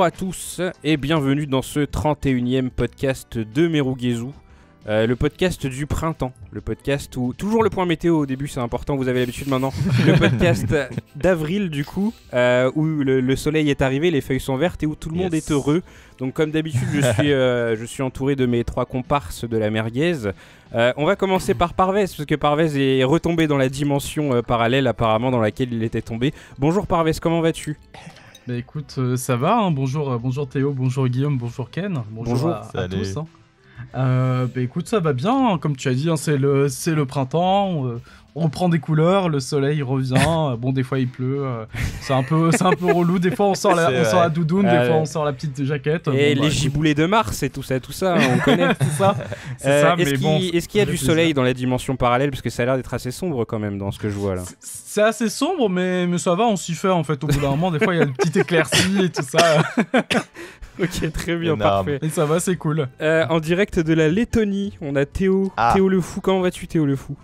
Bonjour à tous et bienvenue dans ce 31e podcast de Merouguezou, euh, le podcast du printemps, le podcast où toujours le point météo au début c'est important, vous avez l'habitude maintenant, le podcast d'avril du coup, euh, où le, soleil est arrivé, les feuilles sont vertes et où tout le monde est heureux. Donc comme d'habitude je, suis, euh, je suis entouré de mes trois comparses de la merguez. on va commencer par Parvez, parce que Parvez est retombé dans la dimension parallèle apparemment dans laquelle il était tombé. Bonjour Parvez, comment vas-tu bah, écoute, euh, ça va. Hein. bonjour, euh, bonjour Théo, bonjour Guillaume, bonjour Ken, bonjour, à, tous. Hein. Euh, bah, écoute, ça va bien. Hein. Comme tu as dit, c'est le, c'est le printemps on prend des couleurs, le soleil revient. bon, des fois il pleut, euh, c'est un peu, un peu relou. Des fois on sort la, on sort la doudoune, des ah fois on sort la petite jaquette. Et les de Mars et tout ça, tout ça, on connaît. tout euh, ça. Est-ce est qu'il y a du soleil dans la dimension parallèle parce que ça a l'air d'être assez sombre quand même dans ce que je vois là. C'est assez sombre, mais, mais ça va, on s'y fait en fait. Au bout d'un moment, des fois il y a une petite éclaircie et tout ça. ok, très bien, parfait. Et ça va, c'est cool. Euh, en direct de la Lettonie, on a Théo. Ah. Théo le fou, comment vas-tu Théo le fou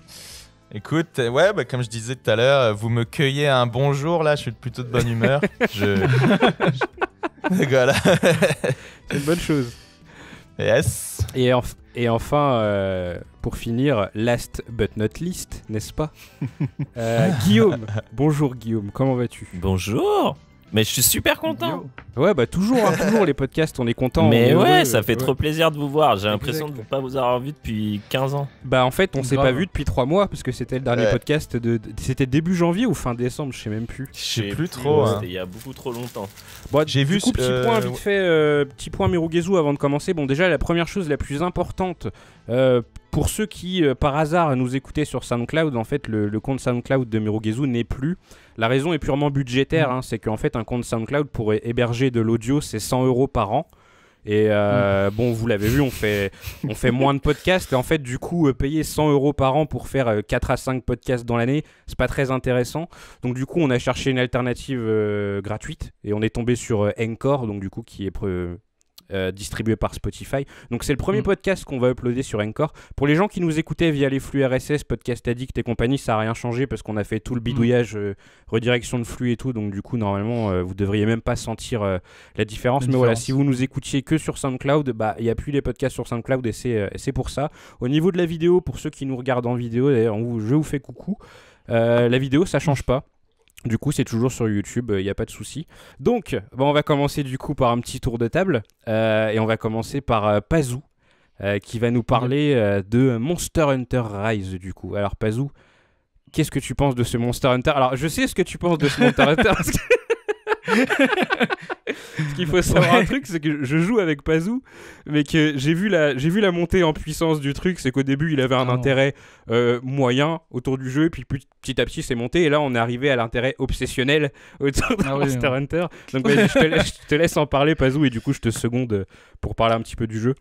Écoute, euh, ouais, bah, comme je disais tout à l'heure, euh, vous me cueillez un bonjour, là, je suis plutôt de bonne humeur. je... voilà. C'est une bonne chose. Yes. Et, enfin, euh, pour finir, last but not least, n'est-ce pas Guillaume. Bonjour Guillaume, comment vas-tu Bonjour mais je suis super content. Ouais, bah toujours, hein, toujours les podcasts, on est content. Mais ouais, ça fait trop plaisir de vous voir. J'ai l'impression de ne pas vous avoir vu depuis 15 ans. Bah en fait, on s'est pas vu depuis 3 mois parce que c'était le dernier podcast de. C'était début janvier ou fin décembre, je sais même plus. Je sais plus trop. Hein. Hein. C'était il y a beaucoup trop longtemps. Bon, j'ai vu. Du petit point vite fait, euh, petit point Mirugezu avant de commencer. Bon, déjà la première chose la plus importante. Euh, pour ceux qui, euh, par hasard, nous écoutaient sur SoundCloud, en fait, le, compte SoundCloud de Mirugezu n'est plus. La raison est purement budgétaire, mm. hein, c'est qu'en fait un compte SoundCloud pour héberger de l'audio c'est 100 euros par an. Et euh, mm. bon, vous l'avez vu, on fait, moins de podcasts. Et en fait, du coup, euh, payer 100 euros par an pour faire 4 euh, à 5 podcasts dans l'année, c'est pas très intéressant. Donc, du coup, on a cherché une alternative gratuite et on est tombé sur Encore, donc du coup, qui est euh, distribué par Spotify. Donc c'est le premier mm. podcast qu'on va uploader sur Encore. Pour les gens qui nous écoutaient via les flux RSS, Podcast Addict et compagnie, ça a rien changé parce qu'on a fait tout le mm. bidouillage, euh, redirection de flux et tout. Donc du coup, normalement, euh, vous devriez même pas sentir la différence. Mais voilà, si vous nous écoutiez que sur SoundCloud, bah il n'y a plus les podcasts sur SoundCloud et c'est pour ça. Au niveau de la vidéo, pour ceux qui nous regardent en vidéo, d'ailleurs, je vous fais coucou. la vidéo, ça change pas. Du coup, c'est toujours sur YouTube, il euh, n'y a pas de souci. Donc, bah, on va commencer du coup par un petit tour de table. Euh, et on va commencer par euh, Pazou, qui va nous parler de Monster Hunter Rise du coup. Alors, Pazou, qu'est-ce que tu penses de ce Monster Hunter Alors, je sais ce que tu penses de ce Monster Hunter. Ce qu'il faut savoir un truc, c'est que je joue avec Pazou, mais que j'ai vu la, j'ai vu la montée en puissance du truc. C'est qu'au début, il avait un ah intérêt euh, moyen autour du jeu, et puis petit à petit, c'est monté. Et là, on est arrivé à l'intérêt obsessionnel autour de ah Hunter. Donc, je te, je, te laisse, en parler, Pazou, et du coup, je te seconde euh, pour parler un petit peu du jeu.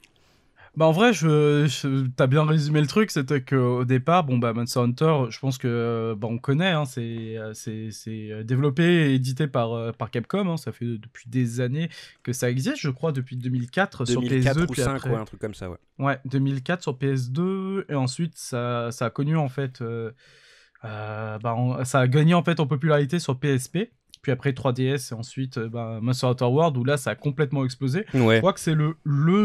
Bah en vrai, je, as t'as bien résumé le truc, c'était qu'au départ, bon bah Monster Hunter, je pense que euh, bah, on connaît, hein, euh, c'est, c'est, c'est euh, développé et édité par, par Capcom, hein, ça fait depuis des années que ça existe, je crois depuis 2004, sur PS2. Ou un truc comme ça, ouais. Ouais, 2004 sur PS2, et ensuite ça, ça a connu en fait, bah, ça a gagné en fait en popularité sur PSP puis après 3DS et ensuite Master euh, bah, Monster Hunter World où là ça a complètement explosé. Je crois que c'est le,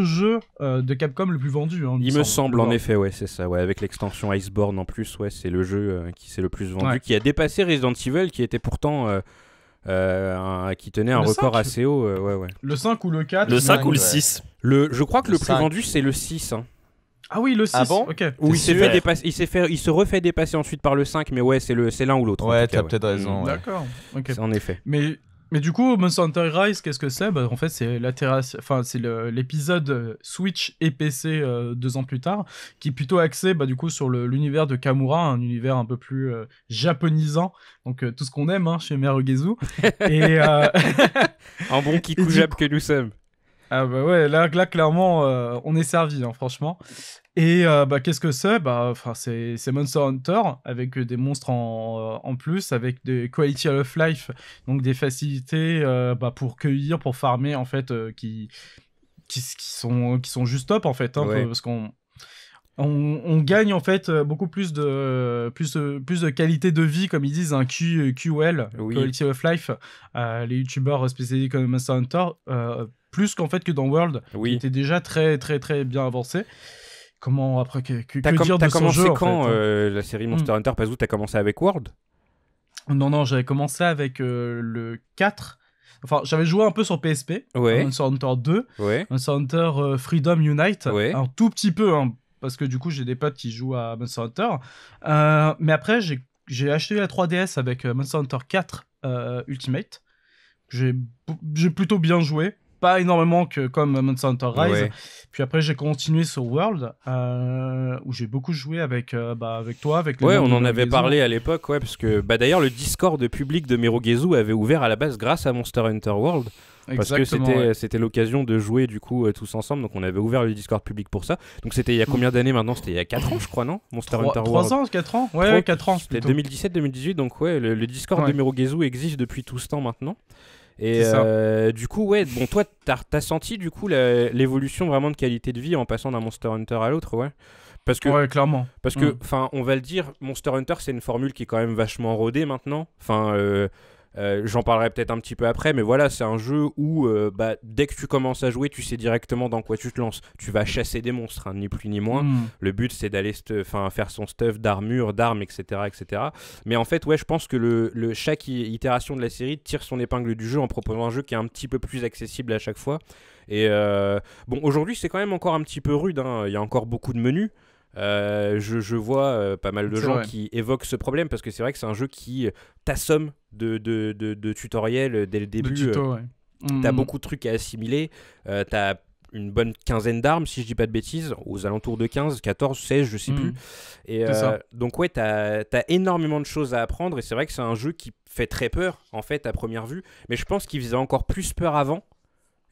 jeu euh, de Capcom le plus vendu. Hein, il me semble, en effet, ouais, c'est ça. Ouais, avec l'extension Iceborne en plus, ouais, c'est le jeu euh, qui s'est le plus vendu, qui a dépassé Resident Evil, qui était pourtant qui tenait un record assez haut. ouais, ouais. Le 5 ou le 4 Le 5 ou le 6 le, Je crois que le, plus vendu c'est le 6. Ah oui, le 6. Ah il, fait il, se refait dépasser ensuite par le 5, mais ouais, c'est, le, l'un ou l'autre. Ouais, t'as peut-être raison. Mm. D'accord. En effet. Mais, mais du coup, Monster Hunter Rise, qu'est-ce que c'est bah, En fait, c'est, la terrasse, enfin, c'est l'épisode euh, Switch et PC euh, deux ans plus tard, qui est plutôt axé bah, du coup, sur l'univers de Kamura, un univers un peu plus euh, japonisant, donc tout ce qu'on aime hein, chez Merugezu. et, un bon Kikujab que nous sommes. Ah bah ouais, là, là clairement, on est servi, hein, franchement. Et bah, qu'est-ce que c'est bah, c'est, Monster Hunter avec des monstres en, en, plus, avec des quality of life, donc des facilités bah, pour cueillir, pour farmer en fait, qui, qui, sont, qui sont juste top en fait, hein, parce qu'on on, gagne en fait beaucoup plus de, plus, plus de qualité de vie, comme ils disent, un hein, QL, Quality of Life, les youtubeurs spécialisés comme Monster Hunter, plus qu'en fait que dans World, qui était déjà très très très bien avancé comment après que, que, as commencé quand hein. euh, la série Monster mm. Hunter Hunter tu as commencé avec World non non j'avais commencé avec euh, le 4 enfin j'avais joué un peu sur PSP Monster Hunter 2 Monster Hunter euh, Freedom Unite un tout petit peu hein, parce que du coup j'ai des potes qui jouent à Monster Hunter mais après j'ai acheté la 3DS avec Monster Hunter 4 Ultimate j'ai plutôt bien joué pas énormément que comme Monster Hunter Rise. Puis après, j'ai continué sur World, euh, où j'ai beaucoup joué avec, euh, bah, avec toi, avec. Les ouais, on en avait parlé à l'époque, ouais, parce que bah d'ailleurs le Discord public de Mirogezu avait ouvert à la base grâce à Monster Hunter World. Parce que c'était c'était l'occasion de jouer du coup euh, tous ensemble, donc on avait ouvert le Discord public pour ça. Donc c'était il y a combien d'années maintenant C'était il y a 4 ans, je crois, non Monster Hunter World. 3 ans, 4 ans Ouais, 4 ans. C'était 2017-2018, donc ouais, le, Discord de Mirogezu existe depuis tout ce temps maintenant. Et euh, du coup, ouais, bon, toi, t'as as senti du coup l'évolution vraiment de qualité de vie en passant d'un Monster Hunter à l'autre, ouais. Parce que, clairement. Parce que, mm. enfin, on va le dire, Monster Hunter, c'est une formule qui est quand même vachement rodée maintenant. Enfin, euh, euh, j'en parlerai peut-être un petit peu après, mais voilà, c'est un jeu où euh, bah, dès que tu commences à jouer, tu sais directement dans quoi tu te lances. Tu vas chasser des monstres, hein, ni plus ni moins. Hmm. Le but, c'est d'aller faire son stuff d'armure, d'armes, etc., etc. Mais en fait, ouais, je pense que chaque itération de la série tire son épingle du jeu en proposant un jeu qui est un petit peu plus accessible à chaque fois. Et euh, bon, aujourd'hui, c'est quand même encore un petit peu rude. Hein. Il y a encore beaucoup de menus. Euh, je, vois euh, pas mal de gens qui évoquent ce problème parce que c'est vrai que c'est un jeu qui euh, t'assomme de, de, de, tutoriels dès le début. T'as mm. beaucoup de trucs à assimiler. t'as une bonne quinzaine d'armes, si je dis pas de bêtises, aux alentours de 15, 14, 16, je sais mm. plus. Et donc, ouais, t'as as énormément de choses à apprendre. Et c'est vrai que c'est un jeu qui fait très peur, en fait, à première vue. Mais je pense qu'il faisait encore plus peur avant.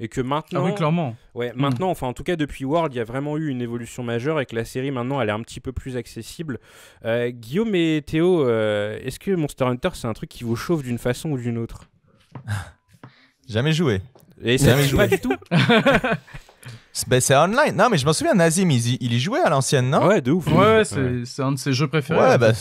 Et que maintenant. Ah clairement. Ouais, mm. maintenant, enfin, en tout cas, depuis World, il y a vraiment eu une évolution majeure et que la série, maintenant, elle est un petit peu plus accessible. Euh, Guillaume et Théo, euh, est-ce que Monster Hunter, c'est un truc qui vous chauffe d'une façon ou d'une autre Jamais joué. Et ça Jamais joué. pas du tout ben, c'est online. Non, mais je m'en souviens, Nazim, il y, jouait à l'ancienne, non Ouais, de ouf. Ouais, c'est un de ses jeux préférés. Ouais, bah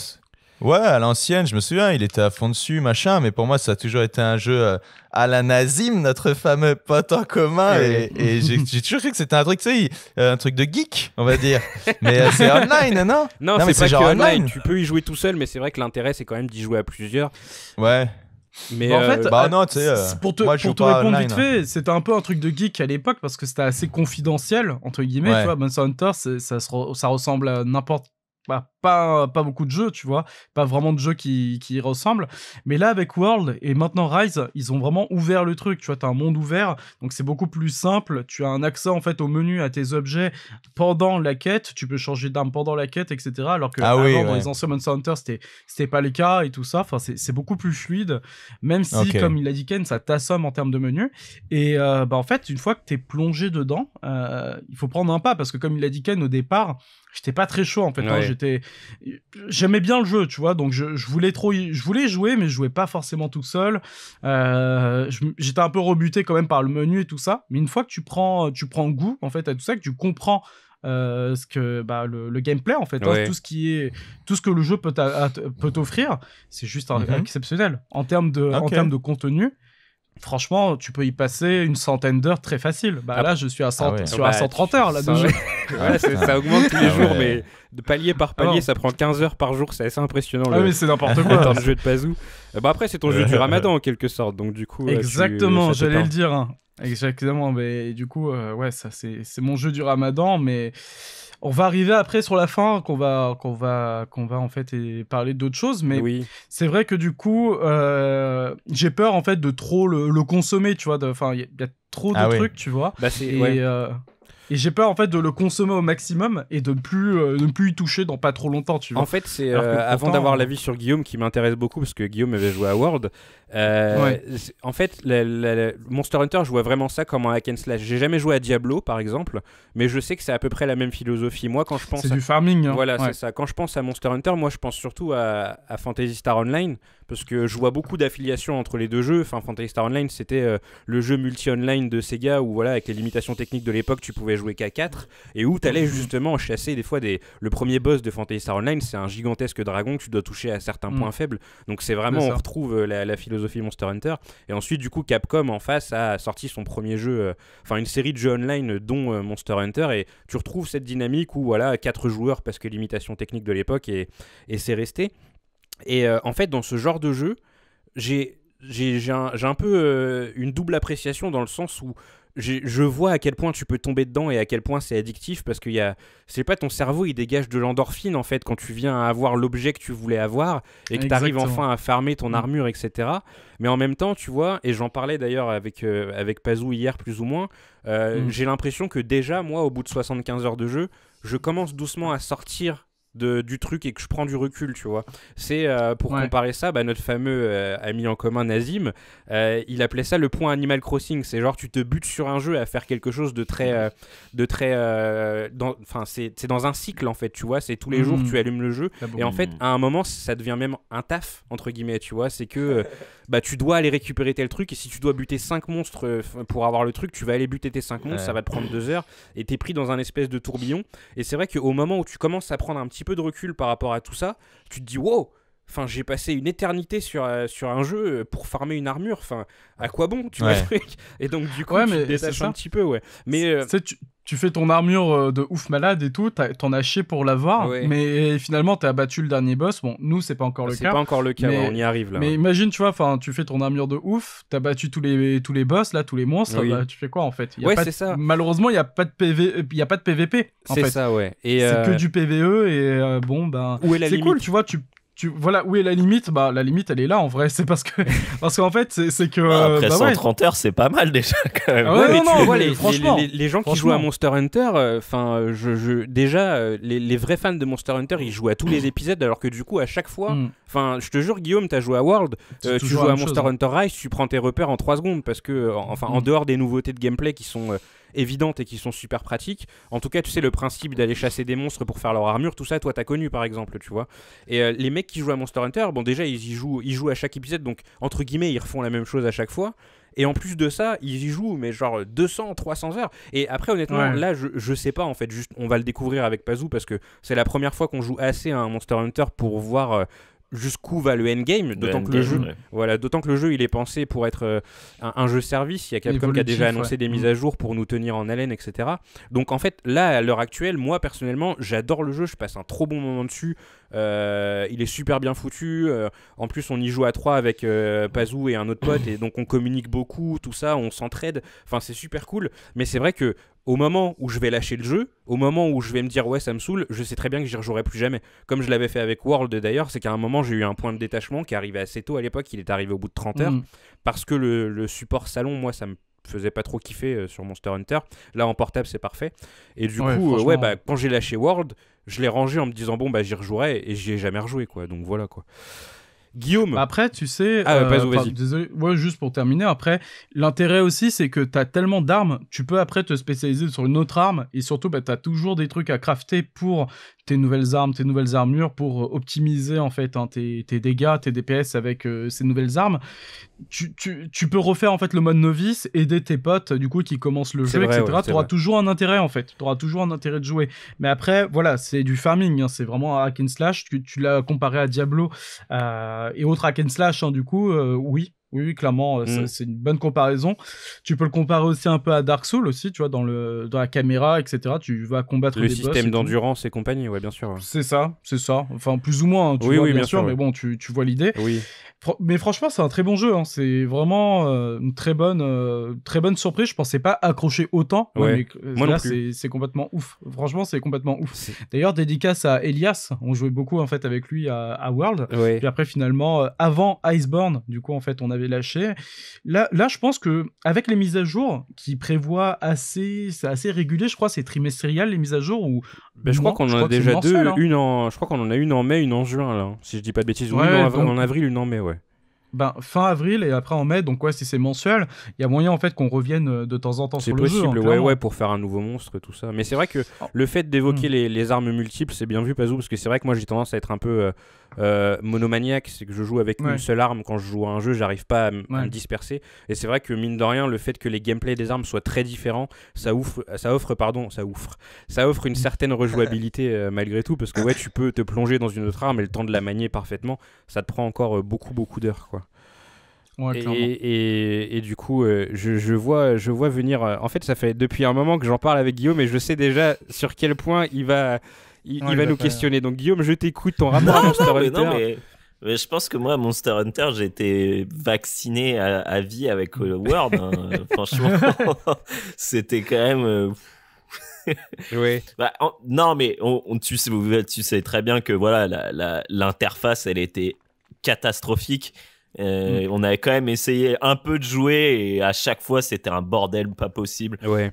Ouais, à l'ancienne, je me souviens, il était à fond dessus, machin, mais pour moi, ça a toujours été un jeu euh, à la Nazim, notre fameux pote en commun, et, j'ai toujours cru que c'était un truc, euh, un truc de geek, on va dire. mais euh, c'est online, non Non, c'est pas que online. Tu peux y jouer tout seul, mais c'est vrai que l'intérêt, c'est quand même d'y jouer à plusieurs. Ouais. Mais en fait, bah, pour te, répondre vite hein. fait, c'était un peu un truc de geek à l'époque parce que c'était assez confidentiel, entre guillemets. Tu vois, Monster Hunter, ça, ça ressemble à n'importe bah, pas, beaucoup de jeux, tu vois, pas vraiment de jeux qui, qui ressemblent. Mais là, avec World et maintenant Rise, ils ont vraiment ouvert le truc, tu vois, t'as un monde ouvert, donc c'est beaucoup plus simple. Tu as un accès en fait au menu, à tes objets pendant la quête, tu peux changer d'arme pendant la quête, etc. Alors que ah avant, dans les anciens Monster Hunter, c'était pas le cas et tout ça. Enfin, c'est beaucoup plus fluide, même si, comme il a dit Ken, ça t'assomme en termes de menu. Et euh, bah, en fait, une fois que t'es plongé dedans, euh, il faut prendre un pas parce que, comme il a dit Ken au départ, j'étais pas très chaud en fait. Hein. j'étais, j'aimais bien le jeu, tu vois. Donc je, voulais trop, je voulais jouer, mais je jouais pas forcément tout seul. Euh, j'étais un peu rebuté quand même par le menu et tout ça. Mais une fois que tu prends, tu prends goût en fait à tout ça, que tu comprends euh, ce que bah, le, gameplay en fait, hein, tout ce qui est tout ce que le jeu peut t'offrir, c'est juste mm-hmm. exceptionnel en termes de en termes de contenu. Franchement, tu peux y passer une centaine d'heures très facile. Bah, ah. là, je suis à, 130 ah bah, heures là, de jeu. ça augmente tous les ah jours, mais de palier par palier, ça prend 15 heures par jour. C'est assez impressionnant. mais c'est n'importe quoi. le jeu de Pazou. Euh, bah, après, c'est ton jeu du ramadan en quelque sorte. Donc, du coup, euh, Exactement, j'allais le dire. Hein. Exactement. Mais, du coup, euh, ouais, ça, c'est mon jeu du ramadan, mais on va arriver après sur la fin qu'on va qu'on va qu'on va en fait parler d'autres choses, mais c'est vrai que du coup euh, j'ai peur en fait de trop le, consommer, tu vois. Enfin il y, a trop de ah trucs, tu vois. Bah, euh, et, j'ai peur en fait de le consommer au maximum et de ne plus euh, ne plus y toucher dans pas trop longtemps, tu vois. En fait c'est avant d'avoir l'avis sur Guillaume qui m'intéresse beaucoup parce que Guillaume avait joué à World, euh, en fait, Monster Hunter, je vois vraiment ça comme un hack and slash. J'ai jamais joué à Diablo, par exemple, mais je sais que c'est à peu près la même philosophie. Moi, quand je pense, c'est du farming. Hein. Voilà, c'est ça. Quand je pense à Monster Hunter, moi, je pense surtout à, à Fantasy Star Online parce que je vois beaucoup d'affiliations entre les deux jeux. Enfin, Fantasy Star Online, c'était euh, le jeu multi-online de Sega où, voilà, avec les limitations techniques de l'époque, tu pouvais jouer qu'à 4 et où tu allais mhm. justement chasser des fois des. Le premier boss de Fantasy Star Online, c'est un gigantesque dragon que tu dois toucher à certains mhm. points faibles. Donc, c'est vraiment, on retrouve euh, la philosophie philosophie Monster Hunter. Et ensuite, du coup, Capcom en face a sorti son premier jeu, euh, enfin une série de jeux online dont euh, Monster Hunter. Et tu retrouves cette dynamique où voilà, quatre joueurs parce que limitation technique de l'époque et, et c'est resté. Et euh, en fait, dans ce genre de jeu, j'ai un, peu une double appréciation dans le sens où je vois à quel point tu peux tomber dedans et à quel point c'est addictif parce que a... c'est pas ton cerveau, il dégage de l'endorphine en fait quand tu viens à avoir l'objet que tu voulais avoir et que tu arrives enfin à farmer ton mm. armure, etc. Mais en même temps, tu vois, et j'en parlais d'ailleurs avec, euh, avec Pazou hier plus ou moins, euh, mm. j'ai l'impression que déjà, moi, au bout de 75 heures de jeu, je commence doucement à sortir du truc et que je prends du recul, tu vois. C'est euh, pour comparer ça, bah, notre fameux euh, ami en commun Nazim, euh, il appelait ça le point Animal Crossing. C'est genre tu te butes sur un jeu à faire quelque chose de très, de très, enfin c'est dans un cycle en fait, tu vois. C'est tous les jours mmh. tu allumes le jeu et en fait à un moment ça devient même un taf entre guillemets, tu vois. C'est que bah tu dois aller récupérer tel truc et si tu dois buter 5 monstres pour avoir le truc, tu vas aller buter tes 5 monstres, ça va te prendre 2 heures et t'es pris dans un espèce de tourbillon. Et c'est vrai qu'au moment où tu commences à prendre un petit peu de recul par rapport à tout ça, tu te dis wow, Enfin, j'ai passé une éternité sur, euh, sur un jeu euh, pour farmer une armure. Enfin, à quoi bon, tu ouais. Et donc, du coup, ouais, tu te détaches un petit peu, ouais. Mais euh, tu, tu fais ton armure euh, de ouf malade et tout, t'en as chié pour l'avoir, mais finalement t'as battu le dernier boss. Bon, nous c'est pas encore le cas. C'est pas encore le cas, mais, on y arrive là. Mais imagine, tu vois, enfin, tu fais ton armure de ouf, t'as battu tous les tous les boss là, tous les monstres, bah, tu fais quoi en fait Ouais, c'est ça. Malheureusement, il y a pas de PV, il y a pas de PVP. C'est ça, ouais. c'est que euh, du PVE et euh, bon ben. Bah, c'est cool, tu vois, tu voilà où est la limite bah, la limite elle est là en vrai c'est parce que parce qu'en fait c'est que 30 euh, après 130 bah heures c'est pas mal déjà quand même les, gens qui jouent à Monster Hunter euh, enfin euh, je, déjà les, vrais fans de Monster Hunter ils jouent à tous les mmh. épisodes alors que du coup à chaque fois mmh. enfin je te jure Guillaume tu as joué à World tu joues à Monster hein. Hunter Rise tu prends tes repères en 3 secondes parce que enfin en mmh. dehors des nouveautés de gameplay qui sont évidentes et qui sont super pratiques. En tout cas, tu sais, le principe d'aller chasser des monstres pour faire leur armure, tout ça, toi, t'as connu par exemple, tu vois. Et euh, les mecs qui jouent à Monster Hunter, bon, déjà, ils y jouent, ils jouent à chaque épisode, donc entre guillemets, ils refont la même chose à chaque fois. Et en plus de ça, ils y jouent, mais genre 200, 300 heures. Et après, honnêtement, là, je, sais pas, en fait, juste, on va le découvrir avec Pazou parce que c'est la première fois qu'on joue assez à un Monster Hunter pour voir euh, jusqu'où va le endgame, d'autant que le jeu, voilà, d'autant que le jeu il est pensé pour être euh, un, jeu service. Il y a Capcom qui a déjà annoncé des mm. mises à jour pour nous tenir en haleine, etc. Donc en fait, là à l'heure actuelle, moi personnellement, j'adore le jeu, je passe un trop bon moment dessus. Euh, il est super bien foutu. Euh, en plus, on y joue à trois avec euh, Pazou et un autre pote, et donc on communique beaucoup, tout ça, on s'entraide. Enfin, c'est super cool. Mais c'est vrai que au moment où je vais lâcher le jeu, au moment où je vais me dire ouais ça me saoule, je sais très bien que j'y rejouerai plus jamais. Comme je l'avais fait avec World d'ailleurs, c'est qu'à un moment j'ai eu un point de détachement qui arrivait assez tôt à l'époque, il est arrivé au bout de 30 heures, mmh. parce que le, le, support salon, moi ça me faisais pas trop kiffer euh, sur Monster Hunter. Là, en portable, c'est parfait. Et du coup, euh, ouais, bah, euh. quand j'ai lâché World, je l'ai rangé en me disant bon bah j'y rejouerai et j'y ai jamais rejoué quoi. Donc voilà quoi. Guillaume. Bah, après, tu sais. Ah, euh, désolé. Ouais, juste pour terminer. Après, l'intérêt aussi, c'est que t'as tellement d'armes, tu peux après te spécialiser sur une autre arme. Et surtout, bah, t'as toujours des trucs à crafter pour tes nouvelles armes, tes nouvelles armures, pour euh, optimiser en fait hein, tes, dégâts, tes DPS avec euh, ces nouvelles armes. Tu, peux refaire en fait le mode novice, aider tes potes du coup qui commencent le jeu, etc. tu auras toujours un intérêt en fait. Tu auras toujours un intérêt de jouer. Mais après, voilà, c'est du farming. Hein. c'est vraiment un hack and slash. Tu, l'as comparé à Diablo. Euh, et autre à and slash, hein, du coup, euh, oui, oui, clairement, euh, mm. c'est une bonne comparaison. Tu peux le comparer aussi un peu à Dark Souls aussi, tu vois, dans, le, dans la caméra, etc. Tu vas combattre le système d'endurance et compagnie, ouais, bien sûr. C'est ça, c'est ça. Enfin, plus ou moins, hein, tu vois, bien, sûr, mais bon, tu, vois l'idée. mais franchement, c'est un très bon jeu. Hein. C'est vraiment euh, une très bonne, euh, très bonne surprise. Je pensais pas accrocher autant. Ouais. Mais là, c'est complètement ouf. Franchement, c'est complètement ouf. D'ailleurs, dédicace à Elias. On jouait beaucoup en fait avec lui à, World. Puis après, finalement, avant Iceborne, du coup, en fait, on a avait lâché. Là, là, je pense que avec les mises à jour qui prévoient assez, c'est assez régulier, je crois, c'est trimestriel les mises à jour ou. Ben, je crois qu'on en a déjà deux, hein. une en, je crois qu'on en a une en mai, une en juin là, si je dis pas de bêtises, en avril, une en mai, ouais. Ben, fin avril et après en mai, donc ouais, si c'est mensuel, il y a moyen en fait qu'on revienne euh, de temps en temps sur le jeu. C'est hein, possible, ouais, ouais, pour faire un nouveau monstre tout ça. Mais c'est vrai que oh. le fait d'évoquer hmm. les, armes multiples, c'est bien vu, Pazou, parce que c'est vrai que moi j'ai tendance à être un peu. Euh, euh, monomaniaque, c'est que je joue avec une seule arme quand je joue à un jeu, j'arrive pas à, me disperser. Et c'est vrai que mine de rien, le fait que les gameplay des armes soient très différents, ça offre, ça offre, pardon, ça offre, ça offre une certaine rejouabilité euh, malgré tout, parce que ouais, tu peux te plonger dans une autre arme et le temps de la manier parfaitement, ça te prend encore euh, beaucoup beaucoup d'heures quoi. et, du coup, je, vois, je vois venir. en fait, ça fait depuis un moment que j'en parle avec Guillaume et je sais déjà sur quel point il va, il, va nous questionner. Donc Guillaume, je t'écoute ton rapport à Monster Hunter. Mais je pense que moi, Monster Hunter, j'ai été vacciné à, vie avec euh, World. Hein, euh, franchement, c'était quand même. Euh, oui. Bah, non, mais tu, sais, tu sais très bien que voilà, l'interface, elle était catastrophique. Mm. On avait quand même essayé un peu de jouer et à chaque fois, c'était un bordel pas possible. Ouais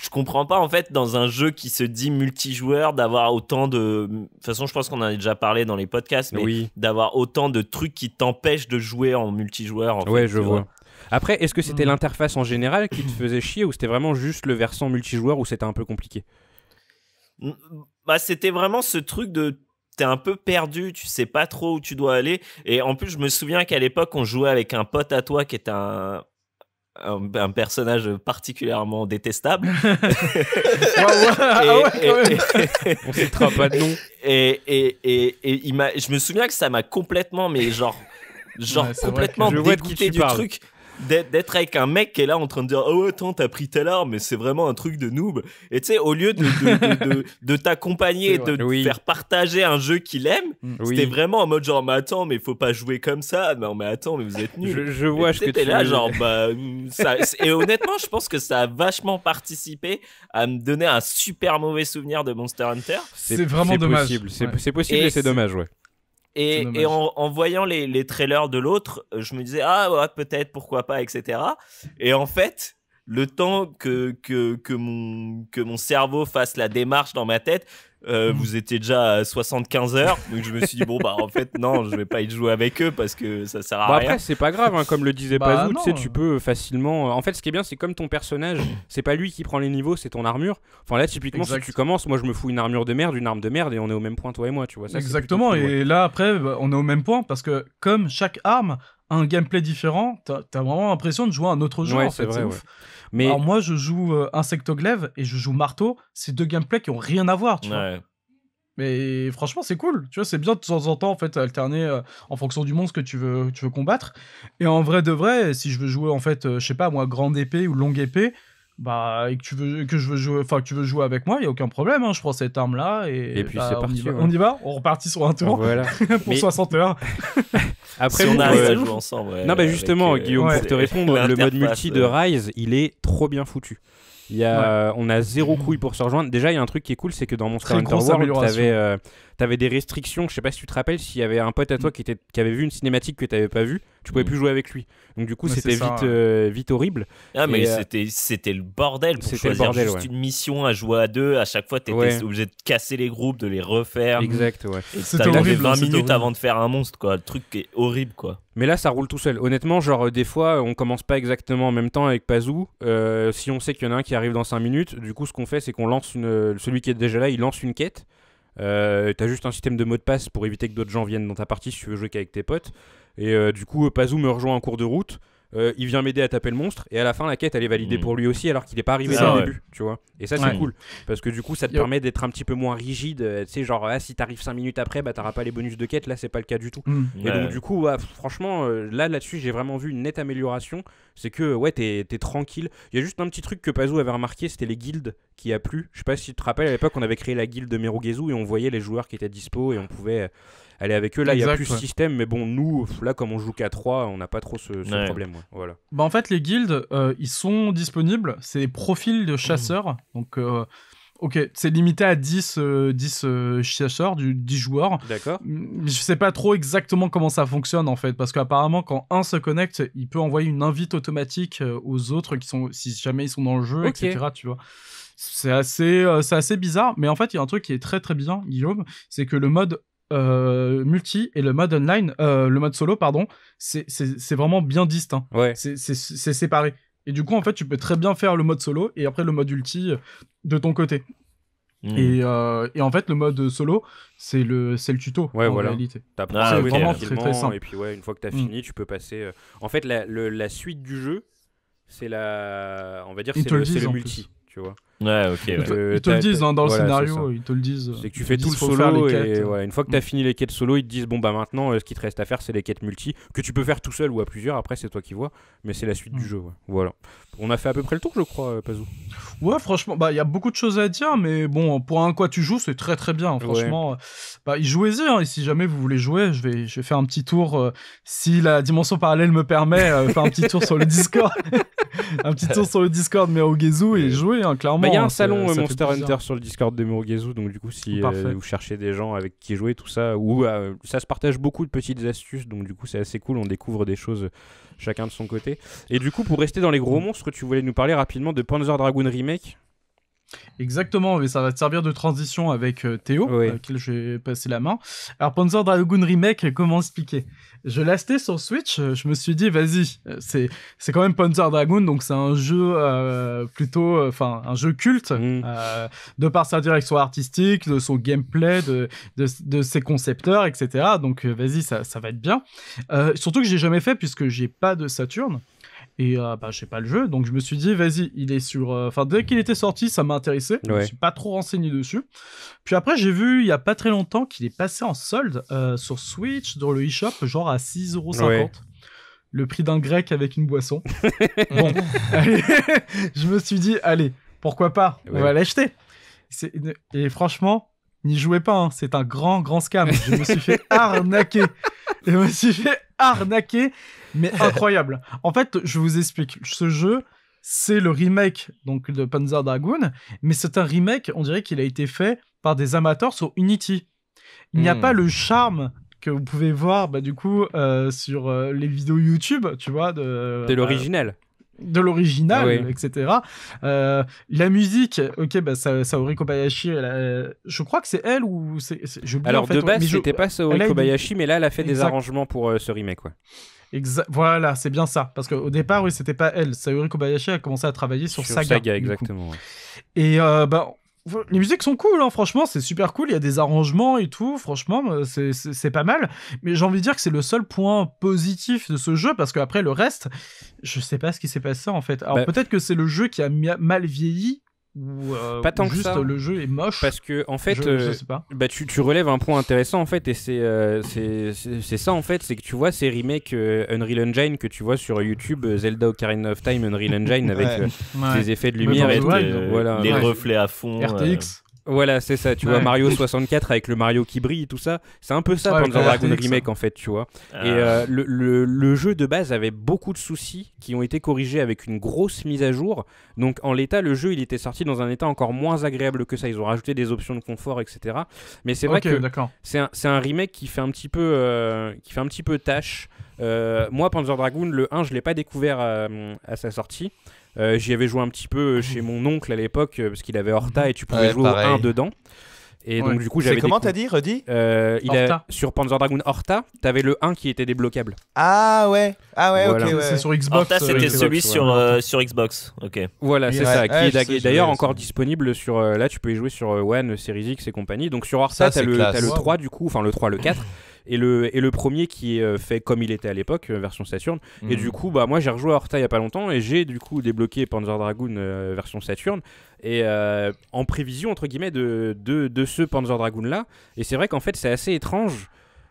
je comprends pas en fait dans un jeu qui se dit multijoueur d'avoir autant de. De toute façon, je pense qu'on en a déjà parlé dans les podcasts, mais d'avoir autant de trucs qui t'empêchent de jouer en multijoueur. En ouais, je vois. Après, est-ce que c'était mm. l'interface en général qui te faisait chier ou c'était vraiment juste le versant multijoueur où c'était un peu compliqué mm, Bah, c'était vraiment ce truc de t'es un peu perdu, tu sais pas trop où tu dois aller. Et en plus, je me souviens qu'à l'époque, on jouait avec un pote à toi qui était un un, personnage particulièrement détestable. On citera pas de nom. Et, et, et, et il je me souviens que ça m'a complètement, mais genre, genre complètement dégoûté du truc d'être avec un mec qui est là en train de dire oh attends t'as pris telle arme mais c'est vraiment un truc de noob et tu sais au lieu de de, de, de, t'accompagner de faire partager un jeu qu'il aime mm. c'était vraiment en mode genre mais attends mais faut pas jouer comme ça non mais attends mais vous êtes nuls je, vois ce que tu genre bah, mm, et honnêtement je pense que ça a vachement participé à me donner un super mauvais souvenir de Monster Hunter c'est vraiment dommage c'est possible c'est possible et c'est dommage ouais et, en, voyant les, trailers de l'autre, euh, je me disais, ah peut-être, pourquoi pas, etc. Et en fait, le temps que, que, mon, que mon cerveau fasse la démarche dans ma tête, euh, mm. Vous étiez déjà à 75 heures, donc je me suis dit bon bah en fait non, je vais pas y jouer avec eux parce que ça sert à bah rien. Après c'est pas grave, hein, comme le disait bah, tu sais tu peux facilement. Euh, en fait ce qui est bien c'est comme ton personnage, c'est pas lui qui prend les niveaux, c'est ton armure. Enfin là typiquement si tu commences, moi je me fous une armure de merde, une arme de merde et on est au même point toi et moi, tu vois ça. Exactement et là après bah, on est au même point parce que comme chaque arme a un gameplay différent, t'as as vraiment l'impression de jouer à un autre jeu ouais, en Vrai, alors moi, je joue euh, Insecto Glaive et je joue Marteau. C'est deux gameplays qui ont rien à voir, tu vois. Mais franchement, c'est cool. Tu vois, c'est bien de temps en temps, en fait, alterner euh, en fonction du monstre que tu veux, tu veux combattre. Et en vrai de vrai, si je veux jouer, en fait, euh, je sais pas, moi, grande épée ou longue épée, bah et que tu veux que je veux jouer enfin tu veux jouer avec moi il y a aucun problème hein. je prends cette arme là et, puis bah, c'est parti on y, va, on repartit sur un tour pour 61 après on arrive à jouer ensemble non bah justement euh, Guillaume pour te répondre le mode multi de euh. Rise il est trop bien foutu il y a, on a zéro couille pour se rejoindre déjà il y a un truc qui est cool c'est que dans Monster Hunter World t'avais euh, avais des restrictions je sais pas si tu te rappelles s'il y avait un pote à toi mm. qui, était, qui avait vu une cinématique que t'avais pas vue tu pouvais mm. plus jouer avec lui. Donc du coup, c'était vite, euh, vite horrible. Ah mais euh, c'était c'était le bordel pour choisir juste une mission à jouer à deux. À chaque fois, tu étais obligé de casser les groupes, de les refaire. Exact, ouais. C'était 20 minutes avant de faire un monstre quoi. Le truc est horrible quoi. Mais là, ça roule tout seul. Honnêtement, genre, euh, des fois, on commence pas exactement en même temps avec Pazou. si on sait qu'il y en a un qui arrive dans 5 minutes, du coup, ce qu'on fait, c'est qu'on lance une. Celui qui est déjà là, il lance une quête. Euh, t'as juste un système de mot de passe pour éviter que d'autres gens viennent dans ta partie si tu veux jouer qu'avec tes potes. Et euh, du coup, Pazou me rejoint en cours de route. Euh, il vient m'aider à taper le monstre et à la fin la quête elle est validée mm. pour lui aussi alors qu'il n'est pas arrivé dès début tu vois et ça c'est cool parce que du coup ça te permet d'être un petit peu moins rigide euh, tu sais genre ah, si t'arrives 5 minutes après bah t'auras pas les bonus de quête là c'est pas le cas du tout mm. et donc du coup ah, franchement euh, là là dessus j'ai vraiment vu une nette amélioration c'est que ouais t'es tranquille il y a juste un petit truc que Pazou avait remarqué c'était les guildes qui a plu je sais pas si tu te rappelles à l'époque on avait créé la guilde de Merugezu et on voyait les joueurs qui étaient dispo et on pouvait elle est avec eux. Là, il y a plus de système, mais bon, nous, là, comme on joue qu'à 3, on n'a pas trop ce, problème. Voilà. Bah, en fait, les guildes, euh, ils sont disponibles. C'est les profils de chasseurs. Donc, euh, ok, c'est limité à 10, euh, chasseurs, du, 10 joueurs. D'accord. Je sais pas trop exactement comment ça fonctionne, en fait, parce qu'apparemment, quand un se connecte, il peut envoyer une invite automatique aux autres qui sont, si jamais ils sont dans le jeu, etc. Tu vois c'est assez, c'est assez bizarre, mais en fait, il y a un truc qui est très très bien, Guillaume, c'est que le mode euh, multi et le mode online, euh, le mode solo, pardon, c'est vraiment bien distinct. Hein. Ouais. C'est séparé. Et du coup, en fait, tu peux très bien faire le mode solo et après le mode ulti euh, de ton côté. Mmh. Et, et, en fait, le mode solo, c'est le, le tuto ouais, en voilà. vraiment très, très simple. Et puis, ouais, une fois que t'as mmh. fini, tu peux passer. En fait, la, la suite du jeu, c'est la. On va dire, c'est le multi, tu vois. Ouais, ok. Ils, te, le disent hein, dans le scénario, ils te le disent. C'est que tu fais tout le solo une fois que tu as fini les quêtes solo, ils te disent bon bah maintenant euh, ce qui te reste à faire c'est les quêtes multi que tu peux faire tout seul ou à plusieurs, après c'est toi qui vois, mais c'est la suite du mm. jeu. Voilà. On a fait à peu près le tour, je crois, euh, Pazou. Ouais, franchement, bah il y a beaucoup de choses à dire, mais bon, pour un quoi tu joues, c'est très très bien, hein, franchement. Bah, jouez-y, hein, et si jamais vous voulez jouer, je vais, je vais faire un petit tour, euh, si la dimension parallèle me permet, faire un petit tour sur le Discord. un petit tour sur le Discord, mais au Gezu et jouer, clairement. Bah, il y a un salon euh, euh, Monster Hunter sur le Discord de Murugezu, donc du coup, si euh, vous cherchez des gens avec qui jouer, tout ça, ou ça se partage beaucoup de petites astuces, donc du coup, c'est assez cool, on découvre des choses chacun de son côté. Et du coup, pour rester dans les gros mm. monstres, tu voulais nous parler rapidement de Panzer Dragoon Remake Exactement, mais ça va te servir de transition avec euh, Théo, à qui je vais passer la main. Alors, Panzer Dragoon Remake, comment expliquer Je l'ai acheté sur Switch, euh, je me suis dit, vas-y, euh, c'est, c'est quand même Panzer Dragoon, donc c'est un jeu plutôt, enfin, un jeu culte, mm. de par sa direction artistique, de son gameplay, de, de, ses concepteurs, etc. Donc, vas-y, ça, ça va être bien. surtout que j'ai jamais fait, puisque j'ai pas de Saturne. Et je euh, bah, je sais pas le jeu, donc je me suis dit, vas-y, il est sur. Euh, enfin, dès qu'il était sorti, ça m'a intéressé. ne Je suis pas trop renseigné dessus. Puis après, j'ai vu il y a pas très longtemps qu'il est passé en solde euh, sur Switch, dans le eShop, genre à 6,50€. Ouais. Le prix d'un grec avec une boisson. je me suis dit, allez, pourquoi pas, on va l'acheter. Et franchement, n'y jouez pas, hein. c'est un grand, grand scam. Je me suis fait arnaquer. Je me suis fait arnaqué, mais incroyable. En fait, je vous explique. Ce jeu, c'est le remake donc de Panzer Dragoon, mais c'est un remake, on dirait qu'il a été fait par des amateurs sur Unity. Il n'y a hmm. pas le charme que vous pouvez voir bah, du coup euh, sur euh, les vidéos YouTube, tu vois. De, c'est euh, l'original de l'original, ah etc. Euh, la musique, ok, bah, ça, Saori Kobayashi, je crois que c'est elle ou c'est. Alors de base, c'était pas Saori Kobayashi, mais là, elle a fait des arrangements pour euh, ce remake, quoi. voilà, c'est bien ça. Parce qu'au départ, oui, c'était pas elle. Saori Kobayashi a commencé à travailler sur, Saga. exactement. Et euh, bah, les musiques sont cool, hein, franchement, c'est super cool. Il y a des arrangements et tout, franchement, euh, c'est pas mal. Mais j'ai envie de dire que c'est le seul point positif de ce jeu, parce qu'après le reste, je sais pas ce qui s'est passé en fait. Alors bah peut-être que c'est le jeu qui a mal vieilli, euh, pas tant juste que ça. le jeu est moche parce que en fait euh, bah tu, relèves un point intéressant en fait et euh, c'est c'est ça en fait c'est que tu vois ces remakes Unreal Engine que tu vois sur YouTube Zelda Ocarina of Time Unreal Engine avec des ses effets de lumière et voilà, les reflets à fond RTX voilà, c'est ça, tu vois, Mario 64 avec le Mario qui brille, tout ça, c'est un peu ça ouais, Dragon Remake en fait, tu vois. Ah. Et euh, le, le, jeu de base avait beaucoup de soucis qui ont été corrigés avec une grosse mise à jour. Donc en l'état, le jeu, il était sorti dans un état encore moins agréable que ça. Ils ont rajouté des options de confort, etc. Mais c'est vrai que c'est un, un, remake qui fait un petit peu, euh, qui fait un petit peu tâche. Euh, moi, Panzer Dragoon, le 1, je l'ai pas découvert euh, à, sa sortie. Euh, j'y avais joué un petit peu ah. chez mon oncle à l'époque, parce qu'il avait Horta mhm. et tu pouvais jouer au 1 dedans. Et donc, du coup, j'avais. comment t'as dit, il Sur Panzer Dragoon Horta, t'avais le 1 qui était débloquable. Ah ouais Ah ouais, ok. C'est sur Xbox. Horta, c'était celui sur, sur Xbox. Ok. Voilà, c'est ça. qui est d'ailleurs encore disponible sur. là, tu peux y jouer sur One, Series X et compagnie. Donc, sur Horta, t'as le, le 3 du coup, enfin le 3, le 4. et le, et le premier qui est euh, fait comme il était à l'époque, euh, version Saturn. Et mhm. du coup, bah, moi j'ai rejoué à Horta il n'y a pas longtemps et j'ai du coup débloqué Panzer Dragoon euh, version Saturn. Et en prévision, entre guillemets, de, de, ce Panzer Dragoon là. Et c'est vrai qu'en fait, c'est assez étrange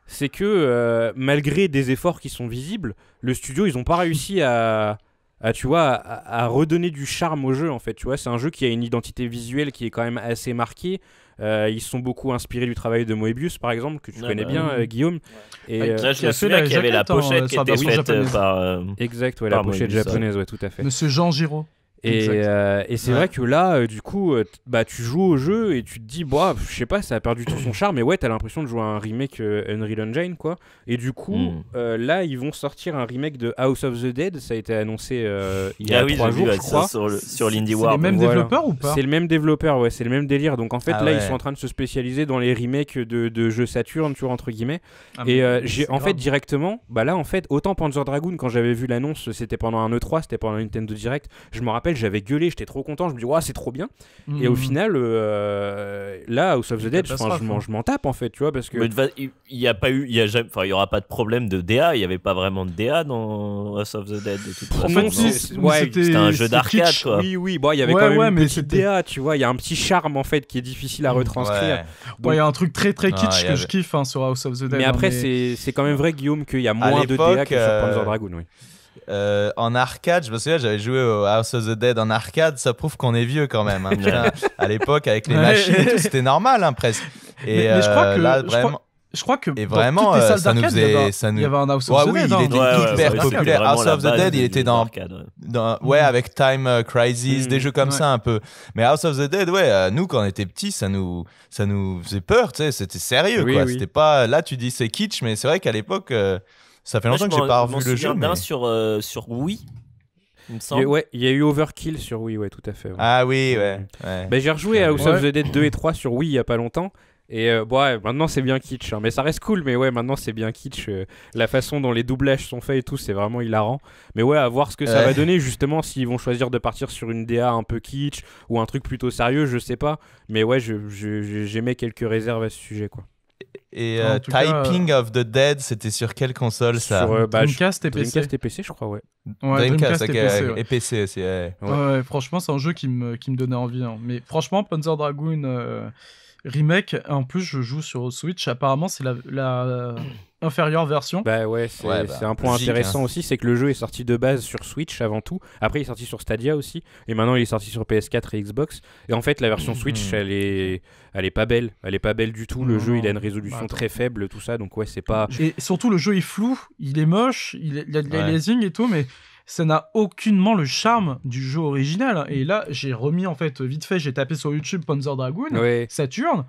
c'est que malgré des efforts qui sont visibles, le studio ils n'ont pas réussi à, à tu vois à, redonner du charme au jeu en fait. Tu vois, c'est un jeu qui a une identité visuelle qui est quand même assez marquée. Euh, ils sont beaucoup inspirés du travail de Moebius, par exemple, que tu ah connais bah bien, euh, Guillaume. Et, ah, euh, je me souviens avait la pochette qui était faite euh, par. Euh, exact, ouais, la pochette japonaise, ouais, tout à fait. Monsieur Jean Giraud. Euh, et, c'est vrai que là, euh, du coup, euh, bah, tu joues au jeu et tu te dis, bah, je sais pas, ça a perdu tout son charme, mais ouais, t'as l'impression de jouer à un remake Unreal Engine, quoi. Et du coup, hmm. là, ils vont sortir un remake de House of the Dead, ça a été annoncé il y a ah trois jours, je crois. sur, l'Indie War. C'est le même développeur ou pas C'est le même développeur, ouais, c'est le même délire. Donc en fait, ah là, ils sont en train de se spécialiser dans les remakes de, jeux Saturn, tu vois, entre guillemets. Ah, et j'ai en fait, directement, bah là, en fait, autant Panzer Dragoon, quand j'avais vu l'annonce, c'était pendant un E3, c'était pendant une Nintendo Direct, je me rappelle j'avais gueulé, j'étais trop content, je me dis, ouais, c'est trop bien. Et au hmm. final, euh, là, House of the Dead, hein. je m'en tape en fait, tu vois, parce que. il n'y a pas eu, il y, a, y aura pas de problème de DA, il n'y avait pas vraiment de DA dans House of the Dead c'était un jeu d'arcade, quoi. Oui, oui, il y avait quand même DA, tu vois, il y a un petit charme en fait qui est difficile à retranscrire. il y a un truc très très ah, kitsch que je kiffe hein, sur House of the Dead. Mais hein, après, c'est quand même vrai, Guillaume, qu'il y a moins de DA que sur Panzer euh, Dragon, oui. Euh, en arcade, je me souviens, j'avais joué au House of the Dead en arcade, ça prouve qu'on est vieux quand même. Hein. à l'époque, avec les machines tout, c'était normal hein, presque. mais, je crois euh, que là, Je crois... que et vraiment, euh, ça nous il y avait un House of the Dead. Il hein, était hyper populaire. House of the Dead, il était dans, dans ouais, mm. avec Time Crisis, mm. des jeux comme ça un peu. Mais House of the Dead, ouais, nous quand on était petits, ça nous, ça nous faisait peur, tu sais, c'était sérieux, quoi. C'était pas, là tu dis c'est kitsch, mais c'est vrai qu'à l'époque. Ça fait longtemps que j'ai pas revu le jeu. Mais... sur, euh, sur Wii. Il ouais, il y a eu Overkill sur Wii, ouais, tout à fait. Ah oui, ouais. Bah, j'ai rejoué à House of the Dead 2 et 3 sur Wii il y a pas longtemps. Et euh, bah, ouais, maintenant c'est bien kitsch, hein. mais ça reste cool. Mais ouais, maintenant c'est bien kitsch. Euh. la façon dont les doublages sont faits et tout, c'est vraiment hilarant. Mais ouais, à voir ce que ça va donner justement s'ils vont choisir de partir sur une DA un peu kitsch ou un truc plutôt sérieux, je sais pas. Mais ouais, j'émets je, quelques réserves à ce sujet, quoi. Et euh, Typing euh, of the Dead, c'était sur quelle console ça sur, euh, bah, Dreamcast et PC. et PC, je crois, ouais. ouais Dreamcast, et PC, ouais. aussi. Ouais. franchement, c'est un jeu qui me, qui me donnait envie. Hein. Mais franchement, Panzer Dragoon Remake, en plus, je joue sur Switch. Apparemment, c'est la, la euh, inférieure version. Bah ouais, c'est un bah, point intéressant hein. aussi, c'est que le jeu est sorti de base sur Switch avant tout. Après, il est sorti sur Stadia aussi, et maintenant il est sorti sur PS4 et Xbox. Et en fait, la version hmm. Switch, elle est, elle est pas belle, elle est pas belle du tout. Le jeu, il a une résolution bah, très faible, tout ça. Donc ouais, c'est pas. Et surtout, le jeu est flou, il est moche, il, a de la et tout, mais ça n'a aucunement le charme du jeu original. Et là, j'ai remis en fait vite fait, j'ai tapé sur YouTube Panzer Dragoon, Saturne. Saturn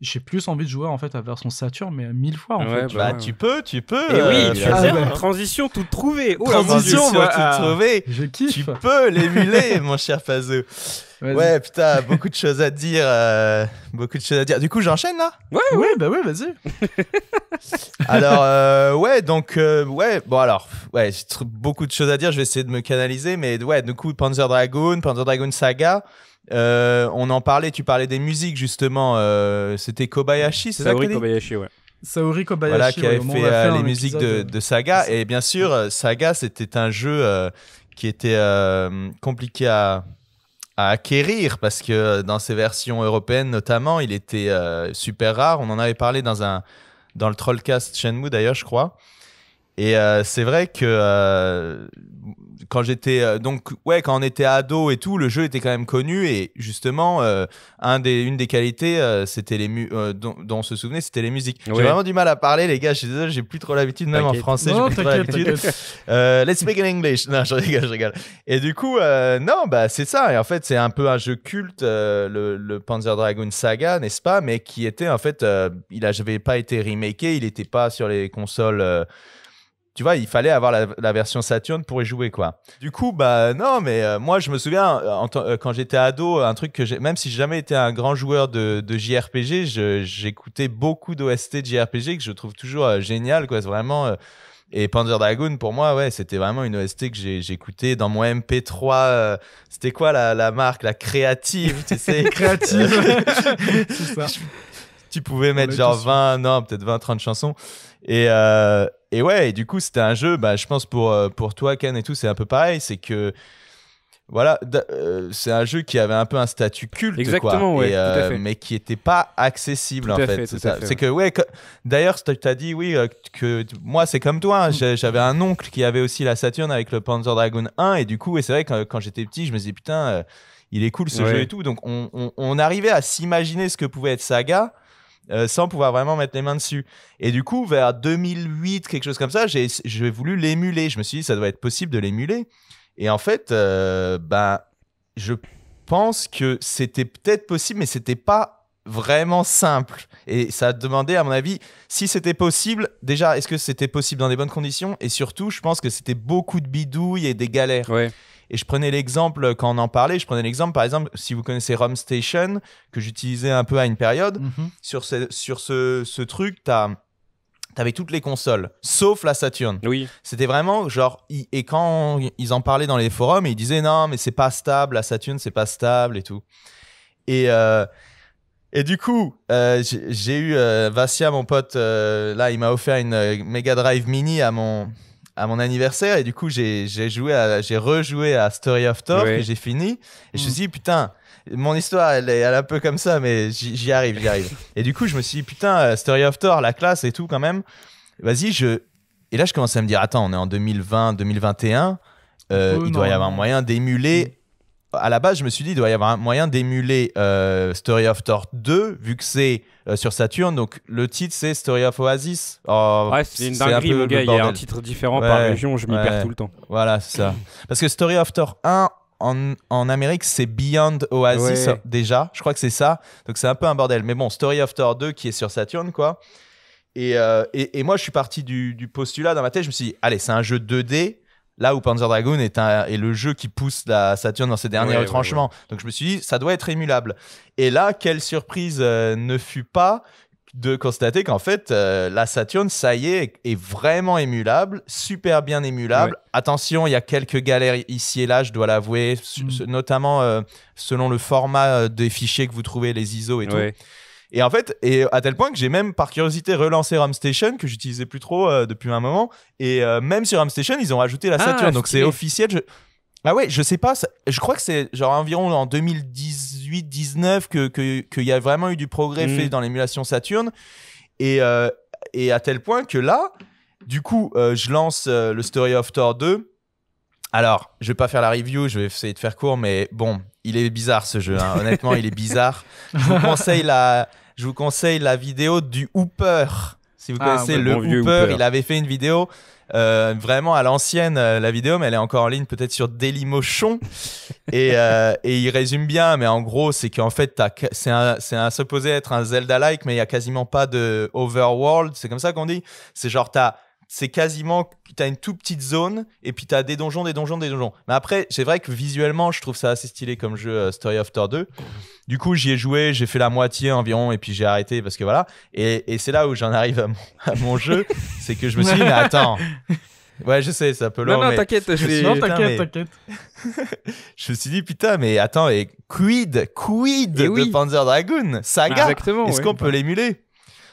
j'ai plus envie de jouer en fait à version Saturn, mais mille fois en fait. bah, tu peux, tu peux. Et oui, euh, tu transition tout trouver. Oh, transition tout ah, trouver. Je kiffe. Tu peux l'émuler, mon cher Pazu. Ouais, putain, beaucoup de choses à dire, euh, beaucoup de choses à dire. Du coup, j'enchaîne là. Ouais, ouais, bah ouais, vas-y. alors, euh, ouais, donc, ouais, bon alors, ouais, beaucoup de choses à dire. Je vais essayer de me canaliser, mais ouais, du coup, Panzer Dragon, Panzer Dragon Saga. Euh, on en parlait, tu parlais des musiques justement. Euh, c'était Kobayashi, c'est ça Saori Kobayashi, ouais. Saori Kobayashi, voilà, qui avait fait, euh, les musiques de, Saga. Et bien sûr, Saga, c'était un jeu qui était compliqué à, acquérir parce que dans ses versions européennes notamment, il était super rare. On en avait parlé dans, un, dans le Trollcast Shenmue d'ailleurs, je crois. Et c'est vrai que quand j'étais euh, donc ouais quand on était ado et tout le jeu était quand même connu et justement euh, un des une des qualités euh, c'était les dont, on se souvenait c'était les musiques j'ai vraiment du mal à parler les gars je suis désolé j'ai plus trop l'habitude même en français j'ai plus trop l'habitude let's speak in English non je rigole je rigole et du coup non bah c'est ça et en fait c'est un peu un jeu culte le, le, Panzer Dragon Saga n'est-ce pas mais qui était en fait il n'avait pas été remaké il n'était pas sur les consoles tu vois, il fallait avoir la, version Saturn pour y jouer, quoi. Du coup, bah non, mais euh, moi, je me souviens, euh, euh, quand j'étais ado, un truc que j'ai, même si j'ai jamais été un grand joueur de, JRPG, j'écoutais beaucoup d'OST de JRPG que je trouve toujours génial, quoi. vraiment. et Panzer Dragoon, pour moi, ouais, c'était vraiment une OST que j'écoutais dans mon MP3. c'était quoi la, marque La créative, tu sais Créative tu pouvais mettre genre 20, non, peut-être 20, 30 chansons. Et, euh, et ouais, et du coup, c'était un jeu, bah, je pense pour, euh, pour toi, Ken, et tout, c'est un peu pareil. C'est que, voilà, euh, c'est un jeu qui avait un peu un statut culte, Exactement, ouais, mais qui n'était pas accessible, en fait. c'est que, ouais, d'ailleurs, tu as dit, oui, que moi, c'est comme toi. Hein, j'avais un oncle qui avait aussi la Saturn avec le Panzer Dragon 1, et du coup, et c'est vrai que quand, j'étais petit, je me disais, putain, il est cool ce jeu et tout. Donc, on arrivait à s'imaginer ce que pouvait être Saga euh, sans pouvoir vraiment mettre les mains dessus. Et du coup, vers 2008, quelque chose comme ça, j'ai, voulu l'émuler. Je me suis dit, ça doit être possible de l'émuler. Et en fait, euh, ben, je pense que c'était peut-être possible, mais c'était pas vraiment simple. Et ça a demandé, à mon avis, si c'était possible, déjà, est-ce que c'était possible dans des bonnes conditions Et surtout, je pense que c'était beaucoup de bidouilles et des galères. Et je prenais l'exemple, quand on en parlait, je prenais l'exemple, par exemple, si vous connaissez Rom Station, que j'utilisais un peu à une période, mhm. sur, ce, sur ce, ce truc, tu t'avais toutes les consoles, sauf la Saturn. Oui. C'était vraiment genre et quand ils en parlaient dans les forums, ils disaient non mais c'est pas stable, la Saturn c'est pas stable et tout. Et euh, et du coup, euh, j'ai eu euh, Vassia, mon pote, là il m'a offert une Mega Drive Mini à mon à mon anniversaire et du coup j'ai joué j'ai rejoué à Story of Thor et j'ai fini et je me mm. suis dit putain mon histoire elle est, un peu comme ça mais j'y arrive j'y arrive et du coup je me suis dit putain euh, Story of Thor la classe et tout quand même vas-y je et là je commençais à me dire attends on est en 2020 2021 euh, il doit y avoir un moyen d'émuler mm à la base, je me suis dit, il doit y avoir un moyen d'émuler euh, Story of Thor 2, vu que c'est euh, sur Saturn. Donc, le titre, c'est Story of Oasis. Oh, c'est une dinguerie, mon Il y a un titre différent par région, je m'y perds tout le temps. Voilà, c'est ça. Parce que Story of Thor 1, en, en, Amérique, c'est Beyond Oasis déjà. Je crois que c'est ça. Donc c'est un peu un bordel. Mais bon, Story of Thor 2 qui est sur Saturne. quoi. Et, euh, et, et moi, je suis parti du, du, postulat dans ma tête. Je me suis dit, allez, c'est un jeu 2D. Là où Panzer Dragoon est, un, le jeu qui pousse la Saturn dans ses derniers retranchements. Donc je me suis dit, ça doit être émulable. Et là, quelle surprise euh, ne fut pas de constater qu'en fait, euh, la Saturn, ça y est, est vraiment émulable, super bien émulable. Attention, il y a quelques galères ici et là, je dois l'avouer, mm. notamment euh, selon le format des fichiers que vous trouvez, les ISO et tout. Et en fait, et euh, à tel point que j'ai même par curiosité relancé Ramstation que j'utilisais plus trop euh, depuis un moment. Et euh, même sur Ramstation, ils ont rajouté la Saturn, ah, donc c'est officiel. Je... Ah ouais, je sais pas, je crois que c'est genre environ en 2018-19 que qu'il y a vraiment eu du progrès fait mm. dans l'émulation Saturn. Et, et à tel point que là, du coup, je lance le Story of Thor 2. Alors, je vais pas faire la review, je vais essayer de faire court, mais bon, il est bizarre ce jeu. Hein. Honnêtement, il est bizarre. Je vous conseille la, je vous conseille la vidéo du Hooper. Si vous ah, connaissez le Hooper, il avait fait une vidéo euh, vraiment à l'ancienne, euh, la vidéo, mais elle est encore en ligne peut-être sur Dailymotion. et, euh, et il résume bien, mais en gros, c'est qu'en fait, c'est un, un, supposé être un Zelda-like, mais il n'y a quasiment pas de overworld, c'est comme ça qu'on dit. C'est genre, t'as c'est quasiment t'as une toute petite zone et puis t'as des donjons des donjons des donjons mais après c'est vrai que visuellement je trouve ça assez stylé comme jeu euh, Story of Thor 2 du coup j'y ai joué j'ai fait la moitié environ et puis j'ai arrêté parce que voilà et, c'est là où j'en arrive à mon, jeu c'est que je me suis dit mais attends Ouais, je sais, ça peut long. Non, non, t'inquiète, je, suis... non, t'inquiète, t'inquiète. je me suis dit, putain, mais attends, et quid, quid de Panzer Dragoon Saga Est-ce qu'on peut l'émuler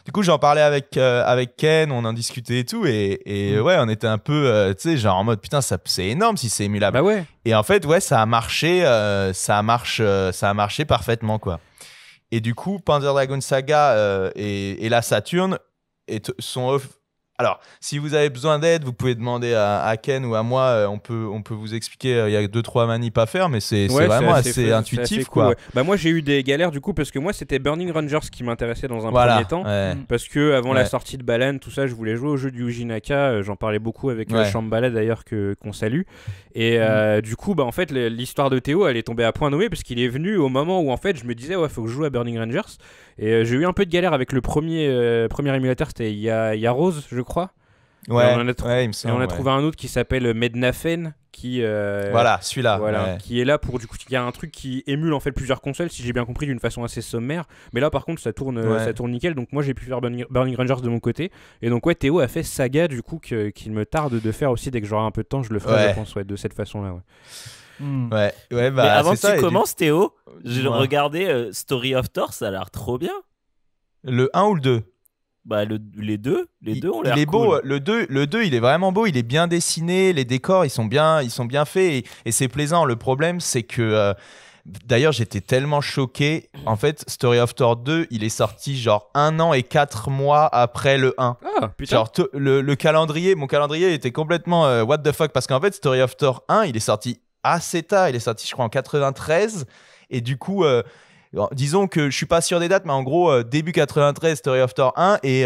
du coup, j'en parlais avec euh, avec Ken, on en discutait et tout, et, mm. ouais, on était un peu, euh, tu sais, genre en mode putain, c'est énorme si c'est émulable. Bah ouais. Et en fait, ouais, ça a marché, euh, ça marche, ça a marché parfaitement quoi. Et du coup, Panzer Dragon Saga et, et la Saturn sont alors, si vous avez besoin d'aide, vous pouvez demander à, Ken ou à moi. Euh, on peut, on peut vous expliquer. Euh, il y a deux trois manies à faire, mais c'est vraiment assez, intuitif, quoi. Bah moi, j'ai eu des galères du coup parce que moi, c'était Burning Rangers qui m'intéressait dans un premier temps, mm. parce que avant la sortie de Balan, tout ça, je voulais jouer au jeu du Ujinaka. Euh, j'en parlais beaucoup avec la balade, d'ailleurs que qu'on salue. Et mm. du coup, bah en fait, l'histoire de Théo, elle est tombée à point nommé parce qu'il est venu au moment où en fait, je me disais ouais, faut que je joue à Burning Rangers. Et j'ai eu un peu de galère avec le premier premier émulateur, c'était il Rose, je crois Ouais, on, a et on a trouvé un autre qui s'appelle Mednafen qui euh, voilà celui-là qui est là pour du coup il y a un truc qui émule en fait plusieurs consoles si j'ai bien compris d'une façon assez sommaire mais là par contre ça tourne ça tourne nickel donc moi j'ai pu faire Burning, Rangers de mon côté et donc ouais Théo a fait Saga du coup qu'il me tarde de faire aussi dès que j'aurai un peu de temps je le ferai je pense de cette façon là hmm. ouais. Ouais, bah, avant que ça, tu commences, Théo, j'ai regardé euh, Story of Thor, ça a l'air trop bien. Le 1 ou le 2 bah, les deux, les deux ont l'air beau, le 2, le 2, il est vraiment beau, il est bien dessiné, les décors, ils sont bien, ils sont bien faits et, c'est plaisant. Le problème, c'est que. Euh, d'ailleurs, j'étais tellement choqué. En fait, Story of Thor 2, il est sorti genre un an et quatre mois après le 1. Ah, putain. le, calendrier, mon calendrier était complètement euh, what the fuck. Parce qu'en fait, Story of Thor 1, il est sorti assez tard. Il est sorti, je crois, en 93. Et du coup, euh, disons que je suis pas sûr des dates, mais en gros, euh, début 93, Story of Thor 1 et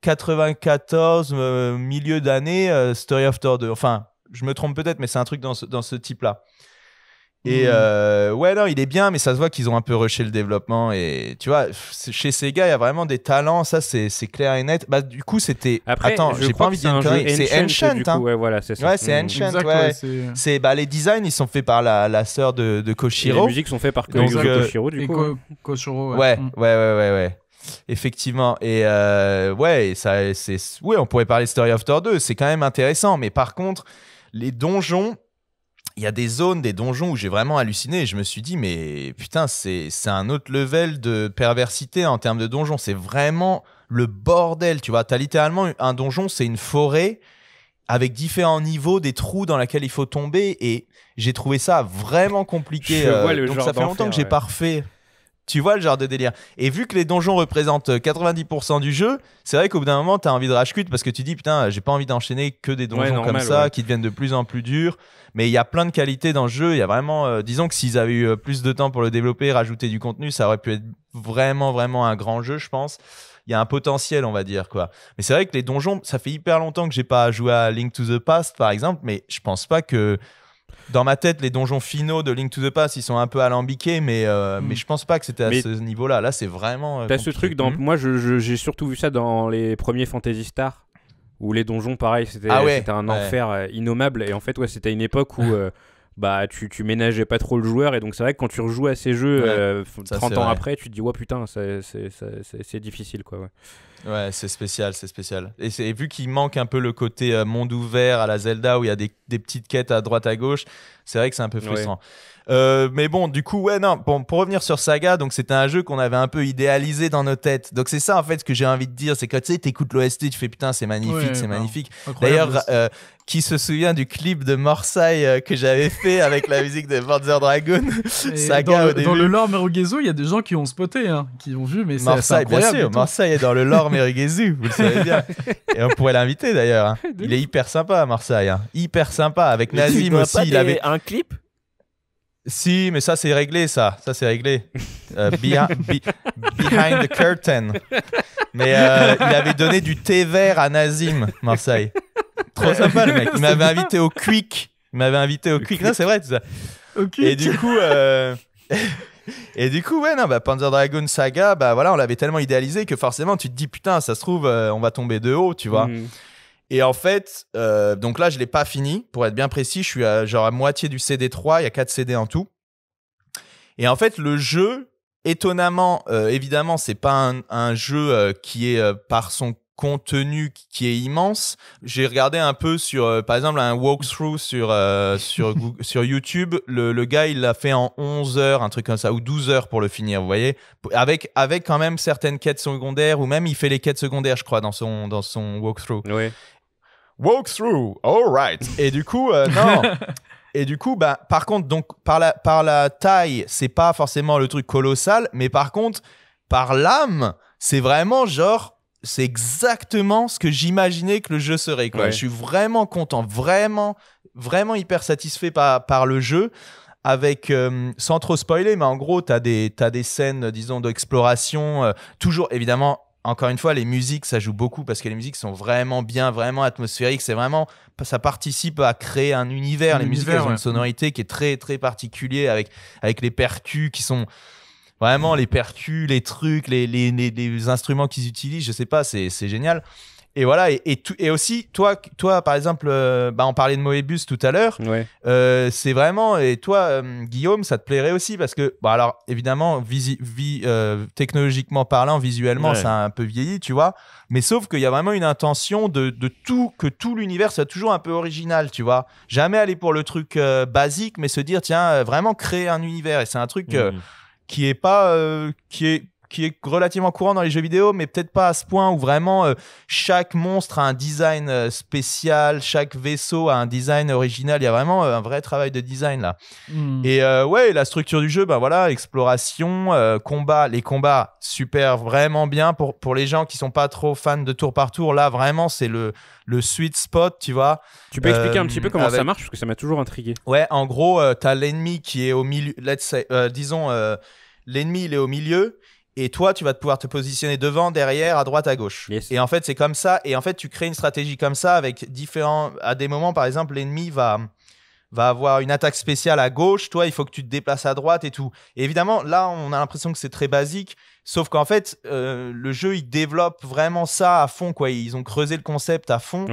94, euh, euh, milieu d'année, Story of Thor 2. Enfin, je me trompe peut-être, mais c'est un truc dans dans ce type-là. Et hmm. euh, ouais, non, il est bien, mais ça se voit qu'ils ont un peu rushé le développement. Et tu vois, chez Sega, il y a vraiment des talents, ça c'est clair et net. Bah, du coup, c'était. Attends, j'ai pas envie de dire C'est Ancient, coup, hein. Ouais, voilà, c'est ça. Ouais, c'est Ancient, hmm. ouais. C'est bah, les designs, ils sont faits par la, sœur de, de Koshiro. Et les musiques sont faites par euh, Koshiro, du coup. Hein. Koshiro, ouais. Hmm. Ouais, ouais, ouais, ouais, Effectivement. Et euh, ouais, ça, c'est. Oui, on pourrait parler Story of Thor 2, c'est quand même intéressant. Mais par contre, les donjons il y a des zones, des donjons où j'ai vraiment halluciné. je me suis dit, mais putain, c'est un autre level de perversité en termes de donjon. C'est vraiment le bordel, tu vois. T'as littéralement un donjon, c'est une forêt avec différents niveaux, des trous dans lesquels il faut tomber. Et j'ai trouvé ça vraiment compliqué. Euh, donc ça fait longtemps que j'ai parfait tu vois le genre de délire. Et vu que les donjons représentent 90% euh, du jeu, c'est vrai qu'au bout d'un moment, tu as envie de rage parce que tu dis putain, j'ai pas envie d'enchaîner que des donjons comme ça qui deviennent de plus en plus durs. Mais il y a plein de qualités dans le jeu. Il y a vraiment, euh, disons que s'ils avaient eu euh, plus de temps pour le développer, rajouter du contenu, ça aurait pu être vraiment, vraiment un grand jeu, je pense. Il y a un potentiel, on va dire quoi. Mais c'est vrai que les donjons, ça fait hyper longtemps que j'ai pas joué à Link to the Past, par exemple. Mais je pense pas que dans ma tête, les donjons finaux de Link to the Past, ils sont un peu alambiqués, mais, euh, hmm. mais je pense pas que c'était à ce niveau-là. Là, c'est vraiment. Euh, T'as ce truc hmm. Moi, j'ai surtout vu ça dans les premiers Fantasy Star, où les donjons, pareil, c'était ah un enfer euh, innommable. Et en fait, ouais, c'était une époque où. bah, tu, tu ménageais pas trop le joueur, et donc c'est vrai que quand tu rejoues à ces jeux 30 ans après, tu te dis, ouais, putain, c'est difficile quoi. Ouais, c'est spécial, c'est spécial. Et, vu qu'il manque un peu le côté euh, monde ouvert à la Zelda où il y a des, petites quêtes à droite à gauche, c'est vrai que c'est un peu frustrant. Euh, mais bon, du coup, ouais, non, pour, revenir sur Saga, donc c'était un jeu qu'on avait un peu idéalisé dans nos têtes. Donc c'est ça, en fait, ce que j'ai envie de dire, c'est que tu sais, t'écoutes l'OST, tu fais putain, c'est magnifique, c'est bah, magnifique. D'ailleurs, euh, qui se souvient du clip de Marseille euh, que j'avais fait avec la musique de Panzer Dragon Saga dans, au début. Dans le lore Merugezu, il y a des gens qui ont spoté, hein, qui ont vu, mais c'est incroyable. Bien est dans le lore Merugezu, vous le savez bien. Et on pourrait l'inviter d'ailleurs. Hein. Il est hyper sympa, Marseille Hein. Hyper sympa. Avec Nazim aussi, il avait. Un clip si, mais ça, c'est réglé, ça. Ça, c'est réglé. Euh, behind, the curtain. Mais euh, il avait donné du thé vert à Nazim, Marseille. Trop sympa, le mec. Il m'avait invité au Quick. Il m'avait invité au Quick. Non, c'est vrai, tout ça. Et du coup... Euh, et du coup, ouais, non, bah, Panzer Dragon Saga, bah voilà, on l'avait tellement idéalisé que forcément, tu te dis, putain, ça se trouve, on va tomber de haut, tu vois. Mhm. Et en fait, euh, donc là, je l'ai pas fini. Pour être bien précis, je suis à, genre à moitié du CD3. Il y a 4 CD en tout. Et en fait, le jeu, étonnamment, euh, évidemment, c'est pas un, jeu euh, qui est euh, par son contenu qui est immense. J'ai regardé un peu sur, par exemple, un walkthrough sur, sur, sur YouTube. Le, le gars, il l'a fait en 11 heures, un truc comme ça, ou 12 heures pour le finir, vous voyez. Avec, avec quand même certaines quêtes secondaires, ou même il fait les quêtes secondaires, je crois, dans son, dans son walkthrough. Oui. Walkthrough, alright. Et du coup, euh, Et du coup, bah, par contre, donc, par la, par la taille, c'est pas forcément le truc colossal, mais par contre, par l'âme, c'est vraiment genre, c'est exactement ce que j'imaginais que le jeu serait. Quoi. Je suis vraiment content, vraiment, vraiment hyper satisfait par, par le jeu. Avec, euh, sans trop spoiler, mais en gros, tu as, des scènes, disons, d'exploration, euh, toujours évidemment encore une fois, les musiques, ça joue beaucoup parce que les musiques sont vraiment bien, vraiment atmosphériques. C'est vraiment, ça participe à créer un univers. les musiques, ont une sonorité qui est très, très particulière avec, avec les percus qui sont vraiment les percus, les trucs, les, les, instruments qu'ils utilisent. Je sais pas, c'est génial. Et voilà, et, et, aussi, toi, toi, par exemple, euh, bah, on parlait de Moebius tout à l'heure. Euh, c'est vraiment, et toi, euh, Guillaume, ça te plairait aussi parce que, bah, alors, évidemment, technologiquement parlant, visuellement, c'est ça a un peu vieilli, tu vois. Mais sauf qu'il y a vraiment une intention de, tout, que tout l'univers soit toujours un peu original, tu vois. Jamais aller pour le truc basique, mais se dire, tiens, vraiment créer un univers. Et c'est un truc mmh. qui est pas, qui est qui est relativement courant dans les jeux vidéo, mais peut-être pas à ce point où vraiment euh, chaque monstre a un design euh, spécial, chaque vaisseau a un design original. Il y a vraiment euh, un vrai travail de design là. Hmm. Et ouais, la structure du jeu, ben voilà, exploration, combat, les combats super vraiment bien pour pour les gens qui sont pas trop fans de tour par tour. Là, vraiment, c'est le le sweet spot, tu vois. Tu peux expliquer un petit peu comment ça marche parce que ça m'a toujours intrigué. Ouais, en gros, tu t'as l'ennemi qui est au milieu. Let's say, disons l'ennemi il est au milieu et toi tu vas te pouvoir te positionner devant, derrière, à droite, à gauche. Et en fait c'est comme ça, et en fait tu crées une stratégie comme ça avec différents... À des moments par exemple l'ennemi va va avoir une attaque spéciale à gauche, toi il faut que tu te déplaces à droite et tout. évidemment là on a l'impression que c'est très basique, sauf qu'en fait euh, le jeu il développe vraiment ça à fond quoi, ils ont creusé le concept à fond.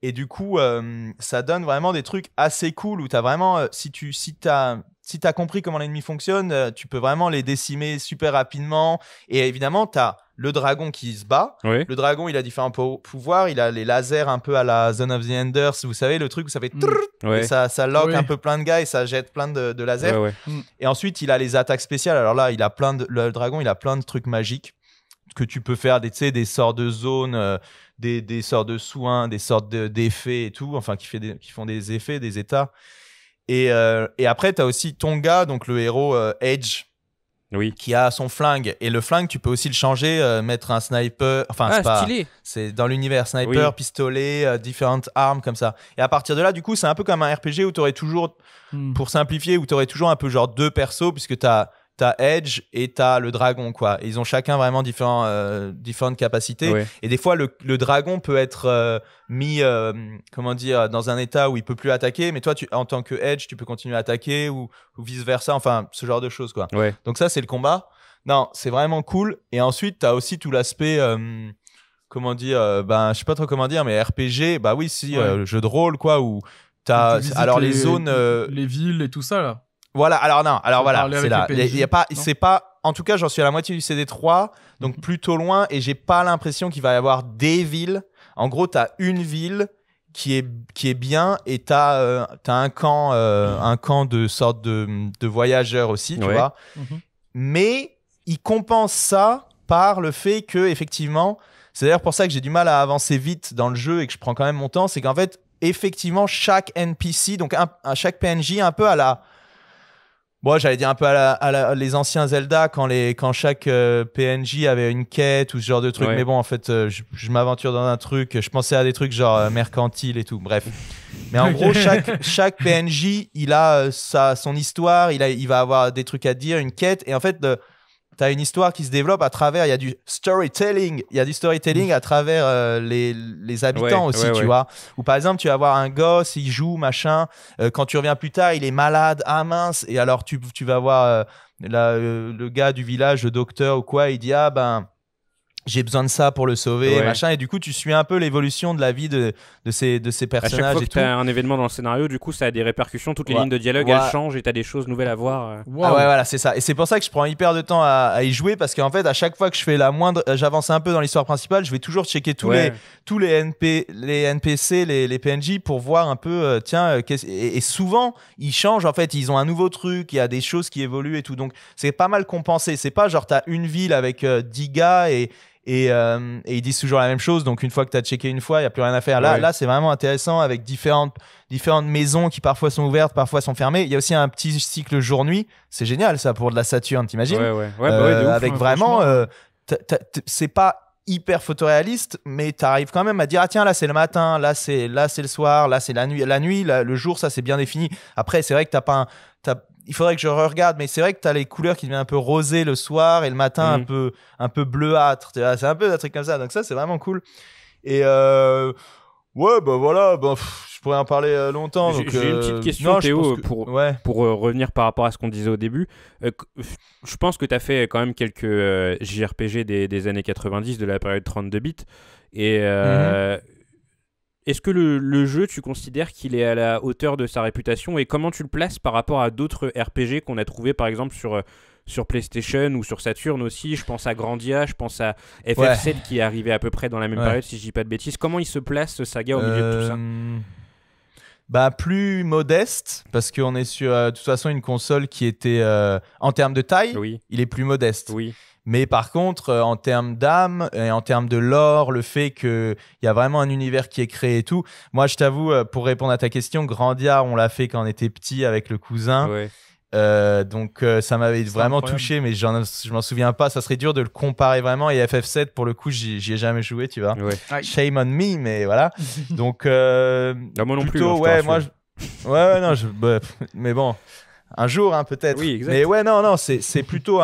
Et du coup, euh, ça donne vraiment des trucs assez cool où tu as vraiment, euh, si tu si as si tu as compris comment l'ennemi fonctionne, euh, tu peux vraiment les décimer super rapidement. Et évidemment, tu as le dragon qui se bat. Le dragon, il a différents pouvoirs. Il a les lasers un peu à la Zone of the Enders. Vous savez, le truc où ça fait... Mm. ça, ça lock un peu plein de gars et ça jette plein de, lasers. Mm. Et ensuite, il a les attaques spéciales. Alors là, il a plein de, le dragon, il a plein de trucs magiques que tu peux faire des, des sorts de zones, euh, des, des sorts de soins, des sortes d'effets et tout, enfin qui, fait qui font des effets, des états. Euh, et, après, tu as aussi Tonga, donc le héros euh, Edge. Oui. Qui a son flingue. Et le flingue, tu peux aussi le changer, euh, mettre un sniper. Enfin, ah, c'est dans l'univers sniper, pistolet, différentes armes comme ça. Et à partir de là, du coup, c'est un peu comme un RPG où tu aurais toujours, hmm. pour simplifier, où tu aurais toujours un peu genre deux persos, puisque tu as t'as Edge et t'as le dragon quoi. ils ont chacun vraiment différents, euh, différentes capacités. Et des fois le, dragon peut être euh, mis euh, comment dire dans un état où il peut plus attaquer, mais toi tu en tant que Edge tu peux continuer à attaquer ou, vice versa. Enfin ce genre de choses quoi. Donc ça c'est le combat. Non c'est vraiment cool. Et ensuite t'as aussi tout l'aspect comment dire ben je sais pas trop comment dire mais RPG bah oui si jeu de rôle quoi ou t'as alors les zones les villes et tout ça là. Voilà, alors non, alors voilà, c'est là. Il y, a pas, c'est pas. En tout cas, j'en suis à la moitié du CD3, donc mhm. plutôt loin, et j'ai pas l'impression qu'il va y avoir des villes. En gros, t'as une ville qui est qui est bien et t'as euh, as un camp euh, un camp de sorte de, de voyageurs aussi, tu vois. Mhm. Mais il compense ça par le fait que effectivement, c'est d'ailleurs pour ça que j'ai du mal à avancer vite dans le jeu et que je prends quand même mon temps, c'est qu'en fait effectivement chaque NPC donc chaque PNJ un peu à la moi, bon, j'allais dire un peu à, la, les anciens Zelda quand les quand chaque euh, PNJ avait une quête ou ce genre de truc. Mais bon, en fait, euh, je, m'aventure dans un truc. Je pensais à des trucs genre euh, mercantile et tout. Bref. Mais en gros, chaque chaque PNJ, il a sa son histoire. Il a il va avoir des trucs à dire, une quête. Et en fait, tu une histoire qui se développe à travers, il y a du storytelling, il y a du storytelling à travers euh, les, habitants aussi, tu vois. Ou par exemple, tu vas voir un gosse, il joue, machin, euh, quand tu reviens plus tard, il est malade, ah mince, et alors tu, tu vas voir euh, le gars du village, le docteur ou quoi, il dit, ah ben j'ai besoin de ça pour le sauver, machin. Et du coup, tu suis un peu l'évolution de la vie de, de, ces, de ces personnages. À chaque fois que tu un événement dans le scénario, du coup, ça a des répercussions. Toutes les lignes de dialogue, elles changent et tu as des choses nouvelles à voir. Euh. Ah ouais, voilà, c'est ça. Et c'est pour ça que je prends hyper de temps à, y jouer parce qu'en fait, à chaque fois que je fais la moindre. Euh, j'avance un peu dans l'histoire principale, je vais toujours checker tous, les, tous les, NP, les NPC, les, les PNJ pour voir un peu, euh, tiens, et, souvent, ils changent en fait. Ils ont un nouveau truc, il y a des choses qui évoluent et tout. Donc, c'est pas mal compensé. C'est pas genre, tu as une ville avec 10 gars et euh, et, ils disent toujours la même chose. Donc, une fois que tu as checké une fois, il n'y a plus rien à faire. Là, là c'est vraiment intéressant avec différentes, différentes maisons qui parfois sont ouvertes, parfois sont fermées. Il y a aussi un petit cycle jour-nuit. C'est génial, ça, pour de la Saturne, t'imagines ouais, ouais. Bah euh, avec hein, vraiment. Euh, c'est pas hyper photoréaliste, mais tu arrives quand même à dire ah tiens là c'est le matin, là c'est là c'est le soir, là c'est la nuit, la nuit, le jour ça c'est bien défini. Après c'est vrai que t'as pas un, il faudrait que je regarde, mais c'est vrai que tu as les couleurs qui deviennent un peu rosées le soir et le matin un mhm. peu un peu bleuâtre. C'est un peu un truc comme ça. Donc ça, c'est vraiment cool. Et euh, ouais, bah voilà, bah, je pourrais en parler euh, longtemps. J'ai une petite euh, question, Théo, pour, pour euh, revenir par rapport à ce qu'on disait au début. je pense que tu as fait quand même quelques JRPG des, des, années 90 de la période 32 bits. Et. Mhm. Est-ce que le, jeu, tu considères qu'il est à la hauteur de sa réputation et comment tu le places par rapport à d'autres RPG qu'on a trouvé par exemple sur, euh, sur PlayStation ou sur Saturn aussi Je pense à Grandia, je pense à FF7 qui est arrivé à peu près dans la même période, si je dis pas de bêtises. Comment il se place ce saga au milieu de tout ça euh, bah, plus modeste, parce qu'on est sur, euh, de toute façon, une console qui était, en termes de taille, il est plus modeste. Oui. Mais par contre, euh, en termes d'âme et en termes de lore, le fait qu'il y a vraiment un univers qui est créé et tout, moi, je t'avoue, euh, pour répondre à ta question, Grandia, on l'a fait quand on était petit avec le cousin. Euh, donc ça m'avait vraiment touché, mais je m'en souviens pas. Ça serait dur de le comparer vraiment. Et FF7, pour le coup, j'y ai jamais joué, tu vois. Shame on me, mais voilà. donc euh, ah, moi non plus. Hein, ouais, moi, ouais, non, bah, mais bon un jour hein, peut-être. Oui, Mais ouais, non, non, c'est plutôt,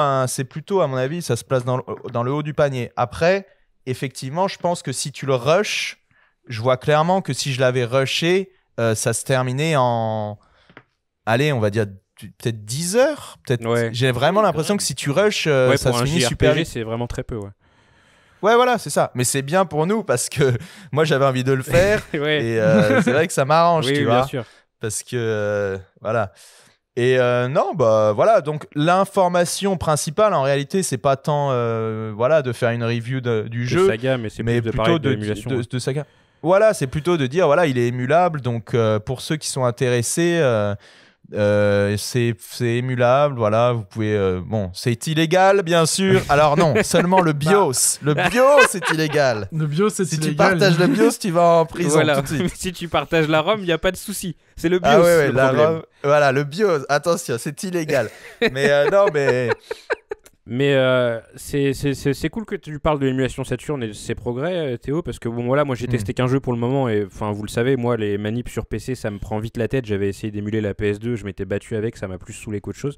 plutôt, à mon avis, ça se place dans le, haut du panier. Après, effectivement, je pense que si tu le rush je vois clairement que si je l'avais rushé, euh, ça se terminait en. Allez, on va dire peut-être 10 heures. Peut-être. J'ai vraiment l'impression que si tu rushes, euh, ça se finit super C'est vraiment très peu, ouais. Ouais, voilà, c'est ça. Mais c'est bien pour nous parce que moi j'avais envie de le faire. Et euh, c'est vrai que ça m'arrange, tu sûr. Parce que voilà. Et euh, non, bah voilà. Donc l'information principale, en réalité, c'est pas tant euh, voilà de faire une review du jeu, mais, plutôt de, saga. Voilà, c'est plutôt de dire voilà, il est émulable. Donc euh, pour ceux qui sont intéressés, euh, c'est émulable, voilà, vous pouvez... Euh, bon, c'est illégal, bien sûr. Alors non, seulement le bah. BIOS. Le BIOS c'est illégal. Le bios c'est Si tu partages le BIOS, tu vas en prison si tu partages la ROM, il n'y a pas de souci. C'est le ah BIOS Voilà, le BIOS, attention, c'est illégal. mais euh, non, mais... Mais euh, c'est cool que tu parles de l'émulation Saturn et de ses progrès, euh, Théo, parce que bon, voilà, moi j'ai hmm. testé qu'un jeu pour le moment, et enfin, vous le savez, moi les manips sur PC ça me prend vite la tête. J'avais essayé d'émuler la PS2, je m'étais battu avec, ça m'a plus saoulé qu'autre chose.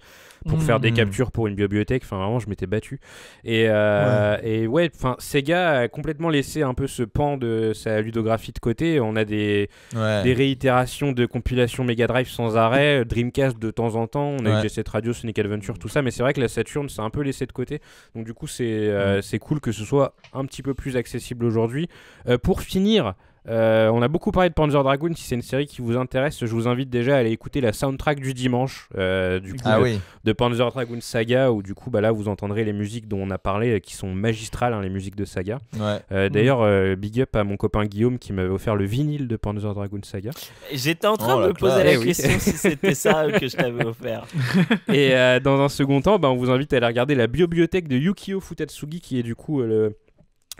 Pour faire des hmm. captures pour une bibliothèque, enfin vraiment, je m'étais battu. Et, euh, ouais. ouais, enfin, Sega a complètement laissé un peu ce pan de sa ludographie de côté. On a des, des réitérations de compilations Mega Drive sans arrêt, Dreamcast de temps en temps, on a eu G7 Radio, Sonic Adventure, tout ça, mais c'est vrai que la Saturn, c'est un peu les de côté. Donc du coup, c'est euh, c'est cool que ce soit un petit peu plus accessible aujourd'hui. Euh, pour finir, euh, on a beaucoup parlé de Panzer Dragoon. Si c'est une série qui vous intéresse, je vous invite déjà à aller écouter la soundtrack du dimanche euh, ah de, Panzer Dragoon Saga, où du coup, bah là, vous entendrez les musiques dont on a parlé, euh, qui sont magistrales, hein, les musiques de Saga. Mhm. D'ailleurs, big up à mon copain Guillaume qui m'avait offert le vinyle de Panzer Dragoon Saga. J'étais en train oh de me poser la eh question si c'était ça que je t'avais offert. Et dans un second temps, bah, on vous invite à aller regarder la bibliothèque de Yukio Futatsugi, qui est du coup le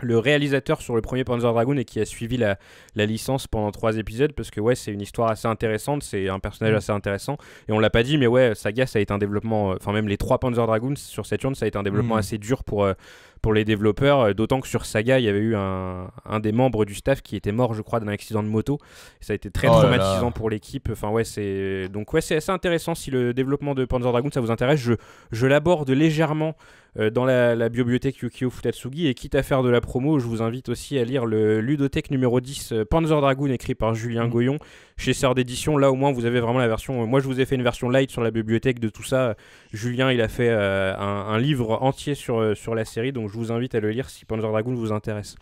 le réalisateur sur le premier Panzer Dragoon et qui a suivi la, licence pendant trois épisodes parce que ouais c'est une histoire assez intéressante c'est un personnage mm. assez intéressant et on l'a pas dit mais ouais Saga ça a été un développement euh, enfin même les trois Panzer dragons sur Saturn ça a été un développement mm. assez dur pour euh, pour les développeurs euh, d'autant que sur Saga il y avait eu un, un, des membres du staff qui était mort je crois d'un accident de moto ça a été très oh traumatisant pour l'équipe enfin ouais c'est donc ouais c'est assez intéressant si le développement de Panzer Dragoon ça vous intéresse je je l'aborde légèrement euh, dans la, bibliothèque Yukio Futatsugi. Et quitte à faire de la promo, je vous invite aussi à lire le ludothèque numéro 10 euh, Panzer Dragoon écrit par Julien mm. Goyon chez Sœur d'édition. Là au moins vous avez vraiment la version. Euh, moi je vous ai fait une version light sur la bibliothèque de tout ça. Julien il a fait un, un, livre entier sur, sur la série, donc je vous invite à le lire si Panzer Dragoon vous intéresse.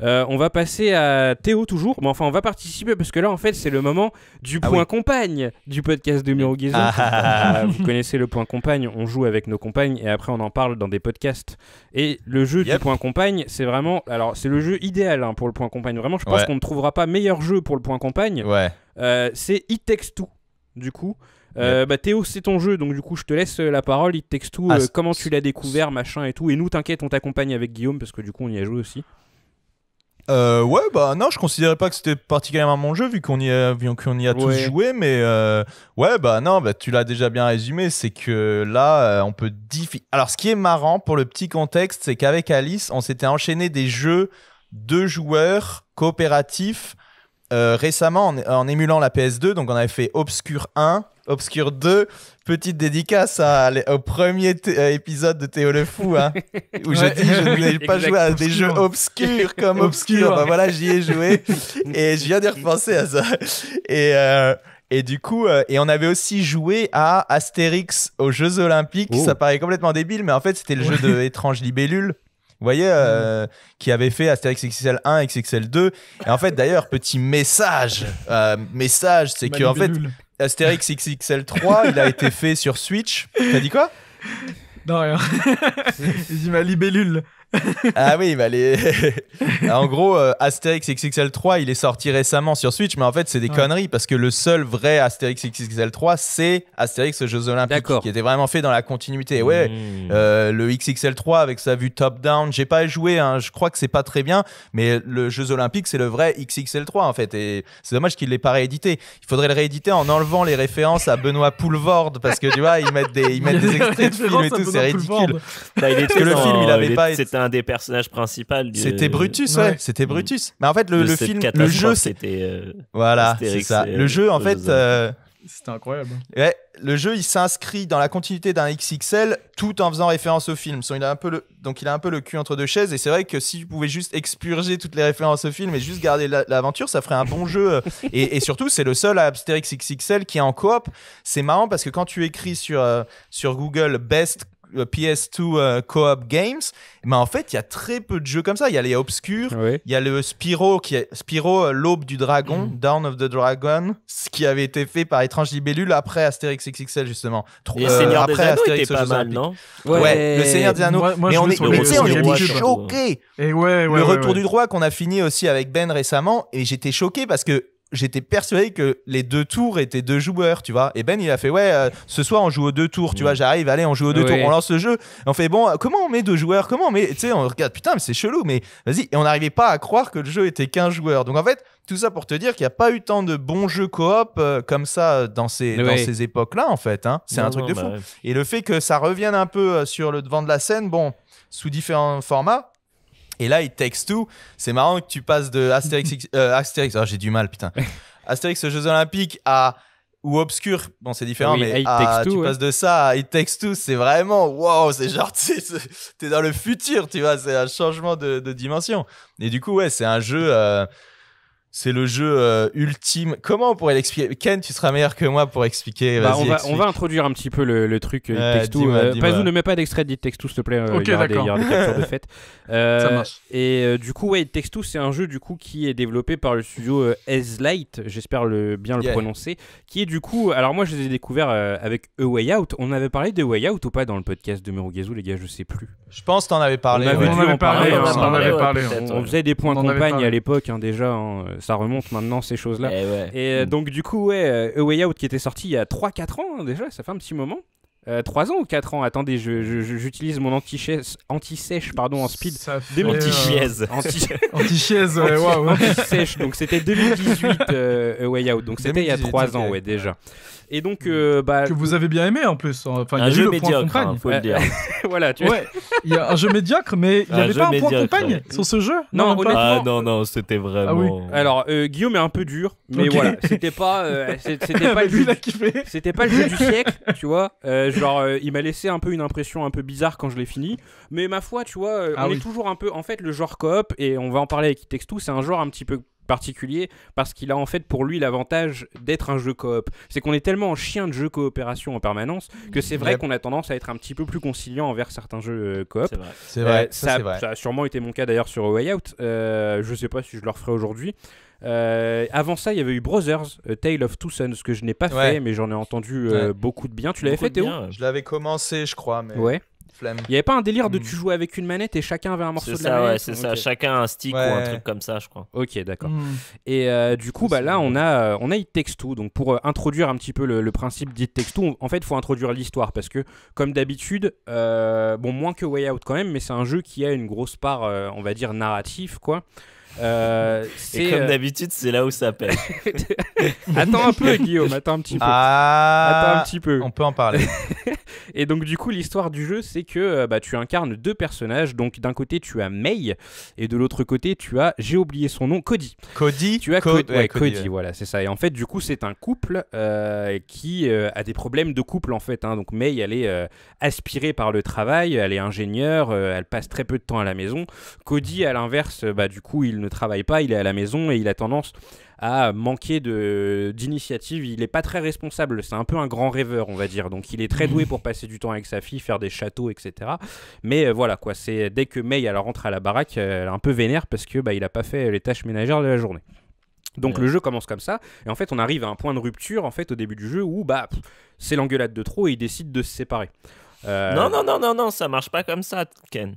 Euh, on va passer à Théo toujours, mais enfin on va participer parce que là en fait c'est le moment du ah point compagne du podcast de Miro ah. euh, Vous connaissez le point compagne, on joue avec nos compagnes et après on en parle dans des podcasts. Et le jeu du point compagne, c'est vraiment, alors c'est le jeu idéal hein, pour le point compagne. Vraiment, je pense qu'on ne trouvera pas meilleur jeu pour le point compagne. Ouais. Euh, c'est It Takes du coup. Bah, Théo, c'est ton jeu, donc du coup, je te laisse la parole. It ah, comment tu l'as découvert, machin et tout. Et nous, t'inquiète, on t'accompagne avec Guillaume parce que du coup, on y a joué aussi. Euh, ouais, bah non, je considérais pas que c'était particulièrement mon jeu vu qu'on y a, vu qu'on y a tous joué, mais euh, ouais, bah non, bah, tu l'as déjà bien résumé, c'est que là, euh, on peut Alors, ce qui est marrant pour le petit contexte, c'est qu'avec Alice, on s'était enchaîné des jeux de joueurs coopératifs euh, récemment en, en, émulant la PS2, donc on avait fait Obscure 1 Obscure 2. Petite dédicace à, au premier euh, épisode de Théo le Fou, hein, où je dis je n'ai pas joué à des jeux obscurs comme Obscure, ben voilà, j'y ai joué et je viens d'y repenser à ça. Et. Euh, du coup, euh, et on avait aussi joué à Astérix aux Jeux Olympiques. Oh. Ça paraît complètement débile, mais en fait, c'était le jeu de étrange libellule. Vous voyez, qui avait fait Astérix XXL 1, XXL 2. Et en fait, d'ailleurs, petit message, message, c'est que en fait, Astérix XXL3, il a été fait sur Switch. T'as dit quoi Non, rien. J'ai ma libellule. ah oui, bah en gros, euh, Asterix XXL3, il est sorti récemment sur Switch, mais en fait, c'est des conneries parce que le seul vrai Astérix XXL3, c'est Astérix Jeux Olympiques, qui était vraiment fait dans la continuité. Ouais, mmh. euh, le XXL3 avec sa vue top-down, j'ai pas joué, hein, je crois que c'est pas très bien, mais le Jeux Olympiques, c'est le vrai XXL3 en fait, et c'est dommage qu'il l'ait pas réédité. Il faudrait le rééditer en enlevant les références à Benoît Poulvorde parce que tu vois, ils mettent des, extraits de films et tout, c'est ridicule. Bah, parce que le film, il avait pas été un des personnages principaux. C'était Brutus, ouais. C'était Brutus. Mm. Mais en fait, le, film, le jeu, c'était. Euh, voilà, c'est ça. Le jeu, en fait. Euh, c'était incroyable. Ouais, le jeu, il s'inscrit dans la continuité d'un XXL tout en faisant référence au film. Donc il, a un peu le, donc, il a un peu le cul entre deux chaises. Et c'est vrai que si vous pouvais juste expurger toutes les références au film et juste garder l'aventure, ça ferait un bon jeu. Et, surtout, c'est le seul à Absterix XXL qui est en coop. C'est marrant parce que quand tu écris sur, euh, sur Google Best euh, PS2 euh, Co-op Games. Mais en fait, il y a très peu de jeux comme ça. Il y a les Obscurs, il y a le Spyro, qui est, Spyro euh, L'Aube du Dragon, mm. Down of the Dragon, ce qui avait été fait par Étrange Libellule après Astérix XXL, justement. Le Et Seigneur des Anneaux était pas mal, non ouais. le Seigneur des Anneaux. mais on est, on était choqués. Et ouais, le Retour du Droit qu'on a fini aussi avec Ben récemment. Et j'étais choqué parce que j'étais persuadé que les deux tours étaient deux joueurs, tu vois. Et Ben, il a fait, ouais, euh, ce soir, on joue aux deux tours, tu vois, mm. j'arrive, allez, on joue aux deux tours, on lance le jeu. on fait, bon, comment on met deux joueurs Comment on met, tu sais, on regarde, putain, mais c'est chelou, mais vas-y. Et on n'arrivait pas à croire que le jeu était qu'un joueur. Donc en fait, tout ça pour te dire qu'il n'y a pas eu tant de bons jeux coop euh, comme ça dans ces, époques-là, en fait. Hein. C'est un truc de bah fou. Et le fait que ça revienne un peu euh, sur le devant de la scène, bon, sous différents formats, et là, il texte tout. c'est marrant que tu passes de Asterix... Euh, Asterix, oh, j'ai du mal, putain. Asterix aux Jeux Olympiques à ou obscur, bon c'est différent, mais tu passes de ça à It Takes Two, c'est vraiment waouh, c'est genre t'es dans le futur, tu vois, c'est un changement de, dimension. Et du coup ouais, c'est un jeu, euh, c'est le jeu euh, ultime. Comment on pourrait l'expliquer Ken, tu seras meilleur que moi pour expliquer. Bah, on, va, introduire un petit peu le, truc euh, euh Pazou, ne met pas d'extrait de Textou, s'il te plaît. Euh, ok, Il y des captures de fête. Ça marche. Et du coup, ouais, It c'est un jeu du coup, qui est développé par le studio s j'espère bien le prononcer, qui est du coup... Alors moi, je les ai découverts avec A Way Out. On avait parlé de Way Out ou pas dans le podcast de Merugazu, les gars, je sais plus. Je pense que t'en avais parlé. On, On, parlé. On faisait des points de campagne à l'époque, hein, déjà. Hein, ça remonte maintenant ces choses-là. Eh Et, euh, donc, du coup, ouais, euh, A Way Out qui était sorti il y a 3-4 ans hein, déjà, ça fait un petit moment. 3 euh, ans ou 4 ans Attendez, j'utilise je, j'utilise mon anti-sèche pardon, en speed. anti chaise anti chaise ouais, waouh. Anti-sèche, donc c'était 2018 euh, Way Out. Donc c'était il y a 3 ans, ouais, déjà. Et donc, euh, bah, que vous avez bien aimé en plus. Hein. un y a jeu médiocre, il hein, faut le dire. voilà, tu ouais, il y a un jeu médiocre, mais il n'y avait pas un point compagne sur ce jeu. Non, non ah, non, c'était vraiment. Ah Alors, Guillaume est un peu dur, mais voilà, c'était pas, c'était pas, le jeu. C'était pas le jeu du siècle, tu vois. Genre, euh, il m'a laissé un peu une impression un peu bizarre quand je l'ai fini. Mais ma foi, tu vois, euh, ah on est toujours un peu. En fait, le genre coop, et on va en parler avec tout c'est un genre un petit peu particulier parce qu'il a en fait pour lui l'avantage d'être un jeu coop. C'est qu'on est tellement en chien de jeu coopération en permanence que c'est vrai qu'on a tendance à être un petit peu plus conciliant envers certains jeux euh, coop. C'est vrai. Ça, a sûrement été mon cas d'ailleurs sur Way Out. je sais pas si je le referai aujourd'hui. Euh, avant ça, il y avait eu Brothers, Tale of Two Sons, que je n'ai pas fait, mais j'en ai entendu euh, beaucoup de bien. Tu l'avais fait, Théo Je l'avais commencé, je crois, mais. Ouais. Il n'y avait pas un délire de hmm. tu jouais avec une manette et chacun avait un morceau de la manette. C'est ça, chacun un stick ou un truc comme ça, je crois. Ok, d'accord. Hmm. Et euh, du coup, bah, là, on a, on a It Takes Donc, pour introduire un petit peu le, principe d'It Takes en fait, il faut introduire l'histoire parce que, comme d'habitude, bon, moins que Way Out quand même, mais c'est un jeu qui a une grosse part, on va dire, narrative, quoi. Euh, et comme euh, d'habitude, c'est là où ça pète. attends un peu, Guillaume, attends un petit peu. Ah, attends un petit peu. On peut en parler. et donc, du coup, l'histoire du jeu, c'est que euh, bah, tu incarnes deux personnages. Donc, d'un côté, tu as May, et de l'autre côté, tu as, j'ai oublié son nom, Cody. Cody Tu as Cody, ouais, Cody, voilà, c'est ça. Et en fait, du coup, c'est un couple euh, qui a des problèmes de couple, en fait. Hein. Donc, May, elle est aspirée par le travail, elle est ingénieure, elle passe très peu de temps à la maison. Cody, à l'inverse, bah, du coup, il ne travaille pas, il est à la maison et il a tendance à manquer d'initiative. Il n'est pas très responsable, c'est un peu un grand rêveur, on va dire. Donc il est très doué pour passer du temps avec sa fille, faire des châteaux, etc. Mais voilà, quoi, c'est dès que May elle rentre à la baraque, elle est un peu vénère parce que bah, il n'a pas fait les tâches ménagères de la journée. Donc le jeu commence comme ça, et en fait on arrive à un point de rupture en fait au début du jeu où bah c'est l'engueulade de trop et ils décident de se séparer. Non non non non non ça marche pas comme ça Ken.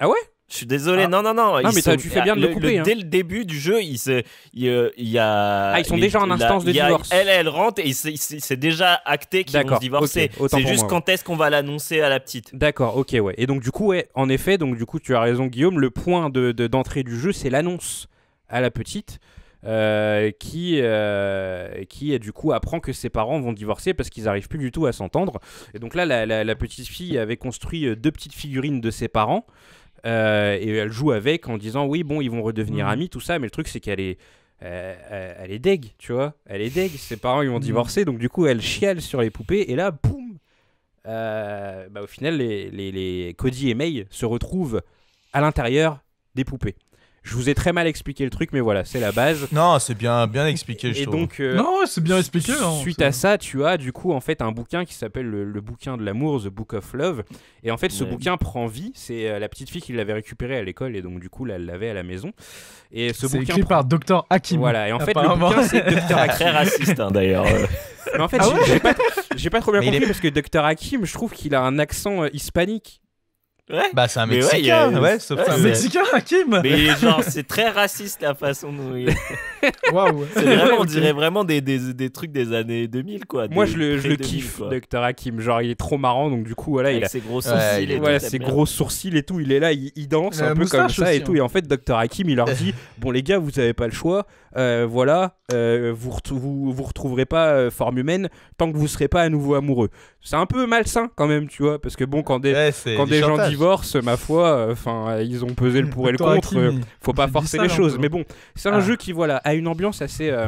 Ah ouais je suis désolé. Ah. non, Non, non, non. mais tu fais bien de le, couper. Hein. Dès le début du jeu, il, se... il, euh, y a. Ah, ils sont déjà en instance de divorce. Elle, elle rentre et c'est déjà acté qu'ils vont divorcer. C'est juste quand est-ce qu'on va l'annoncer à la petite. D'accord, ok, ouais. Et donc, du coup, ouais, en effet, donc, du coup, tu as raison, Guillaume. Le point d'entrée de, d'entrée du jeu, c'est l'annonce à la petite. Euh, qui, euh, qui du coup apprend que ses parents vont divorcer parce qu'ils n'arrivent plus du tout à s'entendre. Et donc là, la, la, la, petite fille avait construit deux petites figurines de ses parents. Euh, et elle joue avec en disant oui, bon, ils vont redevenir mm. amis, tout ça. Mais le truc, c'est qu'elle est. Euh, euh, elle est deg, tu vois. Elle est deg. Ses parents, ils vont mm. divorcer. Donc, du coup, elle chiale sur les poupées. Et là, boum bah, Au final, les, les, les Cody et May se retrouvent à l'intérieur des poupées. Je vous ai très mal expliqué le truc, mais voilà, c'est la base. Non, c'est bien, bien expliqué, je donc, euh, Non, c'est bien expliqué. Hein, suite à ça, tu as du coup en fait un bouquin qui s'appelle le, bouquin de l'amour, The Book of Love. Et en fait, ce bouquin prend vie. C'est euh, la petite fille qui l'avait récupéré à l'école et donc du coup, elle l'avait à la maison. Et ce C'est bouquin écrit par Dr Hakim. Voilà. Et en fait, le bouquin c'est Dr Hakim. Très raciste, hein, d'ailleurs. Mais en fait, ah j'ai- pas, trop bien compris parce que Dr Hakim, je trouve qu'il a un accent euh, hispanique. Bah, c'est un Mexicain, ouais, c'est un Mexicain, Hakim Mais genre, c'est très raciste la façon dont il- Waouh. C'est vraiment, on dirait vraiment des, des, des trucs des années 2000, quoi. Moi, je le, je le kiffe, docteur Dr. Hakim. Genre, il est trop marrant, donc du coup, voilà, il a ses gros sourcils voilà, ses gros sourcils et tout, il est là, il, danse un peu comme ça et tout. Et en hein. fait, docteur Hakim, il leur dit Bon, les gars, vous avez pas le choix, euh, voilà, euh, vous, vous, retrouverez pas euh, forme humaine tant que vous serez pas à nouveau amoureux. C'est un peu malsain quand même, tu vois, parce que bon, quand des, quand des gens divorce, ma foi, enfin, ils ont pesé le pour et le contre. faut pas forcer les choses. Mais bon, c'est un ah. jeu qui voilà a une ambiance assez. Euh,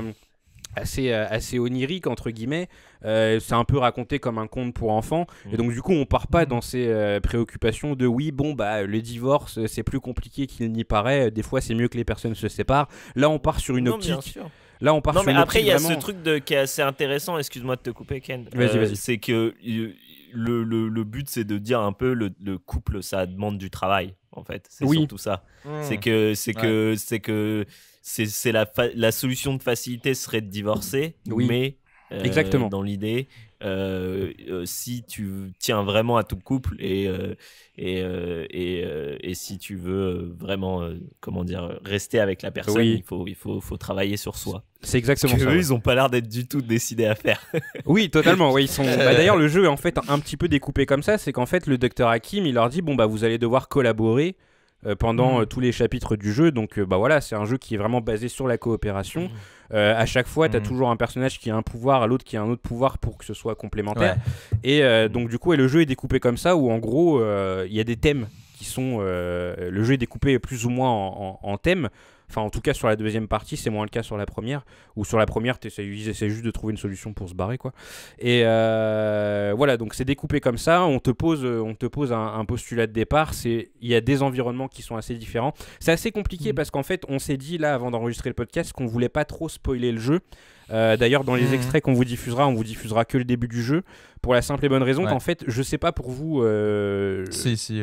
assez euh, assez onirique entre guillemets euh, c'est un peu raconté comme un conte pour enfants mm. et donc du coup on part pas mm. dans ces préoccupations de oui bon bah le divorce c'est plus compliqué qu'il n'y paraît des fois c'est mieux que les personnes se séparent là on part sur une optique là on part Non, mais après, il y a ce truc de, qui est assez intéressant, excuse-moi de te couper, Ken. Vas-y, vas-y. C'est que le, but, c'est de dire un peu le, couple, ça demande du travail, en fait. C'est oui. surtout ça. Mmh. C'est que c'est que c'est que c'est la, la solution de facilité serait de divorcer, mais euh, exactement dans l'idée euh, euh, si tu tiens vraiment à tout couple et, euh, et, si tu veux vraiment comment dire, rester avec la personne, il, faut, il faut, travailler sur soi. C'est exactement que ça. ils ont pas l'air d'être du tout décidés à faire. oui, totalement. Oui, ils sont. Bah, d'ailleurs, le jeu est en fait un, petit peu découpé comme ça. C'est qu'en fait, le docteur Hakim, il leur dit bon bah vous allez devoir collaborer euh, pendant mm. euh, tous les chapitres du jeu. Donc euh, bah voilà, c'est un jeu qui est vraiment basé sur la coopération. Mm. à chaque fois, tu as mm. toujours un personnage qui a un pouvoir, à l'autre qui a un autre pouvoir pour que ce soit complémentaire. Et donc du coup, et le jeu est découpé comme ça, où en gros, il y a des thèmes qui sont... le jeu est découpé plus ou moins en thèmes. Enfin, en tout cas, sur la deuxième partie, c'est moins le cas sur la première. Ou sur la première, ils essaient juste de trouver une solution pour se barrer, quoi. Et euh, voilà, donc c'est découpé comme ça. On te pose, euh, on te pose un, postulat de départ. C'est, il y a des environnements qui sont assez différents. C'est assez compliqué mmh. parce qu'en fait, on s'est dit là avant d'enregistrer le podcast qu'on voulait pas trop spoiler le jeu. Euh, d'ailleurs, dans les mmh. extraits qu'on vous diffusera, on vous diffusera que le début du jeu, pour la simple et bonne raison qu'en fait, je sais pas pour vous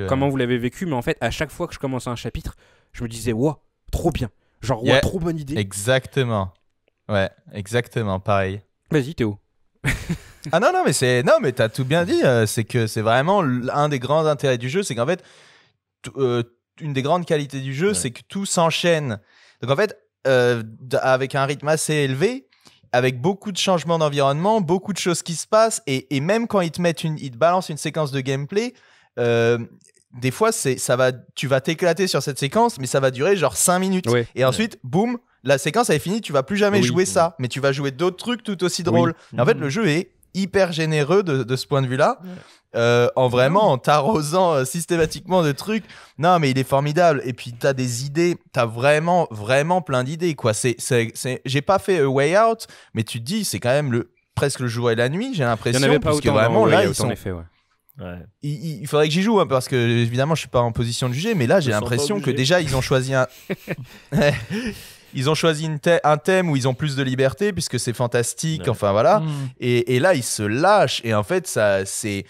comment vous l'avez vécu, mais en fait, à chaque fois que je commençais un chapitre, je me disais, wow, trop bien. Genre, trop bonne idée. Exactement. Ouais, exactement, pareil. Vas-y, Théo. ah non, non, mais c'est. Non, mais t'as tout bien dit. Euh, c'est que c'est vraiment un des grands intérêts du jeu. C'est qu'en fait, euh, une des grandes qualités du jeu, c'est que tout s'enchaîne. Donc en fait, euh, avec un rythme assez élevé, avec beaucoup de changements d'environnement, beaucoup de choses qui se passent, et, même quand ils te mettent une, ils te balancent une séquence de gameplay, des fois, c'est, ça va, tu vas t'éclater sur cette séquence, mais ça va durer genre 5 minutes. Et ensuite, boum, la séquence est finie, tu vas plus jamais jouer ça, mais tu vas jouer d'autres trucs tout aussi drôles. en fait, mmh. le jeu est hyper généreux de, ce point de vue-là. Euh, en vraiment en t'arrosant euh, systématiquement de trucs. Non, mais il est formidable. Et puis t'as des idées, t'as vraiment vraiment plein d'idées quoi. C'est, c'est, j'ai pas fait A Way Out, mais tu te dis c'est quand même le presque le jour et la nuit. J'ai l'impression. Il y en avait vraiment là ils Effet, il, faudrait que j'y joue hein, parce que évidemment je suis pas en position de juger, mais là j'ai l'impression que déjà ils ont choisi un, ils ont choisi thème, un thème où ils ont plus de liberté puisque c'est fantastique, enfin voilà. Hmm. Et, là ils se lâchent et en fait ça c'est,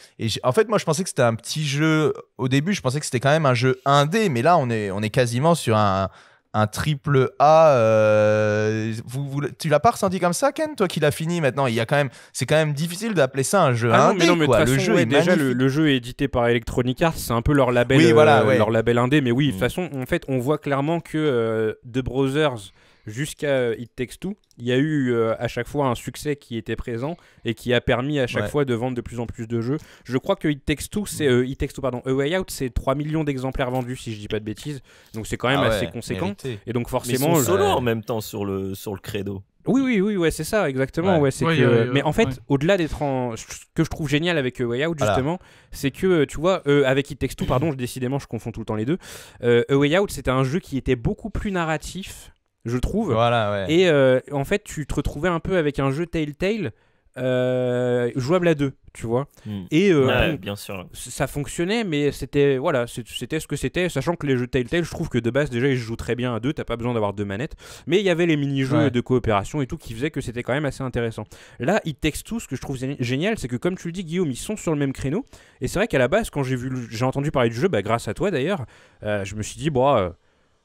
en fait moi je pensais que c'était un petit jeu au début, je pensais que c'était quand même un jeu indé, mais là on est on est quasiment sur un un triple A. Euh, vous, tu l'as pas ressenti comme ça, Ken, toi qui l'as fini maintenant Il y a quand même, c'est quand même difficile d'appeler ça un jeu indé. le jeu est déjà le, jeu édité par Electronic Arts, c'est un peu leur label, euh, leur label indé. Mais oui, de toute mm. façon, en fait, on voit clairement que euh, The Brothers jusqu'à euh, It Takes Two, il y a eu euh, à chaque fois un succès qui était présent et qui a permis à chaque fois de vendre de plus en plus de jeux. Je crois que It Takes Two, c'est euh, It Takes pardon, A Way Out, c'est 3 millions d'exemplaires vendus si je dis pas de bêtises. Donc c'est quand même ah assez conséquent. Et donc forcément, solo en même temps sur le sur le credo. Oui, oui, oui, ouais, c'est ça, exactement. Ouais. que... mais en fait, au-delà d'être en. Ce que je trouve génial avec A Way Out, justement, c'est que, tu vois, avec It Takes Two, pardon, je, décidément, je confonds tout le temps les deux. A Way Out, c'était un jeu qui était beaucoup plus narratif je trouve. Voilà, ouais. Et euh, en fait, tu te retrouvais un peu avec un jeu Telltale euh, jouable à deux, tu vois. Hmm. Et euh, ouais, bien sûr. ça fonctionnait, mais c'était voilà, c'était ce que c'était, sachant que les jeux Telltale, je trouve que de base déjà ils jouent très bien à deux, t'as pas besoin d'avoir deux manettes. Mais il y avait les mini-jeux de coopération et tout qui faisaient que c'était quand même assez intéressant. Là, il texte tout, ce que je trouve génial, c'est que comme tu le dis, Guillaume, ils sont sur le même créneau. Et c'est vrai qu'à la base, quand j'ai vu, j'ai entendu parler du jeu, bah, grâce à toi d'ailleurs, euh, je me suis dit, bah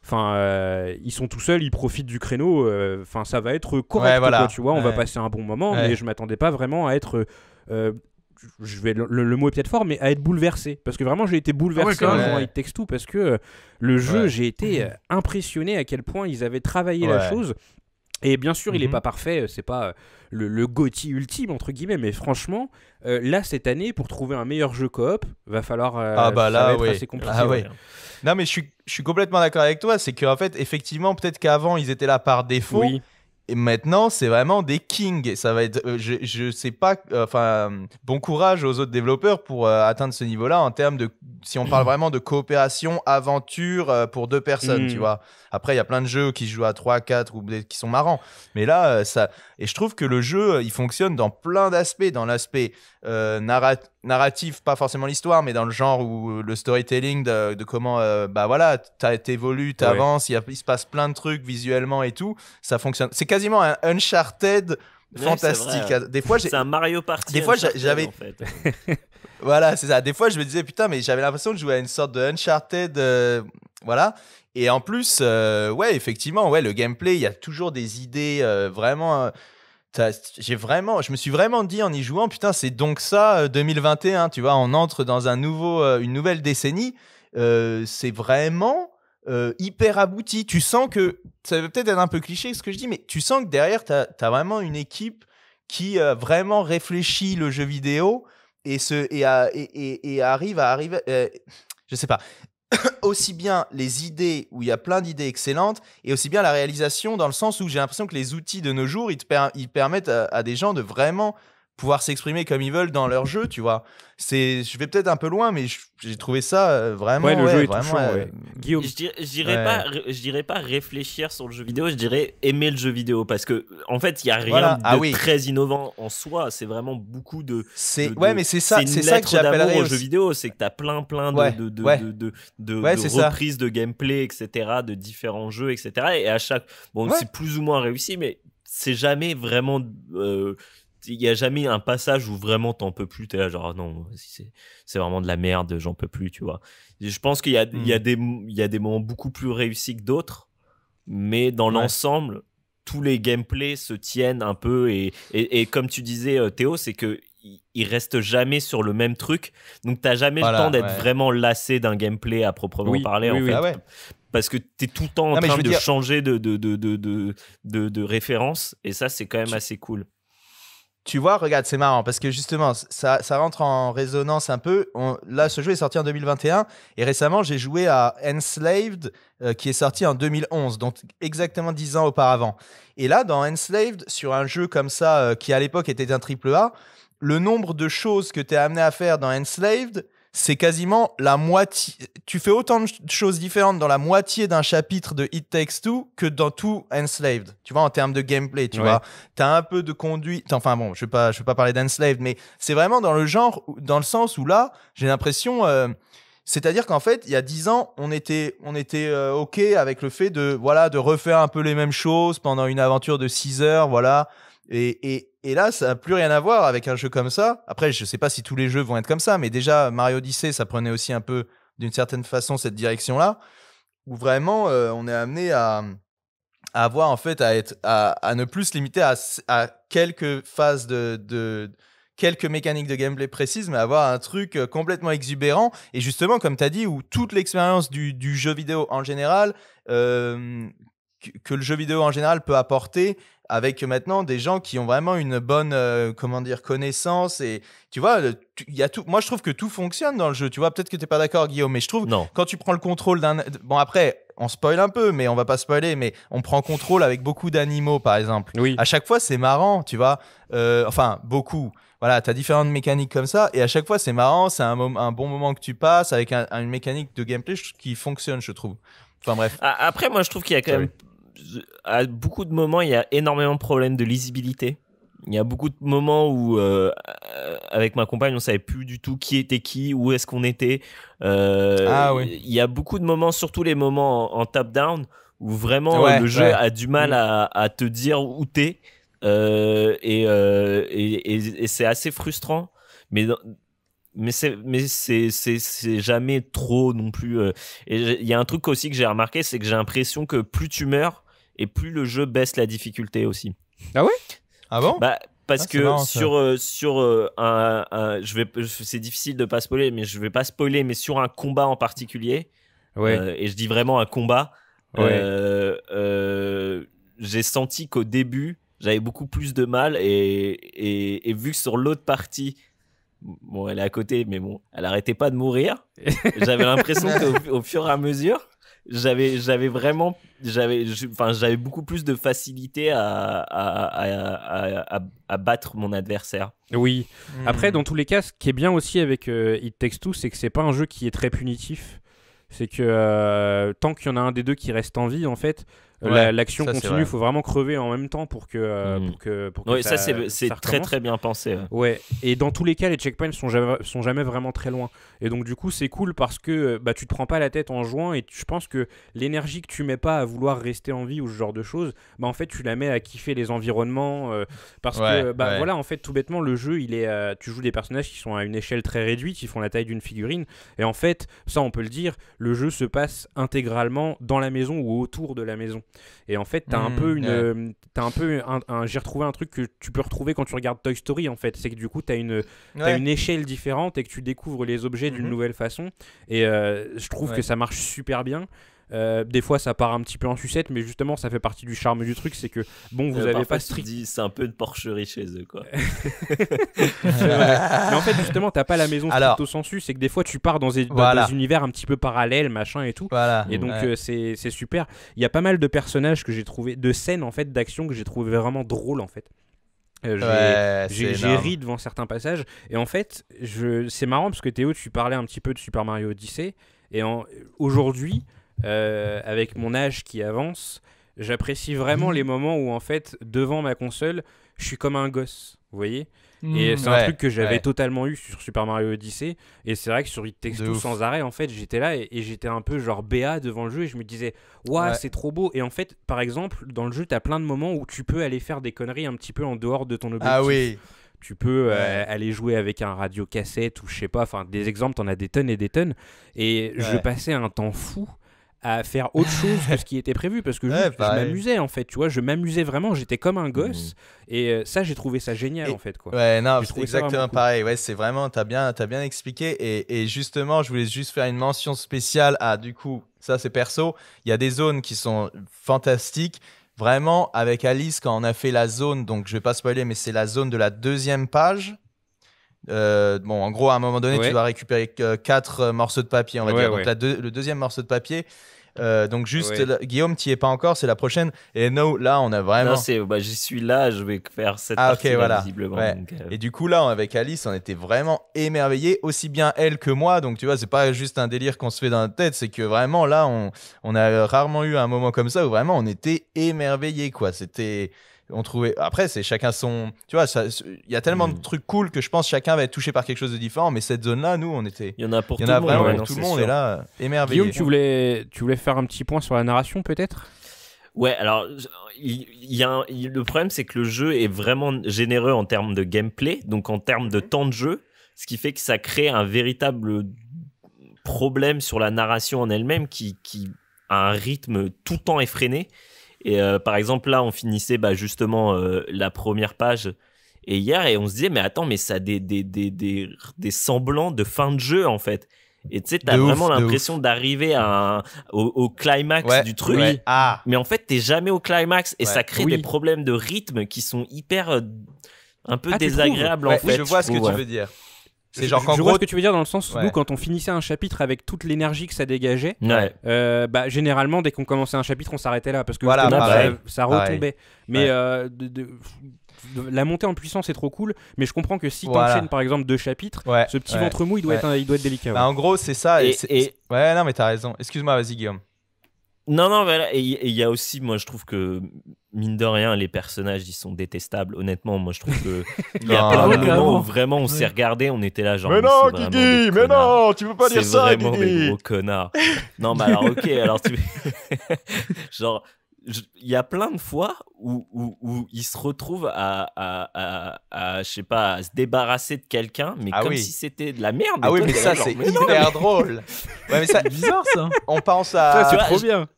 Enfin, euh, ils sont tout seuls, ils profitent du créneau. Euh, enfin, ça va être correct, tu vois. On va passer un bon moment, mais je m'attendais pas vraiment à être. Euh, je vais le, mot est peut-être fort, mais à être bouleversé. Parce que vraiment, j'ai été bouleversé en text tout parce que le jeu, j'ai été impressionné à quel point ils avaient travaillé la chose et bien sûr, il n'est mhm. pas parfait, euh, c'est pas euh, le, le ultime, entre guillemets, mais franchement, euh, là, cette année, pour trouver un meilleur jeu coop, va falloir. ah bah là, oui. compliqué. Ah Non, mais je suis, je suis complètement d'accord avec toi, c'est qu'en fait, effectivement, peut-être qu'avant, ils étaient là par défaut. Oui. Et maintenant, c'est vraiment des kings. ça va être, euh, je, sais pas, euh, enfin, bon courage aux autres développeurs pour euh, atteindre ce niveau-là en termes de, si on parle vraiment de coopération, aventure pour deux personnes, tu mm. vois. Après, il y a plein de jeux qui jouent à 3, 4 ou qui sont marrants. Mais là, ça, et je trouve que le jeu, il fonctionne dans plein d'aspects, dans l'aspect narratif narratif, pas forcément l'histoire, mais dans le genre où euh, le storytelling de, comment, euh, bah voilà, t'évolues, t'avances, il, il, se passe plein de trucs visuellement et tout, ça fonctionne. C'est quasiment un Uncharted fantastique. des fois, c'est un Mario Party. Des fois, j'avais. En fait. voilà, c'est ça. Des fois, je me disais putain, mais j'avais l'impression de jouer à une sorte de Uncharted, euh, voilà. Et en plus, ouais, effectivement, ouais, le gameplay, il y a toujours des idées vraiment j'ai vraiment, je me suis vraiment dit en y jouant, putain, c'est donc ça 2021, euh, tu vois, on entre dans un nouveau, euh, une nouvelle décennie. Euh, c'est vraiment hyper abouti. Tu sens que, ça va peut-être être un peu cliché ce que je dis, mais tu sens que derrière, tu as, vraiment une équipe qui vraiment réfléchit le jeu vidéo et, se, et, et, et arrive à arriver. je sais pas. aussi bien les idées où il y a plein d'idées excellentes et aussi bien la réalisation dans le sens où j'ai l'impression que les outils de nos jours ils, permettent à, des gens de vraiment pouvoir s'exprimer comme ils veulent dans leur jeu, tu vois. C'est, je vais peut-être un peu loin, mais j'ai trouvé ça euh, vraiment. Ouais, le jeu est touchant, euh, Guillaume. Je, dirais pas, je dirais pas réfléchir sur le jeu vidéo. Je dirais aimer le jeu vidéo parce que en fait, il y a rien ah de très innovant en soi. C'est vraiment beaucoup de. C'est ouais, mais c'est ça, c'est ça que j'appellerais au jeu vidéo. C'est que t'as plein, plein de de, de, de, reprises de gameplay, etc., de différents jeux, etc. Et à chaque, bon, c'est plus ou moins réussi, mais c'est jamais vraiment. Euh, il n'y a jamais un passage où vraiment t'en peux plus. T'es là, genre, non, c'est vraiment de la merde, j'en peux plus, tu vois. je pense qu'il y, a hmm. des, il y a des moments beaucoup plus réussis que d'autres, mais dans l'ensemble, tous les gameplays se tiennent un peu. Et, comme tu disais, euh, Théo, c'est que il reste jamais sur le même truc. Donc, t'as jamais le temps d'être vraiment lassé d'un gameplay à proprement parler. en fait. Ah Parce que tu es tout le temps en train de changer de de, référence. Et ça, c'est quand même assez cool. Tu vois, regarde, c'est marrant parce que justement, ça, rentre en résonance un peu. là, ce jeu est sorti en 2021 et récemment, j'ai joué à Enslaved euh, qui est sorti en 2011, donc exactement 10 ans auparavant. Et là, dans Enslaved, sur un jeu comme ça euh, qui à l'époque était un triple A, le nombre de choses que tu es amené à faire dans Enslaved, c'est quasiment la moitié. Tu fais autant de choses différentes dans la moitié d'un chapitre de It Takes Two que dans tout Enslaved. Tu vois, en termes de gameplay, tu vois, t'as un peu de conduite. Enfin bon, je vais pas, je vais pas parler d'Enslaved, mais c'est vraiment dans le genre, dans le sens où là, j'ai l'impression. Euh, c'est-à-dire qu'en fait, il y a dix ans, on était, on était euh, ok avec le fait de, voilà, de refaire un peu les mêmes choses pendant une aventure de six heures, voilà, et, et et là, ça n'a plus rien à voir avec un jeu comme ça. Après, je ne sais pas si tous les jeux vont être comme ça, mais déjà, Mario Odyssey, ça prenait aussi un peu, d'une certaine façon, cette direction-là, où vraiment, euh, on est amené à, avoir, en fait, à, ne plus se limiter à, quelques phases de, quelques mécaniques de gameplay précises, mais avoir un truc euh, complètement exubérant. Et justement, comme tu as dit, où toute l'expérience du, jeu vidéo en général, euh, que le jeu vidéo en général peut apporter, avec maintenant des gens qui ont vraiment une bonne euh, comment dire connaissance et tu vois il y a tout moi je trouve que tout fonctionne dans le jeu tu vois peut-être que t'es pas d'accord Guillaume mais je trouve non. quand tu prends le contrôle d'un bon après on spoil un peu, mais on va pas spoiler, mais on prend contrôle avec beaucoup d'animaux, par exemple. À chaque fois, c'est marrant, tu vois. Euh, enfin, beaucoup. Voilà, tu as différentes mécaniques comme ça, et à chaque fois, c'est marrant, c'est un, un, bon moment que tu passes avec une mécanique de gameplay qui fonctionne, je trouve. Enfin bref. Après, moi, je trouve qu'il y a quand même à beaucoup de moments, il y a énormément de problèmes de lisibilité. Il y a beaucoup de moments où, euh, euh, avec ma compagne, on savait plus du tout qui était qui, où est-ce qu'on était. Euh, ah il y a beaucoup de moments, surtout les moments en, top-down, où vraiment le jeu a du mal mm. à, te dire où t'es. Euh, et, c'est assez frustrant. Mais mais c'est mais c'est c'est jamais trop non plus et il y a un truc aussi que j'ai remarqué c'est que j'ai l'impression que plus tu meurs et plus le jeu baisse la difficulté aussi. Ah ouais Ah bon bah, parce ah, que sur euh, sur euh, un, je vais c'est difficile de pas spoiler mais je vais pas spoiler mais sur un combat en particulier ouais. Euh, et je dis vraiment un combat j'ai senti qu'au début j'avais beaucoup plus de mal et, et, vu que sur l'autre partie bon elle est à côté mais bon elle arrêtait pas de mourir j'avais l'impression qu'au au fur et à mesure j'avais j'avais vraiment j'avais enfin j'avais beaucoup plus de facilité à, à, battre mon adversaire oui hmm. après dans tous les cas ce qui est bien aussi avec euh, It c'est que c'est pas un jeu qui est très punitif c'est que euh, tant qu'il y en a un des deux qui reste en vie en fait euh, l'action continue, il faut vraiment crever en même temps pour que. Euh, hmm. pour que, ça, c'est très très bien pensé. Ouais. et dans tous les cas, les checkpoints sont sont jamais vraiment très loin. Et donc, du coup, c'est cool parce que euh, bah, tu te prends pas la tête en jouant et je pense que l'énergie que tu mets pas à vouloir rester en vie ou ce genre de choses, bah, en fait, tu la mets à kiffer les environnements. parce que, bah, voilà, en fait, tout bêtement, le jeu, il est, tu joues des personnages qui sont à une échelle très réduite, qui font la taille d'une figurine. Et en fait, ça, on peut le dire, le jeu se passe intégralement dans la maison ou autour de la maison. Et en fait, t'as un mmh, peu une, un peu j'ai retrouvé un truc que tu peux retrouver quand tu regardes Toy Story en fait, c'est que du coup t'as une, as une échelle différente et que tu découvres les objets d'une mmh. nouvelle façon. Et euh, je trouve que ça marche super bien. Euh, des fois, ça part un petit peu en sucette, mais justement, ça fait partie du charme du truc, c'est que bon, vous n'avez euh, pas strict. C'est un peu de porcherie chez eux, quoi. mais en fait, justement, t'as pas la maison stricto sensu, c'est que des fois, tu pars dans des, univers un petit peu parallèles, machin et tout. Et donc, euh, c'est super. Il y a pas mal de personnages que j'ai trouvé, de scènes en fait, d'action que j'ai trouvé vraiment drôle en fait. j'ai ri devant certains passages. Et en fait, c'est marrant parce que Théo, tu parlais un petit peu de Super Mario Odyssey. Et aujourd'hui, euh, avec mon âge qui avance, j'apprécie vraiment mmh. les moments où en fait devant ma console, je suis comme un gosse, vous voyez Et mmh. c'est un truc que j'avais totalement eu sur Super Mario Odyssey et c'est vrai que sur It Takes sans arrêt en fait, j'étais là et, j'étais un peu genre BA devant le jeu et je me disais "Waouh, c'est trop beau." Et en fait, par exemple, dans le jeu, t'as plein de moments où tu peux aller faire des conneries un petit peu en dehors de ton objectif. Ah oui. Tu peux euh, aller jouer avec un radio cassette ou je sais pas, enfin des exemples, t'en as des tonnes et des tonnes. Et je passais un temps fou à faire autre chose que ce qui était prévu parce que je, m'amusais en fait, tu vois, je m'amusais vraiment, j'étais comme un gosse mm. et euh, ça j'ai trouvé ça génial en fait quoi. Ouais, non, c'est exactement pareil. Ouais, c'est vraiment t'as bien as bien expliqué et, justement, je voulais juste faire une mention spéciale à du coup, ça c'est perso, il y a des zones qui sont fantastiques vraiment avec Alice quand on a fait la zone, donc je vais pas spoiler, mais c'est la zone de la deuxième page. Euh, bon, en gros, à un moment donné, tu vas récupérer euh, quatre morceaux de papier, on va dire. le deuxième morceau de papier, euh, donc juste, Guillaume, tu es pas encore, c'est la prochaine. Et no, là, on a vraiment. Non, bah, j'y suis là, je vais faire cette ah, partie visiblement. Euh. Et du coup, là, avec Alice, on était vraiment émerveillés, aussi bien elle que moi. Donc tu vois, c'est pas juste un délire qu'on se fait dans la tête, c'est que vraiment là, on, on a rarement eu un moment comme ça où vraiment on était émerveillés, quoi. C'était on trouvait. Après, c'est chacun son. Tu vois, il y a tellement de hmm. trucs cool que je pense chacun va être touché par quelque chose de différent. Mais cette zone-là, nous, on était. Il y en a pour vraiment, tout le monde. est là, émerveillé. Guillaume, tu voulais, tu voulais faire un petit point sur la narration, peut-être Ouais, alors il, y a le problème c'est que le jeu est vraiment généreux en termes de gameplay, donc en termes de temps de jeu, ce qui fait que ça crée un véritable problème sur la narration en elle-même qui, qui a un rythme tout le temps effréné. Et euh, par exemple, là, on finissait bah, justement euh, la première page et hier, et on se disait, mais attends, mais ça a des, des, des, des, semblants de fin de jeu, en fait. Et tu sais, t'as vraiment l'impression d'arriver à au, climax du truc. Ah. Mais en fait, t'es jamais au climax et ça crée des problèmes de rythme qui sont hyper. Euh, un peu ah, désagréables, en fait. je vois ce que tu veux dire. C'est genre je, vois ce que tu veux dire dans le sens où quand on finissait un chapitre avec toute l'énergie que ça dégageait, euh, bah, généralement, dès qu'on commençait un chapitre, on s'arrêtait là parce que euh, ça, retombait. Mais euh, la montée en puissance est trop cool, mais je comprends que si tu t'enchaînes par exemple deux chapitres, ce petit ventre mou, il doit, être, délicat. Bah, en gros, c'est ça. Ouais, non, mais t'as raison. Excuse-moi, vas-y, Guillaume. Non, non, voilà. Et il y a aussi, moi, je trouve que, mine de rien, les personnages, ils sont détestables. Honnêtement, moi, je trouve que. Il y a ah, plein de moments où vraiment, on s'est regardé, on était là, genre. Mais, non, Guigui, mais non, tu veux pas dire ça, Guigui. C'est vraiment des gros connards. non, mais alors, ok, alors tu. genre, il y a plein de fois où, où, ils se retrouvent à, à, je sais pas, à se débarrasser de quelqu'un, mais ah comme si c'était de la merde. Ah oui, mais ça, c'est hyper drôle. Ouais, mais ça, bizarre ça. On pense à. Ça, c'est ah, trop bien.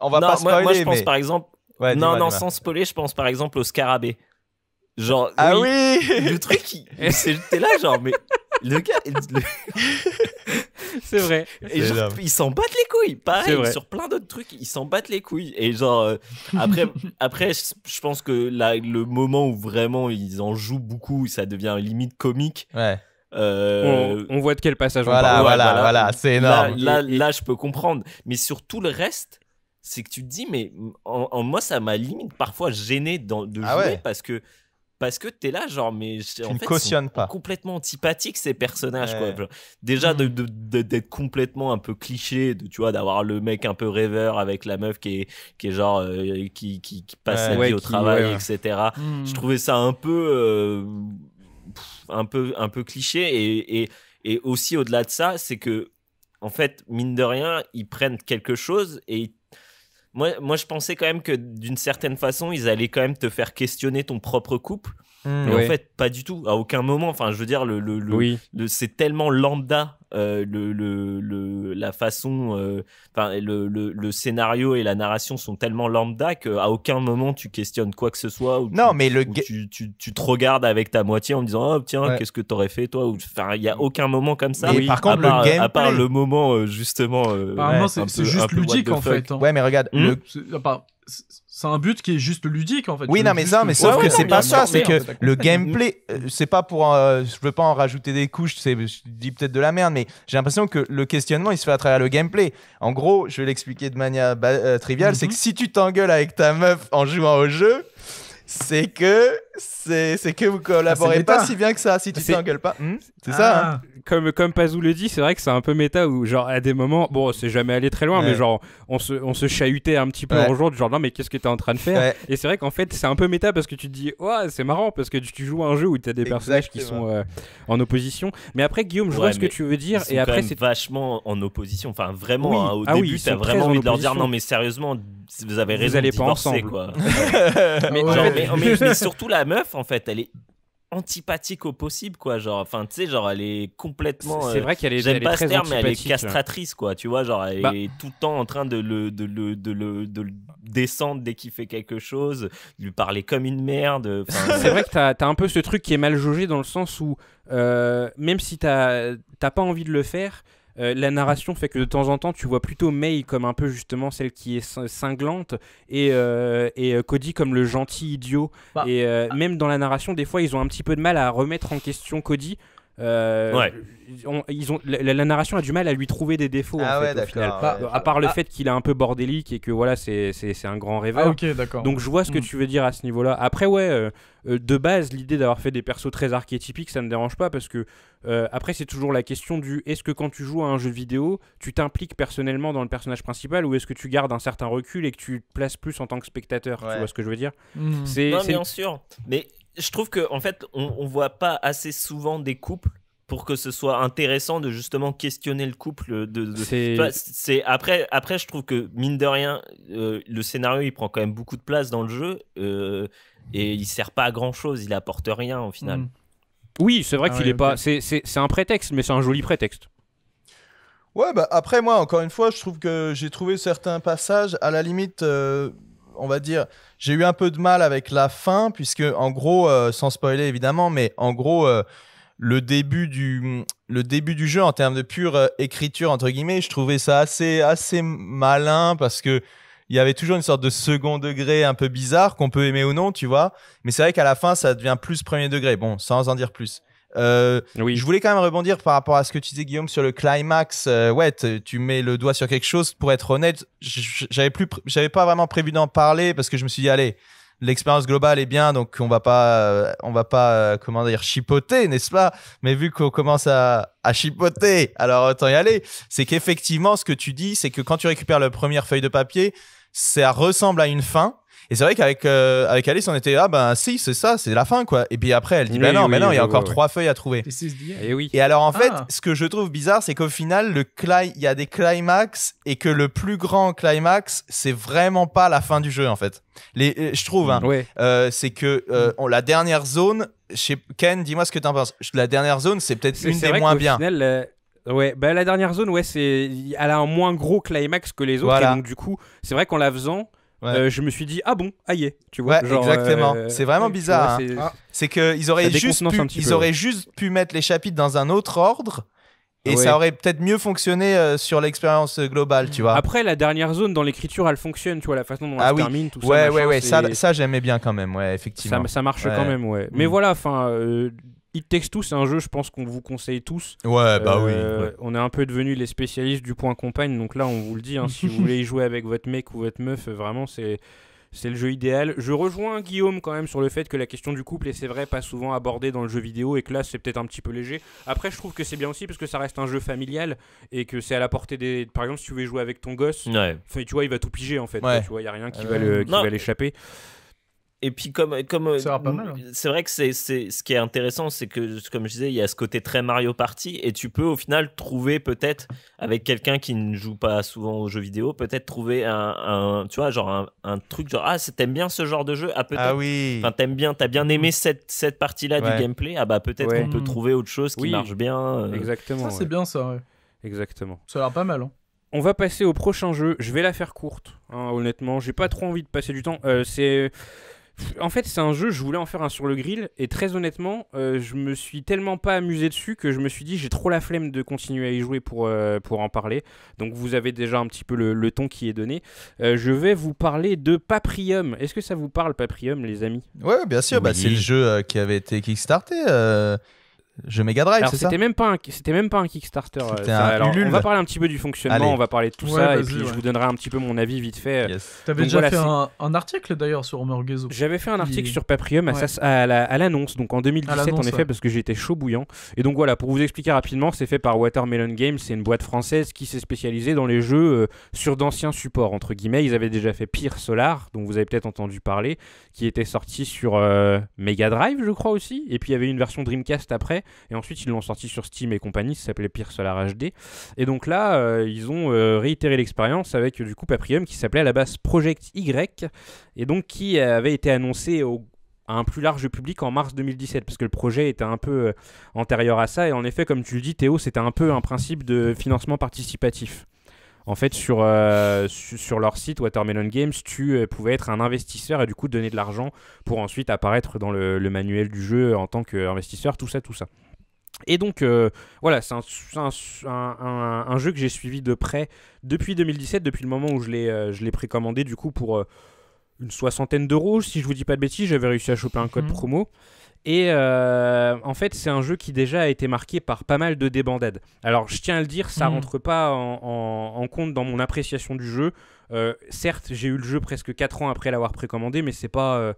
On va pas spoiler. Moi, moi je pense mais... par exemple. non, non, sans spoiler, je pense par exemple au scarabée. Genre. Ah oui, Le truc, t'es là, genre, mais. Le gars. C'est vrai. Et ils s'en battent les couilles. Pareil, sur plein d'autres trucs, ils s'en battent les couilles. Et genre, euh, après, après je pense que là, le moment où vraiment ils en jouent beaucoup, ça devient limite comique. Ouais. Euh, on, voit de quel passage voilà, on parle. Voilà, voilà, voilà, c'est énorme. Là, là, là, je peux comprendre. Mais sur tout le reste, c'est que tu te dis, mais en, moi, ça m'a limite parfois gêné de ah jouer parce que parce que t'es là genre mais tu en fait, pas complètement antipathique ces personnages quoi déjà mm. d'être de, complètement un peu cliché de tu vois d'avoir le mec un peu rêveur avec la meuf qui est qui est genre euh, qui, qui, passe sa vie au travail etc mm. je trouvais ça un peu euh, un peu un peu cliché et, et, et aussi au-delà de ça c'est que en fait mine de rien ils prennent quelque chose et ils moi, moi, je pensais quand même que d'une certaine façon, ils allaient quand même te faire questionner ton propre couple mais en fait, pas du tout. À aucun moment. Enfin, je veux dire, le, le, c'est tellement lambda euh, le le, la façon. Euh, enfin, le, scénario et la narration sont tellement lambda qu'à aucun moment tu questionnes quoi que ce soit. Ou tu, non, mais le tu, tu, te regardes avec ta moitié en disant oh tiens qu'est-ce que t'aurais fait toi. Enfin, il y a aucun moment comme ça. Oui. Par contre, euh, à part, le moment justement. c'est juste ludique en fait. Hein. Ouais, mais regarde. Hmm? c'est un but qui est juste ludique en fait. Oui, non, mais ça, mais sauf que c'est pas ça, c'est que le gameplay, euh, c'est pas pour. Euh, je veux pas en rajouter des couches, je dis peut-être de la merde, mais j'ai l'impression que le questionnement il se fait à travers le gameplay. En gros, je vais l'expliquer de manière euh, triviale, c'est que mhm. si tu t'engueules avec ta meuf en jouant au jeu, c'est que c'est que vous collaborez pas si bien que ça si tu t'engueules pas hmm c'est ah. ça hein. comme comme Pazou le dit c'est vrai que c'est un peu méta où genre à des moments bon c'est jamais allé très loin mais genre on se on se chahutait un petit peu en jour genre non mais qu'est-ce que t'es en train de faire et c'est vrai qu'en fait c'est un peu méta parce que tu te dis ouais c'est marrant parce que tu, joues à un jeu où t'as des personnages qui sont euh, en opposition mais après Guillaume je vois ce que tu veux dire et après c'est vachement en opposition enfin vraiment hein, au ah, début oui, t'as vraiment envie de leur dire non mais sérieusement vous avez raison pas ensemble quoi mais mais, surtout la meuf, en fait, elle est antipathique au possible, quoi. Genre, enfin, tu sais, genre, elle est complètement. C'est vrai qu'elle est. Euh, j'aime pas ce terme, mais elle est castratrice, quoi. Tu vois, genre, elle bah. est tout le temps en train de le, de le, de le, descendre dès qu'il fait quelque chose, lui parler comme une merde. C'est vrai que t'as as un peu ce truc qui est mal jugé dans le sens où, euh, même si t'as pas envie de le faire, euh, la narration fait que de temps en temps, tu vois plutôt May comme un peu justement celle qui est cinglante et, euh, euh, Cody comme le gentil idiot. Bah, et ah. même dans la narration, des fois, ils ont un petit peu de mal à remettre en question Cody euh, ouais. ils ont, la, narration a du mal à lui trouver des défauts. Ah à part le ah. fait qu'il est un peu bordélique et que voilà, c'est un grand rêveur. Ah, Donc je vois ce que hmm. tu veux dire à ce niveau-là. Après, ouais, euh, euh, de base, l'idée d'avoir fait des persos très archétypiques, ça me dérange pas parce que après, c'est toujours la question du est-ce que quand tu joues à un jeu vidéo, tu t'impliques personnellement dans le personnage principal ou est-ce que tu gardes un certain recul et que tu te places plus en tant que spectateur Tu vois ce que je veux dire hmm. C'est bien sûr. Mais je trouve que en fait, on, on voit pas assez souvent des couples pour que ce soit intéressant de justement questionner le couple. De, C'est... après, après, je trouve que mine de rien, euh, le scénario il prend quand même beaucoup de place dans le jeu euh, et il sert pas à grand chose, il apporte rien au final. Hmm. Oui, c'est vrai ah qu'il est pas. C'est, c'est, un prétexte, mais c'est un joli prétexte. Ouais, bah après moi, encore une fois, je trouve que j'ai trouvé certains passages à la limite. Euh, on va dire, j'ai eu un peu de mal avec la fin, puisque en gros, euh, sans spoiler évidemment, mais en gros, euh, le début du le début du jeu en termes de pure euh, écriture entre guillemets, je trouvais ça assez assez malin parce que il y avait toujours une sorte de second degré un peu bizarre qu'on peut aimer ou non, tu vois. Mais c'est vrai qu'à la fin, ça devient plus premier degré. Bon, sans en dire plus. Euh, oui. Je voulais quand même rebondir par rapport à ce que tu disais, Guillaume, sur le climax. Euh, ouais, tu mets le doigt sur quelque chose. Pour être honnête, j'avais plus, j'avais pas vraiment prévu d'en parler parce que je me suis dit, allez, l'expérience globale est bien, donc on va pas, euh, on va pas, comment dire, chipoter, n'est-ce pas Mais vu qu'on commence à, à, chipoter, alors autant y aller. C'est qu'effectivement, ce que tu dis, c'est que quand tu récupères la première feuille de papier, ça ressemble à une fin. Et c'est vrai qu'avec euh, avec Alice, on était ah ben si, c'est ça, c'est la fin quoi. Et puis après, elle dit bah non, mais non, il y a encore trois feuilles à trouver. Et, eh oui. et alors en fait, ah. ce que je trouve bizarre, c'est qu'au final, le il y a des climax et que le plus grand climax, c'est vraiment pas la fin du jeu en fait. Les, euh, je trouve, hein, euh, c'est que la dernière zone, chez Ken, dis-moi ce que t'en penses. La dernière zone, c'est peut-être une des moins bien. Ouais, bah, la dernière zone, ouais, c'est, elle a un moins gros climax que les autres, donc du coup, c'est vrai qu'en la faisant, euh, je me suis dit ah bon aïe ah, tu vois ouais, exactement euh, c'est vraiment bizarre hein. ah. c'est que ils auraient juste pu, ils auraient juste pu mettre les chapitres dans un autre ordre et ça aurait peut-être mieux fonctionné euh, sur l'expérience globale, tu vois. Après, la dernière zone dans l'écriture, elle fonctionne, tu vois, la façon dont on ah oui. termine, tout ça. Ouais, ouais, ça, j'aimais bien quand même, ouais, effectivement. Ça, ça marche quand même, ouais. Mais mm. voilà, enfin, It Takes Two, c'est un jeu, je pense qu'on vous conseille tous. Ouais, bah oui. Euh, on est un peu devenus les spécialistes du point compagne, donc là, on vous le dit, hein, si vous voulez y jouer avec votre mec ou votre meuf, euh, vraiment, c'est. C'est le jeu idéal. Je rejoins Guillaume quand même sur le fait que la question du couple et c'est vrai pas souvent abordée dans le jeu vidéo et que là c'est peut-être un petit peu léger. Après je trouve que c'est bien aussi parce que ça reste un jeu familial et que c'est à la portée des. Par exemple si tu veux jouer avec ton gosse, ouais. tu vois il va tout piger en fait. Tu vois il y a rien qui euh, va l'échapper. Et puis comme comme hein. c'est vrai que c'est ce qui est intéressant, c'est que comme je disais, il y a ce côté très Mario Party et tu peux au final trouver peut-être avec quelqu'un qui ne joue pas souvent aux jeux vidéo, peut-être trouver un, un, tu vois genre un, un truc genre ah t'aimes bien ce genre de jeu ah peut-être ah oui t'aimes bien t'as bien aimé cette cette partie là du gameplay ah bah peut-être qu'on peut hmm. trouver autre chose qui marche bien euh. exactement ça c'est bien ça exactement ça a l'air pas mal hein. On va passer au prochain jeu. Je vais la faire courte. Hein, honnêtement, j'ai pas trop envie de passer du temps. Euh, c'est en fait, c'est un jeu, je voulais en faire un sur le grill, et très honnêtement, euh, je me suis tellement pas amusé dessus que je me suis dit, j'ai trop la flemme de continuer à y jouer pour, euh, pour en parler. Donc, vous avez déjà un petit peu le, ton qui est donné. Euh, je vais vous parler de Paprium. Est-ce que ça vous parle, Paprium, les amis Ouais, bien sûr, bah, c'est le jeu qui avait été kickstarté jeu Mega Drive, ça C'était même pas un, c'était même pas un Kickstarter. Euh, on va parler un petit peu du fonctionnement, on va parler de tout ça, et puis je vous donnerai un petit peu mon avis vite fait. j'avais T'avais déjà fait un, article d'ailleurs sur Morguezo. J'avais fait un article sur Paprium à, l'annonce, donc en 2017 en effet, parce que j'étais chaud bouillant. Et donc voilà, pour vous expliquer rapidement, c'est fait par Watermelon Games, c'est une boîte française qui s'est spécialisée dans les jeux euh, sur d'anciens supports entre guillemets. Ils avaient déjà fait Pire Solar, dont vous avez peut-être entendu parler, qui était sorti sur euh, Mega Drive, je crois aussi, et puis il y avait une version Dreamcast après. Et ensuite, ils l'ont sorti sur Steam et compagnie, ça s'appelait Pierre Solar HD. Et donc là, euh, ils ont euh, réitéré l'expérience avec du coup Paprium qui s'appelait à la base Project Y, et donc qui avait été annoncé à un plus large public en mars 2017, parce que le projet était un peu euh, antérieur à ça, et en effet, comme tu le dis, Théo, c'était un peu un principe de financement participatif. En fait, sur, euh, sur leur site Watermelon Games, tu euh, pouvais être un investisseur et du coup donner de l'argent pour ensuite apparaître dans le, manuel du jeu en tant qu'investisseur, tout ça, tout ça. Et donc, euh, voilà, c'est un, un, un, jeu que j'ai suivi de près depuis 2017, depuis le moment où je l'ai précommandé, du coup, pour, une soixantaine d'euros, si je vous dis pas de bêtises, j'avais réussi à choper un code mhm. promo. Et euh, en fait, c'est un jeu qui déjà a été marqué par pas mal de débandades. Alors, je tiens à le dire, ça ne mhm. rentre pas en, compte dans mon appréciation du jeu. Euh, certes, j'ai eu le jeu presque 4 ans après l'avoir précommandé, mais c'est pas. Euh,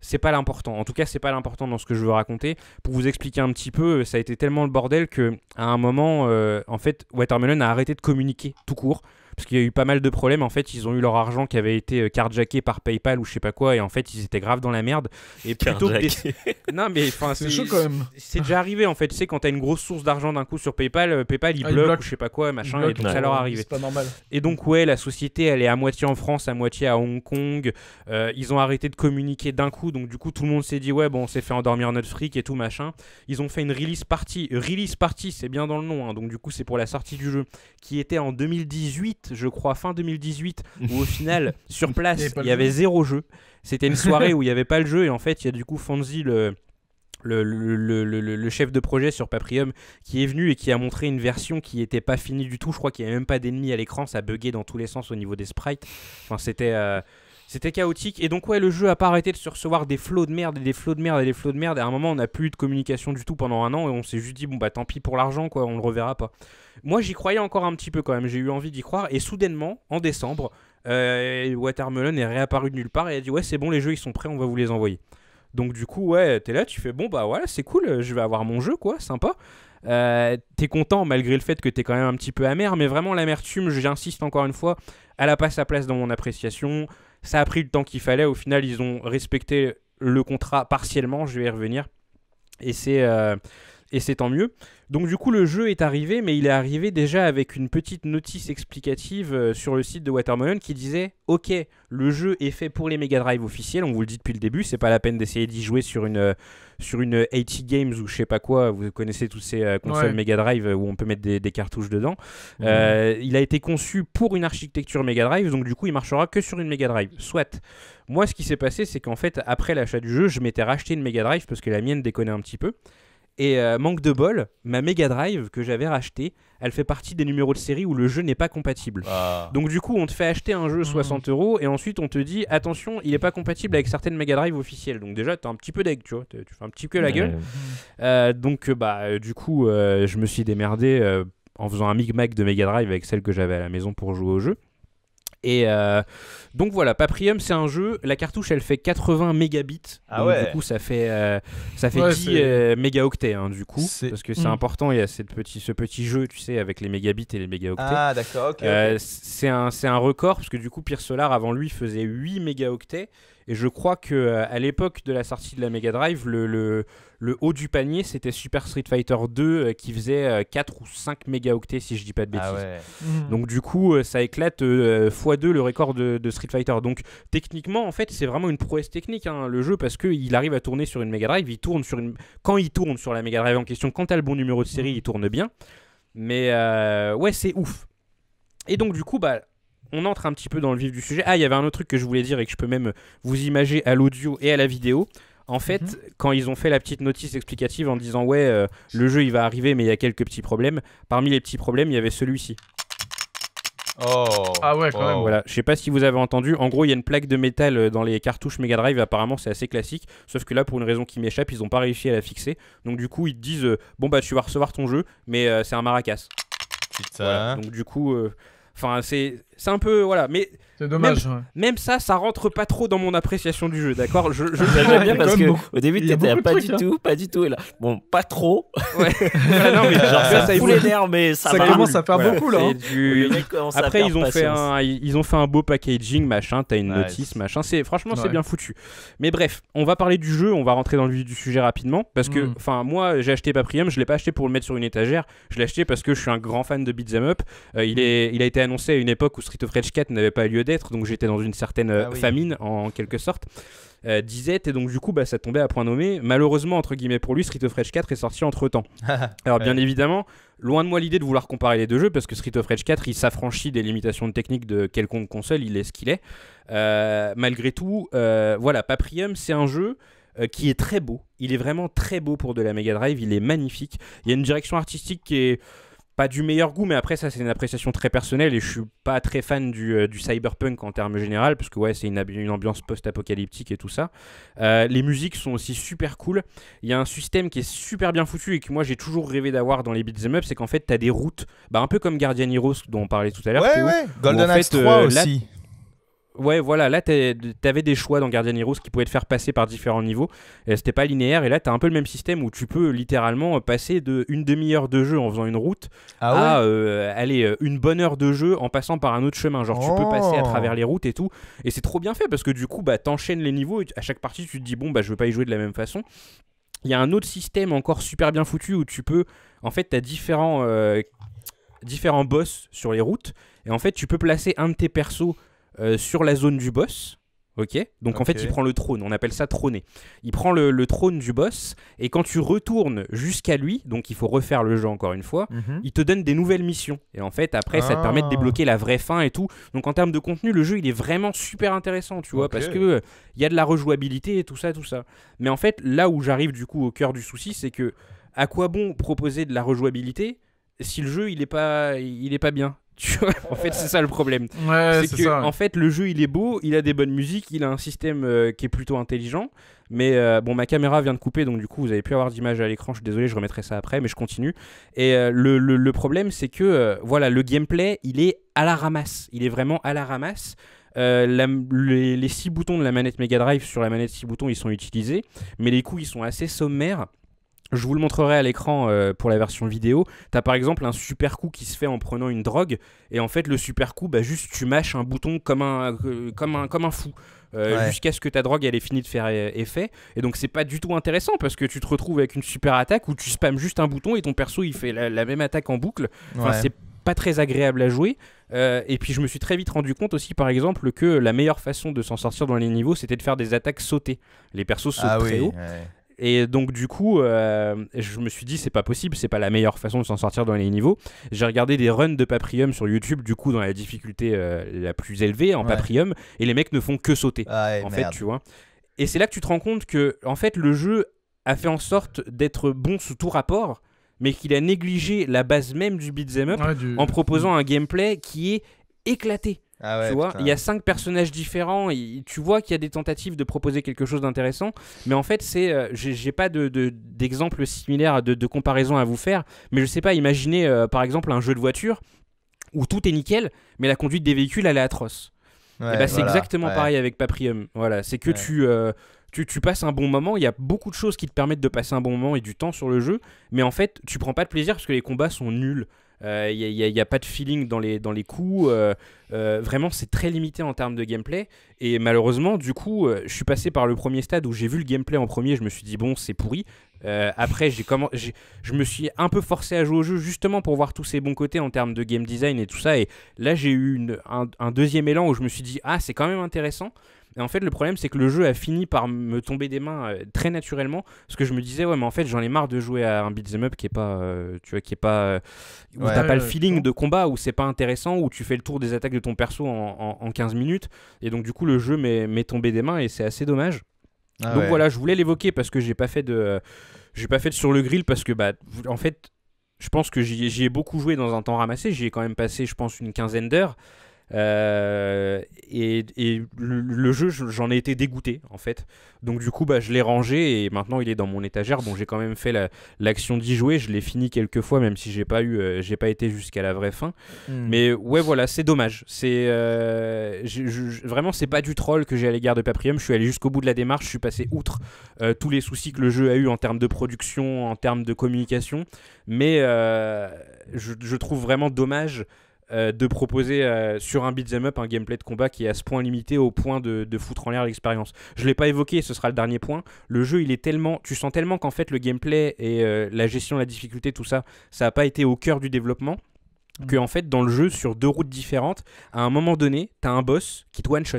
c'est pas l'important. En tout cas, c'est pas l'important dans ce que je veux raconter. Pour vous expliquer un petit peu, ça a été tellement le bordel que à un moment, en fait, Watermelon a arrêté de communiquer tout court parce qu'il y a eu pas mal de problèmes. En fait, ils ont eu leur argent qui avait été euh, carjacké par PayPal ou je sais pas quoi, et en fait, ils étaient grave dans la merde. Et plutôt non, mais c'est chaud quand C'est déjà arrivé en fait. Tu sais, quand t'as une grosse source d'argent d'un coup sur PayPal, euh, PayPal il, ah, bloque, ou je sais pas quoi, machin, et donc ça leur arrive. C'est pas normal. Et donc ouais, la société, elle est à moitié en France, à moitié à Hong Kong. Euh, ils ont arrêté de communiquer d'un coup, donc du coup, tout le monde s'est dit ouais, bon, on s'est fait endormir notre fric et tout machin. Ils ont fait une release party. Release party, c'est bien dans le nom, hein, donc du coup, c'est pour la sortie du jeu qui était en 2018 je crois, fin 2018, où au final, sur place, il y, avait zéro jeu. C'était une soirée où il n'y avait pas le jeu, et en fait, il y a du coup Fonzie, le, le, chef de projet sur Paprium qui est venu et qui a montré une version qui n'était pas finie du tout. Je crois qu'il n'y avait même pas d'ennemis à l'écran, ça buguait dans tous les sens au niveau des sprites. Enfin, c'était. Euh, c'était chaotique. Et donc, ouais, le jeu a pas arrêté de se recevoir des flots de merde et des flots de merde et des flots de merde. Et à un moment, on a plus de communication du tout pendant un an et on s'est juste dit, bon, bah tant pis pour l'argent, quoi, on le reverra pas. Moi, j'y croyais encore un petit peu quand même, j'ai eu envie d'y croire. Et soudainement, en décembre, euh, Watermelon est réapparu de nulle part et a dit, ouais, c'est bon, les jeux ils sont prêts, on va vous les envoyer. Donc, du coup, ouais, t'es là, tu fais, bon, bah voilà, c'est cool, je vais avoir mon jeu, quoi, sympa. Euh, t'es content malgré le fait que t'es quand même un petit peu amer, mais vraiment l'amertume, j'insiste encore une fois, elle a pas sa place dans mon appréciation. Ça a pris le temps qu'il fallait. Au final, ils ont respecté le contrat partiellement. Je vais y revenir. Et c'est. Euh, et c'est tant mieux. Donc du coup le jeu est arrivé, mais il est arrivé déjà avec une petite notice explicative euh, sur le site de Watermelon qui disait ok le jeu est fait pour les Mega Drive officiels, on vous le dit depuis le début, c'est pas la peine d'essayer d'y jouer sur une, euh, sur une 80 Games ou je sais pas quoi, vous connaissez tous ces euh, consoles Mega Drive où on peut mettre des, cartouches dedans. Euh, il a été conçu pour une architecture Mega Drive, donc du coup, il marchera que sur une Mega Drive. Soit. Moi, ce qui s'est passé, c'est qu'en fait, après l'achat du jeu, je m'étais racheté une Mega Drive parce que la mienne déconnait un petit peu. Et euh, manque de bol, ma Mega Drive que j'avais rachetée, elle fait partie des numéros de série où le jeu n'est pas compatible. Ah. Donc du coup, on te fait acheter un jeu 60 hmm. euros et ensuite on te dit attention, il n'est pas compatible avec certaines Mega Drive officielles. Donc déjà, t'es un petit peu deg, tu vois, tu fais un petit peu la gueule. Euh, donc euh, bah du coup, je me suis démerdé en faisant un micmac de Mega Drive avec celle que j'avais à la maison pour jouer au jeu. Et euh, donc voilà, Paprium, c'est un jeu. La cartouche, elle fait 80 mégabits. Ah Du coup, ça fait, euh, ça fait 10 euh, mégaoctets, hein, du coup. Parce que c'est mm. important, il y a cette ce petit jeu, tu sais, avec les mégabits et les mégaoctets. Ah d'accord, c'est un, record, parce que du coup, Pierre Solar, avant lui, faisait 8 mégaoctets. Et je crois que euh, à l'époque de la sortie de la Mega Drive, le, le, haut du panier, c'était Super Street Fighter 2 euh, qui faisait 4 euh, ou 5 mégaoctets, si je dis pas de ah bêtises. Mhm. Donc du coup, ça éclate x2 le record de, Street Fighter. Donc techniquement, en fait, c'est vraiment une prouesse technique, hein, le jeu, parce qu'il arrive à tourner sur une Mega Drive. Il tourne sur une... Quand il tourne sur la Mega Drive en question, quand t'as le bon numéro de série, mhm. il tourne bien. Mais ouais, c'est ouf. Et donc du coup, bah, on entre un petit peu dans le vif du sujet. Ah, il y avait un autre truc que je voulais dire et que je peux même euh, vous imager à l'audio et à la vidéo. En fait, mhm. quand ils ont fait la petite notice explicative en disant ouais, euh, le jeu il va arriver, mais il y a quelques petits problèmes. Parmi les petits problèmes, il y avait celui-ci. Oh. Ah ouais, quand même. Voilà, je sais pas si vous avez entendu. En gros, il y a une plaque de métal euh, dans les cartouches Mega Drive. Apparemment, c'est assez classique. Sauf que là, pour une raison qui m'échappe, ils ont pas réussi à la fixer. Donc du coup, ils disent bon bah tu vas recevoir ton jeu, mais c'est un maracas. Donc du coup, enfin c'est c'est un peu voilà mais c'est dommage même, ça ça rentre pas trop dans mon appréciation du jeu d'accord je, je bien parce que au début t'étais pas du hein. tout pas du tout et là bon pas trop ouais ah non, mais genre, ça, ça les mais ça, ça beaucoup là hein. après ils ont fait un ils ont fait un beau packaging machin t'as une notice machin c'est franchement c'est bien foutu mais bref on va parler du jeu on va rentrer dans le vif du sujet rapidement parce que hmm. enfin moi j'ai acheté Paprium je l'ai pas acheté pour le mettre sur une étagère je l'ai acheté parce que je suis un grand fan de Beat'em Up euh, il hmm. est il a été annoncé à une époque où Street of Rage 4 n'avait pas lieu d'être, donc j'étais dans une certaine ah euh, famine en quelque sorte, euh, disait, et donc du coup bah, ça tombait à point nommé. Malheureusement, entre guillemets pour lui, Street of Rage 4 est sorti entre temps. Alors bien évidemment, loin de moi l'idée de vouloir comparer les deux jeux, parce que Street of Rage 4 il s'affranchit des limitations techniques de quelconque console, il est ce qu'il est. Euh, malgré tout, voilà, Paprium c'est un jeu qui est très beau. Il est vraiment très beau pour de la Mega Drive, il est magnifique. Il y a une direction artistique qui est pas du meilleur goût, mais après, ça, c'est une appréciation très personnelle et je suis pas très fan du, euh, cyberpunk en termes général, parce que ouais, c'est une, ambiance post-apocalyptique et tout ça. Euh, les musiques sont aussi super cool. Il y a un système qui est super bien foutu et que moi, j'ai toujours rêvé d'avoir dans les beat'em up, c'est qu'en fait, t'as des routes, bah, un peu comme Guardian Heroes dont on parlait tout à l'heure. Ouais, ouais, Golden Axe 3 euh, aussi. Ouais, voilà, là, t'avais des choix dans Guardian Heroes qui pouvaient te faire passer par différents niveaux. C'était pas linéaire, et là, t'as un peu le même système où tu peux littéralement euh, passer de une demi-heure de jeu en faisant une route ah à euh, euh, une bonne heure de jeu en passant par un autre chemin. Genre, tu peux passer à oh. travers les routes et tout. Et c'est trop bien fait parce que du coup, bah, t'enchaînes les niveaux et à chaque partie, tu te dis, bon, bah, je veux pas y jouer de la même façon. Il y a un autre système encore super bien foutu où tu peux. En fait, t'as différents, différents boss sur les routes, et en fait, tu peux placer un de tes persos euh, sur la zone du boss. Ok, donc en fait il prend le trône, on appelle ça trôner. Il prend le, trône du boss et quand tu retournes jusqu'à lui, donc il faut refaire le jeu encore une fois, mhm. il te donne des nouvelles missions et en fait après ça te permet de ah. débloquer la vraie fin et tout. Donc en termes de contenu, le jeu il est vraiment super intéressant, tu vois, parce que euh, il y a de la rejouabilité et tout ça, tout ça. Mais en fait là où j'arrive du coup au cœur du souci, c'est que à quoi bon proposer de la rejouabilité si le jeu il est pas il est pas bien en fait, c'est ça le problème. c'est que, en fait, le jeu, il est beau, il a des bonnes musiques, il a un système euh, qui est plutôt intelligent. Mais euh, bon, ma caméra vient de couper, donc du coup, vous avez pu avoir d'image à l'écran. Je suis désolé, je remettrai ça après, mais je continue. Et euh, le, problème, c'est que voilà, le gameplay, il est à la ramasse. Il est vraiment à la ramasse. les, les, six boutons de la manette Mega Drive sur la manette six boutons ils sont utilisés, mais les coups ils sont assez sommaires. Je vous le montrerai à l'écran euh, pour la version vidéo. T'as par exemple un super coup qui se fait en prenant une drogue, et en fait le super coup, bah juste tu mâches un bouton comme un, euh, un, comme un fou. Euh, jusqu'à ce que ta drogue elle ait fini de faire effet et donc c'est pas du tout intéressant parce que tu te retrouves avec une super attaque où tu spammes juste un bouton et ton perso il fait la, même attaque en boucle enfin, c'est pas très agréable à jouer et puis je me suis très vite rendu compte aussi, par exemple, que la meilleure façon de s'en sortir dans les niveaux, c'était de faire des attaques sautées. Les persos sautent ah très et donc du coup, euh, je me suis dit c'est pas possible, c'est pas la meilleure façon de s'en sortir dans les niveaux. J'ai regardé des runs de Paprium sur YouTube, du coup dans la difficulté euh, la plus élevée en Paprium, et les mecs ne font que sauter. Ah en fait, tu vois. Et c'est là que tu te rends compte que en fait le jeu a fait en sorte d'être bon sous tout rapport, mais qu'il a négligé la base même du beat'em up en proposant un gameplay qui est éclaté. Ah tu vois, il y a cinq personnages différents. tu vois qu'il y a des tentatives de proposer quelque chose d'intéressant, mais en fait, c'est, euh, j'ai pas d'exemple similaire de, comparaison à vous faire. Mais je sais pas, imaginez euh, par exemple un jeu de voiture où tout est nickel, mais la conduite des véhicules elle est atroce. Eh ouais, ben, c'est exactement pareil avec Paprium. Voilà, c'est que euh, tu tu, passes un bon moment, il y a beaucoup de choses qui te permettent de passer un bon moment et du temps sur le jeu, mais en fait, tu prends pas de plaisir parce que les combats sont nuls. Il euh, n'y a, pas de feeling dans les, dans les coups. Euh, euh, vraiment, c'est très limité en termes de gameplay. Et malheureusement, du coup, je suis passé par le premier stade où j'ai vu le gameplay en premier. Je me suis dit, bon, c'est pourri. après, j'ai je me suis un peu forcé à jouer au jeu justement pour voir tous ses bons côtés en termes de game design et tout ça. Et là, j'ai eu un, deuxième élan où je me suis dit, ah, c'est quand même intéressant. Et en fait, le problème, c'est que le jeu a fini par me tomber des mains euh, très naturellement, parce que je me disais, ouais, mais en fait, j'en ai marre de jouer à un beat'em up qui est pas, euh, tu vois, qui est pas, euh, où t'as pas le feeling de combat, où c'est pas intéressant, où tu fais le tour des attaques de ton perso en, 15 minutes. Et donc, du coup, le jeu m'est tombé des mains et c'est assez dommage. Ah donc voilà, je voulais l'évoquer parce que j'ai pas fait de, j'ai pas fait de sur le grill parce que bah, en fait, je pense que j'y ai beaucoup joué dans un temps ramassé. J'y ai quand même passé, je pense, une quinzaine d'heures. Euh, et, le, jeu, j'en ai été dégoûté en fait. Donc du coup, bah, je l'ai rangé et maintenant il est dans mon étagère. Bon, j'ai quand même fait l'action d'y jouer. Je l'ai fini quelques fois, même si j'ai pas eu, euh, j'ai pas été jusqu'à la vraie fin. Hmm. Mais ouais, voilà, c'est dommage. C'est euh, vraiment, c'est pas du troll que j'ai à l'égard de Paprium. Je suis allé jusqu'au bout de la démarche. Je suis passé outre tous les soucis que le jeu a eu en termes de production, en termes de communication. Mais je, je trouve vraiment dommage euh, de proposer euh, sur un beat'em up un gameplay de combat qui est à ce point limité au point de, foutre en l'air l'expérience. Je ne l'ai pas évoqué, ce sera le dernier point. Le jeu, il est tellement, tu sens tellement qu'en fait le gameplay et euh, la gestion, la difficulté, tout ça, ça n'a pas été au cœur du développement. Mm. Que en fait dans le jeu sur deux routes différentes, à un moment donné, tu as un boss qui te one shot.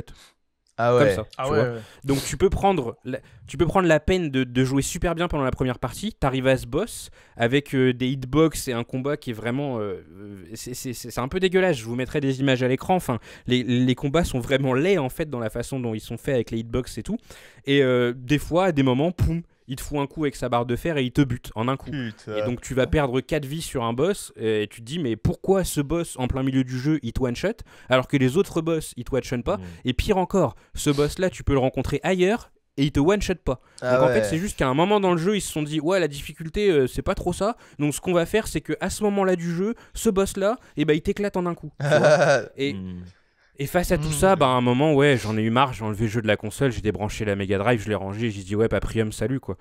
Ah, ah ouais. Donc tu peux prendre la, tu peux prendre la peine de, jouer super bien pendant la première partie, t'arrives à ce boss avec euh, des hitbox et un combat qui est vraiment euh, euh, c'est un peu dégueulasse, je vous mettrai des images à l'écran, enfin les, les, combats sont vraiment laids en fait dans la façon dont ils sont faits avec les hitbox et tout et des fois à des moments poum il te fout un coup avec sa barre de fer et il te bute en un coup. Et donc tu vas perdre 4 vies sur un boss et tu te dis mais pourquoi ce boss en plein milieu du jeu il te one shot alors que les autres boss ils te one shot pas et pire encore, ce boss là tu peux le rencontrer ailleurs et il te one shot pas. Ah donc en fait, c'est juste qu'à un moment dans le jeu, ils se sont dit ouais, la difficulté euh, c'est pas trop ça. Donc ce qu'on va faire, c'est que à ce moment-là du jeu, ce boss là, et eh ben il t'éclate en un coup. et hmm. Et face à tout mmh, ça, bah, à un moment, ouais, j'en ai eu marre, j'ai enlevé le jeu de la console, j'ai débranché la Mega Drive, je l'ai rangé, j'ai dit ouais, Paprium, salut quoi.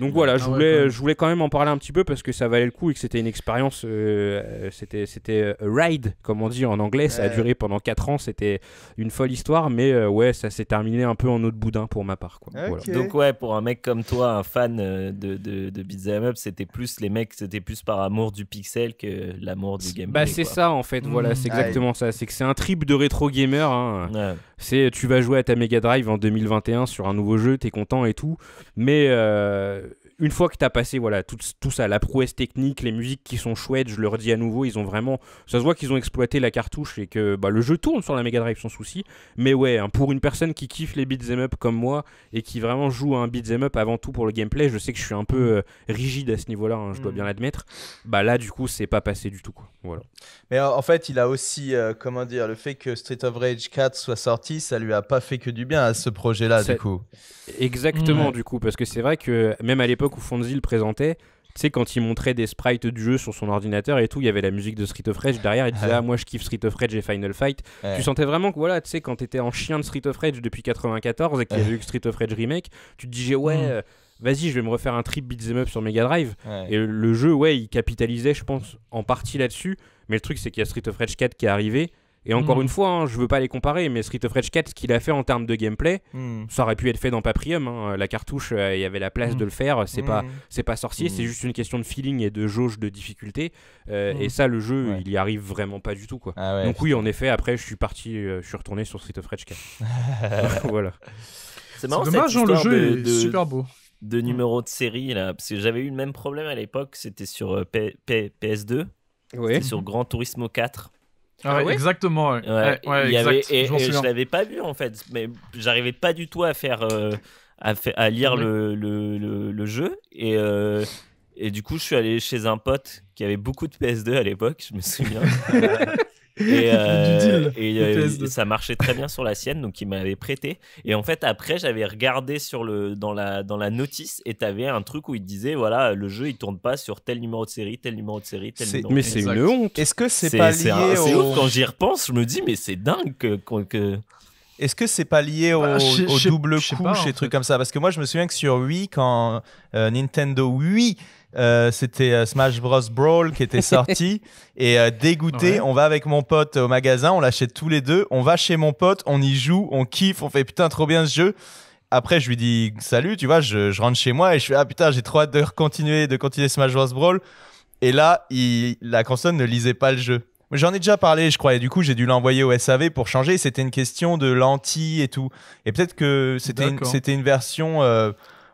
Donc voilà, ah je voulais, je voulais quand même en parler un petit peu parce que ça valait le coup et que c'était une expérience, euh, euh, c'était, c'était euh, ride, comme on dit en anglais, ça a duré pendant 4 ans, c'était une folle histoire, mais ouais, ça s'est terminé un peu en eau boudin pour ma part quoi. Donc ouais, pour un mec comme toi, un fan de, de, de Beat'em Up, c'était plus les mecs, c'était plus par amour du pixel que l'amour du gameplay. Bah, c'est ça en fait, voilà, mmh. c'est exactement ça, c'est que c'est un trip de rétro gamer. Hein. C'est tu vas jouer à ta Mega Drive en 2021 sur un nouveau jeu, t'es content et tout. Mais euh, une fois que tu as passé voilà, tout, ça, la prouesse technique, les musiques qui sont chouettes, je leur dis à nouveau, ils ont vraiment. Ça se voit qu'ils ont exploité la cartouche et que bah, le jeu tourne sur la Mega Drive sans souci. Mais ouais, hein, pour une personne qui kiffe les beat'em up comme moi et qui vraiment joue à un beat'em up avant tout pour le gameplay, je sais que je suis un peu euh, rigide à ce niveau-là, hein, je dois mm. bien l'admettre. Bah là, du coup, c'est pas passé du tout. Voilà. Mais en fait, il a aussi, euh, comment dire, le fait que Street of Rage 4 soit sorti, ça lui a pas fait que du bien à ce projet-là, du coup. Exactement, mm. du coup, parce que c'est vrai que même à l'époque, l'époque où le présentait, tu sais, quand il montrait des sprites du jeu sur son ordinateur et tout, il y avait la musique de Street of Rage derrière. Il disait, ah, moi je kiffe Street of Rage et Final Fight. Tu sentais vraiment que, voilà, tu sais, quand t'étais en chien de Street of Rage depuis 94 et qu'il y avait eu Street of Rage Remake, tu te disais, ouais. Mm. Euh, vas-y, je vais me refaire un trip beat'em up sur Mega Drive. Et le jeu, ouais, il capitalisait, je pense, en partie là-dessus. Mais le truc, c'est qu'il y a Street of Rage 4 qui est arrivé. Et encore hmm. une fois, je hein, je veux pas les comparer, mais Street of Rage 4, ce qu'il a fait en termes de gameplay, hmm. ça aurait pu être fait dans Paprium. Hein. La cartouche, euh, il y avait la place hmm. de le faire. C'est pas, c'est pas sorcier, c'est juste une question de feeling et de jauge de difficulté. Euh, et ça, le jeu, il y arrive vraiment pas du tout, quoi. Ah Donc oui, en effet, après, je suis parti, euh, je suis retourné sur Street of Rage 4. voilà. C'est marrant, cette hein, le jeu de, est de... super beau de numéro de série là parce que j'avais eu le même problème à l'époque c'était sur PS2 C'était sur Grand Turismo 4 ah ah exactement. Ouais. et, je, je l'avais pas vu en fait, mais j'arrivais pas du tout à faire euh, à, lire le, le, le, jeu et euh, et du coup je suis allé chez un pote qui avait beaucoup de PS2 à l'époque, je me souviens. Et, euh, euh, ça marchait très bien sur la sienne, donc il m'avait prêté. Et en fait, après, j'avais regardé sur le, dans, la, dans la notice et t'avais un truc où il disait voilà, le jeu il tourne pas sur tel numéro de série, tel numéro de série, tel numéro Mais c'est une honte. Est-ce que c'est pas lié quand j'y repense, je me dis mais c'est dingue que... que... Est-ce que c'est pas lié bah, au, double couche et trucs comme ça Parce que moi, je me souviens que sur Wii, quand euh, Nintendo Wii euh, c'était euh, Smash Bros Brawl qui était sorti et euh, dégoûté on va avec mon pote au magasin on l'achète tous les deux on va chez mon pote on y joue on kiffe on fait putain trop bien ce jeu après je lui dis salut tu vois je, rentre chez moi et je fais ah putain j'ai trop hâte de continuer de continuer Smash Bros Brawl et là la console ne lisait pas le jeu J'en ai déjà parlé, je crois, et du coup j'ai dû l'envoyer au SAV pour changer. C'était une question de lentilles et tout. Et peut-être que c'était une, version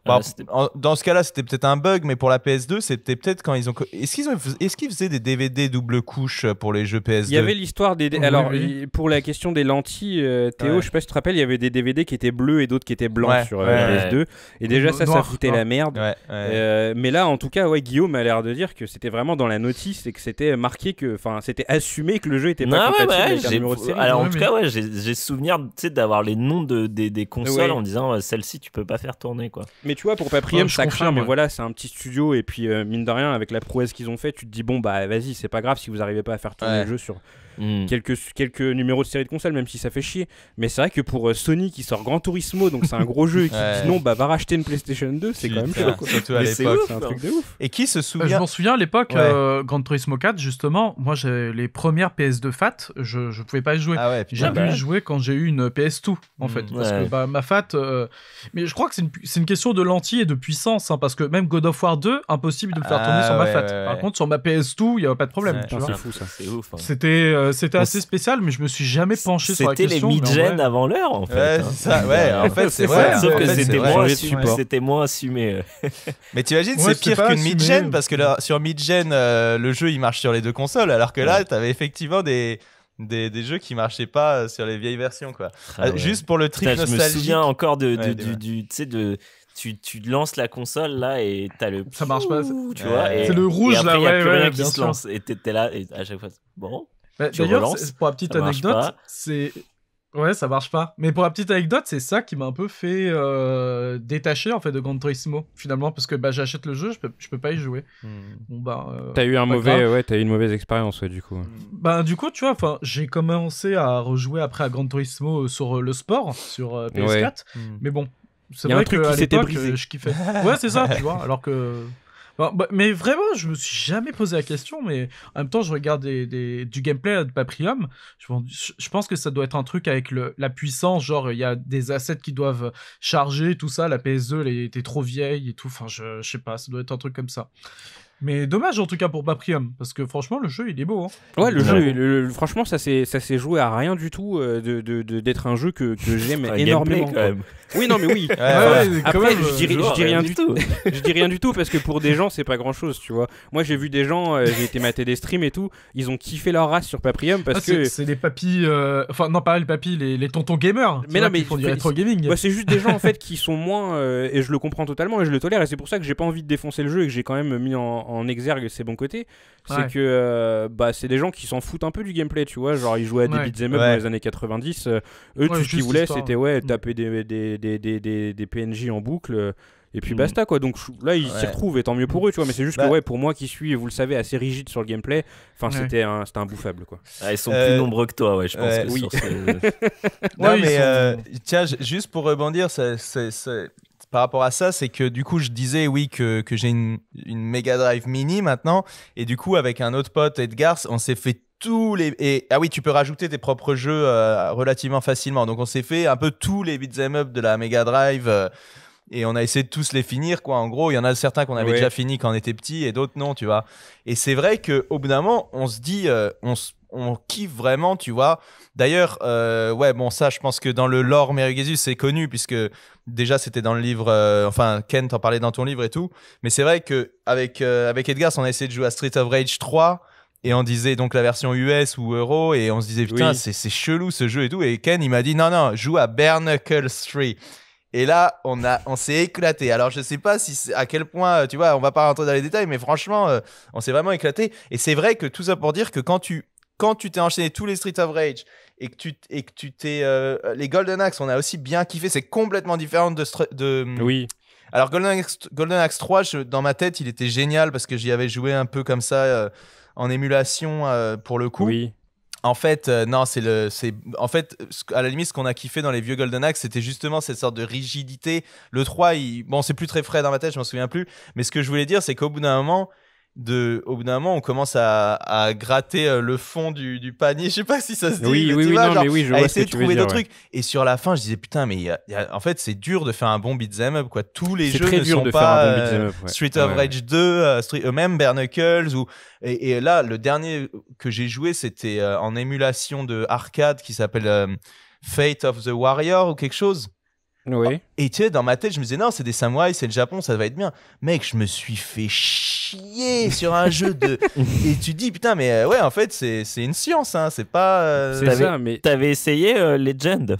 ah, bah, dans ce cas-là, c'était peut-être un bug, mais pour la PS2, c'était peut-être quand ils ont. Est-ce qu'ils faisaient des DVD double couche pour les jeux PS2 Il y avait l'histoire des. Alors, pour la question des lentilles, euh, Théo, je sais pas si tu te rappelles, il y avait des DVD qui étaient bleus et d'autres qui étaient blancs sur la euh, PS2. Et déjà, ça, ça foutait la merde. Euh, mais là, en tout cas, ouais, Guillaume a l'air de dire que c'était vraiment dans la notice et que c'était marqué que. Enfin, c'était assumé que le jeu était pas compatible avec un numéro Alors, en tout cas, ouais, j'ai souvenir d'avoir les noms de, des, consoles en disant celle-ci, tu peux pas faire tourner, quoi tu vois, pour Paprium, ça craint, mais voilà, c'est un petit studio. Et puis, euh, mine de rien, avec la prouesse qu'ils ont fait, tu te dis, bon, bah vas-y, c'est pas grave si vous arrivez pas à faire tourner le jeu sur, Mm. quelques, quelques numéros de série de consoles même si ça fait chier. Mais c'est vrai que pour euh, Sony qui sort Gran Turismo, donc c'est un gros jeu, et qui dit non, bah va racheter une PlayStation 2, c'est quand même chaud. à l'époque, c'est un truc de ouf. Et qui se bah, souvient Je m'en souviens à l'époque, euh, Gran Turismo 4, justement, moi j'ai les premières PS2 FAT, je, je pouvais pas y jouer. Ah j'ai bah pu jouer quand j'ai eu une PS2, en mm. fait. Parce que bah, ma FAT. Euh, mais je crois que c'est une, une, question de lentille et de puissance, hein, parce que même God of War 2, impossible de le faire tourner ah sur ma FAT. Par contre, sur ma PS2, il n'y avait pas de problème. C'est fou ça, c'est ouf. Hein. C'était euh, c'était assez spécial, mais je me suis jamais penché sur la question. C'était les mid-gen avant l'heure, en fait. Ouais, hein. en fait, c'est vrai. Sauf que c'était moins, assumé. mais tu imagines c'est pire qu'une mid-gen, parce que là, sur mid-gen, euh, le jeu, il marche sur les deux consoles, alors que là, t'avais effectivement des... Des, des, jeux qui marchaient pas euh, sur les vieilles versions quoi. Ah, juste pour le trip nostalgique. Je me souviens encore de, de, du, de tu, tu lances la console là et t'as le ça marche pas tu vois c'est le rouge et après, là y a plus rien qui se lance et t'es là et à chaque fois bon bah, d'ailleurs, pour la petite anecdote, c'est. Ouais, ça marche pas. Mais pour la petite anecdote, c'est ça qui m'a un peu fait euh, détacher en fait de Gran Turismo finalement parce que bah, j'achète le jeu, je peux, je peux pas y jouer. Hmm. Bon bah. Euh, t'as eu un mauvais, eu une mauvaise expérience du coup. Hmm. Bah, du coup, tu vois, enfin, j'ai commencé à rejouer après à Gran Turismo euh, sur le sport sur PS4, hmm. mais bon, c'est vrai que, qui Je kiffais. Ouais, c'est ça, tu vois. Alors que bah, mais vraiment, je me suis jamais posé la question, mais en même temps, je regarde des, du gameplay euh, de Paprium. Je, je, pense que ça doit être un truc avec la puissance, genre il y a des assets qui doivent charger, tout ça. La PS2, était trop vieille et tout. Enfin, je, je sais pas, ça doit être un truc comme ça. Mais dommage en tout cas pour Paprium parce que franchement le jeu il est beau. Hein. Ouais, le jeu, franchement ça s'est joué à rien du tout euh, de d'être un jeu que, que j'aime énormément. quand même. Oui, non mais oui. Après je, euh, dis, rien du tout. je dis rien du tout parce que pour des gens c'est pas grand chose, tu vois. Moi j'ai vu des gens, euh, j'ai été maté des streams et tout, ils ont kiffé leur race sur Paprium parce ah, que. C'est les papis, enfin non pas les papi les, les tontons gamers. Mais non mais. Font du rétro gaming. Bah, c'est juste des gens en fait qui sont moins, et je le comprends totalement et je le tolère et c'est pour ça que j'ai pas envie de défoncer le jeu et que j'ai quand même mis en en exergue ses bons côtés, c'est que euh, bah, c'est des gens qui s'en foutent un peu du gameplay, tu vois. Genre, ils jouaient à des beat'em up dans les années 90. Euh, eux, tout ce qu'ils voulaient, c'était ouais, mm. taper des, des, PNJ en boucle euh, et puis mm. basta quoi donc là ils s'y retrouvent et tant mieux pour mm. eux tu vois mais c'est juste que bah ouais pour moi qui suis vous le savez assez rigide sur le gameplay enfin c'était un c'était imbouffable quoi ah, ils sont plus nombreux que toi ouais je pense que oui ce... mais tiens juste pour rebondir c'est par rapport à ça, c'est que du coup, je disais oui que, j'ai une, une Mega Drive Mini maintenant, et du coup, avec un autre pote, Edgar, on s'est fait tous les et ah oui tu peux rajouter tes propres jeux euh, relativement facilement donc on s'est fait un peu tous les beat'em up de la Mega Drive euh, et on a essayé de tous les finir quoi en gros il y en a certains qu'on avait déjà fini quand on était petit et d'autres non tu vois et c'est vrai que bout d'un moment on se dit euh, on on kiffe vraiment, tu vois. D'ailleurs, euh, ouais, bon, ça, je pense que dans le lore Merigesus, c'est connu, puisque déjà, c'était dans le livre, euh, enfin, Ken t'en parlait dans ton livre et tout. Mais c'est vrai que avec, euh, avec Edgar, on a essayé de jouer à Street of Rage 3, et on disait donc la version US ou Euro, et on se disait, putain, c'est chelou ce jeu et tout. Et Ken, il m'a dit, non, non, joue à Bernacle Street 3. Et là, on a, on s'est éclaté. Alors, je sais pas si à quel point, tu vois, on va pas rentrer dans les détails, mais franchement, on s'est vraiment éclaté. Et c'est vrai que tout ça pour dire que quand tu quand tu t'es enchaîné tous les Street of Rage et que tu et que tu t'es euh, les Golden Axe, on a aussi bien kiffé. C'est complètement différent de de. Oui. Alors Golden Axe, 3, dans ma tête, il était génial parce que j'y avais joué un peu comme ça euh, en émulation euh, pour le coup. Oui. En fait, non, c'est le, c'est en fait à la limite ce qu'on a kiffé dans les vieux Golden Axe, c'était justement cette sorte de rigidité. Le 3, il, bon, c'est plus très frais dans ma tête, je m'en souviens plus. Mais ce que je voulais dire, c'est qu'au bout d'un moment, de, au bout d'un moment, on commence à, à gratter euh, le fond du, du, panier. Je sais pas si ça se dit. Oui, oui, oui, oui, à essayer de trouver d'autres trucs. Et sur la fin, je disais putain, mais il y a, en fait, c'est dur de faire un bon beat'em up quoi. Tous les jeux ne sont pas euh, Street of Rage 2, euh, même Bare Knuckles ou et, là, le dernier que j'ai joué, c'était en émulation de arcade qui s'appelle Fate of the Warrior ou quelque chose. Oui. Et tu sais, dans ma tête, je me disais, non, c'est des samouraïs, c'est le Japon, ça va être bien. Mec, je me suis fait chier sur un jeu de. Et tu dis, putain, mais euh, ouais, en fait, c'est une science, hein, c'est pas. Euh... C'est ça, mais. T'avais essayé euh, Legend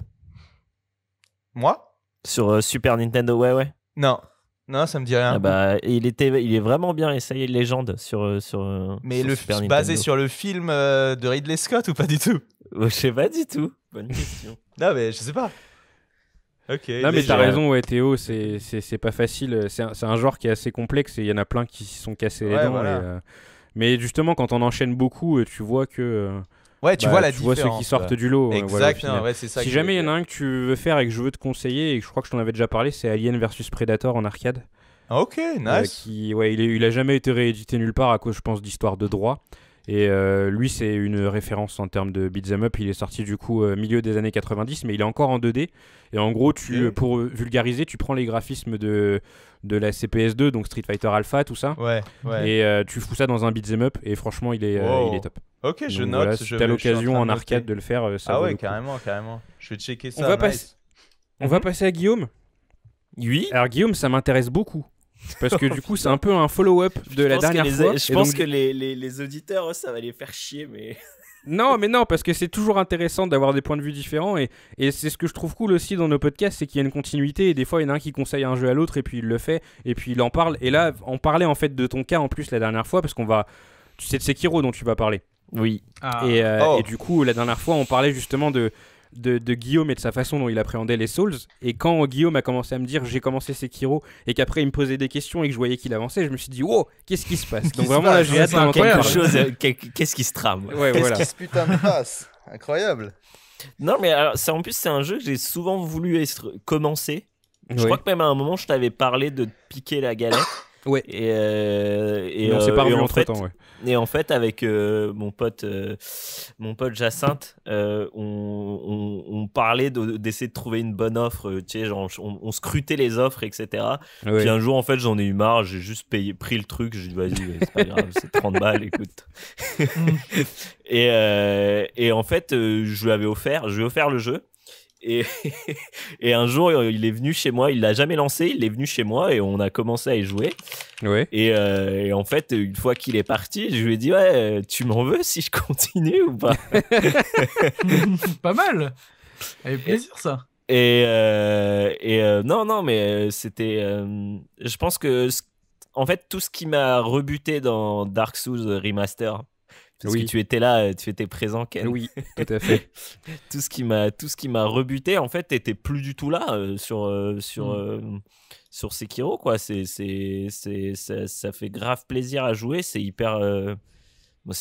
Moi Sur euh, Super Nintendo, ouais, ouais. Non. Non, ça me dit rien. Ah bah, il, était, il est vraiment bien essayé Legend sur. sur mais le basé sur le film de Ridley Scott ou pas du tout Je sais pas du tout. Bonne question. non, mais je sais pas. Non, mais t'as raison, Théo, c'est, c'est, pas facile. C'est un, un genre qui est assez complexe et il y en a plein qui s'y sont cassés les dents. Euh, mais justement, quand on enchaîne beaucoup, euh, tu vois que. Ouais, tu bah, vois la différence. ceux qui sortent du lot. Hein, ouais, c'est ça. Si jamais il y en a un que tu veux faire et que je veux te conseiller, et je crois que je t'en avais déjà parlé, c'est Alien versus Predator en arcade. Ah, ok, euh, ouais, il, a jamais été réédité nulle part à cause, je pense, d'histoire de droit. Et euh, lui, c'est une référence en termes de beat'em up. Il est sorti du coup euh, milieu des années 90, mais il est encore en 2D. Et en gros, tu, pour vulgariser, tu prends les graphismes de, de la CPS2, donc Street Fighter Alpha, tout ça. Ouais, Et euh, tu fous ça dans un beat'em up. Et franchement, il est, top. Ok, je note. t'as l'occasion en, arcade de le faire, ça Ah ouais, carrément, carrément. Je vais checker ça. On va, On va mhm. passer à Guillaume. Oui. Alors, Guillaume, ça m'intéresse beaucoup. Parce que du coup, c'est un peu un follow-up de la dernière fois. Je pense que les, les, les auditeurs, ça va les faire chier, mais. Non, mais non, parce que c'est toujours intéressant d'avoir des points de vue différents et, et c'est ce que je trouve cool aussi dans nos podcasts, c'est qu'il y a une continuité et des fois il y en a un qui conseille un jeu à l'autre et puis il le fait et puis il en parle. Et là, on parlait en fait de ton cas en plus la dernière fois parce qu'on va. Tu sais de Sekiro dont tu vas parler. Oui. Ah. Euh, oh. et, du coup, la dernière fois, on parlait justement de, de, Guillaume et de sa façon dont il appréhendait les Souls. Et quand Guillaume a commencé à me dire j'ai commencé Sekiro et qu'après il me posait des questions et que je voyais qu'il avançait, je me suis dit wow, qu'est-ce qui se passe Donc vraiment là j'ai hâte quelque euh, Qu'est-ce qui se trame Qu'est-ce qui se putain de passe Incroyable. Non mais alors, en plus c'est un jeu que j'ai souvent voulu commencer. Je crois que même à un moment je t'avais parlé de piquer la galette. Ouais. Et, euh, on s'est euh, pas entre et en fait, avec euh, mon pote, euh, mon pote Jacinthe, euh, on, parlait d'essayer de, trouver une bonne offre. Tu on, scrutait les offres, etc. Puis un jour, en fait, j'en ai eu marre. J'ai juste payé, pris le truc. J'ai dit, vas-y, c'est pas grave, c'est 30 balles, écoute. Mm. et, et, en fait, je lui avais offert, je lui ai offert le jeu. Et, et, un jour, il est venu chez moi. Il l'a jamais lancé. Il est venu chez moi et on a commencé à y jouer. Euh, et, en fait, une fois qu'il est parti, je lui ai dit ouais, tu m'en veux si je continue ou pas Pas mal. Avec plaisir ça. Et, euh, et euh, non, non, mais c'était. je pense que en fait, tout ce qui m'a rebuté dans Dark Souls Remaster, oui. tu étais là, euh, tu étais présent, Ken. Oui, tout à fait. tout ce qui m'a, tout ce qui m'a rebuté, en fait, était plus du tout là euh, sur euh, mm. sur Sekiro, quoi. C'est c'est ça, ça, fait grave plaisir à jouer. C'est hyper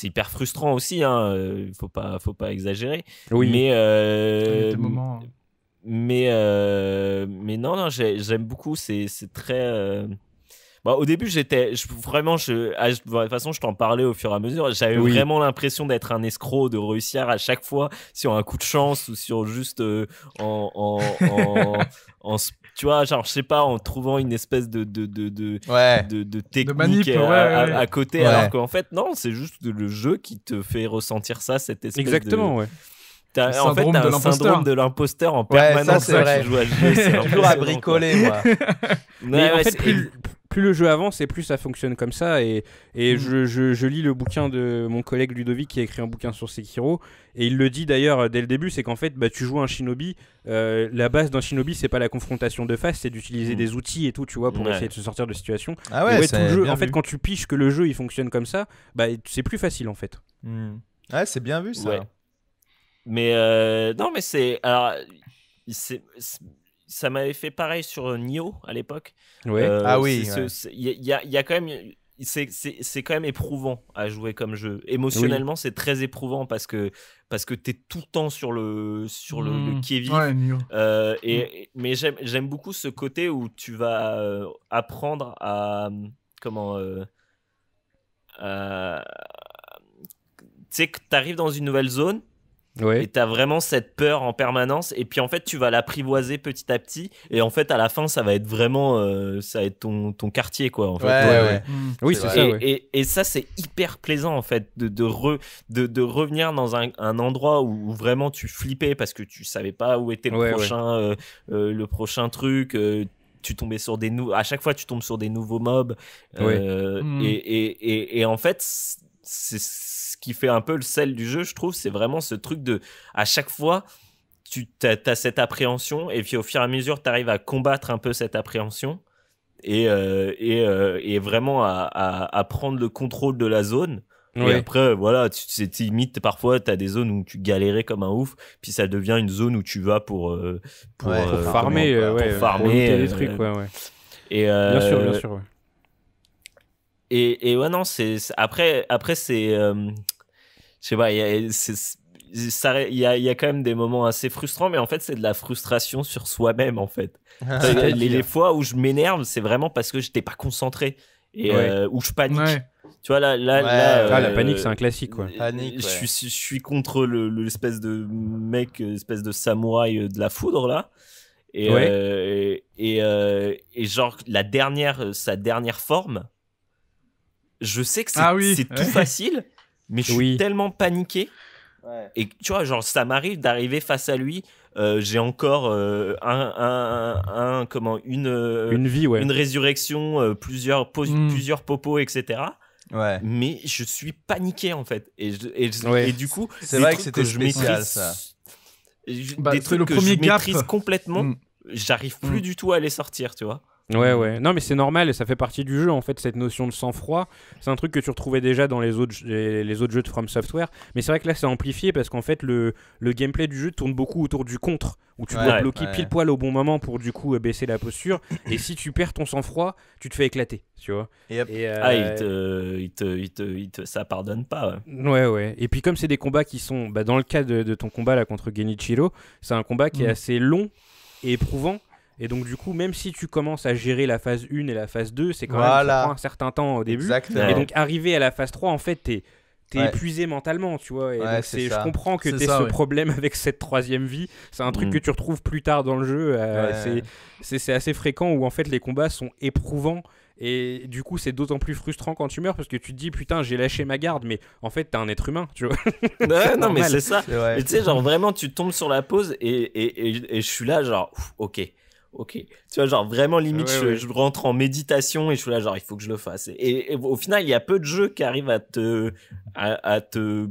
hyper frustrant aussi. Hein, il Faut pas faut pas exagérer. Oui. Mais hein. mais non non, j'aime beaucoup. C'est c'est très bah, au début, j'étais je, vraiment, je, à, ah, bah, de toute façon, je t'en parlais au fur et à mesure. J'avais vraiment l'impression d'être un escroc, de réussir à chaque fois sur un coup de chance ou sur juste euh, en, en, en, tu vois, genre, je sais pas, en trouvant une espèce de, de, de, de, ouais. de, de technique à, côté. Alors qu'en fait, non, c'est juste le jeu qui te fait ressentir ça, cette espèce Exactement, de... ouais. As, en fait, t'as un syndrome de l'imposteur en permanence ouais, ça, quand vrai. tu joues à jeu. toujours à bricoler, moi. Mais, mais en fait, plus le jeu avance et plus ça fonctionne comme ça. Et, mm. je, lis le bouquin de mon collègue Ludovic qui a écrit un bouquin sur Sekiro. Et il le dit d'ailleurs euh, dès le début c'est qu'en fait, bah, tu joues un shinobi. Euh, la base d'un shinobi, c'est pas la confrontation de face, c'est d'utiliser mm. des outils et tout, tu vois, pour essayer de se sortir de situation. Ah ouais, en fait, quand tu piches que le jeu il fonctionne comme ça, bah, c'est plus facile en fait. Mm. Ouais, c'est bien vu ça. Mais euh, non, mais c'est. Alors, c'est ça m'avait fait pareil sur euh, Nioh à l'époque. Oui. Euh, ah oui. Il y, a, quand même. C'est quand même éprouvant à jouer comme jeu. Émotionnellement, c'est très éprouvant parce que, parce que tu es tout le temps sur le, sur le, Kevin. Mmh. Euh, et, mmh. mais j'aime beaucoup ce côté où tu vas apprendre à. Comment. Euh, tu sais, que tu arrives dans une nouvelle zone, Ouais. Et t'as vraiment cette peur en permanence. Et puis en fait, tu vas l'apprivoiser petit à petit. Et en fait, à la fin, ça va être vraiment, euh, ça va être ton, ton quartier, quoi. En fait. Mmh. Oui, c'est ça. Et, ça, c'est hyper plaisant, en fait, de, revenir dans un, endroit où vraiment tu flippais parce que tu savais pas où était le prochain, euh, euh, le prochain truc tu tombais sur des nouveaux à chaque fois tu tombes sur des nouveaux mobs mmh. et, et, en fait c'est qui fait un peu le sel du jeu, je trouve, c'est vraiment ce truc de, à chaque fois, tu as, cette appréhension, et puis au fur et à mesure, tu arrives à combattre un peu cette appréhension, et, euh, et, euh, et, vraiment à, à, prendre le contrôle de la zone. Et après, voilà, tu' limite, parfois, tu as des zones où tu galérais comme un ouf, puis ça devient une zone où tu vas pour... pour, farmer, farmer, des euh, trucs, ouais, bien sûr, bien sûr, ouais. Et, et ouais, non, c'est... Après, après c'est je sais pas, il y, a, quand même des moments assez frustrants, mais en fait, c'est de la frustration sur soi-même, en fait. Ah, les, les, fois où je m'énerve, c'est vraiment parce que j'étais pas concentré et euh, où je panique. Tu vois, là, ah, la euh, panique, c'est un classique, quoi. je, suis, contre l'espèce de mec, l'espèce euh, de samouraï de la foudre, là. Et, et, genre, la dernière, sa dernière forme, je sais que c'est ah tout facile, mais je suis tellement paniqué. Et tu vois, genre, ça m'arrive d'arriver face à lui. Euh, j'ai encore euh, un, un, comment, une, euh, une vie, une résurrection, plusieurs, mm. plusieurs popos, etc. Ouais. Mais je suis paniqué en fait. Et, et, du coup, c'est vrai que c'était spécial ça. Je, bah, des le que premier je maîtrise complètement, mm. j'arrive plus mm. du tout à les sortir, tu vois. Ouais, euh, ouais. Non, mais c'est normal et ça fait partie du jeu, en fait, cette notion de sang-froid. C'est un truc que tu retrouvais déjà dans les autres, les, autres jeux de From Software. Mais c'est vrai que là, c'est amplifié parce qu'en fait, le, le gameplay du jeu tourne beaucoup autour du contre, où tu dois bloquer pile poil au bon moment pour du coup baisser la posture. et si tu perds ton sang-froid, tu te fais éclater, tu vois. Et euh, Ah, il te, te, ça pardonne pas. Ouais, ouais. Et puis, comme c'est des combats qui sont, bah, dans le cas de, ton combat là contre Genichiro, c'est un combat qui est mm. assez long et éprouvant et donc, du coup, même si tu commences à gérer la phase 1 et la phase 2, c'est quand même un certain temps au début. Et donc, arrivé à la phase 3, en fait, t'es épuisé mentalement, tu vois. Et donc je comprends que t'aies ce problème avec cette troisième vie. C'est un truc mm. que tu retrouves plus tard dans le jeu. Euh, c'est, assez fréquent où en fait les combats sont éprouvants. Et du coup, c'est d'autant plus frustrant quand tu meurs parce que tu te dis putain, j'ai lâché ma garde, mais en fait, t'es un être humain, tu vois. non, mais c'est ça. tu sais, genre vraiment, tu tombes sur la pause et, et, et, je suis là, genre, ok ok. Tu vois, genre vraiment limite, je, rentre en méditation et je suis là, genre, il faut que je le fasse. Et, au final, il y a peu de jeux qui arrivent à te, à, te,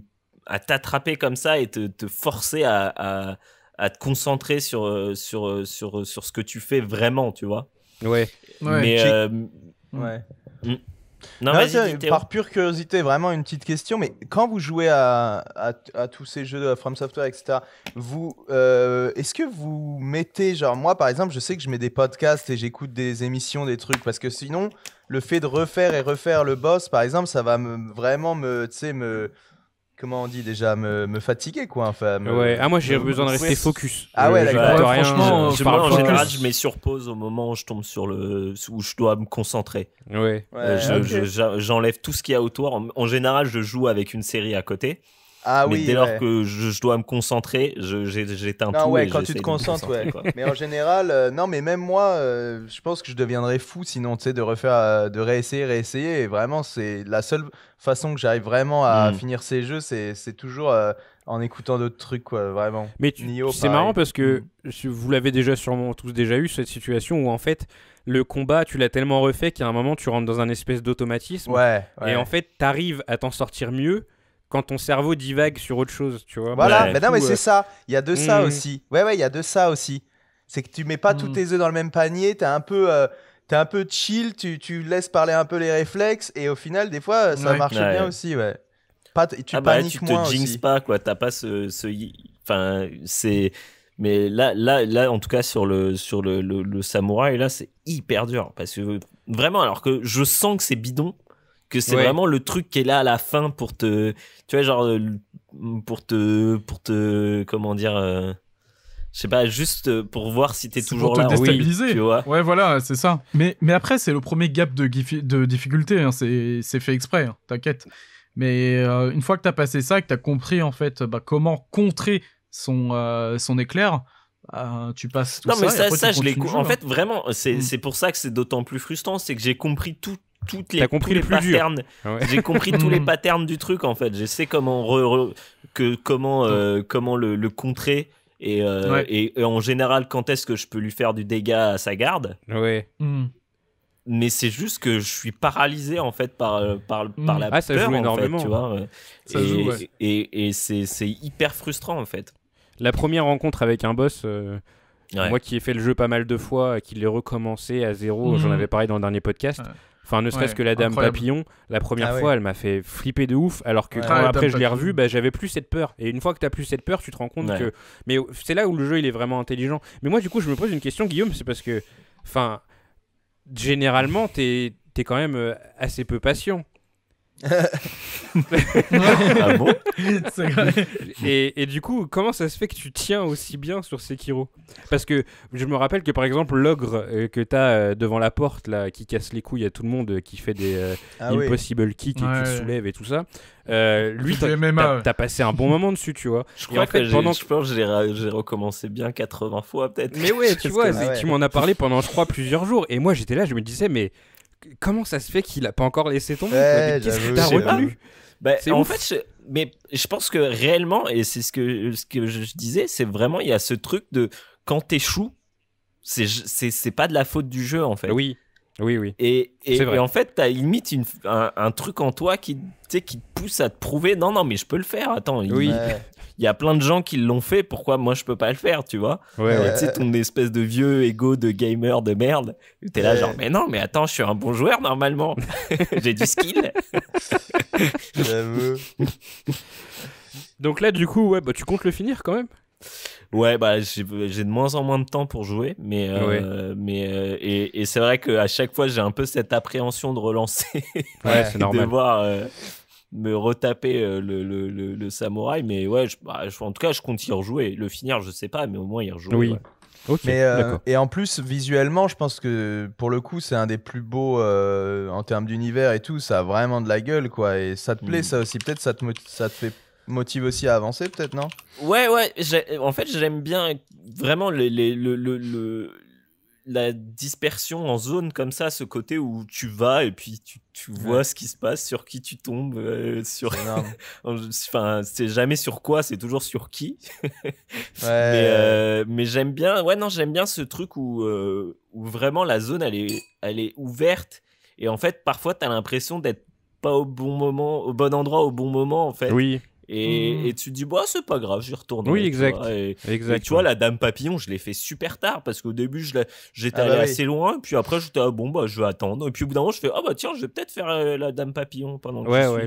à t'attraper comme ça et te, forcer à, à, te concentrer sur, euh, sur, euh, sur, euh, sur ce que tu fais vraiment, tu vois. Ouais. ouais mais, ouais. Hmm par pure curiosité, vraiment une petite question, mais quand vous jouez à, tous ces jeux de From Software, etc., vous, euh, est-ce que vous mettez, genre moi par exemple, je sais que je mets des podcasts et j'écoute des émissions, des trucs, parce que sinon, le fait de refaire et refaire le boss, par exemple, ça va me, vraiment me, me, comment on dit déjà me, me fatiguer quoi enfin ah, moi j'ai besoin de rester focus ah ouais, franchement en général je mets sur pause au moment où je tombe sur le où je dois me concentrer euh, j'enlève tout ce qu'il y a autour en, général je joue avec une série à côté ah mais dès lors que je, dois me concentrer, j'éteins tout. Ouais, quand tu te concentres, ouais. mais en général, euh, non, mais même moi, euh, je pense que je deviendrais fou sinon, tu sais, de refaire, euh, de réessayer, réessayer. Et vraiment, c'est la seule façon que j'arrive vraiment à hmm. finir ces jeux, c'est toujours en écoutant d'autres trucs, quoi, vraiment. Mais c'est marrant parce que hmm. vous l'avez déjà sûrement tous déjà eu, cette situation où en fait, le combat, tu l'as tellement refait qu'à un moment, tu rentres dans un espèce d'automatisme. Ouais, ouais, Et en fait, t'arrives à t'en sortir mieux quand ton cerveau divague sur autre chose, tu vois. Voilà, bah, mais, non, mais c'est euh, ça. Il y a de ça mm. aussi. Ouais, ouais, il y a de ça aussi. C'est que tu mets pas tous mm. tes œufs dans le même panier, t'es un peu. Euh, es un peu chill, tu, tu, laisses parler un peu les réflexes et au final, des fois, euh, ça marche bien aussi, ouais. Pas tu ah bah, tu te pas quoi, t'as pas ce, ce... enfin c'est mais là là là en tout cas sur le sur le, le samouraï là c'est hyper dur parce que vraiment alors que je sens que c'est bidon que c'est vraiment le truc qui est là à la fin pour te tu vois genre euh, pour te pour te comment dire euh, je sais pas juste pour voir si t'es toujours pour te là tu vois ouais voilà c'est ça mais mais après c'est le premier gap de, de difficulté hein. c'est fait exprès hein, t'inquiète mais euh, une fois que t'as passé ça que t'as compris en fait bah, comment contrer son son éclair tu passes tout ça. mais ça, je l'ai. En fait, hein. vraiment, mm. c'est pour ça que c'est d'autant plus frustrant, c'est que j'ai compris tout, toutes compris les, ah J'ai compris tous les mm. patterns du truc en fait. Je sais comment que comment mm. euh, comment le, contrer euh, et, et, en général quand est-ce que je peux lui faire du dégât à sa garde. Ouais. Mm. Mais c'est juste que je suis paralysé en fait par euh, par, la ah, ça peur joue énormément. tu vois. Ça et, joue, et, et c'est hyper frustrant en fait. La première rencontre avec un boss. Moi qui ai fait le jeu pas mal de fois, qui l'ai recommencé à zéro, j'en avais parlé dans le dernier podcast. Enfin, ne serait-ce que la Dame Papillon, la première ah fois, elle m'a fait flipper de ouf, alors que après je l'ai revue, bah, j'avais plus cette peur. Et une fois que t'as plus cette peur, tu te rends compte que. Mais c'est là où le jeu il est vraiment intelligent. Mais moi, du coup, je me pose une question, Guillaume, c'est parce que. Enfin, généralement, t'es es quand même euh, assez peu patient ah bon et, du coup, comment ça se fait que tu tiens aussi bien sur Sekiro Parce que je me rappelle que par exemple, l'ogre euh, que t'as euh, devant la porte là, qui casse les couilles à tout le monde, qui fait des euh, ah impossible kicks et qui soulève et tout ça, lui, t'as as passé un bon moment dessus, tu vois. Je crois que pendant je j'ai recommencé bien 80 fois peut-être. Mais ouais, tu vois, tu m'en as parlé pendant je crois plusieurs jours. Et moi, j'étais là, je me disais, mais comment ça se fait qu'il a pas encore laissé tomber eh, Qu'est-ce que t'as retenu bah, En fait, mais je pense que réellement, et c'est ce que, ce que je disais, c'est vraiment, il y a ce truc de quand t'échoues, c'est pas de la faute du jeu en fait. Oui. Oui, oui. Et, et, en fait, tu as limite un, truc en toi qui, qui te pousse à te prouver non, non, mais je peux le faire. Attends, il, y a plein de gens qui l'ont fait. Pourquoi moi je peux pas le faire, tu vois ouais, Tu sais, ton espèce de vieux ego de gamer de merde. Tu es là, genre, mais non, mais attends, je suis un bon joueur normalement. J'ai du skill. J'avoue. Donc là, du coup, ouais, bah, tu comptes le finir quand même Ouais, bah, j'ai de moins en moins de temps pour jouer, mais, euh, mais euh, et, c'est vrai qu'à chaque fois, j'ai un peu cette appréhension de relancer. Ouais, De voir euh, me retaper le, le, le, samouraï, mais ouais, bah, je, en tout cas, je compte y rejouer. Le finir, je sais pas, mais au moins y rejouer. Oui. ok et en plus, visuellement, je pense que pour le coup, c'est un des plus beaux en termes d'univers et tout. Ça a vraiment de la gueule, quoi. Et ça te plaît, mm. ça aussi. Peut-être ça te, ça te fait motive aussi à avancer, peut-être, non Ouais, ouais. En fait, j'aime bien vraiment les, le, la dispersion en zone comme ça, ce côté où tu vas et puis tu, vois ce qui se passe, sur qui tu tombes, euh, sur. enfin, c'est jamais sur quoi, c'est toujours sur qui. Euh, mais, j'aime bien. Ouais, non, j'aime bien ce truc euh, où, vraiment la zone, elle est, elle est ouverte. Et en fait, parfois, t'as l'impression d'être pas au bon moment, au bon endroit, au bon moment, en fait. Oui. Mmh. Et, tu te dis, bah, c'est pas grave, j'y retourne. Oui, exact. exact, tu vois, la Dame Papillon, je l'ai fait super tard parce qu'au début, j'étais ah bah allé assez loin. Puis après, j'étais, ah, bon, bah, je vais attendre. Et puis au bout d'un moment, je fais, ah, bah, tiens, je vais peut-être faire euh, la Dame Papillon pendant Ouais, ouais,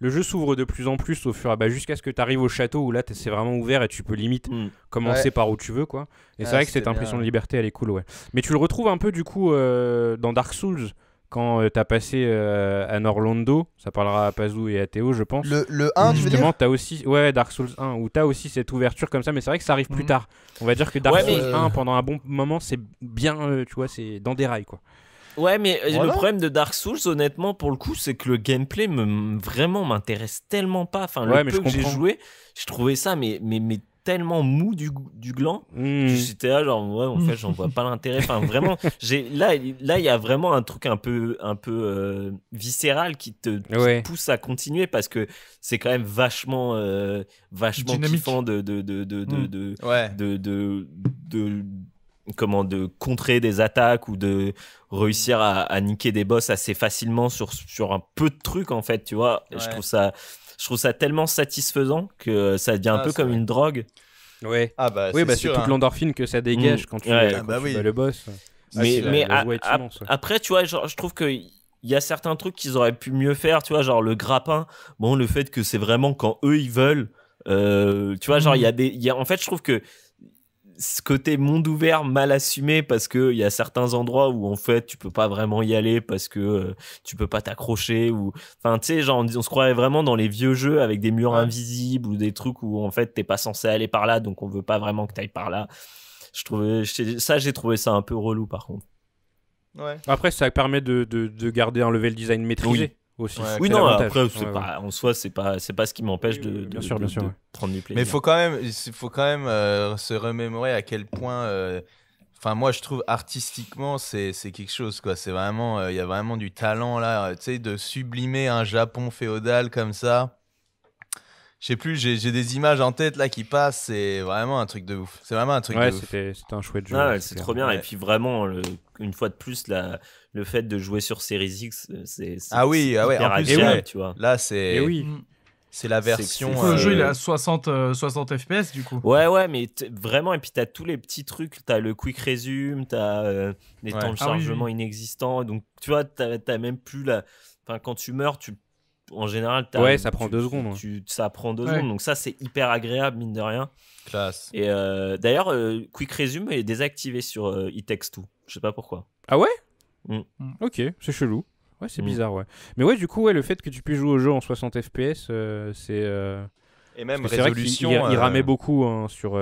le jeu, s'ouvre de plus en plus au fur et à bas jusqu'à ce que tu arrives au château où là, c'est vraiment ouvert et tu peux limite mmh. commencer par où tu veux, quoi. Et c'est ah, vrai que cette impression de liberté, elle est cool, ouais. Mais tu le retrouves un peu, du coup, euh, dans Dark Souls quand euh, t'as passé euh, à Norlando, ça parlera à Pazou et à Théo, je pense. Le, le 1, tu justement, t'as aussi, ouais, Dark Souls 1, où t'as aussi cette ouverture comme ça, mais c'est vrai que ça arrive plus mhm. tard. On va dire que Dark Souls 1, pendant un bon moment, c'est bien, euh, tu vois, c'est dans des rails, quoi. Ouais, mais le problème de Dark Souls, honnêtement, pour le coup, c'est que le gameplay me, vraiment m'intéresse tellement pas. Enfin, le ouais, peu que j'ai joué, je trouvais ça, mais, mais, mais tellement mou du, du gland. Hmm. J'étais là, genre, ouais, en fait, j'en vois pas l'intérêt. Enfin, vraiment, j'ai, là, là, il y a vraiment un truc un peu, un peu euh, viscéral qui te, pousse à continuer parce que c'est quand même vachement, euh, vachement kiffant de, de, de, hmm. de, de, de, comment de contrer des attaques ou de réussir à, niquer des boss assez facilement sur sur un peu de trucs en fait tu vois je trouve ça je trouve ça tellement satisfaisant que euh, ça devient un ah, peu comme une drogue. Oui, ah bah, oui c'est bah, toute hein. l'endorphine que ça dégage mmh. quand tu, ah, bah le boss. Ah, mais, hein. après, tu vois, genre, je trouve que il y a certains trucs qu'ils auraient pu mieux faire, tu vois, genre le grappin. Bon, le fait que c'est vraiment quand eux ils veulent. Euh, tu vois, genre il y a mmh. des, y a, en fait, je trouve que ce côté monde ouvert mal assumé parce que il y a certains endroits où en fait tu peux pas vraiment y aller parce que euh, tu peux pas t'accrocher ou enfin tu sais genre on, se croirait vraiment dans les vieux jeux avec des murs invisibles ou des trucs où en fait t'es pas censé aller par là donc on veut pas vraiment que t'ailles par là. Je trouvais ça j'ai trouvé ça un peu relou par contre. Après ça permet de, garder un level design maîtrisé aussi. oui, non, après, en soi, c'est pas, c'est pas ce qui m'empêche de, bien sûr, prendre du plaisir. Mais faut quand même, faut quand même se remémorer à quel point. Euh, enfin, moi, je trouve artistiquement, c'est, quelque chose, quoi. C'est vraiment, euh, il y a vraiment du talent là, tu sais, de sublimer un Japon féodal comme ça. Je sais plus, j'ai, des images en tête là qui passent, c'est vraiment un truc de ouf. C'est vraiment un truc de ouf. C'était, un chouette jeu. Ah, c'est trop bien. Et puis vraiment, une fois de plus, la, le fait de jouer sur Series X, euh, c'est ah oui, ah ouais, en plus, agréable, tu vois. Là, c'est oui. Mm. C'est la version. Le jeu, il à 60, 60 FPS, du coup. Ouais, ouais, mais vraiment. Et puis, t'as tous les petits trucs. T'as le quick resume, t'as as euh, les temps de ah chargement inexistants. Donc, tu vois, t'as même plus la. Enfin, quand tu meurs, tu en général, ouais, ça prend deux secondes. Tu, ça prend deux secondes, donc ça c'est hyper agréable mine de rien. Classe. Et euh, d'ailleurs, Quick Resume est désactivé sur euh, It Je sais pas pourquoi. Ah ouais Mm. Mm. Ok, c'est chelou. Ouais, c'est mm. bizarre, ouais. Mais ouais, du coup, ouais, le fait que tu puisses jouer au jeu en 60 FPS, euh, c'est. Euh, Et même résolution. il, euh, ramait beaucoup hein, sur.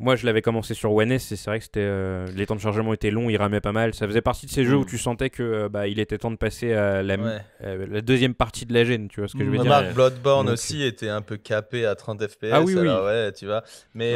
Moi, je l'avais commencé sur One S, et c'est vrai que c'était, euh, les temps de chargement étaient longs, il ramait pas mal. Ça faisait partie de ces jeux où mm. tu sentais que euh, bah, il était temps de passer à euh, la, deuxième partie de la gêne, tu vois ce que je veux mm. dire dire. Bloodborne aussi était un peu capé à 30 FPS. Ah oui, alors, Ouais, tu vois. Mais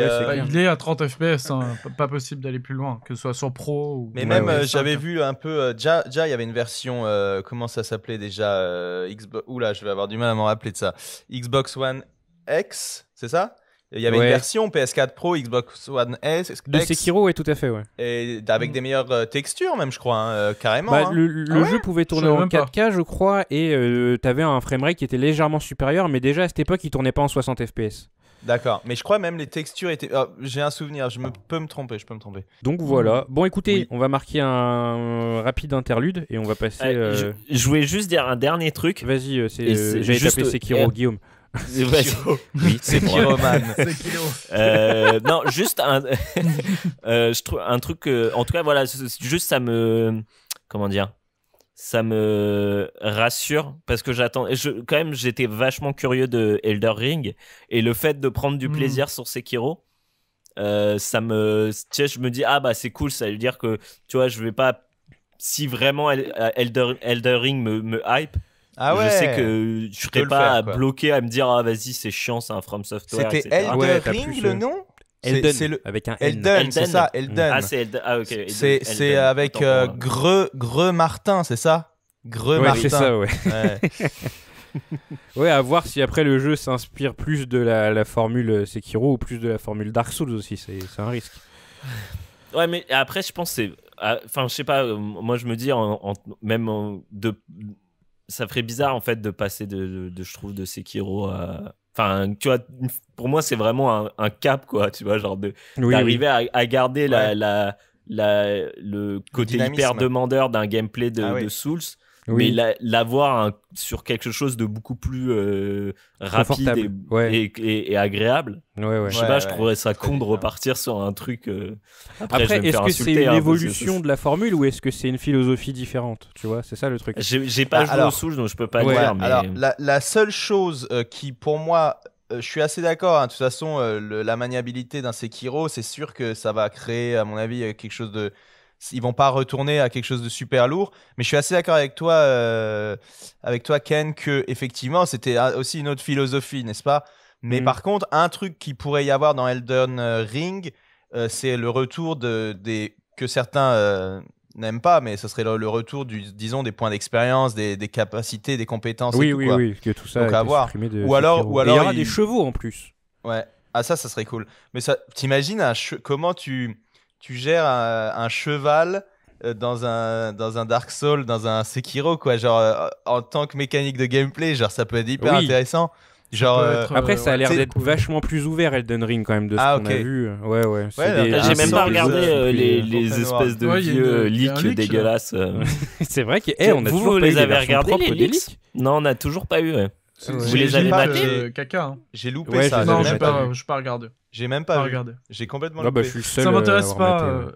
il est à 30 FPS, hein, pas possible d'aller plus loin, que ce soit sur Pro ou. Mais même, j'avais vu un peu. déjà, il y avait une version. comment ça s'appelait déjà Xbox. Oula, je vais avoir du mal à m'en rappeler de ça. Xbox One X, c'est ça il y avait une version PS4 Pro, Xbox One S. De Sekiro, oui, tout à fait, ouais. Et avec mm. des meilleures euh, textures, même, je crois, hein, euh, carrément. Bah, hein. Le, ah jeu pouvait tourner en 4K, je crois, et euh, t'avais un framerate qui était légèrement supérieur, mais déjà à cette époque, il tournait pas en 60 FPS. D'accord, mais je crois même les textures étaient. Oh, j'ai un souvenir, je me... peux me tromper, je peux me tromper. Donc voilà. Mm. Bon, écoutez, on va marquer un rapide interlude et on va passer. Je... voulais juste dire un dernier truc. Vas-y, j'ai tapé Sekiro, Guillaume vrai, oui, c'est euh, non, juste un, euh, je trouve un truc. en tout cas, voilà, juste ça me, comment dire, ça me rassure parce que j'attends. quand même, j'étais vachement curieux de Elder Ring et le fait de prendre du mm. plaisir sur Sekiro. Euh, ça me tu sais, je me dis ah bah c'est cool ça veut dire que tu vois je vais pas si vraiment Elder, Ring me, me hype ah ouais. Je sais que je serais pas bloqué à me dire ah vas-y c'est chiant c'est un From Software. C'était Elden Ring le nom Elden, c'est avec un c'est ça, Elden. Ah, c'est Elden. Ah, ok. C'est avec euh, Gre Greux, Martin, c'est ça Gre ouais, Martin. c'est ça, ouais. ouais. à voir si après le jeu s'inspire plus de la, formule Sekiro ou plus de la formule Dark Souls aussi, c'est un risque. Ouais, mais après, je pense c'est. Ah, enfin, je sais pas, euh, moi je me dis, en, même en, de, ça ferait bizarre en fait de passer de, je trouve de Sekiro à enfin tu vois pour moi c'est vraiment un, cap quoi tu vois genre de d'arriver à, garder la, la, le côté hyper demandeur d'un gameplay de ah Souls oui. Mais l'avoir sur quelque chose de beaucoup plus euh, rapide et, agréable. je ne Je sais pas, je trouverais ça con de repartir sur un truc. Euh, après, est-ce que c'est une hein, évolution de la formule ou est-ce que c'est une philosophie différente Tu vois, c'est ça le truc. J'ai pas bah, joué au souche, donc je peux pas dire. Alors, la, seule chose euh, qui, pour moi, je suis assez d'accord. Hein, de toute façon, la maniabilité d'un Sekiro, c'est sûr que ça va créer, à mon avis, quelque chose de ils vont pas retourner à quelque chose de super lourd. Mais je suis assez d'accord avec toi, euh, avec toi Ken, que effectivement c'était aussi une autre philosophie, n'est-ce pas Mais mm. par contre, un truc qui pourrait y avoir dans Elden euh, Ring, euh, c'est le retour de des que certains n'aiment pas, mais ce serait le, retour du disons des points d'expérience, des, capacités, des compétences. Oui, oui, oui, que tout ça. Donc, à ou alors, il y aura des chevaux en plus. Ouais. Ah ça, ça serait cool. Mais t'imagines comment tu tu gères un, cheval euh, dans un dans un Dark Souls, dans un Sekiro quoi, genre euh, en tant que mécanique de gameplay, genre ça peut être hyper intéressant. Genre, euh, après, ça a l'air d'être vachement plus ouvert Elden Ring quand même de ce ah, qu'on a vu. Ouais, ouais. J'ai même pas regardé les, les espèces de ouais, vieux leaks dégueulasses. c'est vrai qu'on eh, a toujours pas les eu avez regardés les leaks Non, on a toujours pas eu. Ouais. Vous les avez Caca. Hein. J'ai loupé ça. Non, je pas, pas regardé. J'ai même pas, regardé. J'ai complètement bah, loupé. ça m'intéresse pas. Euh,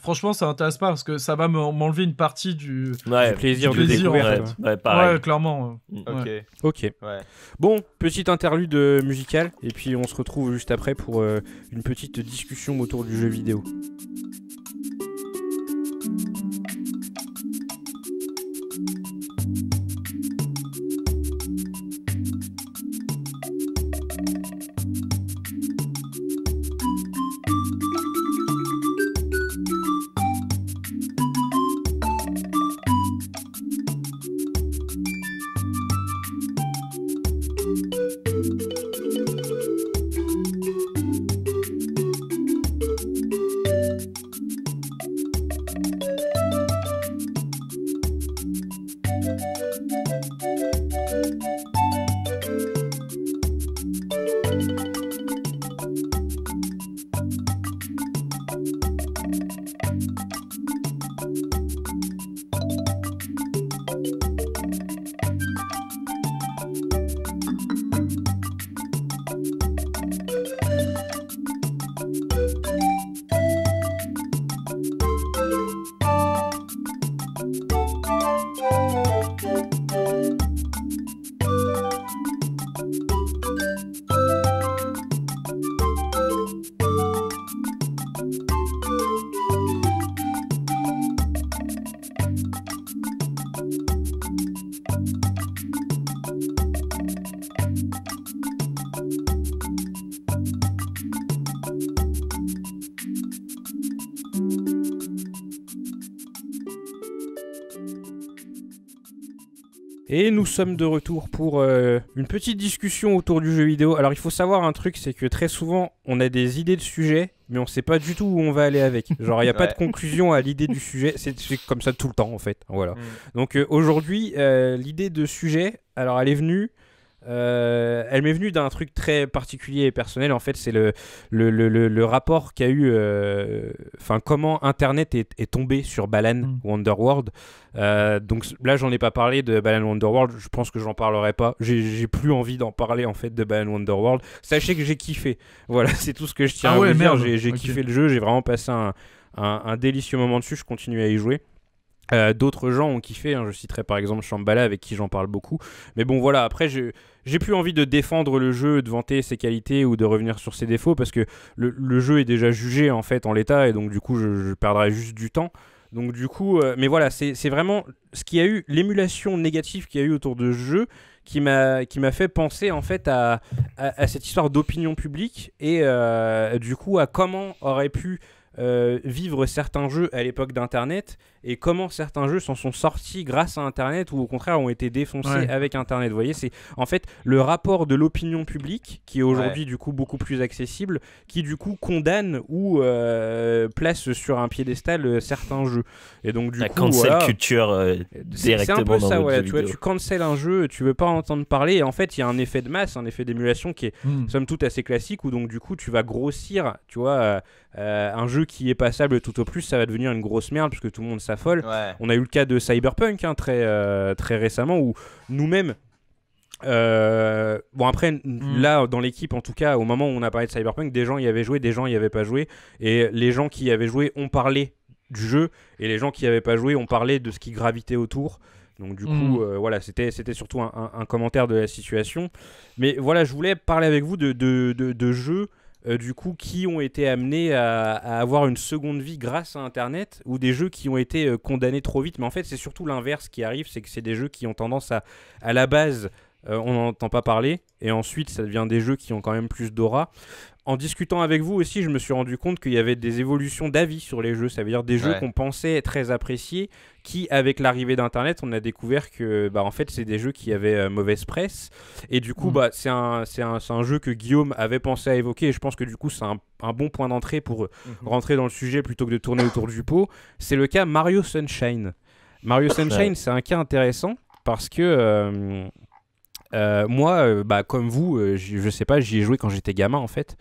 franchement, ça m'intéresse pas parce que ça va m'enlever une partie du, plaisir, de ouais, clairement. Euh, ok. Bon, petite interlude euh, musicale et puis on se retrouve juste après pour une petite discussion autour du jeu vidéo. nous sommes de retour pour euh, une petite discussion autour du jeu vidéo. Alors il faut savoir un truc, c'est que très souvent on a des idées de sujet, mais on sait pas du tout où on va aller avec. Genre il n'y a pas de conclusion à l'idée du sujet, c'est comme ça tout le temps en fait. Voilà. Mm. Donc euh, aujourd'hui, euh, l'idée de sujet, alors elle est venue euh, elle m'est venue d'un truc très particulier et personnel. En fait, c'est le, le, le, le, rapport qu'a eu. Euh, enfin, comment Internet est, est, tombé sur Balan mm. Wonderworld. Euh, donc là, j'en ai pas parlé de Balan Wonderworld. Je pense que j'en parlerai pas. J'ai plus envie d'en parler en fait de Balan Wonderworld. Sachez que j'ai kiffé. Voilà, c'est tout ce que je tiens ah à vous dire. J'ai kiffé le jeu. J'ai vraiment passé un, un, délicieux moment dessus. Je continue à y jouer. D'autres gens ont kiffé, hein. je citerai par exemple Shambhala avec qui j'en parle beaucoup. Mais bon voilà, après je, j'ai plus envie de défendre le jeu, de vanter ses qualités ou de revenir sur ses défauts parce que le, jeu est déjà jugé en fait en l'état et donc du coup je, perdrais perdrai juste du temps. Donc du coup, euh, mais voilà, c'est vraiment ce qui a eu, l'émulation négative qu'il y a eu autour de ce jeu qui m'a fait penser en fait à, cette histoire d'opinion publique et euh, du coup à comment aurait pu euh, vivre certains jeux à l'époque d'Internet et comment certains jeux s'en sont sortis grâce à Internet ou au contraire ont été défoncés avec Internet. Vous voyez, c'est en fait le rapport de l'opinion publique qui est aujourd'hui du coup beaucoup plus accessible, qui du coup condamne ou euh, place sur un piédestal euh, certains jeux. Et donc du La coup, cancel culture directement. C'est un peu ça, tu, vois, cancelles un jeu, tu veux pas en entendre parler. Et en fait, il y a un effet de masse, un effet d'émulation qui est hmm. somme toute assez classique où donc du coup tu vas grossir, tu vois euh, un jeu qui est passable tout au plus, ça va devenir une grosse merde parce que tout le monde s'affole. On a eu le cas de Cyberpunk hein, très, euh, très récemment où nous-mêmes. Euh, bon après mm. là dans l'équipe en tout cas au moment où on a parlé de Cyberpunk des gens y avaient joué des gens y avaient pas joué et les gens qui y avaient joué ont parlé du jeu et les gens qui y avaient pas joué ont parlé de ce qui gravitait autour donc du coup, mm. voilà, c'était surtout un, commentaire de la situation. Mais voilà, je voulais parler avec vous de, de, de jeux euh, du coup, qui ont été amenés à, à, avoir une seconde vie grâce à Internet, ou des jeux qui ont été euh, condamnés trop vite. Mais en fait, c'est surtout l'inverse qui arrive, c'est que c'est des jeux qui ont tendance à, à la base, euh, on n'entend pas parler, et ensuite ça devient des jeux qui ont quand même plus d'aura. En discutant avec vous aussi, je me suis rendu compte qu'il y avait des évolutions d'avis sur les jeux, ça veut dire des jeux qu'on pensait très appréciés, qui avec l'arrivée d'Internet, on a découvert que bah, en fait c'est des jeux qui avaient euh, mauvaise presse, et du coup mm. bah, c'est un, jeu que Guillaume avait pensé à évoquer, et je pense que du coup c'est un, bon point d'entrée pour euh, mm-hmm. rentrer dans le sujet plutôt que de tourner autour du pot, c'est le cas Mario Sunshine. Mario Sunshine, c'est un cas intéressant parce que euh, moi, euh, bah, comme vous, euh, je sais pas, j'y ai joué quand j'étais gamin en fait.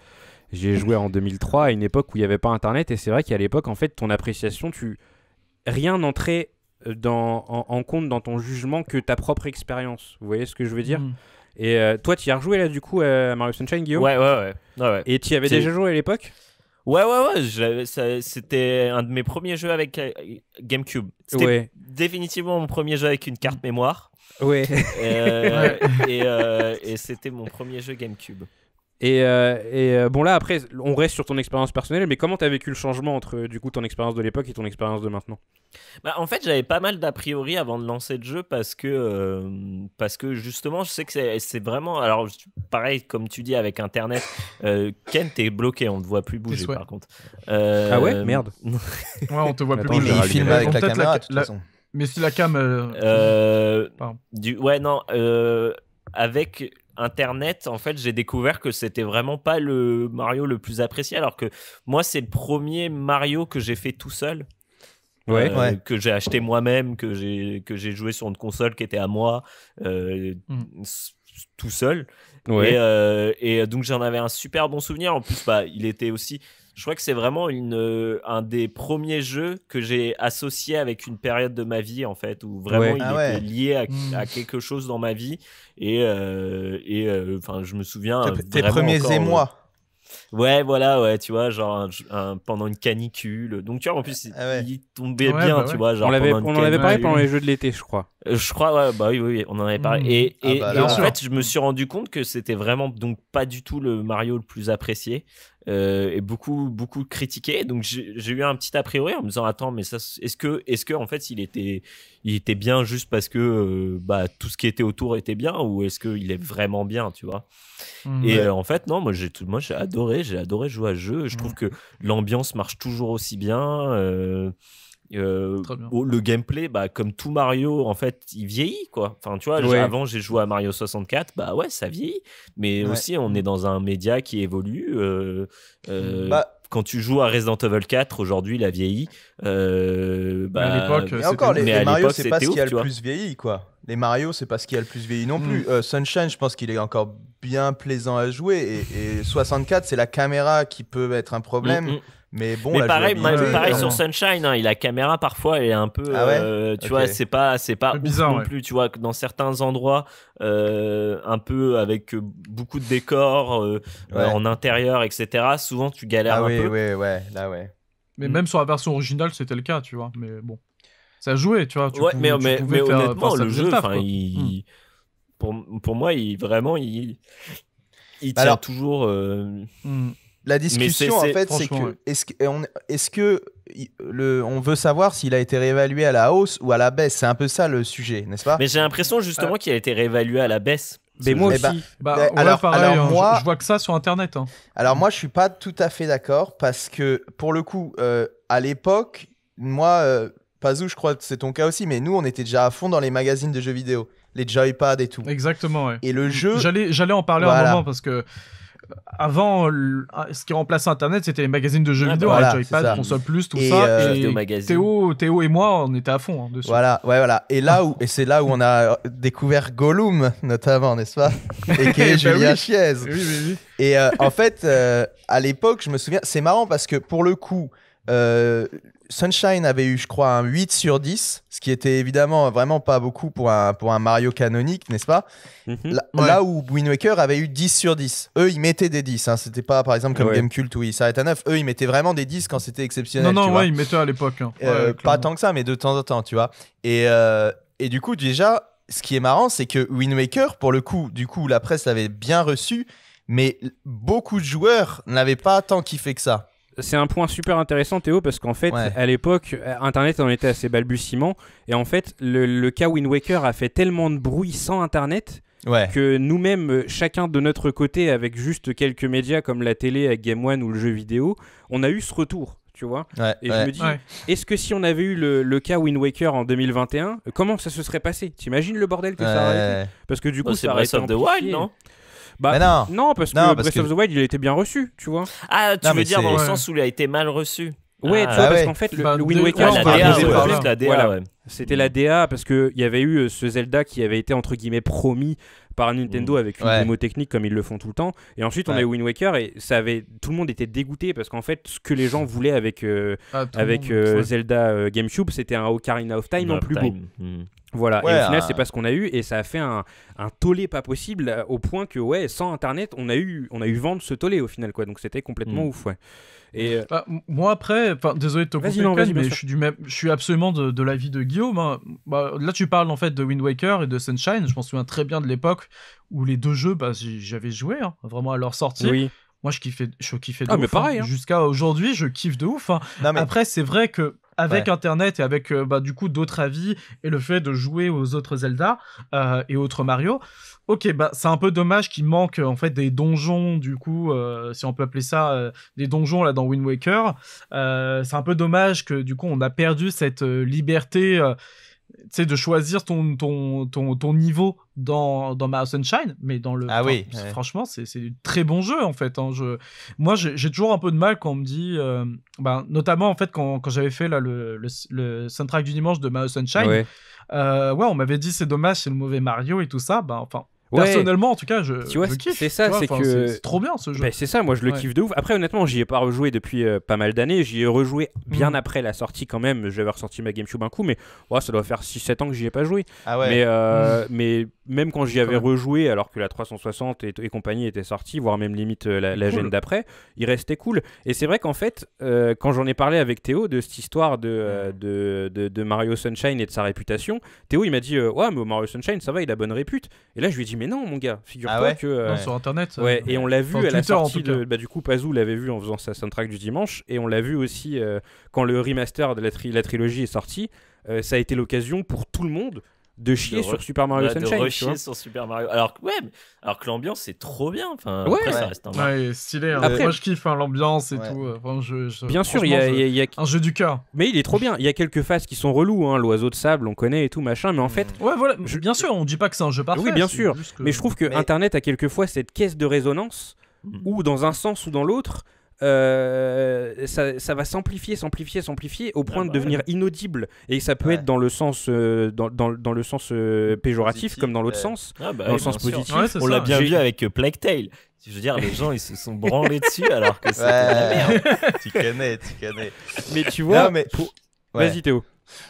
J'y ai joué en 2003 à une époque où il n'y avait pas Internet et c'est vrai qu'à l'époque, en fait, ton appréciation, tu rien n'entrait dans, en, compte dans ton jugement que ta propre expérience. Vous voyez ce que je veux dire mm. Et toi, tu y as rejoué là du coup à Mario Sunshine, Guillaume ouais, ouais, ouais, Et tu y avais déjà joué à l'époque Ouais, ouais, ouais, c'était un de mes premiers jeux avec GameCube. C'était définitivement mon premier jeu avec une carte mm. mémoire. Ouais euh, euh, et, c'était mon premier jeu GameCube. Et, euh, et bon là après, on reste sur ton expérience personnelle, mais comment t'as vécu le changement entre du coup ton expérience de l'époque et ton expérience de maintenant bah, en fait, j'avais pas mal d'a priori avant de lancer le jeu parce que, parce que justement, je sais que c'est vraiment. Alors, pareil, comme tu dis avec Internet, Ken, t'es bloqué, on te voit plus bouger par contre. ah ouais Merde. ouais, on te voit plus bouger. Il filme avec la caméra, de toute façon. Mais si la cam. Euh, euh, du... Ouais, non. Euh, avec Internet, en fait, j'ai découvert que c'était vraiment pas le Mario le plus apprécié, alors que moi, c'est le premier Mario que j'ai fait tout seul. Ouais, ouais. que j'ai acheté moi-même, que j'ai que j'ai joué sur une console qui était à moi mm. tout seul. Ouais. Et, et, donc j'en avais un super bon souvenir. En plus, bah, il était aussi je crois que c'est vraiment une, euh, un des premiers jeux que j'ai associé avec une période de ma vie, en fait, où vraiment il ah était lié hmm. à, quelque chose dans ma vie. Et, euh, et, euh, je me souviens. Tes premiers émois. Ouais, voilà, ouais, tu vois, genre pendant une canicule. Donc, tu vois, en plus, ah, ah il tombait bien, bah tu vois. Genre, on on en avait parlé pendant les jeux de l'été, je crois. Euh, je crois, ouais, bah oui, oui, on en avait parlé. Mm. Et, ah, bah en fait, je me suis rendu compte que c'était vraiment donc pas du tout le Mario le plus apprécié euh, et beaucoup, beaucoup critiqué. Donc, j'ai eu un petit a priori en me disant, attends, mais ça, est-ce que, est-ce que en fait, il était, il était bien juste parce que euh, bah, tout ce qui était autour était bien ou est-ce qu'il est vraiment bien, tu vois mm. Et en fait, non, moi, j'ai, moi, j'ai adoré j'ai adoré jouer à ce jeu. Je trouve mm. que l'ambiance marche toujours aussi bien. Euh, euh, le gameplay, bah, comme tout Mario, en fait, il vieillit quoi. Enfin, tu vois, avant j'ai joué à Mario 64, bah ouais, ça vieillit, mais aussi on est dans un média qui évolue. Euh, bah quand tu joues à Resident Evil 4, aujourd'hui, la a vieilli. Euh, à bah, l'époque, encore, les, Mario, c'est pas ce qui a le plus vieilli, quoi. Les Mario, c'est pas ce qui a le plus vieilli non hmm. plus. Euh, Sunshine, je pense qu'il est encore bien plaisant à jouer. Et, 64, c'est la caméra qui peut être un problème. Hmm, hmm. Mais bon, là, pareil, pareil euh, sur Sunshine, il hein, la caméra parfois est un peu, ah euh, tu vois, c'est pas, c'est pas bizarre non plus, tu vois, que dans certains endroits, euh, un peu avec beaucoup de décors en intérieur, etc. Souvent tu galères ah un oui, peu. Oui, ouais, là ouais. Mais même sur la version originale, c'était le cas, tu vois. Mais bon, ça jouait, tu vois. Tu ouais, pouvais, mais, mais, honnêtement, le jeu, hmm. pour, pour moi, il vraiment, il, il bah tient toujours. Mm la discussion, en fait, c'est que, est-ce qu'on on veut savoir s'il a été réévalué à la hausse ou à la baisse C'est un peu ça le sujet, n'est-ce pas Mais j'ai l'impression justement euh, qu'il a été réévalué à la baisse. Mais moi aussi. alors, moi, je, vois que ça sur Internet. Hein. Alors moi, je suis pas tout à fait d'accord parce que pour le coup, euh, à l'époque, moi, euh, pas Pazou, je crois que c'est ton cas aussi, mais nous, on était déjà à fond dans les magazines de jeux vidéo, les joypads et tout. Exactement. Et le jeu. J'allais, en parler un moment parce que avant, ce qui remplaçait Internet, c'était les magazines de jeux ah, vidéo, Joypad, Console Plus, tout ça. Euh, et Théo, Théo et moi, on était à fond hein, dessus. Voilà, ouais, voilà. Et là où, et c'est là où on a découvert Gollum, notamment, n'est-ce pas Et qui eh ben Julien Chiez. Eh oui, et euh, en fait, euh, à l'époque, je me souviens, c'est marrant parce que pour le coup, Sunshine avait eu, je crois, un 8 sur 10, ce qui était évidemment vraiment pas beaucoup pour un, pour un Mario canonique, n'est-ce pas mhm. là, où Wind Waker avait eu 10 sur 10. Eux, ils mettaient des 10. Hein. C'était pas, par exemple, comme Game Cult où ils s'arrêtent à 9. Eux, ils mettaient vraiment des 10 quand c'était exceptionnel. Non, non, ils mettaient à l'époque. Hein. Euh, pas tant que ça, mais de temps en temps, tu vois. Et, euh, et du coup, déjà, ce qui est marrant, c'est que Wind Waker, pour le coup, du coup, la presse l'avait bien reçu, mais beaucoup de joueurs n'avaient pas tant kiffé que ça c'est un point super intéressant, Théo, parce qu'en fait, à l'époque, euh, Internet en était assez balbutiement. Et en fait, le, cas Wind Waker a fait tellement de bruit sans Internet que nous-mêmes, euh, chacun de notre côté, avec juste quelques médias comme la télé, Game One ou le jeu vidéo, on a eu ce retour. Tu vois Et je me dis, est-ce que si on avait eu le, cas Wind Waker en 2021, comment ça se serait passé T'imagines le bordel que ça aurait été Parce que du bah, coup, ça aurait été. Wild, non bah, non. non, parce que Breath of the Wild, il a été bien reçu, tu vois. Ah, tu veux dire dans le sens où il a été mal reçu. Ouais, tu ah. vois, parce ah qu'en fait, le, bah, Wind Waker, la DA, c'était la DA parce qu'il y avait eu euh, ce Zelda qui avait été entre guillemets promis par Nintendo mm. avec une démo technique comme ils le font tout le temps. Et ensuite, on a eu Wind Waker et ça avait tout le monde était dégoûté parce qu'en fait, ce que les gens voulaient avec euh, ah, avec euh, Zelda GameCube, c'était un Ocarina of Time en plus beau. Mm. Voilà, et au final, c'est pas ce qu'on a eu, et ça a fait un, tollé pas possible, euh, au point que, ouais, sans Internet, on a eu, on a eu vent ce tollé au final, quoi. Donc c'était complètement mm. ouf, ouais. Et... Euh, bah, moi, après, désolé de te couper, mais je suis, du même, je suis absolument de, de l'avis de Guillaume. Hein. Bah, là, tu parles en fait de Wind Waker et de Sunshine. Je m'en souviens très bien de l'époque où les deux jeux, bah, j'avais joué hein, vraiment à leur sortie. Moi, je kiffais, je kiffais ah, de ah, ouf. Hein. Jusqu'à aujourd'hui, je kiffe de ouf. mais... Après, c'est vrai que avec Internet et avec euh, bah, du coup d'autres avis et le fait de jouer aux autres Zelda euh, et autres Mario. Ok, bah c'est un peu dommage qu'il manque en fait des donjons du coup, euh, si on peut appeler ça des donjons là dans Wind Waker. c'est un peu dommage que du coup on a perdu cette liberté sais, de choisir ton, ton, ton, niveau dans, dans Mario Sunshine, mais dans le. Ah oui. Franchement, c'est du très bon jeu, en fait. Hein. Je, moi, j'ai toujours un peu de mal quand on me dit. Euh, ben, notamment, en fait, quand, j'avais fait là, le, le, le, soundtrack du dimanche de Mario Sunshine. Euh, ouais. on m'avait dit c'est dommage, c'est le mauvais Mario et tout ça. Ben, enfin, Personnellement, en tout cas, je, vois, kiffe. C'est ça, c'est que. C'est trop bien ce jeu. Ben, c'est ça, moi je le kiffe de ouf. Après, honnêtement, j'y ai pas rejoué depuis euh, pas mal d'années. J'y ai rejoué bien mm. après la sortie quand même. J'avais ressorti ma GameCube un coup, mais ouais ça doit faire 6-7 ans que j'y ai pas joué. Ah euh, mm. Mais, même quand j'y avais rejoué, alors que la 360 et, compagnie étaient sorties voire même limite euh, la, gêne d'après, il restait cool. Et c'est vrai qu'en fait, quand j'en ai parlé avec Théo de cette histoire mm. de, de, Mario Sunshine et de sa réputation, Théo il m'a dit Ouais, mais Mario Sunshine, ça va, il a bonne répute. Et là, je lui ai dit mais non, mon gars, figure-toi ah que. Euh, sur internet. Ouais, et on l'a vu à la bah, du coup, Pazou l'avait vu en faisant sa soundtrack du dimanche, et on l'a vu aussi euh, quand le remaster de la trilogie est sorti. Euh, ça a été l'occasion pour tout le monde de chier sur Super Mario bah, Sunshine. De chier sur Super Mario. Alors, ouais, alors que l'ambiance c'est trop bien. Enfin, ouais, après, ça reste un. Ouais, stylé. Hein. Après... Moi je kiffe hein, l'ambiance et tout. Bien sûr, il y, a, un jeu du cœur. Mais il est trop bien. Il y a quelques phases qui sont reloues. Hein. L'oiseau de sable, on connaît et tout machin. Mais en fait, ouais, voilà. Je... Bien sûr, on dit pas que c'est un jeu parfait. Oui, bien sûr. Mais je trouve que Internet a quelquefois cette caisse de résonance mm. où, dans un sens ou dans l'autre, euh, ça, va s'amplifier, s'amplifier, s'amplifier au point ah de bah devenir inaudible. Et ça peut être dans le sens, euh, dans, dans, le sens euh, péjoratif comme dans l'autre sens, ah bah dans le sens positif. On l'a bien vu avec Plague Tale. Je veux dire, les gens ils se sont branlés dessus alors que c'est la merde. tu connais, tu connais. Mais tu vois, mais... vas-y Théo.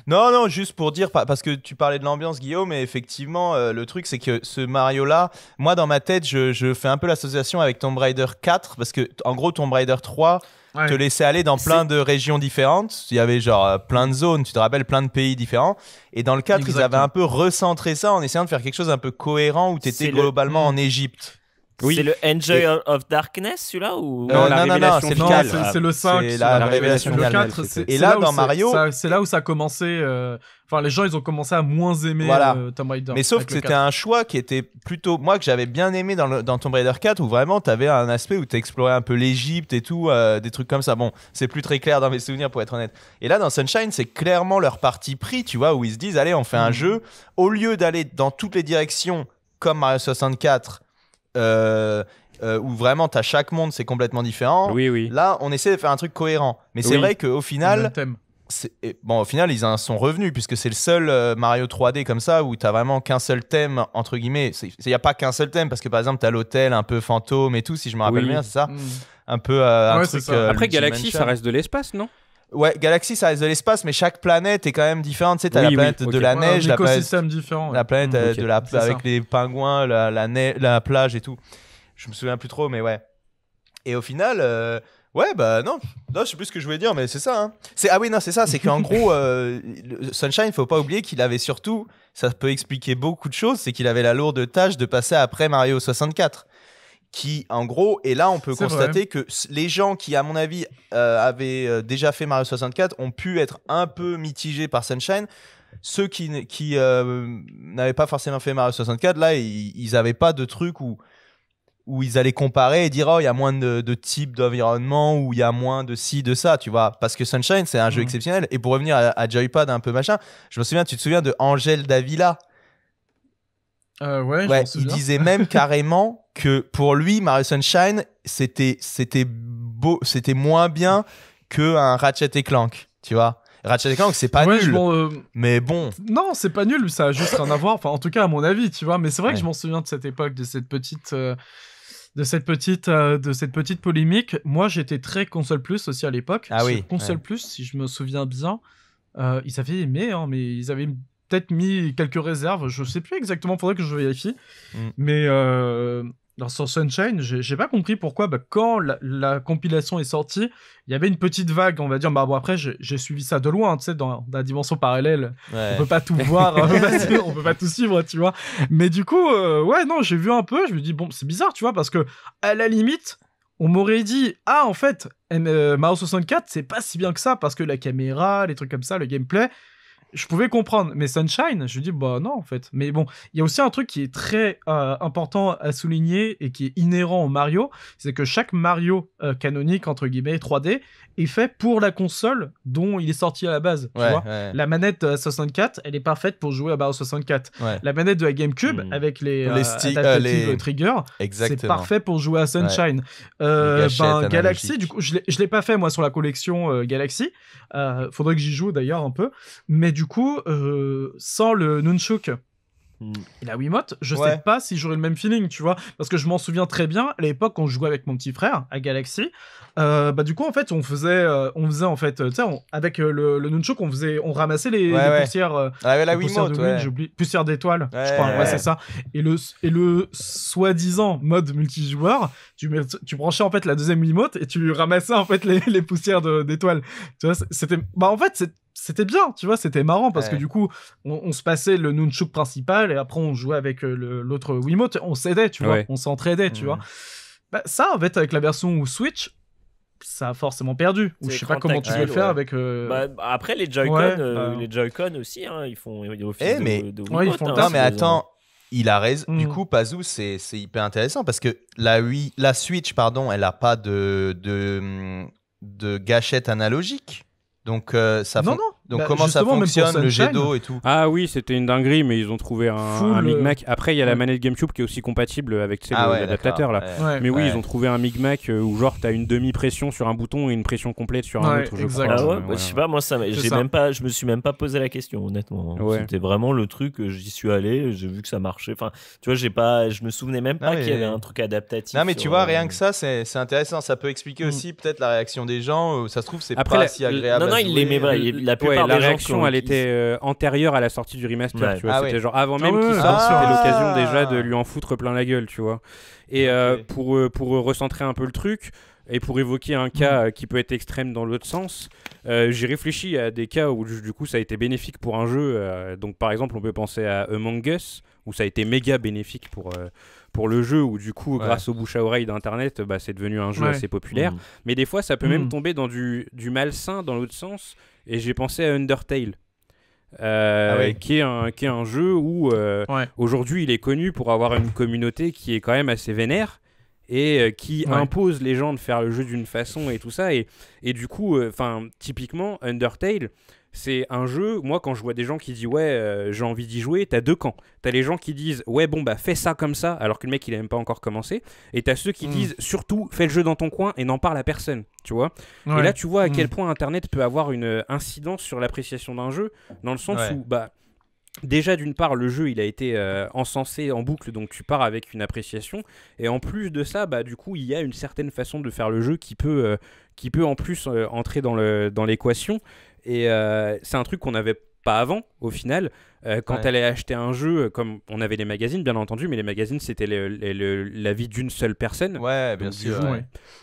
Non, non, juste pour dire, parce que tu parlais de l'ambiance, Guillaume, mais effectivement, euh, le truc, c'est que ce Mario-là, moi, dans ma tête, je, fais un peu l'association avec Tomb Raider 4, parce que, en gros, Tomb Raider 3 te laissait aller dans plein de régions différentes. Il y avait, genre, euh, plein de zones, tu te rappelles, plein de pays différents. Et dans le 4, ils avaient un peu recentré ça en essayant de faire quelque chose un peu cohérent où tu étais globalement mm. en Égypte. Oui. C'est le Enjoy of Darkness celui-là ou... Euh, non, non, non, c'est le 5. C'est la, révélation, finale, Et là, dans Mario. C'est là où ça a commencé. Euh, enfin, les gens, ils ont commencé à moins aimer euh, Tomb Raider. Mais sauf que c'était un choix qui était plutôt. Moi, que j'avais bien aimé dans, dans Tomb Raider 4, où vraiment, t'avais un aspect où t'explorais un peu l'Egypte et tout, des trucs comme ça. Bon, c'est plus très clair dans mes souvenirs, pour être honnête. Et là, dans Sunshine, c'est clairement leur parti pris, tu vois, où ils se disent, allez, on fait un mm. jeu. Au lieu d'aller dans toutes les directions comme Mario 64 euh, euh, où vraiment t'as chaque monde, c'est complètement différent. Oui, oui. Là, on essaie de faire un truc cohérent. Mais c'est vrai qu'au final. bon, au final, ils sont revenus puisque c'est le seul euh, Mario 3D comme ça où t'as vraiment qu'un seul thème, entre guillemets. Il n'y a pas qu'un seul thème parce que par exemple, t'as l'hôtel un peu fantôme et tout, si je me rappelle bien, c'est ça mm. Un peu. un Après, Galaxy, ça reste de l'espace, non Ouais, Galaxy ça reste de l'espace, mais chaque planète est quand même différente. Tu sais, t'as la planète de la neige, la planète, différent, la planète mm, euh, de la, avec les pingouins, la, la, la plage et tout. Je me souviens plus trop, mais ouais. Et au final, euh, ouais, bah non, non, je sais plus ce que je voulais dire, mais c'est ça. Hein. C'est ah oui, non, c'est ça. C'est qu'en gros, euh, Sunshine, faut pas oublier qu'il avait surtout, ça peut expliquer beaucoup de choses, c'est qu'il avait la lourde tâche de passer après Mario 64 qui en gros et là on peut constater que les gens qui à mon avis euh, avaient euh, déjà fait Mario 64 ont pu être un peu mitigés par Sunshine ceux qui, euh, n'avaient pas forcément fait Mario 64 là ils n'avaient pas de truc où où ils allaient comparer et dire oh il y a moins de, de types d'environnement ou il y a moins de ci de ça tu vois parce que Sunshine c'est un jeu mmh. exceptionnel et pour revenir à, à Joypad un peu machin je me souviens tu te souviens de Angel Davila euh, ouais, il disait même carrément que pour lui, Mario Sunshine, c'était c'était beau, c'était moins bien que un Ratchet et Clank, tu vois. Ratchet Clank, c'est pas nul. Euh, mais bon. Non, c'est pas nul, ça a juste rien à voir. Enfin, en tout cas, à mon avis, tu vois. Mais c'est vrai que je m'en souviens de cette époque, de cette petite. Euh, de cette petite de cette petite polémique moi j'étais très console plus aussi à l'époque ah oui console plus si je me souviens bien ils avaient aimé hein, mais ils avaient mis quelques réserves. Je sais plus exactement, faudrait que je vérifie. Mm. Mais euh, dans, sur Sunshine, j'ai pas compris pourquoi, bah, quand la, compilation est sortie, il y avait une petite vague, on va dire. Bah, bon, après, j'ai suivi ça de loin, tu sais, dans, la dimension parallèle. On peut pas tout voir, hein, on, peut pas, tout suivre, tu vois. Mais du coup, euh, ouais, non, j'ai vu un peu, je me dis, bon, c'est bizarre, tu vois, parce que à la limite on m'aurait dit ah en fait euh, Mario 64 c'est pas si bien que ça parce que la caméra les trucs comme ça le gameplay je pouvais comprendre. Mais Sunshine, je dis, bah non, en fait. Mais bon, il y a aussi un truc qui est très euh, important à souligner et qui est inhérent au Mario, c'est que chaque Mario euh, canonique, entre guillemets, 3D, est fait pour la console dont il est sorti à la base. tu vois La manette 64, euh, elle est parfaite pour jouer à Mario 64. La manette de la GameCube, mm. avec les, les, les... triggers, c'est parfait pour jouer à Sunshine. Ben, Galaxy, du coup, je l'ai pas fait, moi, sur la collection Galaxy. faudrait que j'y joue, d'ailleurs, un peu. Mais du du coup, euh, sans le nunchuk hmm. et la Wiimote, je sais pas si j'aurais le même feeling, tu vois. Parce que je m'en souviens très bien, à l'époque, quand je jouais avec mon petit frère à Galaxy, euh, bah, du coup, en fait, on faisait, euh, on faisait en fait, tu sais, avec le, Nunchuk, on, faisait, on ramassait les, poussières. d'étoiles, je crois, ouais, c'est ça. Et le, et le soi-disant mode multijoueur, tu, tu, branchais en fait la deuxième Wiimote et tu ramassais en fait les, les poussières d'étoiles. Tu vois, c'était. Bah, en fait, c'est c'était bien, tu vois, c'était marrant parce que du coup, on, se passait le nunchuk principal et après on jouait avec euh, l'autre Wiimote, on s'aidait, tu vois, on s'entraidait, tu mmh. vois. Bah, ça, en fait, avec la version Switch, ça a forcément perdu. Ou je sais pas comment tu veux le faire avec. Euh, bah, après les Joy-Con, euh, bah. les Joy-Con aussi, hein, ils font ils eh, mais... ils font hein, non, mais attends, il a raison. Du mmh. coup, Pazou, c'est hyper intéressant parce que la, la Switch, pardon, elle a pas de, de, de gâchette analogique. Donc euh, ça. Non, non. Donc bah, comment ça fonctionne, le jet d'eau et tout Ah oui, c'était une dinguerie, mais ils ont trouvé un, un euh, micmac. Après, il y a la manette GameCube qui est aussi compatible avec tu ah là. Mais oui, ils ont trouvé un micmac euh, où genre t'as une demi-pression sur un bouton et une pression complète sur un autre. Je, ah bah, je sais pas, moi ça, j'ai même pas, je me suis même pas posé la question honnêtement. Hein. C'était vraiment le truc, euh, j'y suis allé, j'ai vu que ça marchait. Enfin, tu vois, j'ai pas, je me souvenais même pas qu'il y avait un truc adaptatif. Non mais tu vois, rien que ça, c'est intéressant. Ça peut expliquer mm. aussi peut-être la réaction des gens. Ça se trouve, c'est pas si agréable. non, il l'aimait la la réaction, elle était euh, antérieure à la sortie du remaster. Tu vois, ah c'était genre avant ah même qu'il sorte, c'était ah. l'occasion déjà de lui en foutre plein la gueule, tu vois. Et euh, pour euh, pour recentrer un peu le truc. Et pour évoquer un cas mm. qui peut être extrême dans l'autre sens, j'ai réfléchi à des cas où du coup ça a été bénéfique pour un jeu. donc par exemple, on peut penser à Among Us, où ça a été méga bénéfique pour, pour le jeu, où du coup, grâce au bouche à oreille d'Internet, bah, c'est devenu un jeu assez populaire. Mm. Mais des fois, ça peut même mm. tomber dans du, du malsain dans l'autre sens, et j'ai pensé à Undertale. Euh, ah qui, est un, jeu où euh, aujourd'hui il est connu pour avoir une communauté qui est quand même assez vénère et euh, qui impose les gens de faire le jeu d'une façon et tout ça. Et, du coup, enfin typiquement, Undertale, c'est un jeu, moi quand je vois des gens qui disent ouais euh, j'ai envie d'y jouer, t'as deux camps. T'as les gens qui disent ouais bon bah fais ça comme ça alors que le mec il a même pas encore commencé. Et t'as ceux qui hmm. disent surtout fais le jeu dans ton coin et n'en parle à personne. Tu vois Et là tu vois à hmm. quel point Internet peut avoir une euh, incidence sur l'appréciation d'un jeu dans le sens où bah... Déjà, d'une part, le jeu, il a été euh, encensé en boucle, donc tu pars avec une appréciation. Et en plus de ça, bah, du coup, il y a une certaine façon de faire le jeu qui peut, qui peut en plus entrer dans l'équation. Dans et euh, c'est un truc qu'on n'avait pas avant, au final. Euh, quand elle allait acheter un jeu, euh, comme on avait les magazines, bien entendu, mais les magazines, c'était l'avis d'une seule personne. Ouais, bien sûr.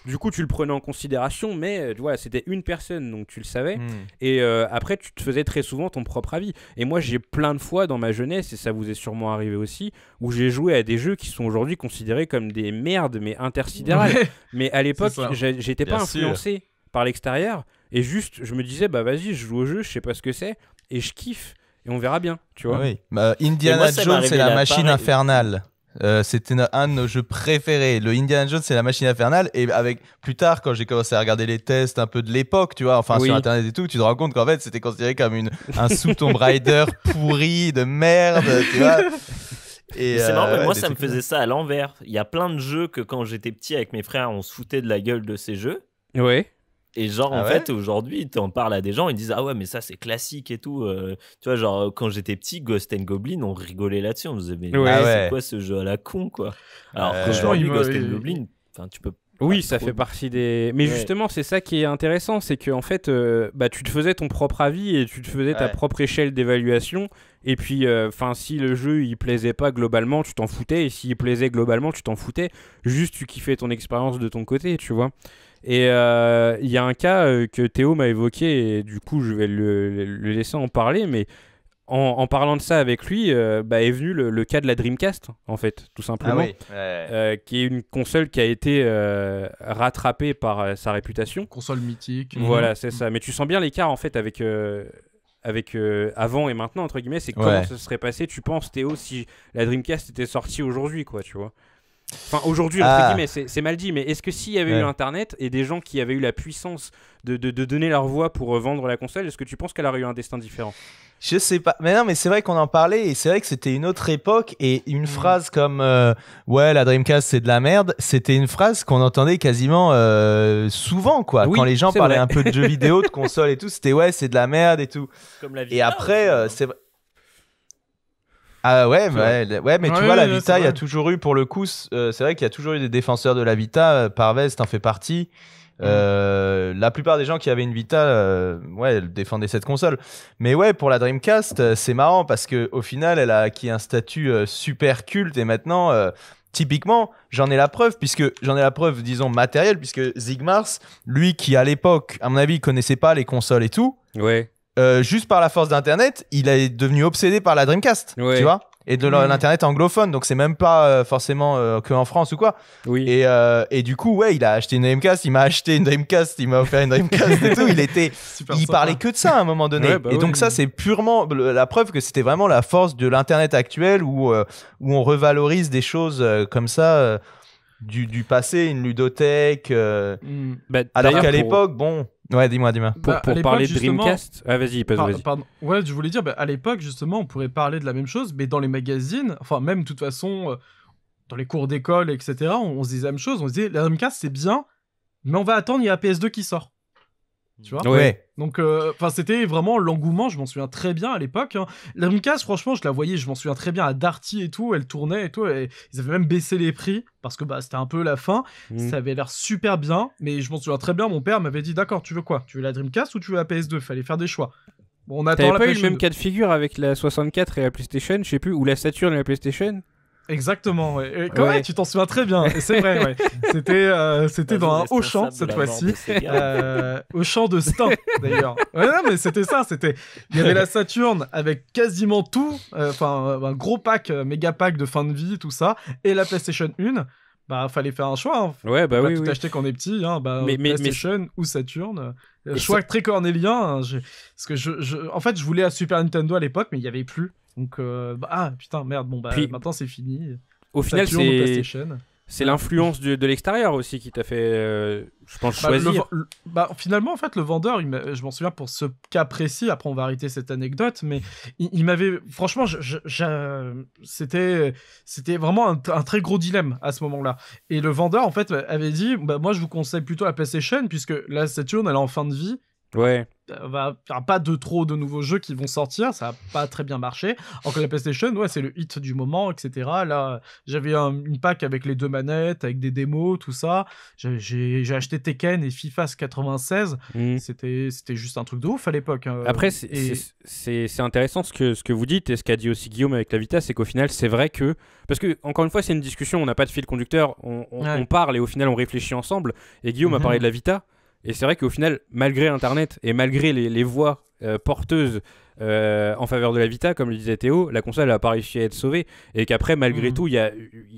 Du, coup, tu le prenais en considération, mais c'était une personne, donc tu le savais. Hmm. Et après, tu te faisais très souvent ton propre avis. Et moi, j'ai plein de fois dans ma jeunesse, et ça vous est sûrement arrivé aussi, où j'ai joué à des jeux qui sont aujourd'hui considérés comme des merdes, mais intersidérales. Mais à l'époque, j'étais pas influencé par l'extérieur. Et juste, je me disais, bah vas-y, je joue au jeu, je sais pas ce que c'est, et je kiffe, et on verra bien, tu vois. Oui. Bah, Indiana Jones, c'est la machine infernale. Euh, c'était un de nos jeux préférés. Le Indiana Jones, c'est la machine infernale. Et avec plus tard, quand j'ai commencé à regarder les tests un peu de l'époque, tu vois, enfin sur internet et tout, tu te rends compte qu'en fait, c'était considéré comme une, un sous Tomb rider pourri de merde, tu vois. c'est marrant, euh, mais moi ça me faisait ça à l'envers. Il y a plein de jeux que quand j'étais petit avec mes frères, on se foutait de la gueule de ces jeux. Ouais. Et genre, en ah fait, aujourd'hui, tu en parles à des gens, ils disent Ah ouais, mais ça, c'est classique et tout. Euh, tu vois, genre, quand j'étais petit, Ghost and Goblin, on rigolait là-dessus. On faisait Mais ah c'est quoi ce jeu à la con, quoi Alors franchement euh, Ghost and Goblin, tu peux. Oui, ça fait partie des. Mais justement, c'est ça qui est intéressant, c'est que en fait, euh, bah, tu te faisais ton propre avis et tu te faisais ta propre échelle d'évaluation. Et puis, enfin, si le jeu il plaisait pas globalement, tu t'en foutais. Et s'il plaisait globalement, tu t'en foutais. Juste, tu kiffais ton expérience de ton côté, tu vois. Et euh, il y a un cas euh, que Théo m'a évoqué, et du coup, je vais le, laisser en parler, mais en, parlant de ça avec lui, euh, bah, est venu le, cas de la Dreamcast, en fait, tout simplement, ah qui est une console qui a été rattrapée par sa réputation. Console mythique. Voilà, mhm. c'est ça. Mais tu sens bien l'écart, en fait, avec, avec avant et maintenant, entre guillemets, c'est comment ça serait passé, tu penses, Théo, si la Dreamcast était sortie aujourd'hui, quoi, tu vois. Enfin, aujourd'hui, entre ah. c'est mal dit, mais est-ce que s'il y avait eu Internet et des gens qui avaient eu la puissance de, de, donner leur voix pour euh, vendre la console, est-ce que tu penses qu'elle aurait eu un destin différent Je sais pas. Mais non, mais c'est vrai qu'on en parlait et c'est vrai que c'était une autre époque et une mmh. phrase comme euh, Ouais, la Dreamcast c'est de la merde, c'était une phrase qu'on entendait quasiment euh, souvent, quoi. quand les gens parlaient un peu de jeux vidéo, de consoles et tout, c'était Ouais, c'est de la merde et tout. et après, hein. c'est vrai. Ah ouais, ouais, ouais, mais tu vois, la Vita, il y a toujours eu, pour le coup, euh, c'est vrai qu'il y a toujours eu des défenseurs de la Vita. Euh, Parvez, t'en fais partie. Mm. Euh, la plupart des gens qui avaient une Vita, ouais ouais, défendait cette console. Mais ouais, pour la Dreamcast, c'est marrant parce que au final, elle a acquis un statut super culte et maintenant. Typiquement, j'en ai la preuve, puisque j'en ai la preuve, disons, matérielle, puisque Zigmars, lui qui à l'époque, à mon avis, connaissait pas les consoles et tout, ouais euh, juste par la force d'Internet, il est devenu obsédé par la Dreamcast, tu vois et de mm. l'internet anglophone donc c'est même pas euh, forcément euh, que en France ou quoi et, du coup ouais il a acheté une Dreamcast il m'a acheté une Dreamcast il m'a offert une Dreamcast et tout il était il parlait que de ça à un moment donné bah et donc ça c'est purement la preuve que c'était vraiment la force de l'internet actuel où où on revalorise des choses comme ça du, passé une ludothèque mm. bah, alors qu'à l'époque bon Ouais, dis-moi, dis-moi. Pour, bah, parler de Dreamcast Ah, vas-y, passe, vas-y. Ouais, je voulais dire, bah, à l'époque, justement, on pourrait parler de la même chose, mais dans les magazines, enfin, même, de toute façon, euh, dans les cours d'école, etc., on, se disait la même chose. On se disait, la Dreamcast, c'est bien, mais on va attendre, il y a PS2 qui sort. Tu vois ouais. Donc, euh, enfin, c'était vraiment l'engouement. Je m'en souviens très bien à l'époque. Hein. La Dreamcast, franchement, je la voyais. Je m'en souviens très bien à Darty et tout. Elle tournait et tout. ils avaient même baissé les prix parce que bah c'était un peu la fin. Mm. Ça avait l'air super bien, mais je m'en souviens très bien. Mon père m'avait dit, d'accord, tu veux quoi Tu veux la Dreamcast ou tu veux la PS2 Fallait faire des choix. Bon, on attend pas eu le même cas de figure avec la 64 et la PlayStation, je sais plus, ou la Saturn et la PlayStation Exactement, tu t'en souviens très bien, c'est vrai, C'était, euh, c'était dans un Auchan cette fois-ci. Euh, Auchan de Stein, d'ailleurs. mais c'était ça, c'était. Il y avait la Saturne avec quasiment tout, euh, enfin, euh, un gros pack, méga pack de fin de vie, tout ça, et la PlayStation 1 bah fallait faire un choix hein. ouais bah oui, acheter quand on est petit hein. bah, mais, PlayStation ou Saturn choix très cornélien hein, parce que je, en fait je voulais à Super Nintendo à l'époque mais il y avait plus donc, euh, bah, ah putain, merde, bon, bah maintenant c'est fini. Au final, c'est. l'influence de, l'extérieur aussi qui t'a fait, euh, je pense, bah, choisir. Bah, finalement, en fait, le vendeur, je m'en souviens pour ce cas précis, après on va arrêter cette anecdote, mais il, m'avait, franchement, c'était vraiment un, très gros dilemme à ce moment-là. Et le vendeur, en fait, avait dit, bah, moi je vous conseille plutôt la PlayStation, puisque la Saturn, elle est en fin de vie, Ouais. Euh, va pas de trop de nouveaux jeux qui vont sortir, ça a pas très bien marché. encore la PlayStation, ouais, c'est le hit du moment, etc. Là, j'avais une pack avec les deux manettes, avec des démos, tout ça. J'ai, acheté Tekken et FIFA 96. Hmm. C'était, c'était juste un truc de ouf à l'époque. Hein. Après, c'est, intéressant ce que, ce que vous dites et ce qu'a dit aussi Guillaume avec la Vita, c'est qu'au final, c'est vrai que. Parce que, encore une fois, c'est une discussion, on n'a pas de fil conducteur, on, parle et au final, on réfléchit ensemble. Et Guillaume a mhm. parlé de la Vita. Et c'est vrai qu'au final, malgré Internet et malgré les, voix euh, porteuses euh, en faveur de la Vita, comme le disait Théo, la console n'a pas réussi à être sauvée. Et qu'après, malgré mhm. tout, il y a,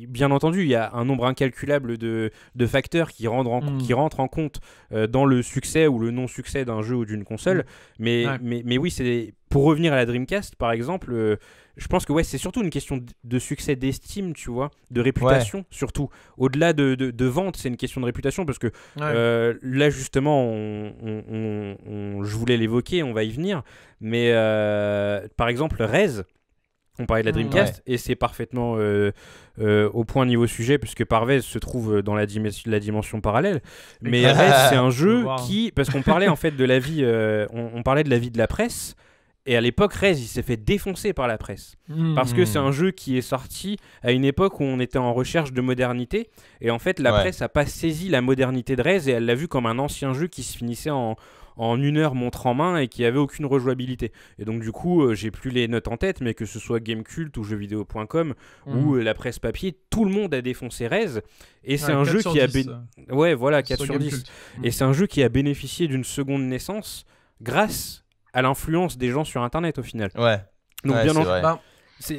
bien entendu, il y a un nombre incalculable de, facteurs mhm. qui, rentrent en compte euh, dans le succès ou le non-succès d'un jeu ou d'une console. Mhm. mais oui, c'est pour revenir à la Dreamcast, par exemple, euh, je pense que ouais, c'est surtout une question de, succès d'estime, tu vois, de réputation surtout. Au-delà de, de, vente, c'est une question de réputation parce que euh, là, justement, je voulais l'évoquer, on va y venir. Mais euh, par exemple, Rez, on parlait de la mm. Dreamcast et c'est parfaitement au point niveau sujet puisque Parvez se trouve dans la, dimension parallèle. Mais Rez, c'est un jeu qui, parce qu'on parlait en fait de la vie, on, parlait de la vie de la presse et à l'époque, Rez, il s'est fait défoncer par la presse. Hmm. Parce que c'est un jeu qui est sorti à une époque où on était en recherche de modernité. Et en fait, la presse n'a pas saisi la modernité de Rez et elle l'a vu comme un ancien jeu qui se finissait en, une heure montre en main et qui avait aucune rejouabilité. Et donc du coup, euh, j'ai plus les notes en tête, mais que ce soit Gamecult ou jeuxvideo.com ou hmm. euh, la presse papier, tout le monde a défoncé Rez et c'est un jeu qui a euh, ouais voilà 4 sur 10 et hmm. c'est un jeu qui a bénéficié d'une seconde naissance grâce à l'influence des gens sur Internet au final. Ouais. Donc bien entendu ben,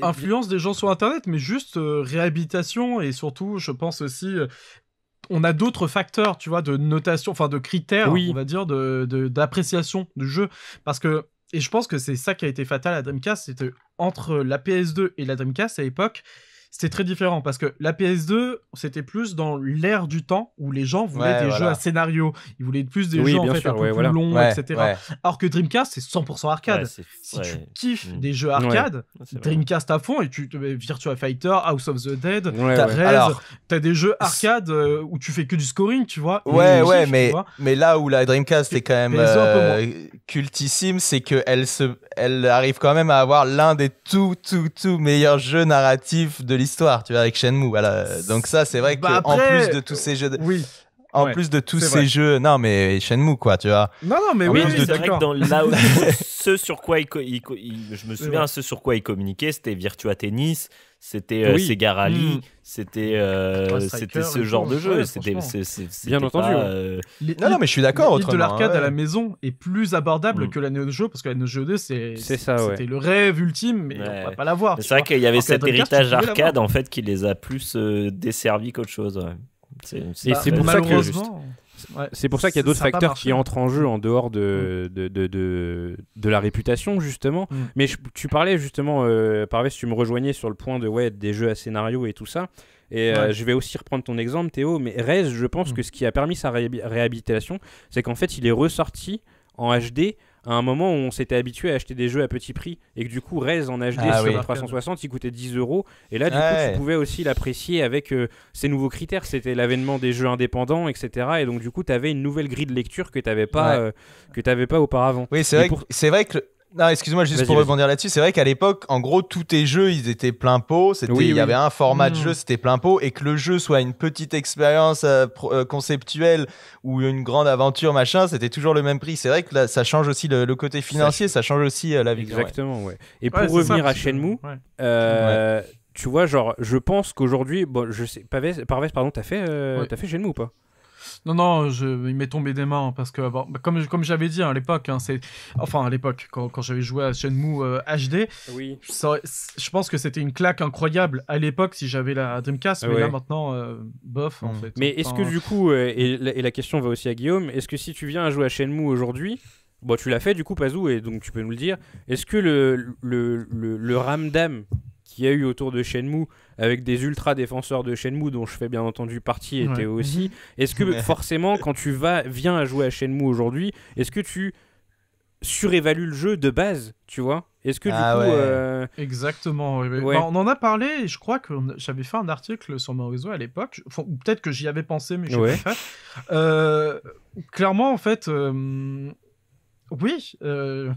influence des gens sur Internet, mais juste euh, réhabilitation et surtout, je pense aussi, euh, on a d'autres facteurs, tu vois, de notation, enfin de critères, on va dire, de d'appréciation du jeu, parce que et je pense que c'est ça qui a été fatal à Dreamcast, c'était entre la PS2 et la Dreamcast à l'époque, c'était très différent parce que la PS2, c'était plus dans l'ère du temps où les gens voulaient des jeux à scénario. Ils voulaient plus des jeux en fait, plus longs, etc. Alors que Dreamcast, c'est 100% arcade. si tu kiffes mm. des jeux arcade, Dreamcast à fond et tu te Virtua Fighter, House of the Dead, t'as as des jeux arcade euh, où tu fais que du scoring, tu vois. Ouais, ouais, mais, mais là où la Dreamcast est quand même euh, cultissime, c'est qu'elle se... elle arrive quand même à avoir l'un des tout, tout, tout meilleurs jeux narratifs de l'histoire histoire tu vois, avec Shenmue. Voilà. Donc ça, c'est vrai bah que en plus de tous ces jeux, de... oui. En plus de tous ces jeux, non mais Shenmue quoi, tu vois. Non non mais oui, c'est vrai que là ce sur quoi je me souviens, ce sur quoi il communiquait, c'était Virtua Tennis, c'était euh, oui. Hmm. c'était euh, c'était ce genre de jeu. bien entendu. Euh, non, non, mais je suis d'accord. de l'arcade hein. à la maison est plus abordable hmm. que la Neo Geo parce que la Neo Geo 2 c'est c'était le rêve ultime, mais on va pas l'avoir. C'est vrai qu'il y avait cet héritage arcade en fait qui les a plus euh, desservis qu'autre chose. C'est pour ça que malheureusement c'est pour ça qu'il y a d'autres facteurs qui entrent en jeu en dehors de, mm. de, la réputation, justement. Mm. Mais tu parlais justement, euh, Parvez, tu me rejoignais sur le point de ouais, des jeux à scénario et tout ça. Et euh, je vais aussi reprendre ton exemple, Théo. Mais Rez, je pense mm. que ce qui a permis sa réhabilitation, c'est qu'en fait, il est ressorti en HD à un moment où on s'était habitué à acheter des jeux à petit prix et que du coup Rez en HD ah sur 360 il coûtait 10 euros et là du coup tu pouvais aussi l'apprécier avec euh, ces nouveaux critères c'était l'avènement des jeux indépendants etc et donc du coup tu avais une nouvelle grille de lecture que tu n'avais pas euh, avais pas auparavant oui c'est vrai, que non, excuse-moi, juste pour rebondir là-dessus, c'est vrai qu'à l'époque, en gros, tous tes jeux, ils étaient plein pot. C'était, il y avait un format de mm. jeu, c'était plein pot, et que le jeu soit une petite expérience euh, euh, conceptuelle ou une grande aventure, machin, c'était toujours le même prix. C'est vrai que ça change aussi le, côté financier, ça, change aussi euh, la vie. Exactement, ouais. Et pour revenir à Shenmue, tu vois, genre, je pense qu'aujourd'hui, bon, je sais, Parvez, pardon, t'as fait, as fait Shenmue ou pas non, non, je, il m'est tombé des mains parce que, bah, comme, comme j'avais dit à l'époque, hein, enfin à l'époque, quand, j'avais joué à Shenmue HD, euh, oui. je pense que c'était une claque incroyable à l'époque si j'avais la Dreamcast, mais là maintenant, euh, bof en mm. fait. Mais est-ce que du coup, euh, et, la, question va aussi à Guillaume, est-ce que si tu viens jouer à Shenmue aujourd'hui, bon, tu l'as fait du coup, Pazou, et donc tu peux nous le dire, est-ce que le, le, le, le ramdam qu'il y a eu autour de Shenmue avec des ultra défenseurs de Shenmue dont je fais bien entendu partie et Théo aussi. Est-ce que forcément quand tu vas viens à jouer à Shenmue aujourd'hui, est-ce que tu surévalues le jeu de base, tu vois Est-ce que du ah coup euh, exactement bah, On en a parlé, je crois que j'avais fait un article sur mon à l'époque, peut-être que j'y avais pensé mais je pas fait. Euh, clairement en fait euh... oui, euh,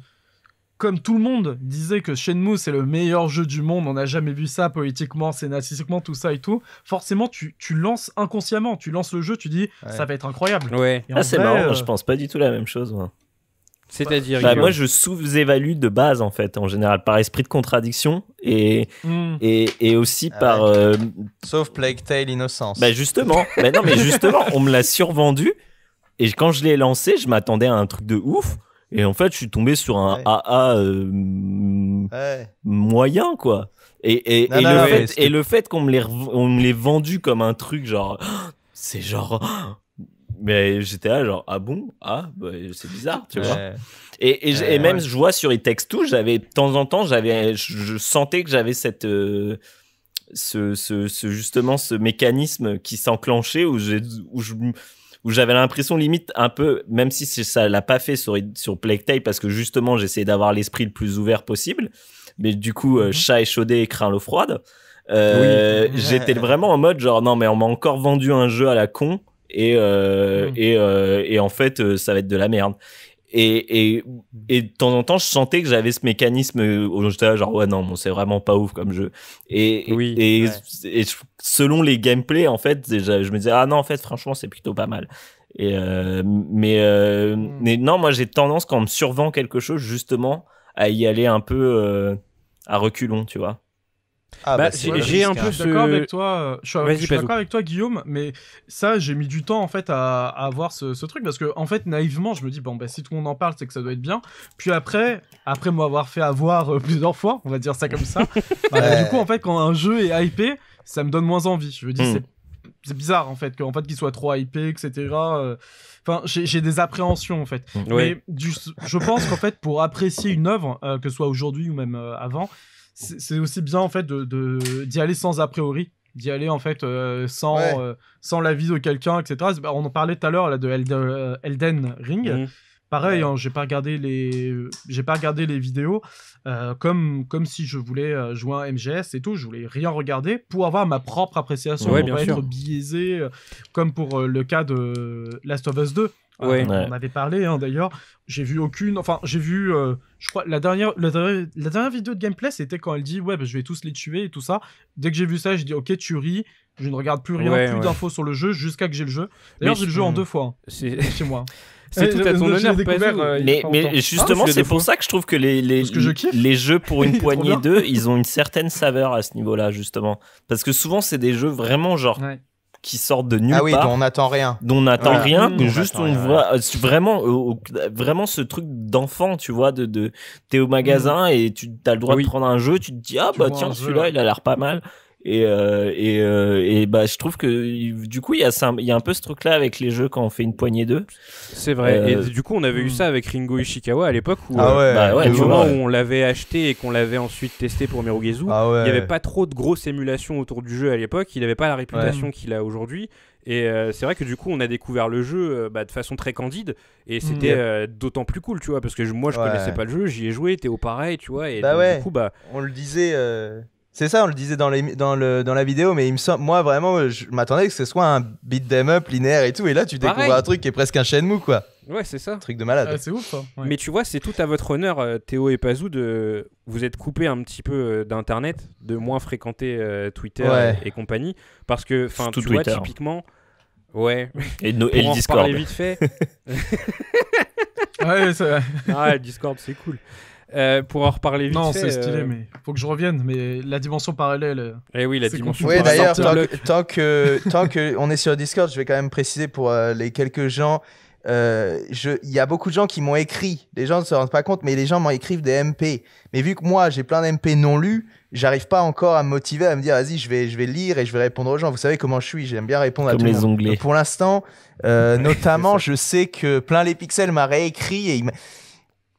comme tout le monde disait que Shenmue c'est le meilleur jeu du monde, on n'a jamais vu ça politiquement, c'est scénaristiquement, tout ça et tout, forcément tu, lances inconsciemment, tu lances le jeu, tu dis ça va être incroyable. Ouais. Ah, c'est marrant, euh, je pense pas du tout la même chose. Moi. C'est-à-dire bah, Moi, je sous-évalue de base, en fait, en général, par esprit de contradiction et, hmm. aussi ah par. Euh, Sauf Plague Tale Innocence. Bah, justement, bah, non, mais justement, on me l'a survendu et quand je l'ai lancé, je m'attendais à un truc de ouf. Et en fait, je suis tombé sur un AA euh, moyen, quoi. Et, et, et, le, fait, qu'on me l'ait vendu comme un truc, genre, c'est genre. Mais j'étais là, genre, ah bon Ah, bah, c'est bizarre, tu vois. Et, et même, je vois sur les textes tout, j'avais, de temps en temps, j'avais, je sentais que j'avais cette. Euh, ce, ce, justement, ce mécanisme qui s'enclenchait où, où je où j'avais l'impression limite un peu, même si ça l'a pas fait sur, sur Plague Tale, parce que justement j'essayais d'avoir l'esprit le plus ouvert possible, mais du coup, euh, mhm. chat échaudé et craint l'eau froide, euh, j'étais vraiment en mode genre non mais on m'a encore vendu un jeu à la con et, euh, mm. et, et en fait ça va être de la merde. Et, et, mmh. et, de temps en temps, je sentais que j'avais ce mécanisme où euh, j'étais genre, ouais, non, bon, c'est vraiment pas ouf comme jeu. Et, et, selon les gameplays, en fait, je, me disais, ah non, en fait, franchement, c'est plutôt pas mal. Et euh, mais, euh, mmh. mais non, moi, j'ai tendance, quand me survend quelque chose, justement, à y aller un peu à reculons, tu vois. Ah, bah, bah j'ai un peu d'accord avec toi. Euh, je suis, d'accord avec toi, Guillaume, mais ça, j'ai mis du temps en fait à, à avoir ce, truc parce que en fait, naïvement, je me dis bon, bah, si tout le monde en parle, c'est que ça doit être bien. Puis après, après m'avoir fait avoir euh, plusieurs fois, on va dire ça comme ça. Bah, du coup, en fait, quand un jeu est hypé, ça me donne moins envie. Je veux dire, hmm. c'est bizarre en fait qu'en fait qu'il soit trop hypé, etc. Euh. Enfin, j'ai des appréhensions en fait. Hmm. Mais je pense qu'en fait, pour apprécier une œuvre, que ce soit aujourd'hui ou même avant c'est aussi bien en fait de d'y aller sans a priori d'y aller en fait euh, sans euh, sans l'avis de quelqu'un etc on en parlait tout à l'heure là de Elden, euh, Ring mhm. Pareil, je n'ai hein, j'ai pas regardé les, j'ai pas regardé les vidéos comme comme si je voulais jouer un MGS et tout. Je voulais rien regarder pour avoir ma propre appréciation. pour être biaisé, comme pour le cas de Last of Us 2. Ah, on avait parlé hein, d'ailleurs. J'ai vu aucune. Enfin, j'ai vu. Euh, je crois la dernière, la dernière, vidéo de gameplay, c'était quand elle dit ouais, bah, je vais tous les tuer et tout ça. Dès que j'ai vu ça, j'ai dit ok, tu ris. Je ne regarde plus rien, plus d'infos sur le jeu jusqu'à que j'ai le jeu. D'ailleurs, j'ai le jeu en deux fois hein. C'est chez moi. C'est tout à ton euh, honneur. Euh, mais, mais justement, ah, c'est pour ça que je trouve que les, les jeux pour une poignée d'eux, ils ont une certaine saveur à ce niveau-là, justement. Parce que souvent, c'est des jeux vraiment genre qui sortent de nulle ah oui, dont on n'attend rien, dont on n'attend rien, juste on voit euh, vraiment, euh, vraiment ce truc d'enfant, tu vois, de, de t'es au magasin mm. et tu as le droit de prendre un jeu, tu te dis ah bah tiens celui-là il a l'air pas mal, et, euh, euh, et, bah, je trouve que du coup, il y, a, il y a un peu ce truc-là avec les jeux quand on fait une poignée d'eux. C'est vrai. Et euh, du coup, on avait eu hmm. ça avec Ringo Ishikawa à l'époque où, ah bah du moment où on l'avait acheté et qu'on l'avait ensuite testé pour Mirugezu, ah il n'y avait pas trop de grosses émulations autour du jeu à l'époque. Il n'avait pas la réputation qu'il a aujourd'hui. Et c'est vrai que du coup, on a découvert le jeu bah, de façon très candide. Et hmm. c'était d'autant plus cool, tu vois. Parce que moi, je ne connaissais pas le jeu, j'y ai joué, au pareil, tu vois. Et bah du coup, bah. On le disait. C'est ça, on le disait dans, les, dans, dans la vidéo, mais il me moi vraiment, je m'attendais que ce soit un beat them up linéaire et tout, et là tu découvres un truc qui est presque un mou, quoi. Ouais, c'est ça. Un truc de malade. Ah, c'est ouf. Hein, mais tu vois, c'est tout à votre honneur, euh, Théo et Pazou, de vous êtes coupé un petit peu euh, d'internet, de moins fréquenter euh, Twitter et, compagnie, parce que, enfin, tu vois, typiquement, ouais. Et, Discord. et le Discord. vite fait. ouais, ça... ah, le Discord, c'est cool. Euh, pour en reparler vite Non, c'est stylé, mais euh, mais faut que je revienne. Mais la dimension parallèle. Eh oui, la dimension parallèle. Oui, d'ailleurs, tant, que, tant, que, on est sur Discord, je vais quand même préciser pour euh, les quelques gens. Il y a beaucoup de gens qui m'ont écrit. Les gens ne se rendent pas compte, mais les gens m'en écrivent des MP. Mais vu que moi, j'ai plein d'MP non lus, j'arrive pas encore à me motiver, à me dire, vas-y, je vais, je vais lire et je vais répondre aux gens. Vous savez comment je suis, j'aime bien répondre à tout les onglets. Pour l'instant, notamment, je sais que plein les pixels m'a réécrit et il m'a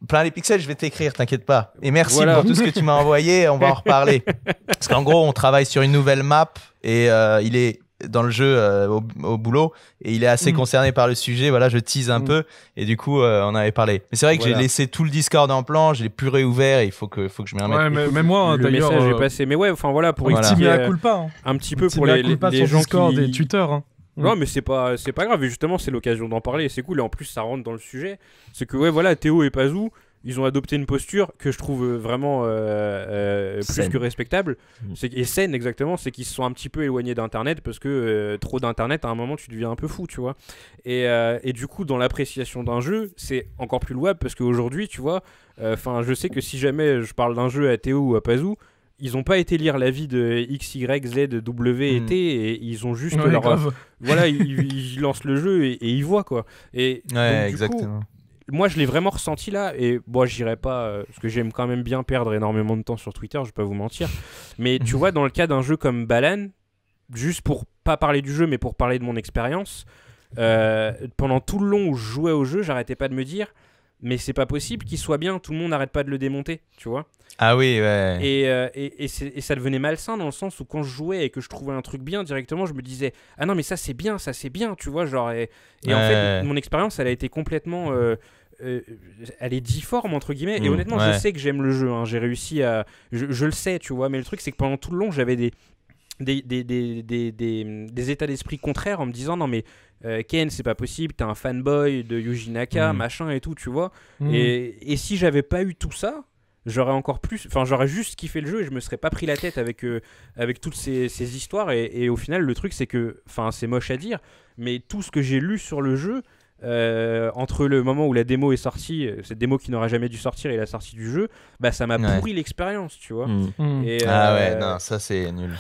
plein les pixels, je vais t'écrire, t'inquiète pas. Et merci pour tout ce que tu m'as envoyé, on va en reparler. Parce qu'en gros, on travaille sur une nouvelle map et euh, il est dans le jeu euh, au, boulot et il est assez hmm. concerné par le sujet. Voilà, je tease un hmm. peu et du coup, on euh, on avait parlé. Mais c'est vrai que j'ai laissé tout le Discord en plan, je l'ai plus réouvert. Et il faut que, faut que je m'y remette. Ouais, mais, même moi, hein, le message est passé. Mais ouais, enfin voilà, pour voilà. Un, petit, culpa, un petit peu pour les, les, les gens Discord des et Twitter. Hein. Mm. Non, mais c'est pas, c'est pas grave. Et justement, c'est l'occasion d'en parler. C'est cool. Et en plus, ça rentre dans le sujet. C'est que, ouais, voilà, Théo et Pazou, ils ont adopté une posture que je trouve euh, vraiment euh, euh, plus que respectable. Mm. C'est, et saine, exactement. C'est qu'ils se sont un petit peu éloignés d'Internet parce que trop d'Internet, à un moment, tu deviens un peu fou, tu vois. Et, et du coup, dans l'appréciation d'un jeu, c'est encore plus louable parce qu'aujourd'hui, tu vois, enfin, je sais que si jamais je parle d'un jeu à Théo ou à Pazou, ils n'ont pas été lire l'avis de X, Y, Z, W et hmm. T, ils ont juste leur. Voilà, ils, lancent le jeu et, ils voient quoi. Et moi, je l'ai vraiment ressenti là, et moi, bon, j'irai pas, euh, parce que j'aime quand même bien perdre énormément de temps sur Twitter, je vais pas vous mentir. Mais tu vois, dans le cas d'un jeu comme Balan, juste pour pas parler du jeu, mais pour parler de mon expérience, euh, pendant tout le long où je jouais au jeu, j'arrêtais pas de me dire mais c'est pas possible qu'il soit bien. Tout le monde n'arrête pas de le démonter, tu vois. Ah oui, ouais. Et, euh, et, ça devenait malsain dans le sens où quand je jouais et que je trouvais un truc bien directement, je me disais Ah non, mais ça c'est bien, ça c'est bien, tu vois. Genre, et, en fait, mon expérience, elle a été complètement. Euh, euh, elle est difforme entre guillemets et mm, honnêtement je sais que j'aime le jeu hein, j'ai réussi à je, le sais tu vois mais le truc c'est que pendant tout le long j'avais des des, des, des, des, états d'esprit contraires en me disant non mais euh, Ken, c'est pas possible, t'es un fanboy de Yuji Naka, mm. machin et tout, tu vois. Mm. Et, si j'avais pas eu tout ça, j'aurais encore plus. Enfin, j'aurais juste kiffé le jeu et je me serais pas pris la tête avec, euh, avec toutes ces, histoires. Et, au final, le truc, c'est que. Enfin, c'est moche à dire, mais tout ce que j'ai lu sur le jeu. Euh, entre le moment où la démo est sortie, cette démo qui n'aurait jamais dû sortir et la sortie du jeu, bah ça m'a pourri l'expérience, tu vois. Mm. ah ouais, non, ça c'est nul.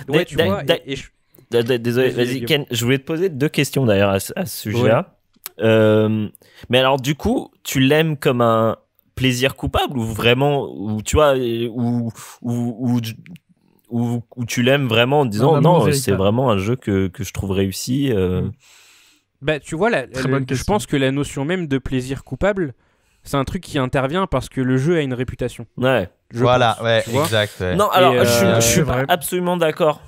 Désolé, vas-y, Ken, je voulais te poser deux questions d'ailleurs à, ce sujet-là. Euh, mais alors, du coup, tu l'aimes comme un plaisir coupable ou vraiment, ou tu vois, ou, ou, ou, tu l'aimes vraiment en disant non, c'est vraiment un jeu que, que je trouve réussi euh. mm. Bah, tu vois, je pense que la notion même de plaisir coupable, c'est un truc qui intervient parce que le jeu a une réputation. Ouais. Je voilà, ouais, exact. Non, alors, je, suis euh, absolument d'accord.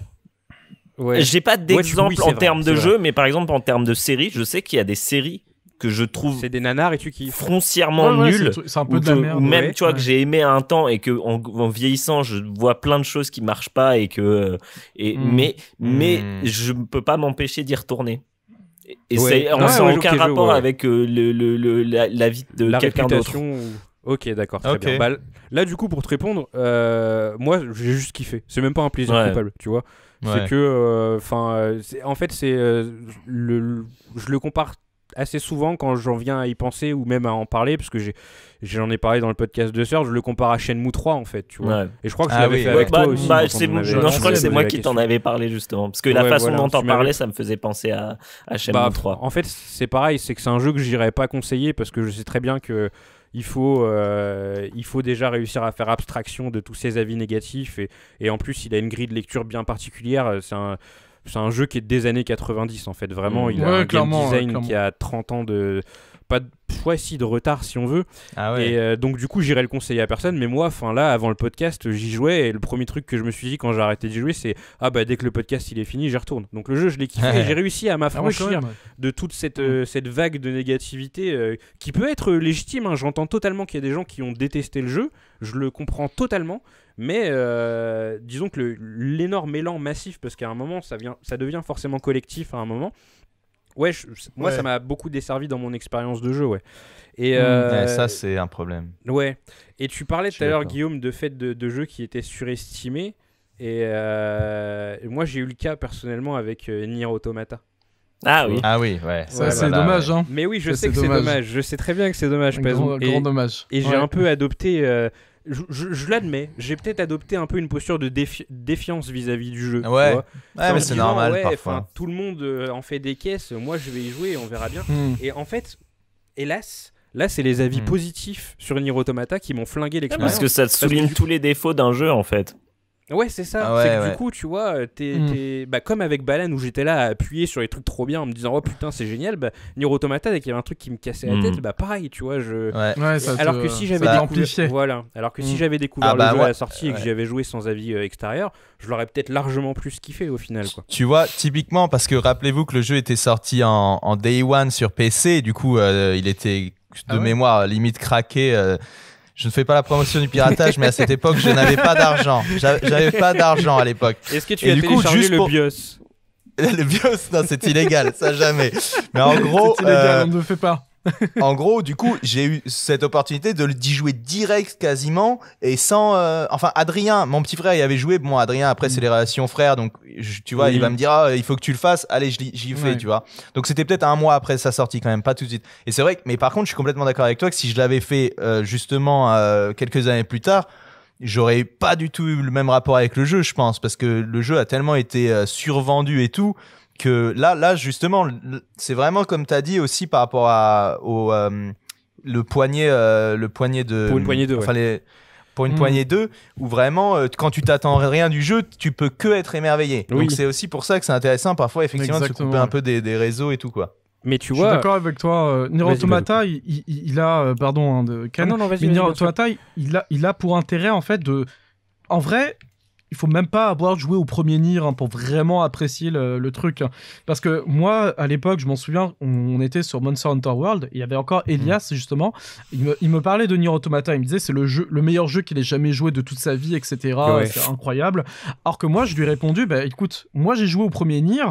J'ai pas d'exemple en termes de jeu, mais par exemple en termes de série, je sais qu'il y a des séries que je trouve c'est des nanars et tu qui foncièrement nul c'est un peu ou de merde, même tu vois que j'ai aimé à un temps et que en, vieillissant je vois plein de choses qui marchent pas et que euh, et hmm. mais mais hmm. je ne peux pas m'empêcher d'y retourner et, c'est ah aucun rapport avec euh, le, le, la, vie de quelqu'un d'autre Ok, d'accord, très bah, là, du coup, pour te répondre, euh, moi, j'ai juste kiffé. C'est même pas un plaisir coupable, tu vois. C'est que, euh, enfin, euh, en fait, c'est euh, le, je le compare assez souvent quand j'en viens à y penser ou même à en parler parce que j'en ai, parlé dans le podcast de Sœur je le compare à Shenmue 3 en fait tu vois et je crois que ah fait avec bah, toi bah, aussi bah, je crois que c'est moi qui t'en avais parlé justement parce que la façon dont t'en parlais ça me faisait penser à, à Shenmue 3 en fait c'est pareil c'est que c'est un jeu que j'irais pas conseiller parce que je sais très bien que il faut, euh, il faut déjà réussir à faire abstraction de tous ces avis négatifs. Et, en plus, il a une grille de lecture bien particulière. Euh, c'est un, c'est un jeu qui est des années 90, en fait. Vraiment, mm. il a un design qui a 30 ans de, pas de fois si de retard si on veut. Ah et euh, donc du coup j'irai le conseiller à personne, mais moi, enfin là, avant le podcast, j'y jouais et le premier truc que je me suis dit quand j'ai arrêté d'y jouer, c'est ah bah dès que le podcast il est fini, j'y retourne. Donc le jeu, je l'ai kiffé, j'ai réussi à ah, m'affranchir de toute cette, euh, cette vague de négativité euh, qui peut être légitime. Hein. J'entends totalement qu'il y a des gens qui ont détesté le jeu, je le comprends totalement. Mais disons que l'énorme élan massif, parce qu'à un moment, ça, vient, ça devient forcément collectif à un moment, Ouais, moi ça m'a beaucoup desservi dans mon expérience de jeu, ouais. Et, hmm. euh, ça c'est un problème. Ouais. Et tu parlais tout à l'heure Guillaume de fait de, de, jeux qui étaient surestimés. Et euh, moi j'ai eu le cas personnellement avec euh, Nier Automata. Ah oui. Ah oui, ouais. c'est dommage. Hein. Mais oui, je sais que c'est dommage. Je sais très bien que c'est dommage. grand, dommage. Et, j'ai un peu adopté je, l'admets, j'ai peut-être adopté un peu une posture de défiance vis-à-vis du jeu. Ouais, mais c'est normal Tout le monde euh, en fait des caisses, moi je vais y jouer, et on verra bien. Hmm. Et en fait, hélas, Là, c'est les avis hmm. positifs sur Nier Automata qui m'ont flingué l'expérience. Parce que ça souligne tous les défauts d'un jeu, en fait. Ouais, c'est ça. Ah c'est que du coup, tu vois, euh, mm. t'es, Bah, comme avec Balan où j'étais là à appuyer sur les trucs trop bien en me disant oh putain, c'est génial. Bah, Nier Automata, dès qu'il y avait un truc qui me cassait la mm. tête, bah pareil, tu vois. Je... alors que si j'avais découvert... voilà, alors que si mm. j'avais ah découvert bah le jeu à la sortie et que j'y avais joué sans avis euh, extérieur, je l'aurais peut-être largement plus kiffé au final. Quoi. Tu vois, typiquement, parce que rappelez-vous que le jeu était sorti en, day one sur PC, du coup, euh, il était ah de mémoire limite craqué je ne fais pas la promotion du piratage, mais à cette époque, je n'avais pas d'argent. J'avais pas d'argent à l'époque. Est-ce que tu as du le BIOS Le BIOS, non, c'est illégal, ça jamais. Mais en gros, illégal, euh, on ne le fait pas. en gros, du coup, j'ai eu cette opportunité de d'y jouer direct quasiment et sans. Euh, enfin, Adrien, mon petit frère, il avait joué. Bon, Adrien, après, mm. c'est les relations frères, donc tu vois, il va me dire, ah, il faut que tu le fasses. Allez, j'y fais, tu vois. Donc c'était peut-être un mois après sa sortie quand même, pas tout de suite. Et c'est vrai mais par contre, je suis complètement d'accord avec toi que si je l'avais fait euh, justement euh, quelques années plus tard, j'aurais pas du tout eu le même rapport avec le jeu, je pense, parce que le jeu a tellement été survendu et tout que là, là justement, c'est vraiment comme tu as dit aussi par rapport à, au euh, le poignet, euh, le poignet de, pour une poignée de, enfin les, pour une mm. poignée 2 où vraiment euh, quand tu t'attends rien du jeu tu peux que être émerveillé donc c'est aussi pour ça que c'est intéressant parfois effectivement de se couper un peu des, des, réseaux et tout quoi mais tu vois je suis d'accord avec toi Niro Tomata, il, a pardon hein, de ah non, il a, il a pour intérêt en fait de en vrai il faut même pas avoir joué au premier Nier hein, pour vraiment apprécier le, truc. Parce que moi, à l'époque, je m'en souviens, on, était sur Monster Hunter World, il y avait encore mm. Elias, justement. Il me, parlait de Nier Automata, il me disait c'est le, le meilleur jeu qu'il ait jamais joué de toute sa vie, etc. C'est incroyable. Alors que moi, je lui ai répondu, bah écoute, moi j'ai joué au premier Nier,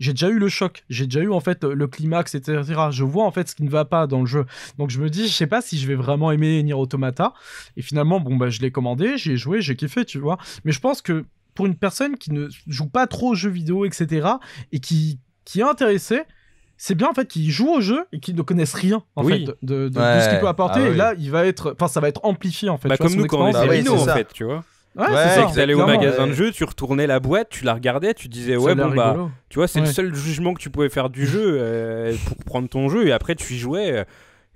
j'ai déjà eu le choc, j'ai déjà eu en fait le climax, etc. Je vois en fait ce qui ne va pas dans le jeu. Donc je me dis, je sais pas si je vais vraiment aimer Nier Automata. Et finalement, bon, bah, je l'ai commandé, j'ai joué, j'ai kiffé, tu vois. Mais je pense que pour une personne qui ne joue pas trop aux jeux vidéo, etc., et qui, qui est intéressée, c'est bien en fait qu'ils jouent au jeu et qu'ils ne connaissent rien de, ce qu'il peut apporter. Ah et là, il va être, enfin, ça va être amplifié en fait. Bah, comme nous quand on est ah, en fait, tu vois. Ouais, c'est ça. au magasin de jeux, tu retournais la boîte, tu la regardais, tu disais ouais bon bah tu vois c'est le seul jugement que tu pouvais faire du jeu euh, pour prendre ton jeu et après tu y jouais. Euh,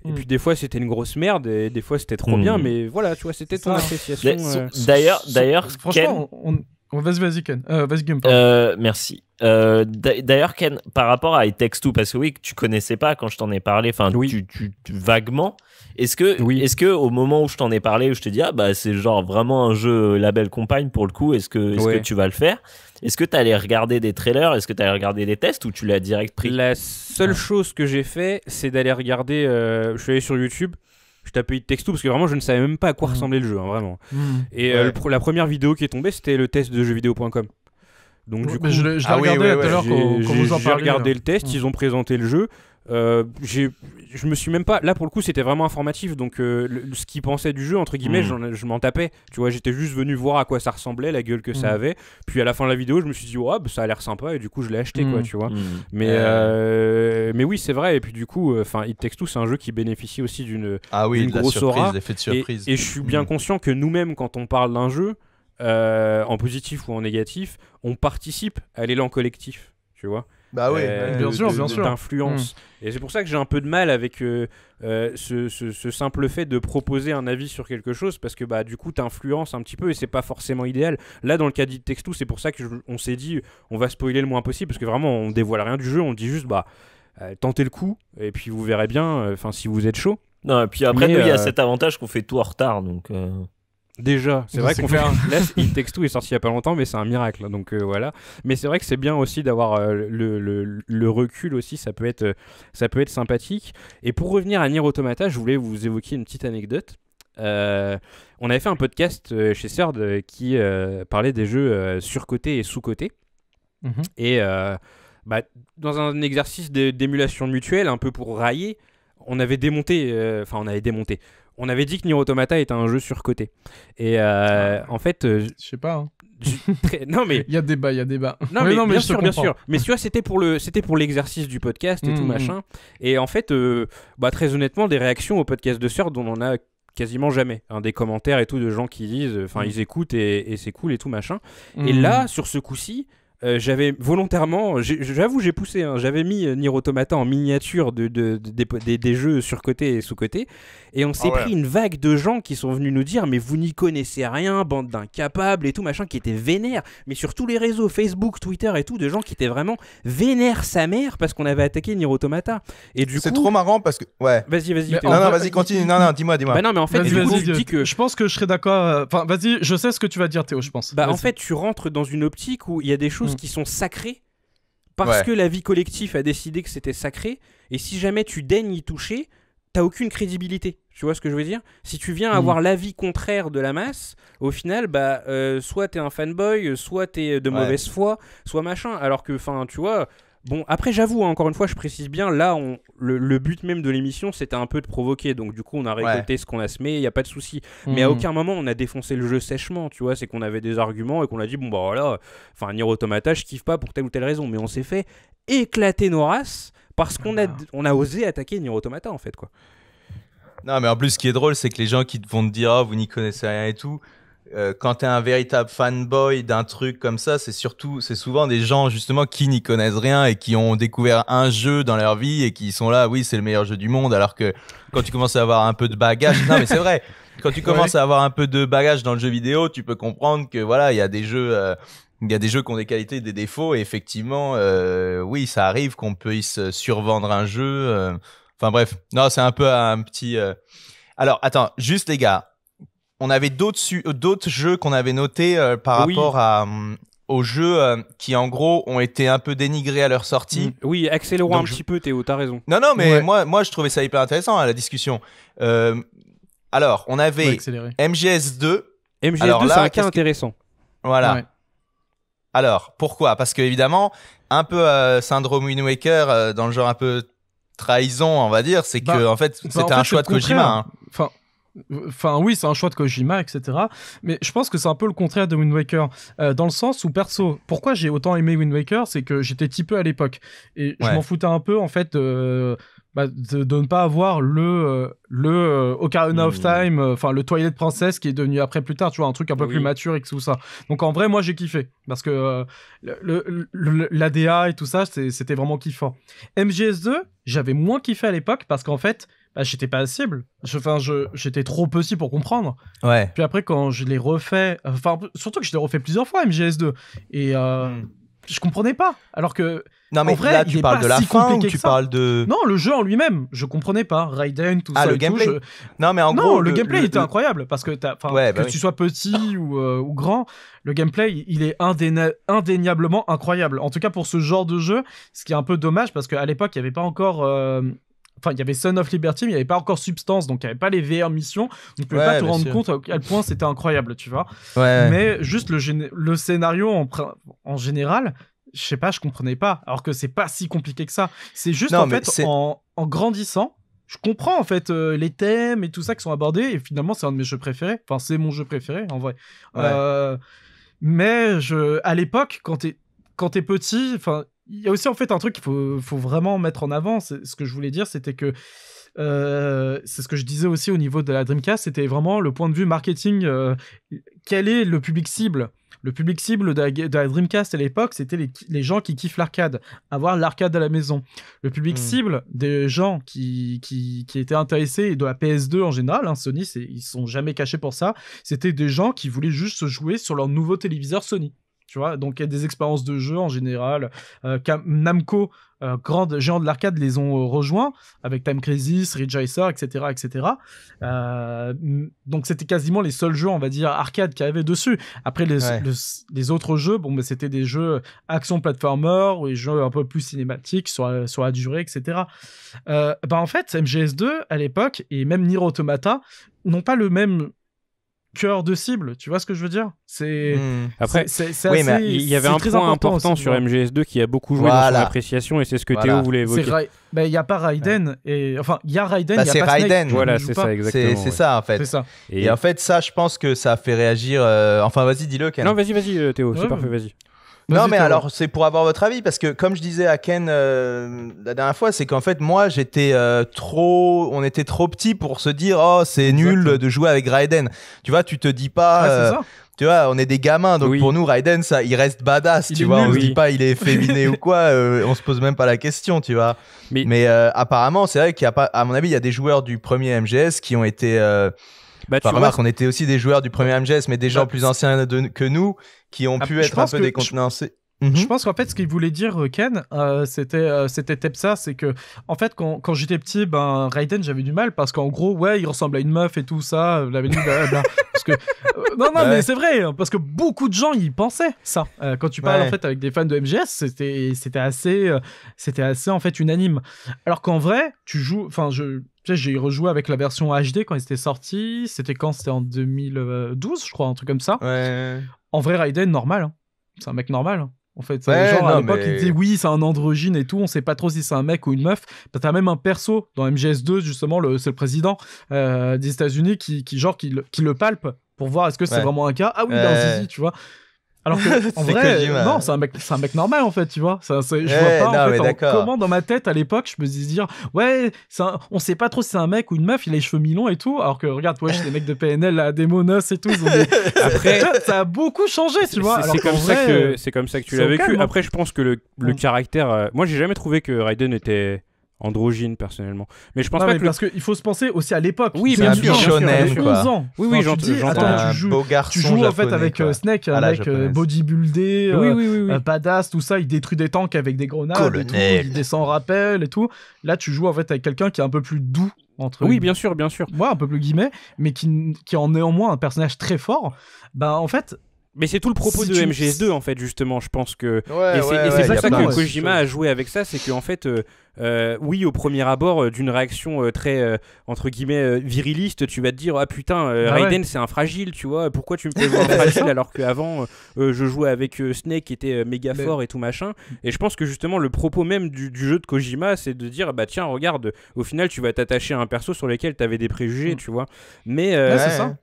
et puis mm. des fois c'était une grosse merde et des fois c'était trop mm. bien, mais voilà, tu vois, c'était ton association. Euh, d'ailleurs, d'ailleurs, franchement, Ken... on, vas-y, vas-y Ken, vas-y merci. d'ailleurs Ken, par rapport à It Takes Two, parce que oui, tu connaissais pas quand je t'en ai parlé, enfin, tu, tu, vaguement. Est-ce que, est-ce que au moment où je t'en ai parlé, où je te dis ah bah c'est genre vraiment un jeu euh, label compagne pour le coup, est-ce que, tu vas le faire Est-ce que tu t'allais regarder des trailers Est-ce que tu t'allais regarder des tests ou tu l'as direct pris La seule chose que j'ai fait, c'est d'aller regarder. Euh, je suis allé sur YouTube je tapais de texto parce que vraiment je ne savais même pas à quoi mmh. ressemblait le jeu, hein, vraiment. Mmh. Et euh, la première vidéo qui est tombée, c'était le test de jeuxvideo.com. Donc du coup, je, l'ai ah regardé tout à l'heure quand, vous en regardé le test, mmh. ils ont présenté le jeu. Euh, je me suis même pas. Là, pour le coup, c'était vraiment informatif. Donc, euh, ce qu'ils pensaient du jeu, entre guillemets, hmm. je m'en tapais. Tu vois, j'étais juste venu voir à quoi ça ressemblait, la gueule que ça hmm. avait. Puis à la fin de la vidéo, je me suis dit, bah, ça a l'air sympa. Et du coup, je l'ai acheté, quoi, hmm. tu vois. Mais, euh. mais oui, c'est vrai. Et puis, du coup, enfin, It Takes Two, c'est un jeu qui bénéficie aussi d'une ah grosse surprise, Et, et je suis bien conscient que nous-mêmes, quand on parle d'un jeu, en positif ou en négatif, on participe à l'élan collectif, tu vois bah oui, euh, bien sûr, bien sûr. d'influence. Hmm. Et c'est pour ça que j'ai un peu de mal avec euh, euh, ce, ce, simple fait de proposer un avis sur quelque chose, parce que bah, du coup, t'influences un petit peu et c'est pas forcément idéal. Là, dans le cas de Textou, c'est pour ça qu'on s'est dit, on va spoiler le moins possible, parce que vraiment, on dévoile rien du jeu, on dit juste, bah, tentez le coup, et puis vous verrez bien, enfin, si vous êtes chaud. Non, et puis après, il y a cet avantage qu'on fait tout en retard, donc. Déjà, c'est vrai qu'on fait un laisse texte est sorti il n'y a pas longtemps mais c'est un miracle hein, donc euh, voilà. Mais c'est vrai que c'est bien aussi d'avoir euh, le, recul aussi ça peut être euh, ça peut être sympathique. Et pour revenir à Nier Automata, je voulais vous évoquer une petite anecdote. on avait fait un podcast chez Serd qui parlait des jeux surcotés et sous-cotés. Mhm. Et bah, dans un exercice d'émulation mutuelle, un peu pour railler, on avait démonté, enfin on avait démonté, on avait dit que Nier Automata était un jeu surcoté. Et euh, ah. en fait, euh, je sais pas. Hein. Non mais il y a débat, il y a débat. Non mais, bien sûr, bien sûr. Mais tu vois, c'était pour le, c'était pour l'exercice du podcast et tout mm, mm, mm. machin. Et en fait, euh, bah très honnêtement, des réactions au podcast de Sœur dont on a quasiment jamais. Un hein, des commentaires et tout de gens qui disent, enfin ils écoutent et, c'est cool et tout machin. Et là, sur ce coup-ci, euh, j'avais volontairement, j'avoue, j'ai poussé, hein. j'avais mis euh, Nier Automata en miniature de, de, des, des, jeux côté et sous côté et on s'est ah pris une vague de gens qui sont venus nous dire Mais vous n'y connaissez rien, bande d'incapables et tout, machin, qui étaient vénères, mais sur tous les réseaux, Facebook, Twitter et tout, de gens qui étaient vraiment vénères sa mère parce qu'on avait attaqué Nier Automata. Et du C'est trop marrant parce que. Ouais. Vas-y, vas-y. Non, non, vas-y, continue. Non, non, dis-moi, dis-moi. Bah non, mais en fait, du coup, je Je pense que je serais d'accord. Euh, enfin, vas-y, je sais ce que tu vas dire, Théo, je pense. Bah, en fait, tu rentres dans une optique où il y a des choses Mm. qui sont sacrés parce que la vie collective a décidé que c'était sacré. Et si jamais tu daignes y toucher, t'as aucune crédibilité. Tu vois ce que je veux dire Si tu viens mm. avoir l'avis contraire de la masse, au final, bah, euh, soit t'es un fanboy, soit t'es de mauvaise foi, soit machin. Alors que, enfin, tu vois, Bon, après, j'avoue, hein, encore une fois, je précise bien, là, on, le, but même de l'émission, c'était un peu de provoquer. Donc, du coup, on a récolté ce qu'on a semé, il n'y a pas de souci. Hmm. Mais à aucun moment, on a défoncé le jeu sèchement, tu vois. C'est qu'on avait des arguments et qu'on a dit, bon, bah voilà, enfin, Nier Automata, je kiffe pas pour telle ou telle raison. Mais on s'est fait éclater nos races parce qu'on a, a osé attaquer Nier Automata, en fait, quoi. Non, mais en plus, ce qui est drôle, c'est que les gens qui vont te dire, ah, vous n'y connaissez rien et tout, euh, quand tu es un véritable fanboy d'un truc comme ça, c'est surtout, c'est souvent des gens justement qui n'y connaissent rien et qui ont découvert un jeu dans leur vie et qui sont là, oui, c'est le meilleur jeu du monde, alors que quand tu commences à avoir un peu de bagage, non mais c'est vrai, quand tu commences à avoir un peu de bagage dans le jeu vidéo, tu peux comprendre que voilà, il y a des jeux. Euh, il y a des jeux qui ont des qualités, des défauts, et effectivement, euh, oui, ça arrive qu'on puisse survendre un jeu. Enfin bref, non, c'est un peu un petit. Alors attends, juste les gars, on avait euh, d'autres jeux qu'on avait notés euh, par rapport euh, aux jeux qui en gros ont été un peu dénigrés à leur sortie. Mm. Oui, accélérons un petit peu Théo, t'as raison. Non non mais moi moi je trouvais ça hyper intéressant hein, la discussion. alors, on avait MGS2. MGS2 c'est un cas intéressant. Voilà. Alors, pourquoi Parce qu'évidemment, un peu syndrome Wind dans le genre un peu trahison, on va dire, c'est bah, que en fait, bah, c'était un choix de Kojima. Hein. Enfin, Enfin, oui, c'est un choix de Kojima, etc. Mais je pense que c'est un peu le contraire de Wind Waker. Euh, dans le sens où, perso, pourquoi j'ai autant aimé Wind Waker, c'est que j'étais petit peu à l'époque. Et je m'en foutais un peu, en fait, de, bah, ne pas avoir le, euh, le euh, Ocarina of hmm. Time, enfin, le toilette Princesse qui est devenu après plus tard, tu vois, un truc un peu plus mature et tout ça. Donc, en vrai, moi, j'ai kiffé. Parce que l'ADA et tout ça, c'était vraiment kiffant. MGS2, j'avais moins kiffé à l'époque parce qu'en fait, bah, j'étais pas cible. Enfin, je, j'étais trop petit pour comprendre. Ouais. Puis après, quand je l'ai refait, enfin, surtout que je l'ai refait plusieurs fois, MGS2. Et euh, hmm. je comprenais pas. Alors que. Non, mais en vrai, là, tu parles de la ou tu parles de. Non, le jeu en lui-même. Je comprenais pas. Raiden, tout ah, ça. Ah, le gameplay. Non, mais en non, gros. le, gameplay était incroyable. Parce que, que bah tu sois petit euh, ou, grand, le gameplay, il est indéniablement incroyable. En tout cas, pour ce genre de jeu, ce qui est un peu dommage parce qu'à l'époque, il n'y avait pas encore. Euh, Enfin, il y avait Son of Liberty, mais il n'y avait pas encore Substance, donc il n'y avait pas les VR missions. On ne peux pas te rendre compte à quel point c'était incroyable, tu vois. Mais juste le, le scénario en, en général, je sais pas, je comprenais pas. Alors que c'est pas si compliqué que ça. C'est juste en fait, en, en, grandissant, je comprends en fait euh, les thèmes et tout ça qui sont abordés. Et finalement, c'est un de mes jeux préférés. Enfin, c'est mon jeu préféré en vrai. Euh, mais je, à l'époque, quand t'es quand t'es petit, enfin, il y a aussi en fait un truc qu'il faut, vraiment mettre en avant. Ce que je voulais dire, c'était que euh, c'est ce que je disais aussi au niveau de la Dreamcast, c'était vraiment le point de vue marketing. Euh, quel est le public cible Le public cible de la, Dreamcast à l'époque, c'était les, gens qui kiffent l'arcade, avoir l'arcade à la maison. Le public hmm. cible des gens qui, étaient intéressés, de la PS2 en général, hein, Sony, ils sont jamais cachés pour ça, c'était des gens qui voulaient juste se jouer sur leur nouveau téléviseur Sony tu vois. Donc il y a des expériences de jeu en général. Euh, Namco, euh, grande géant de l'arcade, les ont euh, rejoints avec Time Crisis, Ridge Racer, etc., etc. donc c'était quasiment les seuls jeux, on va dire, arcade qui avaient dessus. Après les, autres jeux, bon, mais c'était des jeux action platformer ou des jeux un peu plus cinématiques sur, la durée, etc. bah en fait, MGS2 à l'époque et même Niro Automata n'ont pas le même cœur de cible, tu vois ce que je veux dire C'est hmm. après c'est assez... il y avait un point important, sur MGS2 qui a beaucoup joué dans son appréciation et c'est ce que Théo voulait évoquer. Mais ben, il y a pas Raiden et enfin il y a Raiden, bah, y a c'est Raiden. voilà, c'est ça exactement. C'est ça en fait. Et... en fait ça je pense que ça a fait réagir euh, enfin vas-y dis-le Non, vas-y vas-y euh, Théo, c'est parfait, vas-y. Non, mais alors, c'est pour avoir votre avis, parce que comme je disais à Ken euh, la dernière fois, c'est qu'en fait, moi, j'étais euh, trop. On était trop petit pour se dire, oh, c'est nul de jouer avec Raiden. Tu vois, tu te dis pas. Euh, tu vois, on est des gamins, donc pour nous, Raiden, ça, il reste badass, tu vois. on oui. se dit pas, il est féminé ou quoi. on se pose même pas la question, tu vois. Mais, apparemment, c'est vrai qu'à à mon avis, il y a des joueurs du premier MGS qui ont été. Bah, tu on était aussi des joueurs du premier MGS, mais des gens bah, plus anciens que nous qui ont ah, pu être un peu décontenancés. Mhm. Je pense qu'en fait, ce qu'il voulait dire, euh, Ken, euh, c'était euh, c'était ça, c'est que, en fait, quand, j'étais petit, ben, Raiden, j'avais du mal parce qu'en gros, ouais, il ressemble à une meuf et tout ça, parce que, non, non, mais c'est vrai, hein, parce que beaucoup de gens y pensaient ça. quand tu parles, en fait, avec des fans de MGS, c'était assez, c'était assez, en fait, unanime. Alors qu'en vrai, tu joues, enfin, je, j'ai rejoué avec la version HD quand il était sorti. C'était quand C'était en 2012, je crois, un truc comme ça. Ouais. En vrai, Raiden, normal. Hein. C'est un mec normal. Hein. En fait, ouais, genre à l'époque, il oui, c'est un androgyne et tout, on sait pas trop si c'est un mec ou une meuf. T'as même un perso dans MGS2, justement, c'est le président euh, des États-Unis qui, genre, qui, le, palpe pour voir est-ce que c'est vraiment un cas. Ah oui, il zizi, tu vois. Alors que, en vrai, non, c'est un, mec, c'est un mec normal en fait, tu vois. je vois pas en fait, comment dans ma tête à l'époque je me disais dire, ouais, un, on sait pas trop si c'est un mec ou une meuf, il a les cheveux mi-longs et tout. Alors que regarde, je suis les mecs de PNL, la démo et tout, Après, ça a beaucoup changé, tu vois. C'est comme, ça que, comme ça que tu l'as vécu. Hein. Après, je pense que le, le caractère. Euh, moi, j'ai jamais trouvé que Raiden était androgyne personnellement. Mais je pense pas que parce qu'il faut se penser aussi à l'époque. Oui, bien sûr. Shonen, 11 ans. Oui, oui, j'en tu tu joues, tu joues en fait avec euh, Snake, ah, avec euh, bodybuildé, euh, oui, oui, oui, badass, tout ça. Il détruit des tanks avec des grenades, il descend rappel et tout. Là, tu joues en fait avec quelqu'un qui est un peu plus doux entre. Oui, bien sûr, bien sûr. Moi, un peu plus guillemets, mais qui, qui en néanmoins un personnage très fort. Bah, en fait, mais c'est tout le propos de MGS2 en fait justement, je pense que et c'est pour ça que Kojima a joué avec ça, c'est que en fait euh, euh, oui au premier abord euh, d'une réaction très entre guillemets viriliste, tu vas te dire ah putain ah Raiden c'est un fragile, tu vois, pourquoi tu me fais jouer fragile alors qu'avant je jouais avec Snake qui était méga fort et tout machin. Et je pense que justement le propos même du, jeu de Kojima, c'est de dire bah tiens regarde, au final tu vas t'attacher à un perso sur lequel tu avais des préjugés, mm. tu vois. Mais c'est ça.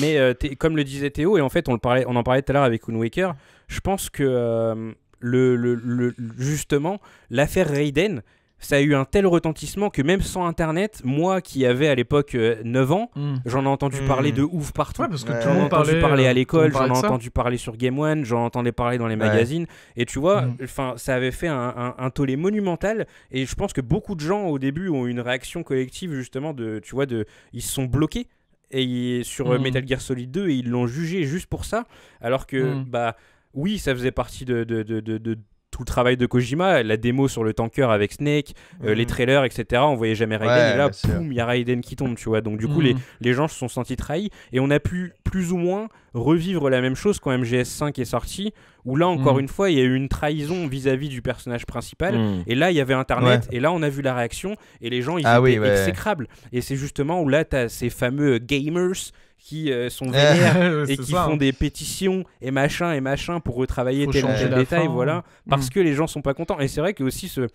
Mais euh, comme le disait Théo, et en fait on, le parlait, on en parlait tout à l'heure avec Unwaker, je pense que euh, le, justement l'affaire Raiden, ça a eu un tel retentissement que même sans internet, moi qui avais à l'époque 9 euh, ans, hmm. j'en ai entendu hmm. parler de ouf partout. parce que J'en ai entendu parler à l'école, j'en ai entendu parler sur Game One, j'en entendais parler dans les magazines. Et tu vois, hmm. enfin, ça avait fait un, un, tollé monumental. Et je pense que beaucoup de gens au début ont eu une réaction collective justement de, tu vois, de, ils se sont bloqués et sur euh, hmm. Metal Gear Solid 2 et ils l'ont jugé juste pour ça alors que hmm. bah oui ça faisait partie de, de, de, de tout le travail de Kojima, la démo sur le tanker avec Snake, euh, les mhm. trailers, etc. On voyait jamais Raiden, et là, poum il y a Raiden qui tombe, tu vois. Donc, du coup, mhm. les, gens se sont sentis trahis, et on a pu plus ou moins revivre la même chose quand MGS5 est sorti, où là, encore mhm. une fois, il y a eu une trahison vis-à-vis du personnage principal, et là, il y avait Internet, et là, on a vu la réaction, et les gens, ils ah étaient exécrables. Et c'est justement où là, tu as ces fameux gamers qui euh, sont vénères et qui hein. font des pétitions et machin et machin pour retravailler tel ou tel détail, voilà, mm. parce que les gens sont pas contents. Et c'est vrai que aussi ce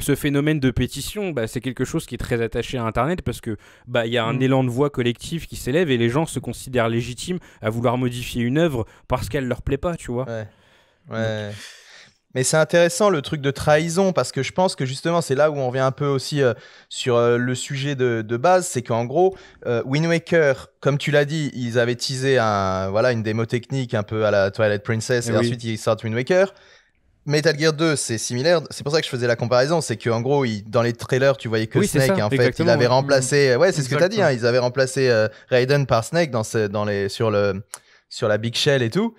ce phénomène de pétition, bah, c'est quelque chose qui est très attaché à Internet parce que bah il y a un mm. élan de voix collectif qui s'élève et les gens se considèrent légitimes à vouloir modifier une œuvre parce qu'elle leur plaît pas, tu vois. Ouais. ouais. Mais c'est intéressant le truc de trahison parce que je pense que justement c'est là où on vient un peu aussi euh, sur euh, le sujet de, base, c'est qu'en gros euh, Wind Waker, comme tu l'as dit, ils avaient teasé un voilà une démo technique un peu à la Twilight Princess et, eh ensuite ils sortent Wind Waker. Metal Gear 2, c'est similaire. C'est pour ça que je faisais la comparaison. C'est qu'en gros, dans les trailers, tu voyais que Snake, en fait, il avait remplacé. Mm. Ouais, c'est ce que dit. Hein. ils avaient remplacé Raiden par Snake dans, dans les, sur, le, sur la Big Shell et tout.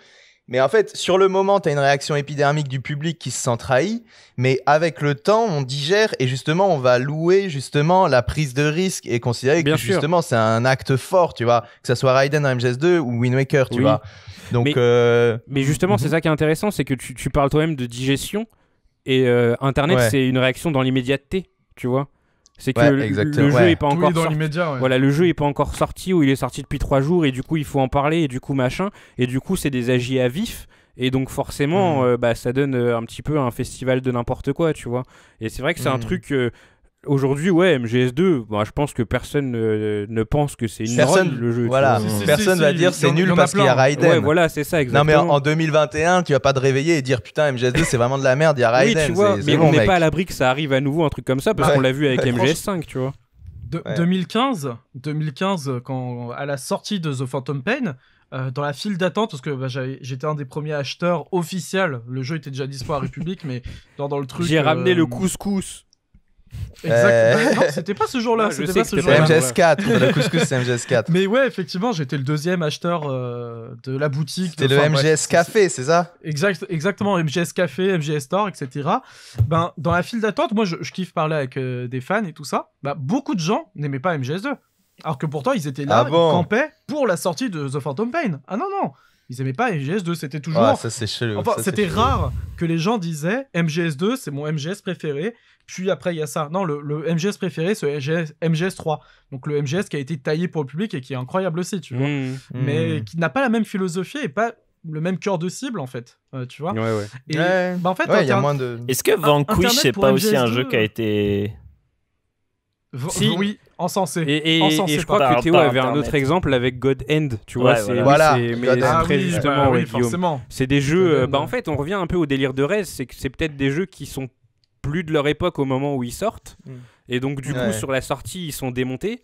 Mais en fait, sur le moment, tu as une réaction épidermique du public qui se sent trahi, mais avec le temps, on digère et justement, on va louer justement la prise de risque et considérer que justement, c'est un acte fort, tu vois, que ça soit Raiden dans MGS2 ou Wind Waker, tu vois. Donc, mais, euh, justement, c'est mhm. ça qui est intéressant, c'est que tu, parles toi-même de digestion et euh, Internet, c'est une réaction dans l'immédiateté, tu vois. C'est que le, jeu n'est pas encore sorti. Voilà, le jeu est pas encore sorti ou il est sorti depuis trois jours et du coup il faut en parler et du coup machin et du coup c'est des agis à vif et donc forcément mm. euh, bah, ça donne euh, un petit peu un festival de n'importe quoi, tu vois. Et c'est vrai que c'est un mm. truc euh, Aujourd'hui, ouais, MGS2, bah, je pense que personne ne pense que c'est une personne, le jeu. Voilà, personne ne va dire c'est nul parce qu'il y a Raiden. Ouais, voilà, c'est ça, exactement. Non, mais en, 2021, tu vas pas te réveiller et dire putain, MGS2, c'est vraiment de la merde, il y a Raiden. tu vois, mais on n'est pas à l'abri que ça arrive à nouveau, un truc comme ça, parce qu'on l'a vu avec MGS5, tu vois. 2015, 2015 quand, à la sortie de The Phantom Pain, euh, dans la file d'attente, parce que bah, j'étais un des premiers acheteurs officiels, le jeu était déjà dispo à République, mais dans, le truc. J'ai ramené euh, le couscous. Euh, exactement. c'était pas ce jour-là. Ah, c'était pas ce jour-là. MGS4. le couscous, c'est MGS4. Mais ouais, effectivement, j'étais le deuxième acheteur euh, de la boutique. C'était le MGS Café, c'est ça exact, Exactement. MGS Café, MGS Store, etc. Ben, dans la file d'attente, moi, je, kiffe parler avec euh, des fans et tout ça. bah beaucoup de gens n'aimaient pas MGS2. Alors que pourtant, ils étaient là, en ah paix ils campaient pour la sortie de The Phantom Pain. Ah non, non ils aimaient pas MGS2, c'était toujours. Ah, ça c'est Enfin, c'était rare que les gens disaient MGS2, c'est mon MGS préféré. Puis après, il y a ça. Non, le, MGS préféré, c'est MGS, MGS 3. Donc le MGS qui a été taillé pour le public et qui est incroyable aussi, tu vois. Mmh. mais mmh. qui n'a pas la même philosophie et pas le même cœur de cible en fait euh, tu vois et bah, en fait de... est-ce que ah, Vanquish c'est pas aussi un jeu qui a été euh, oui encensé. Et, et, je crois que Théo avait un autre exemple avec God End, tu vois. c'est voilà. justement, C'est des jeux. Euh, bah, en fait, on revient un peu au délire de Rez, c'est que c'est peut-être des jeux qui sont plus de leur époque au moment où ils sortent. Mm. Et donc, du coup, sur la sortie, ils sont démontés.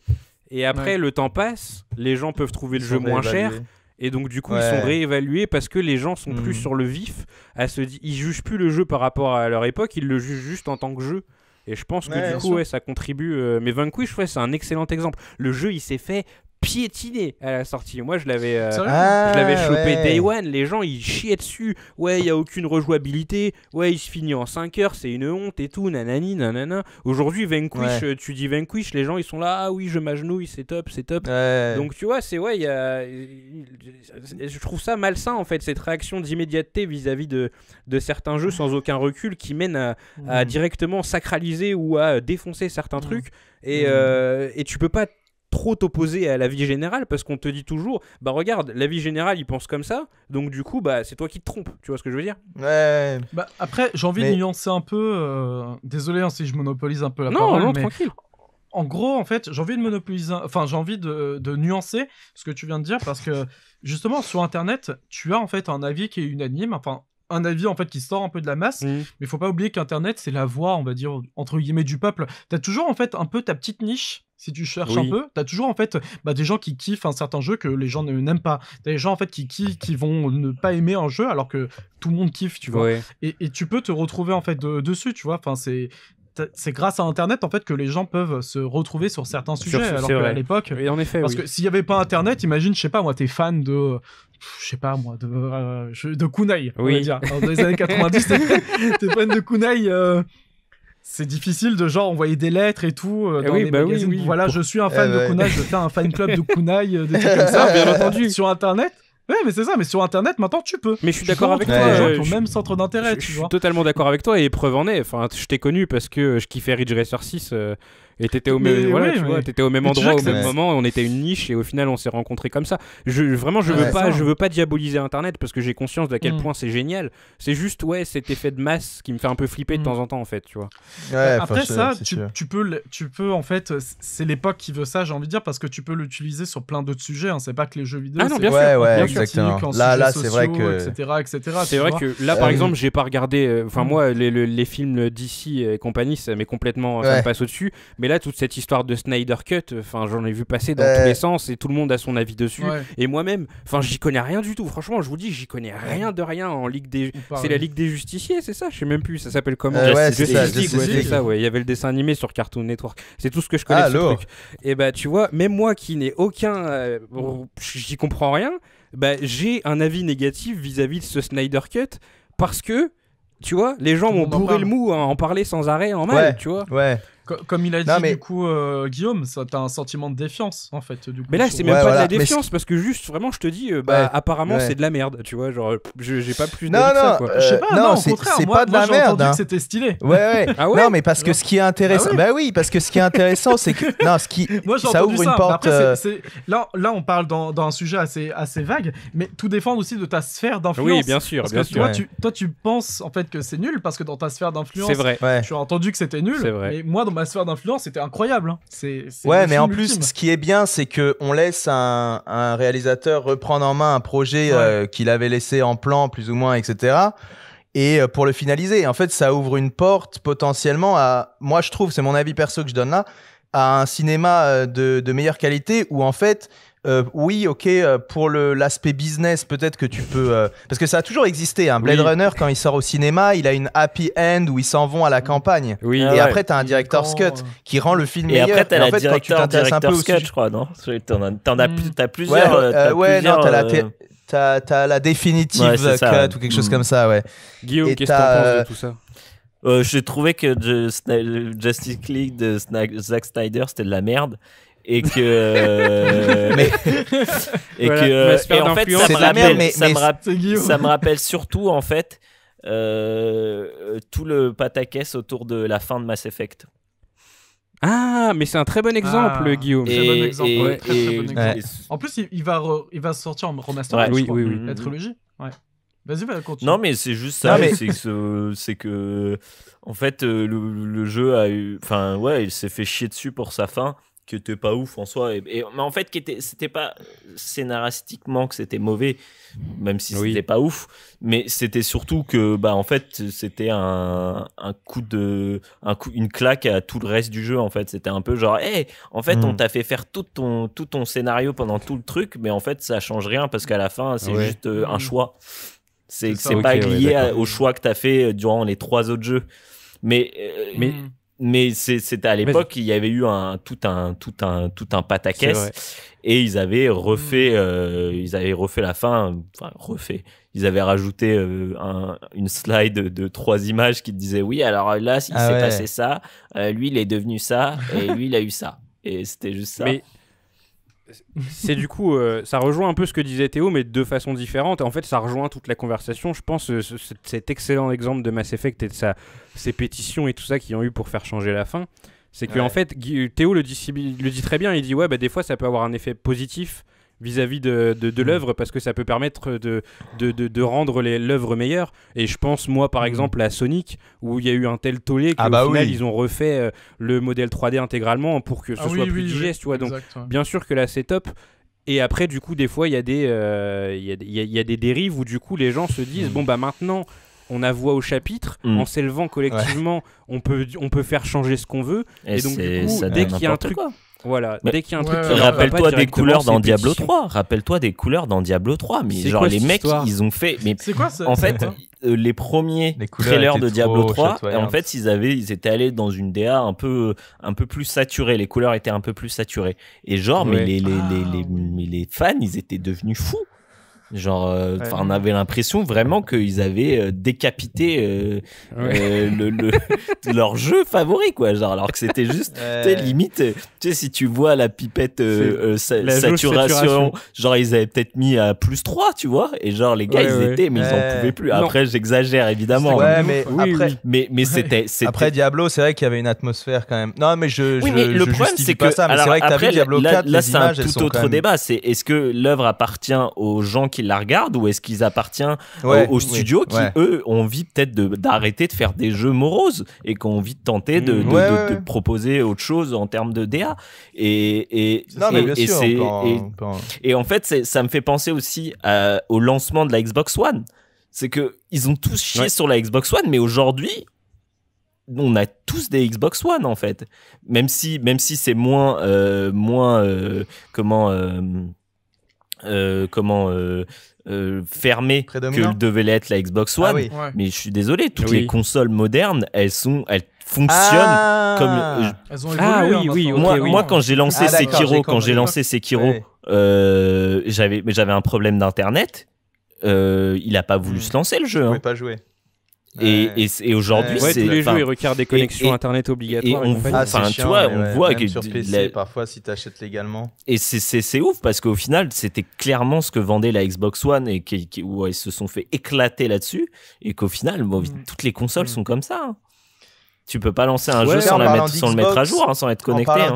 Et après, le temps passe, les gens peuvent trouver le jeu moins cher. Et donc, du coup, ils sont réévalués parce que les gens sont plus mm. sur le vif. À se ils jugent plus le jeu par rapport à leur époque, ils le jugent juste en tant que jeu. Et je pense que du coup, ça contribue. Euh, mais Vanquish, ouais, c'est un excellent exemple. Le jeu, il s'est fait piétiné à la sortie. Moi, je l'avais, euh, ah, chopé Day One. Les gens, ils chiaient dessus. Ouais, il y a aucune rejouabilité. Ouais, il se finit en 5 heures, c'est une honte et tout. Nanani, nanana. Aujourd'hui, Vanquish, euh, tu dis Vanquish, les gens, ils sont là. Ah oui, je m'agenouille, c'est top, c'est top. Donc, tu vois, c'est ouais, il Je trouve ça malsain en fait cette réaction d'immédiateté vis-à-vis de, de certains jeux sans aucun recul qui mène à, mmh. directement sacraliser ou à défoncer certains mmh. trucs. Et, mmh. euh, et tu peux pas trop opposé à la vie générale parce qu'on te dit toujours bah regarde la vie générale il pense comme ça donc du coup bah c'est toi qui te trompes tu vois ce que je veux dire ouais bah, après j'ai envie de nuancer un peu euh, désolé hein, si je monopolise un peu la non, parole non tranquille en gros, en fait, j'ai envie de monopoliser, enfin, j'ai envie de, nuancer ce que tu viens de dire parce que justement, sur Internet, tu as en fait un avis qui est unanime, enfin, un avis en fait qui sort un peu de la masse. mais Mais faut pas oublier qu'Internet, c'est la voix, on va dire, entre guillemets, du peuple. Tu as toujours en fait un peu ta petite niche si tu cherches un peu, t'as toujours en fait bah, des gens qui kiffent un certain jeu que les gens n'aiment pas. T'as des gens en fait qui, qui, vont ne pas aimer un jeu alors que tout le monde kiffe, tu vois. Et, tu peux te retrouver en fait dessus, tu vois. Enfin, c'est c'est grâce à Internet en fait que les gens peuvent se retrouver sur certains sujets. alors qu'à l'époque, et en effet, parce que s'il n'y avait pas Internet, imagine, je sais pas, moi, t'es fan de, je sais pas moi, de, euh, de kunai, dire. dans les années 90, t'es fan de kunai. Euh, c'est difficile de genre envoyer des lettres et tout euh, eh oui, les bah voilà, je suis un fan eh de kunai, je fais un fan club de kunai, des trucs comme ça, bien entendu, sur internet. Ouais, mais c'est ça, mais sur internet maintenant tu peux. Mais je suis d'accord avec toi, euh, les ton même centre d'intérêt, tu vois. Je suis totalement d'accord avec toi et preuve en est. Enfin, je t'ai connu parce que je kiffais Ridge Racer 6. Et t'étais au, même, étais au même endroit, au même moment, on était une niche, et au final, on s'est rencontrés comme ça. Je, vraiment, je, veux pas, je veux pas diaboliser Internet, parce que j'ai conscience d'à quel mm. point c'est génial. C'est juste, ouais, cet effet de masse qui me fait un peu flipper de mm. temps en temps, en fait, tu vois. Bah, après ça, tu, peux, tu peux, en fait, c'est l'époque qui veut ça, j'ai envie de dire, parce que tu peux l'utiliser sur plein d'autres sujets, hein. c'est pas que les jeux vidéo. Ah bien sûr. Ouais, exactement. Là, là c'est vrai que. C'est vrai que là, par exemple, j'ai pas regardé, euh, enfin, mm. moi, les films d'ici et compagnie, ça m'est complètement, passe au-dessus. Mais là, toute cette histoire de Snyder Cut, enfin, j'en ai vu passer dans tous les sens et tout le monde a son avis dessus. Et moi-même, enfin, j'y connais rien du tout. Franchement, je vous dis, j'y connais rien de rien en Ligue des. C'est la Ligue des Justiciers, c'est ça Je sais même plus. Ça s'appelle comment euh, ouais, c'est ça, ouais. Il y avait le dessin animé sur Cartoon Network. C'est tout ce que je connais ah, ce truc. Et bah, tu vois, même moi qui n'ai aucun. Euh, j'y comprends rien. Bah, j'ai un avis négatif vis-à-vis de ce Snyder Cut parce que tu vois, les gens m'ont bourré le mou à en parler sans arrêt en mal, tu vois. Ouais. Comme il a dit, du coup, euh, Guillaume, ça, t'as un sentiment de défiance, en fait. Du mais là, c'est même pas de la défiance, parce que juste, vraiment, je te dis, euh, bah, apparemment, c'est de la merde, tu vois. Genre, j'ai pas plus de. Euh, non, non, non, c'est pas de la merde. Hein. c'était stylé. Ouais, ah ouais. non, mais parce que ce qui est intéressant. Ah bah oui, parce que ce qui est intéressant, c'est que. Non, ce qui. Moi, ça ouvre une porte. Là, là, on parle dans un sujet assez vague, mais tout dépend aussi de ta sphère d'influence. Oui, bien sûr, bien sûr. Toi, tu penses, en fait, que c'est nul, parce que dans ta sphère d'influence. C'est vrai. Tu as entendu que c'était nul. C'est vrai. moi, dans la sphère d'influence, c'était incroyable. Hein. C'est, ouais, mais en plus, ce qui est bien, c'est que on laisse un, réalisateur reprendre en main un projet euh, qu'il avait laissé en plan, plus ou moins, etc. Et euh, pour le finaliser, en fait, ça ouvre une porte potentiellement à, moi je trouve, c'est mon avis perso que je donne là, à un cinéma euh, de, de meilleure qualité où en fait euh, oui, ok, euh, pour l'aspect business, peut-être que tu peux. Euh, parce que ça a toujours existé. Hein. Blade Runner, quand il sort au cinéma, il a une happy end où ils s'en vont à la campagne. et ah après, t'as un director's cut qui rend le film Et après, t'as en la fait, quand tu un peu directeur je crois, non T'en as, as, hmm. plusieurs. t'as ouais, non, la, définitive cut ou quelque chose hmm. comme ça, ouais. Guillaume, qu'est-ce que t'en penses de tout ça Euh, J'ai trouvé que Justice League de Zack Snyder, c'était de la merde et que euh, mais... et que et en fait ça me rappelle ça, me surtout en fait euh, tout le pataquès autour de la fin de Mass Effect. Ah, mais c'est un très bon ah, exemple, Guillaume. un bon exemple. très, bon exemple. En plus, il, va il va sortir en remaster Ouais, oui, oui, oui, La trilogie. Vas-y, vas continue. Non, mais c'est juste ça. c'est que, en fait, euh, le, le, jeu a eu. Enfin, ouais, il s'est fait chier dessus pour sa fin qui était pas ouf en soi. Et, mais en fait, qui était, c'était pas scénaristiquement que c'était mauvais, même si c'était pas ouf. Mais c'était surtout que, bah, en fait, c'était un, un coup de, un coup, une claque à tout le reste du jeu. En fait, c'était un peu genre, hey, en fait, on hmm. t'a fait faire tout ton, tout ton scénario pendant tout le truc, mais en fait, ça change rien parce qu'à la fin, c'est juste euh, un hmm. choix. C'est, c'est, pas lié au choix que t'as fait euh, durant les trois autres jeux. Mais, euh, mais hmm mais c'était à l'époque, il y avait eu un, tout un, tout un, tout un pataquès. Et ils avaient refait, hmm. euh, ils avaient refait la fin, refait. Ils avaient rajouté euh, une slide de, trois images qui disaient oui, alors là, il ah s'est passé ça, euh, lui, il est devenu ça, et lui, il a eu ça. Et c'était juste ça c'est du coup, euh, ça rejoint un peu ce que disait Théo, mais de façon différente. En fait, ça rejoint toute la conversation, je pense, euh, cet excellent exemple de Mass Effect et de sa, ses pétitions et tout ça qui ont eu pour faire changer la fin. C'est que, en fait, Théo le dit, très bien, il dit, ouais, ben des fois, ça peut avoir un effet positif vis-à-vis de, de, mm. l'œuvre parce que ça peut permettre de, de, de rendre l'œuvre meilleure. Et je pense, moi, par mm. exemple, à Sonic, où il y a eu un tel tollé ah qu'au bah final, ils ont refait euh, le modèle 3D intégralement pour que ce ah soit plus digeste. Tu vois. Donc, bien sûr que là, c'est top. Et après, du coup, des fois, il y, des a, euh, y, a, y, a, des dérives où, du coup, les gens se disent, mm. bon, bah maintenant, on a voix au chapitre, en s'élevant collectivement, on, peut, on peut faire changer ce qu'on veut. Et, donc, du dès qu'il y a un truc... Voilà, dès qu'il y a un truc rappelle-toi des couleurs dans Diablo 3, rappelle-toi des couleurs dans Diablo 3, mais genre les mecs ils ont fait mais quoi, ça, en fait hein euh, les premiers trailers de Diablo 3, en fait ils avaient ils étaient allés dans une DA un peu un peu plus saturée, les couleurs étaient un peu plus saturées et genre mais les les, les, ah, les, les fans ils étaient devenus fous. Genre, euh, on avait l'impression vraiment qu'ils avaient euh, décapité euh, euh, le, le, leur jeu favori, quoi. Genre, alors que c'était juste, ouais. limite, tu sais, si tu vois la pipette euh, saturation, genre, ils avaient peut-être mis à plus 3, tu vois. Et genre, les gars, ils étaient, mais ils en pouvaient plus. Après, j'exagère, évidemment. Ouais, mais, mais, mais c'était. Après Diablo, c'est vrai qu'il y avait une atmosphère quand même. Non, mais je. le problème, c'est que. Ça, vrai que après, Diablo là, c'est un tout autre débat. C'est est-ce que l'œuvre appartient aux gens qui la regardent ou est-ce qu'ils appartiennent au aux, studios qui, eux, ont envie peut-être d'arrêter de, faire des jeux moroses et qui ont envie de tenter de, mmh. proposer autre chose en termes de DA Et, et, et, en, et, en... fait, ça me fait penser aussi euh, au lancement de la Xbox One. C'est que ils ont tous chié sur la Xbox One, mais aujourd'hui, on a tous des Xbox One en fait. Même si, même si c'est moins, euh, moins, euh, comment. Euh, comment euh, euh, fermer que devait l'être la Xbox ah One. Mais je suis désolé, toutes les consoles modernes, elles sont, elles fonctionnent comme. oui, moi, quand j'ai lancé ah, ces Sekiro, quand j'ai lancé Sekiro, j'avais, j'avais un problème d'internet. il a pas voulu hmm. se lancer le jeu. Il Hein. pas jouer. Et, et, aujourd'hui, c'est tous les jeux ils requièrent des connexions internet obligatoires. Et on voit, ah, enfin, tu vois, on voit que sur PC, parfois si t'achètes légalement. Et c'est ouf parce qu'au final, c'était clairement ce que vendait la Xbox One et qui, où ils se sont fait éclater là-dessus et qu'au final, mm. toutes les consoles mm. sont comme ça. Hein. Tu peux pas lancer un jeu sans, la sans le mettre à jour, hein, sans être connecté. Hein.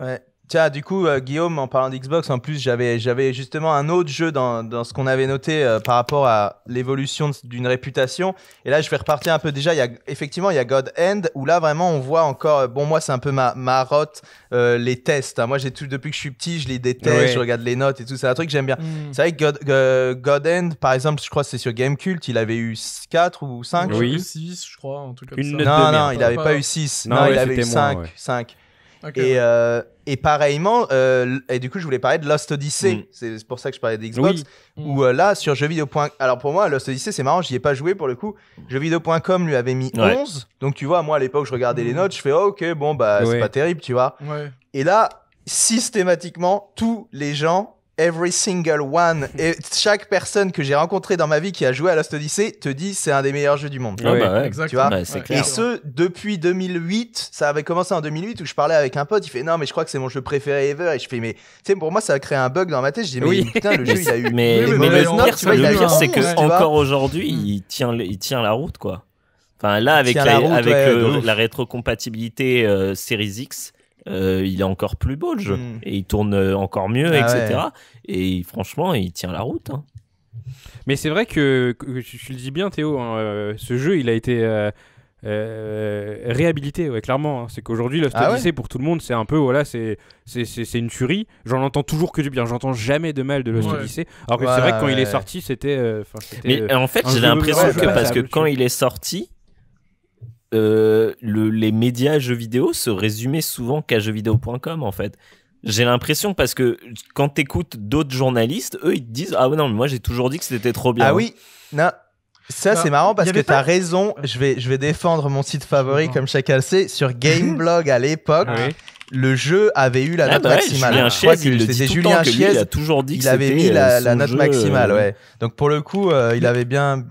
Ouais. Tiens, du coup, euh, Guillaume, en parlant d'Xbox, en plus, j'avais, j'avais justement un autre jeu dans, ce qu'on avait noté euh, par rapport à l'évolution d'une réputation. Et là, je vais repartir un peu. Déjà, il y a, effectivement, il y a God End, où là, vraiment, on voit encore. Euh, bon, moi, c'est un peu ma, marotte, les tests. Hein. Moi, j'ai depuis que je suis petit, je lis des tests, je regarde les notes et tout. C'est un truc que j'aime bien. Hmm. C'est vrai que God, End, par exemple, je crois que c'est sur Gamecult, il avait eu 4 ou 5. Oui, 6, je crois, Une Non, non, il n'avait pas, eu 6. Non, il avait eu 5. 5. et, et pareillement, euh, et du coup, je voulais parler de Lost Odyssey. Mm. C'est pour ça que je parlais d'Xbox. Oui. Mm. Où euh, là, sur jeuxvideo.com Alors pour moi, Lost Odyssey, c'est marrant, j'y ai pas joué pour le coup. Jeuxvideo.com lui avait mis 11. Donc tu vois, moi à l'époque, je regardais les mm. notes, je fais ok, bon, bah c'est pas terrible, tu vois. Ouais. Et là, systématiquement, tous les gens Every single one. chaque personne que j'ai rencontré dans ma vie qui a joué à Lost Odyssey te dit c'est un des meilleurs jeux du monde. Ah bah tu vois bah, Et ce, depuis 2008, ça avait commencé en 2008 où je parlais avec un pote, il fait non mais je crois que c'est mon jeu préféré ever. Et je fais mais, tu sais, pour moi ça a créé un bug dans ma tête. Je dis mais oui. putain, le jeu il a eu... Mais, mais, mais le pire, c'est que encore aujourd'hui, il tient, il tient la route quoi. Enfin là, avec la, avec la rétrocompatibilité euh, Series X, euh, il est encore plus beau le jeu mm. et il tourne euh, encore mieux, ah etc. Et franchement, il tient la route. Hein. Mais c'est vrai que, tu le dis bien, Théo, hein, euh, ce jeu, il a été réhabilité, clairement. Hein. C'est qu'aujourd'hui, le ah pour tout le monde, c'est un peu, voilà, c'est une tuerie. J'en entends toujours que du bien, j'entends jamais de mal de Lost Alors que c'est vrai que quand il est sorti, c'était. Mais en fait, j'ai l'impression que parce que quand il est sorti, euh, les médias jeux vidéo se résumaient souvent qu'à jeuxvideo.com en fait. J'ai l'impression parce que quand t'écoutes d'autres journalistes, eux ils te disent ah non moi j'ai toujours dit que c'était trop bien. Ah oui, non. Ça, c'est marrant parce que t'as raison. Je vais, je vais défendre mon site favori, comme chacun le sait. Sur Gameblog à l'époque, ah le jeu avait eu la ah note bah maximale. Julien il le dit tout Julien temps, il a toujours dit Il avait mis euh, la, note maximale, euh, ouais. Donc pour le coup, il avait bien,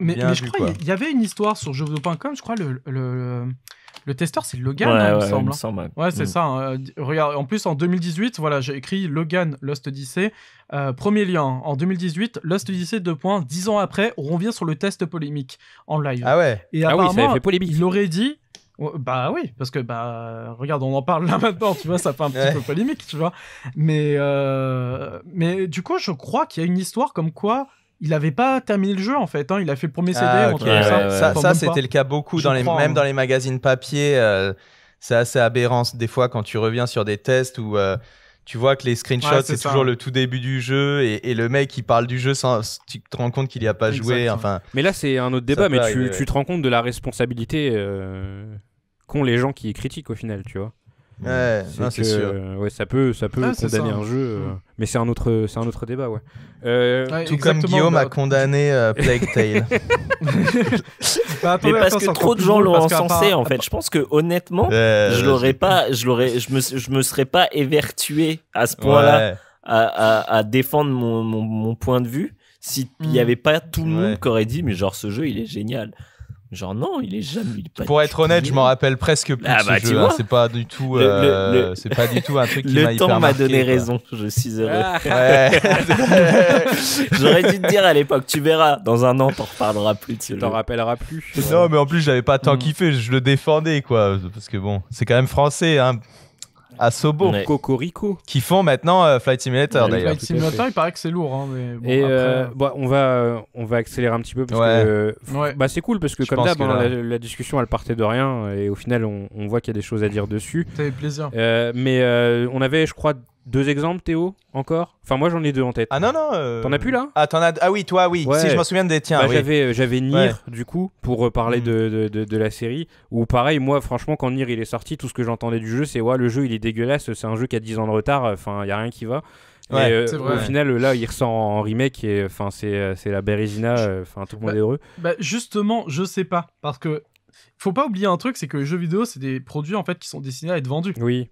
mais, je crois qu'il y avait une histoire sur jeuxvideo.com, je crois, le, le, testeur, c'est Logan, hein, il me hein. semble. Ouais, c'est mm. ça. Hein, euh, regarde, en plus, en 2018, voilà, j'ai écrit Logan, Lost Odyssey. Euh, premier lien, en 2018, Lost Odyssey 2 points, 10 ans après, on revient sur le test polémique en live. Ah ouais ah oui, ça polémique. il aurait dit... Oh, bah oui, parce que bah regarde, on en parle là maintenant, tu vois, ça fait un petit peu polémique, tu vois. Mais euh, mais du coup, je crois qu'il y a une histoire comme quoi il n'avait pas terminé le jeu en fait. Hein. Il a fait le premier CD. Ah, ça, c'était le cas beaucoup, dans les, même hein. dans les magazines papier. Euh, c'est assez aberrant des fois quand tu reviens sur des tests où euh, tu vois que les screenshots c'est toujours le tout début du jeu et, le mec qui parle du jeu sans tu te rends compte qu'il n'y a pas joué. Enfin, mais là c'est un autre débat, mais tu, te rends compte de la responsabilité euh, qu'ont les gens qui critiquent au final, tu vois. Ouais, sûr. Euh, ouais, ça peut, ça peut ah, condamner un jeu, euh, mm. mais c'est un autre, c'est un autre débat, ouais. Euh, tout comme Guillaume a bah, condamné Plague Tale. Bah, mais parce que trop de gens l'ont encensé, en fait. Je pense que honnêtement, je l'aurais pas, je l'aurais, je me, je me serais pas évertué à ce point-là à, à, défendre mon, mon, mon, point de vue. S'il n'y mm. avait pas tout le monde qui aurait dit, mais genre ce jeu il est génial. Genre non, il est jamais. Pour être honnête, je m'en rappelle presque plus. Ah bah, ce jeu, c'est pas du tout. Euh, c'est pas du un truc qui m'a hyper Le temps m'a donné raison. Je suis heureux. ouais. J'aurais dû te dire à l'époque. Tu verras. Dans un an, t'en reparleras plus. Tu t'en rappelleras plus. Non, mais en plus, j'avais pas tant mm. kiffé. Je le défendais quoi, parce que bon, c'est quand même français. Hein à Sobo. Ouais. Cocorico. Qui font maintenant euh, Flight Simulator d'ailleurs. Flight Simulator, il paraît que c'est lourd. Hein, bon, et euh, bah, on, va, euh, on va accélérer un petit peu. Parce que, bah, c'est cool parce que, comme d'hab, hein, la, discussion elle partait de rien et au final, on, on voit qu'il y a des choses à dire dessus. Ça fait plaisir. mais on avait, je crois, deux exemples, Théo Encore Enfin, moi j'en ai deux en tête. Ah non, non. Euh, t'en as plus là ah, as... ah oui, toi, oui. Si je m'en souviens des tiens. Bah, J'avais, euh, j'avais Nier, du coup, pour euh, parler mm. de, de, de, la série. Ou pareil, moi, franchement, quand Nier il est sorti, tout ce que j'entendais du jeu, c'est ouais, le jeu il est dégueulasse, c'est un jeu qui a 10 ans de retard, enfin, il a rien qui va. Ouais, c'est vrai, au final, là, il ressort en remake et enfin, c'est, la Bérésina. Enfin, tout le monde bah, est heureux. Bah justement, je sais pas parce que faut pas oublier un truc, c'est que les jeux vidéo, c'est des produits en fait qui sont destinés à être vendus. Oui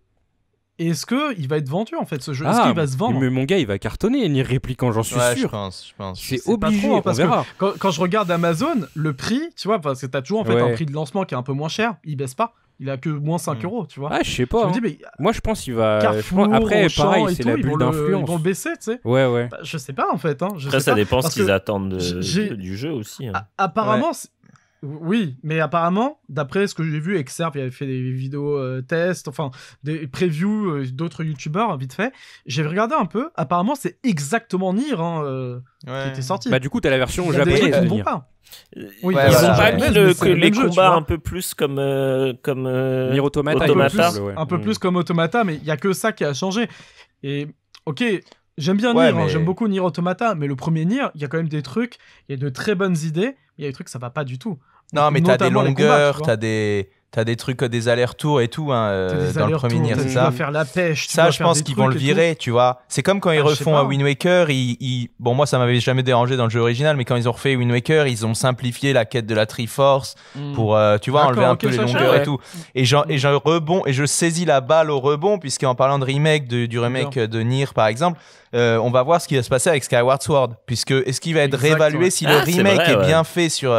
est-ce que il va être vendu en fait ce jeu Est-ce ah, qu'il va se vendre Mais mon gars, il va cartonner ni répliquant, j'en suis ouais, sûr. Je pense, je pense. C'est obligé, hein, parce Que quand, je regarde Amazon, le prix, tu vois, parce que t'as toujours en fait un prix de lancement qui est un peu moins cher, il baisse pas. Il a que moins 5 hmm. euros, tu vois. Ah, je sais pas. Hein. Moi, je pense qu'il va. Carrefour, Après, pareil, c'est la bulle d'influence. Ils vont baisser, tu sais. Ouais, ouais. Bah, je sais pas, en fait. Hein, je Après, ça dépend ce qu'ils attendent du jeu aussi. Apparemment, oui, mais apparemment, d'après ce que j'ai vu, Exerp avait fait des vidéos euh, tests, enfin des previews euh, d'autres youtubeurs, vite fait. J'ai regardé un peu, apparemment c'est exactement Nier hein, euh, qui était sorti. Bah du coup, t'as la version japonaise. Ils pas. ont pas mis les combats un peu plus comme comme Nier Automata, Un, peu mm. plus, comme Automata, mais il y a que ça qui a changé. Et ok, j'aime bien Nier, hein, j'aime beaucoup Nier Automata, mais le premier Nier, il y a quand même des trucs, il y a de très bonnes idées il y a des trucs, ça va pas du tout. Non, mais t'as des longueurs, t'as des T'as des trucs, euh, des allers-retours et tout hein, euh, dans le premier Nier, c'est ça. faire la pêche. ça, je pense qu'ils vont le virer, tu vois. C'est comme quand ils ah, refont à Wind Waker. Ils, Bon, moi, ça m'avait jamais dérangé dans le jeu original, mais quand ils ont refait Wind Waker, ils ont simplifié la quête de la Triforce hmm. pour, euh, tu vois, enlever un peu les longueurs et tout. Et je et rebond et je saisis la balle au rebond puisqu'en parlant de remake du remake de Nier, par exemple, on va voir ce qui va se passer avec Skyward Sword, puisque est-ce qu'il va être réévalué si le ah, remake est, bien fait sur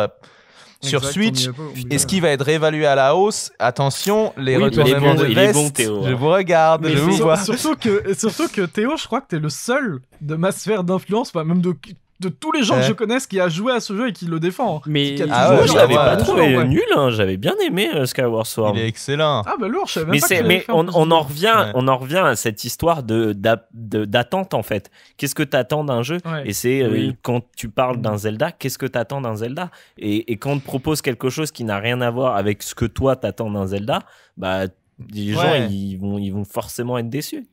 sur Switch. Est-ce qu'il va être réévalué à la hausse Attention, les oui, de Théo, Je vous regarde, je vous vois. Surtout que, surtout que Théo, je crois que t'es le seul de ma sphère d'influence, enfin même de de tous les gens que je eh. connaisse qui a joué à ce jeu et qui le défend. Hein. Mais ah ah, l'avais pas trouvé ah nul, hein. j'avais bien aimé euh, Skyward Sword. Il excellent. Ah bah lourd, je savais mais pas que Mais on, en revient, on en revient à cette histoire de d'attente en fait. Qu'est-ce que t'attends d'un jeu Et c'est euh, quand tu parles d'un Zelda, qu'est-ce que t'attends d'un Zelda et, quand on te propose quelque chose qui n'a rien à voir avec ce que toi t'attends d'un Zelda, bah les gens ils vont ils vont forcément être déçus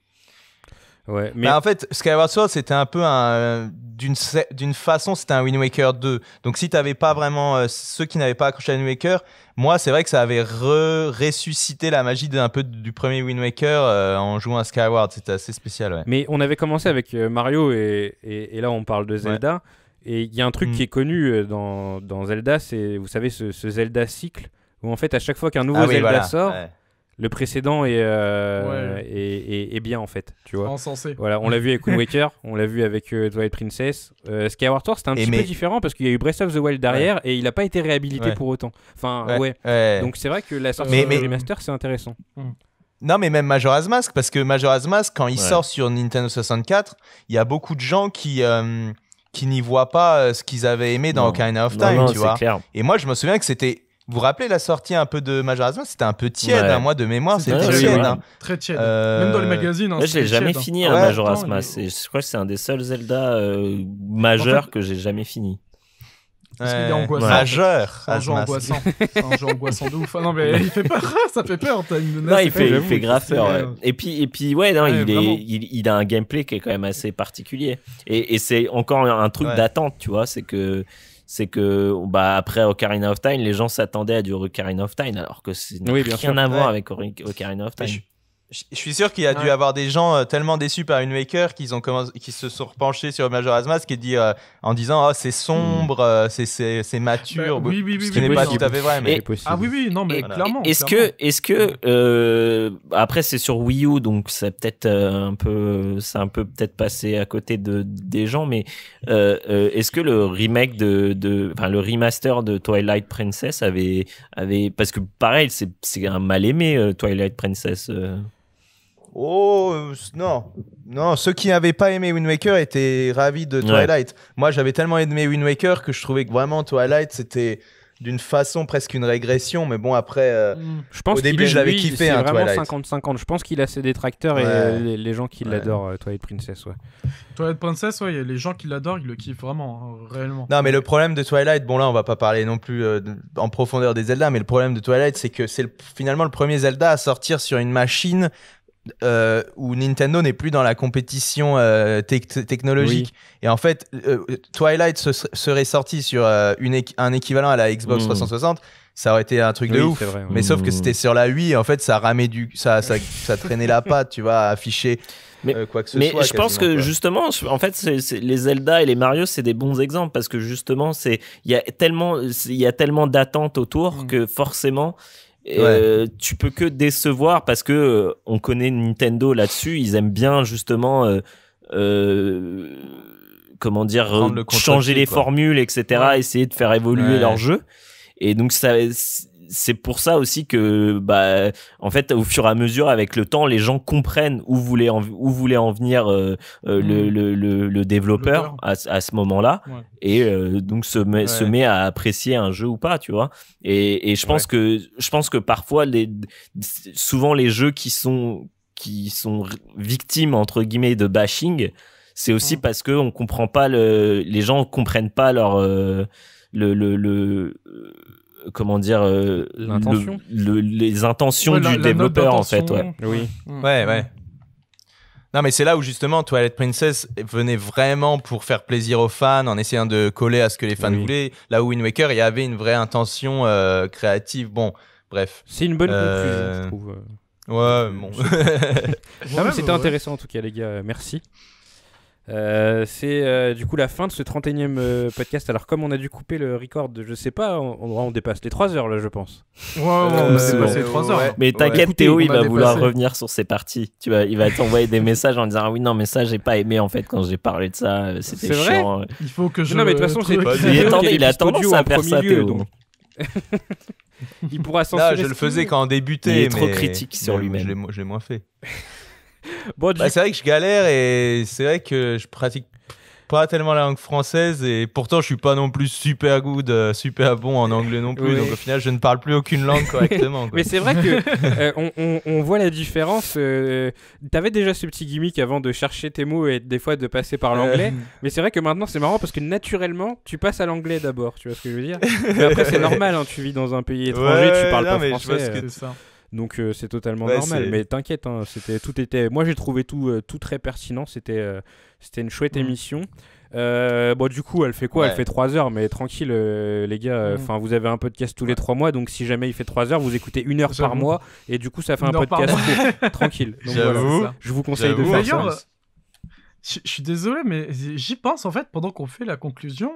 mais... Bah, en fait, Skyward Sword, c'était un peu un. D'une façon, c'était un Wind Waker 2. Donc, si tu n'avais pas vraiment. Euh, ceux qui n'avaient pas accroché à Wind Waker, moi, c'est vrai que ça avait ressuscité la magie d'un peu du premier Wind Waker euh, en jouant à Skyward. C'était assez spécial, Mais on avait commencé avec euh, Mario et, et, là, on parle de Zelda. Et il y a un truc mm. qui est connu dans, Zelda, c'est, vous savez, ce, Zelda cycle où en fait à chaque fois qu'un nouveau ah Zelda sort, le précédent euh, est, bien en fait, tu vois. Voilà, on l'a vu avec Wind on l'a vu avec euh, Twilight Princess. Euh, Skyward Sword c'était un petit peu différent parce qu'il y a eu Breath of the Wild derrière et il n'a pas été réhabilité pour autant. Enfin ouais. Donc c'est vrai que la sortie de remaster c'est intéressant. Mm. Non, mais même Majora's Mask, parce que Majora's Mask, quand il sort sur Nintendo 64, il y a beaucoup de gens qui, qui n'y voient pas ce qu'ils avaient aimé dans Ocarina of Time, tu vois. Et moi, je me souviens que c'était vous vous rappelez la sortie un peu de Majora's Mask C'était un peu tiède, ouais. Hein, moi de mémoire, c'était tiède. tiède hein. Très tiède. Euh, même dans les magazines. Hein, moi, je l'ai jamais hein. fini, un Majora's Mask. Je crois que c'est un des seuls Zelda euh, majeurs que j'ai jamais fini. Parce qu'il est angoissant. Majeur. Un jeu angoissant. un jeu angoissant de ouf. Ah non, mais il fait peur. Ça fait peur. As une non, il fait, grave peur. Et, puis, et puis, ouais, non, il, a un gameplay qui est quand même assez particulier. et c'est encore un truc d'attente, tu vois. C'est que c'est que bah, après Ocarina of Time, les gens s'attendaient à du Ocarina of Time, alors que c'est rien à voir avec Ocarina of Time. Je suis sûr qu'il y a dû avoir des gens euh, tellement déçus par une maker qu'ils ont commencé, qui se sont repenchés sur Majora's Mask et dit euh, en disant oh c'est sombre, hmm. euh, c'est mature, bah, ce qui n'est pas tout à fait vrai. Mais... Ah oui oui non mais clairement. Est-ce que est-ce que après c'est sur Wii U donc c'est peut-être un peu c'est un peu peut-être passé à côté de des gens mais est-ce que le remake de enfin le remaster de Twilight Princess avait avait parce que pareil c'est c'est un mal aimé Twilight Princess. Oh euh, non, non, ceux qui n'avaient pas aimé Wind Waker étaient ravis de Twilight. Moi, j'avais tellement aimé Wind Waker que je trouvais que vraiment Twilight c'était d'une façon presque une régression, mais bon après, euh, mm. je pense au début je l'avais kiffé. Hein, vraiment 50-50. Je pense qu'il a ses détracteurs et euh, les, gens qui l'adorent, Twilight Princess. Ouais. Twilight Princess, ouais, les gens qui l'adorent, ils le kiffent vraiment, hein, réellement. Non, mais le problème de Twilight, bon là on va pas parler non plus en profondeur des Zelda, mais le problème de Twilight, c'est que c'est finalement le premier Zelda à sortir sur une machine euh, où Nintendo n'est plus dans la compétition euh, technologique. Et en fait, euh, Twilight serait sorti sur un équivalent à la Xbox 360. Hmm. Ça aurait été un truc de ouf, mais sauf que hmm. c'était sur la Wii. En fait, ça ramait du, ça, ça, traînait la patte, tu vois, afficher mais, quoi que ce mais je pense que justement, en fait, les Zelda et les Mario, c'est des bons exemples parce que justement, c'est il y a tellement il tellement d'attentes autour hmm. que forcément, euh, tu peux que décevoir parce que euh, on connaît Nintendo là-dessus. Ils aiment bien justement, euh, euh comment dire, changer les formules, etc. Essayer de faire évoluer leur jeu. Et donc ça, c'est pour ça aussi que, bah, en fait, au fur et à mesure, avec le temps, les gens comprennent où voulait en, où voulait en venir euh, euh, mmh. le, le, le, développeur à, ce moment-là, et euh, donc se met, se met à apprécier un jeu ou pas, tu vois. Et, et je pense que je pense que parfois, les, souvent les jeux qui sont qui sont victimes entre guillemets de bashing, c'est aussi mmh. parce que on comprend pas le, les gens comprennent pas leur le, le, le, comment dire euh, L'intention. les intentions du développeur en fait oui ouais ouais non mais c'est là où justement Twilight Princess venait vraiment pour faire plaisir aux fans en essayant de coller à ce que les fans voulaient là où Wind Waker il y avait une vraie intention euh, créative bon bref c'est une bonne euh, conclusion je trouve Ouais, bon. Ah, c'était intéressant en tout cas, les gars. Merci. Euh, c'est euh, du coup la fin de ce 31e euh, podcast. Alors, comme on a dû couper le record, je sais pas, on, on, dépasse les 3 heures là, je pense. ouais on les 3 heures. Mais t'inquiète, Théo, il va vouloir revenir sur ses parties. Tu vas, il va t'envoyer des messages en disant ah, Oui, non, mais ça, j'ai pas aimé en fait quand j'ai parlé de ça. C'était chiant. Vrai il faut que je. Non, mais de toute façon, c'est. Il, il a tendance à faire ça, Théo. il pourra s'en Là, je le faisais quand on débutait. Il est trop critique sur lui-même. Je l'ai moins fait. Bah, c'est vrai que je galère et c'est vrai que je pratique pas tellement la langue française et pourtant je suis pas non plus super good, euh, super bon en anglais non plus. Donc au final, je ne parle plus aucune langue correctement. Mais c'est vrai que euh, on, voit la différence. Euh, t'avais déjà ce petit gimmick avant de chercher tes mots et des fois de passer par l'anglais. Mais c'est vrai que maintenant c'est marrant parce que naturellement tu passes à l'anglais d'abord. Tu vois ce que je veux dire mais Après c'est normal. Hein, tu vis dans un pays étranger, tu parles pas français. Donc euh, c'est totalement normal. Mais t'inquiète, hein, c'était tout était. Moi j'ai trouvé tout euh, tout très pertinent. C'était euh, une chouette mm. émission. bon du coup elle fait quoi Elle fait 3 heures, mais tranquille les gars. Mm. Enfin vous avez un podcast tous les 3 mois, donc si jamais il fait 3 heures, vous écoutez une heure par mois et du coup ça fait un podcast tranquille. je vous conseille de faire Je suis désolé, mais j'y pense en fait pendant qu'on fait la conclusion.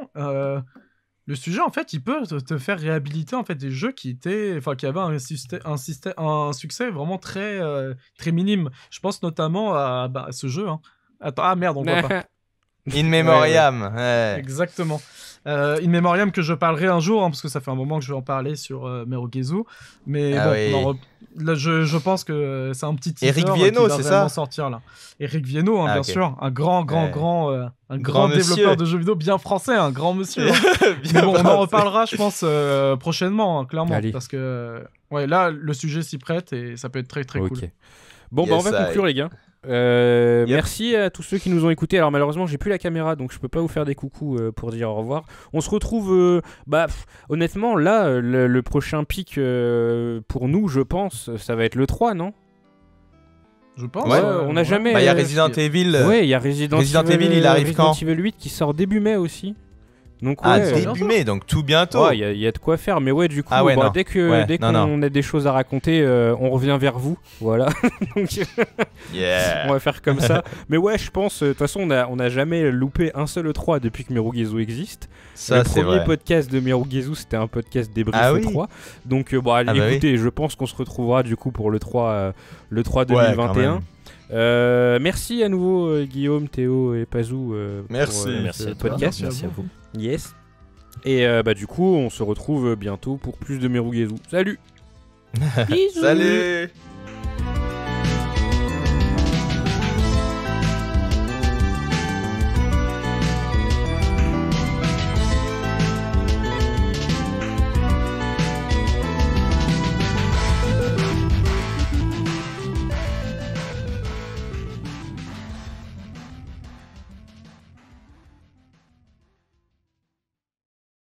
Le sujet, en fait, il peut te faire réhabiliter en fait des jeux qui étaient, enfin, qui avaient un, un succès vraiment très, euh, très minime. Je pense notamment à, bah, ce jeu. Hein. Attends, ah merde, on voit pas. In Memoriam. Exactement. Euh, in Memoriam que je parlerai un jour, hein, parce que ça fait un moment que je vais en parler sur euh, Mais ah on, en je, pense que euh, c'est un petit Eric euh, Viennot c'est ça sortir là. Eric Viennot hein, ah, bien sûr, un grand, grand, grand, euh, un grand, développeur de jeux vidéo bien français, un grand monsieur. Hein. bon, on en reparlera, je pense, prochainement, hein, clairement, parce que ouais, là, le sujet s'y prête et ça peut être très, très cool. Bon, bah, on va conclure, les gars. Euh, merci à tous ceux qui nous ont écoutés. Alors malheureusement, j'ai plus la caméra, donc je peux pas vous faire des coucous euh, pour dire au revoir. On se retrouve, euh, bah honnêtement, là, le, prochain pic pour nous, je pense, ça va être le 3, non je pense. on a jamais. Bah, il y a Resident Evil. il arrive 8 qui sort début mai aussi. Donc, ah, euh, début mai, donc tout bientôt. Il y, a de quoi faire, mais ouais, du coup, ah bah, dès que dès qu'on a des choses à raconter, euh, on revient vers vous, voilà. donc, on va faire comme ça. mais ouais, je pense, euh, de toute façon, on a, on a jamais loupé un seul E3 depuis que Mirugizu existe. Le premier podcast de Mirugizu, c'était un podcast débrief ah, E3. Donc, bon, allez, ah bah écoutez, je pense qu'on se retrouvera du coup pour le 3, e le 3 e 2021. merci à nouveau Guillaume, Théo et Pazou merci. pour merci podcast. Merci à vous. Yes. Et euh, bah du coup, on se retrouve bientôt pour plus de Merugezu. Salut Bisous Salut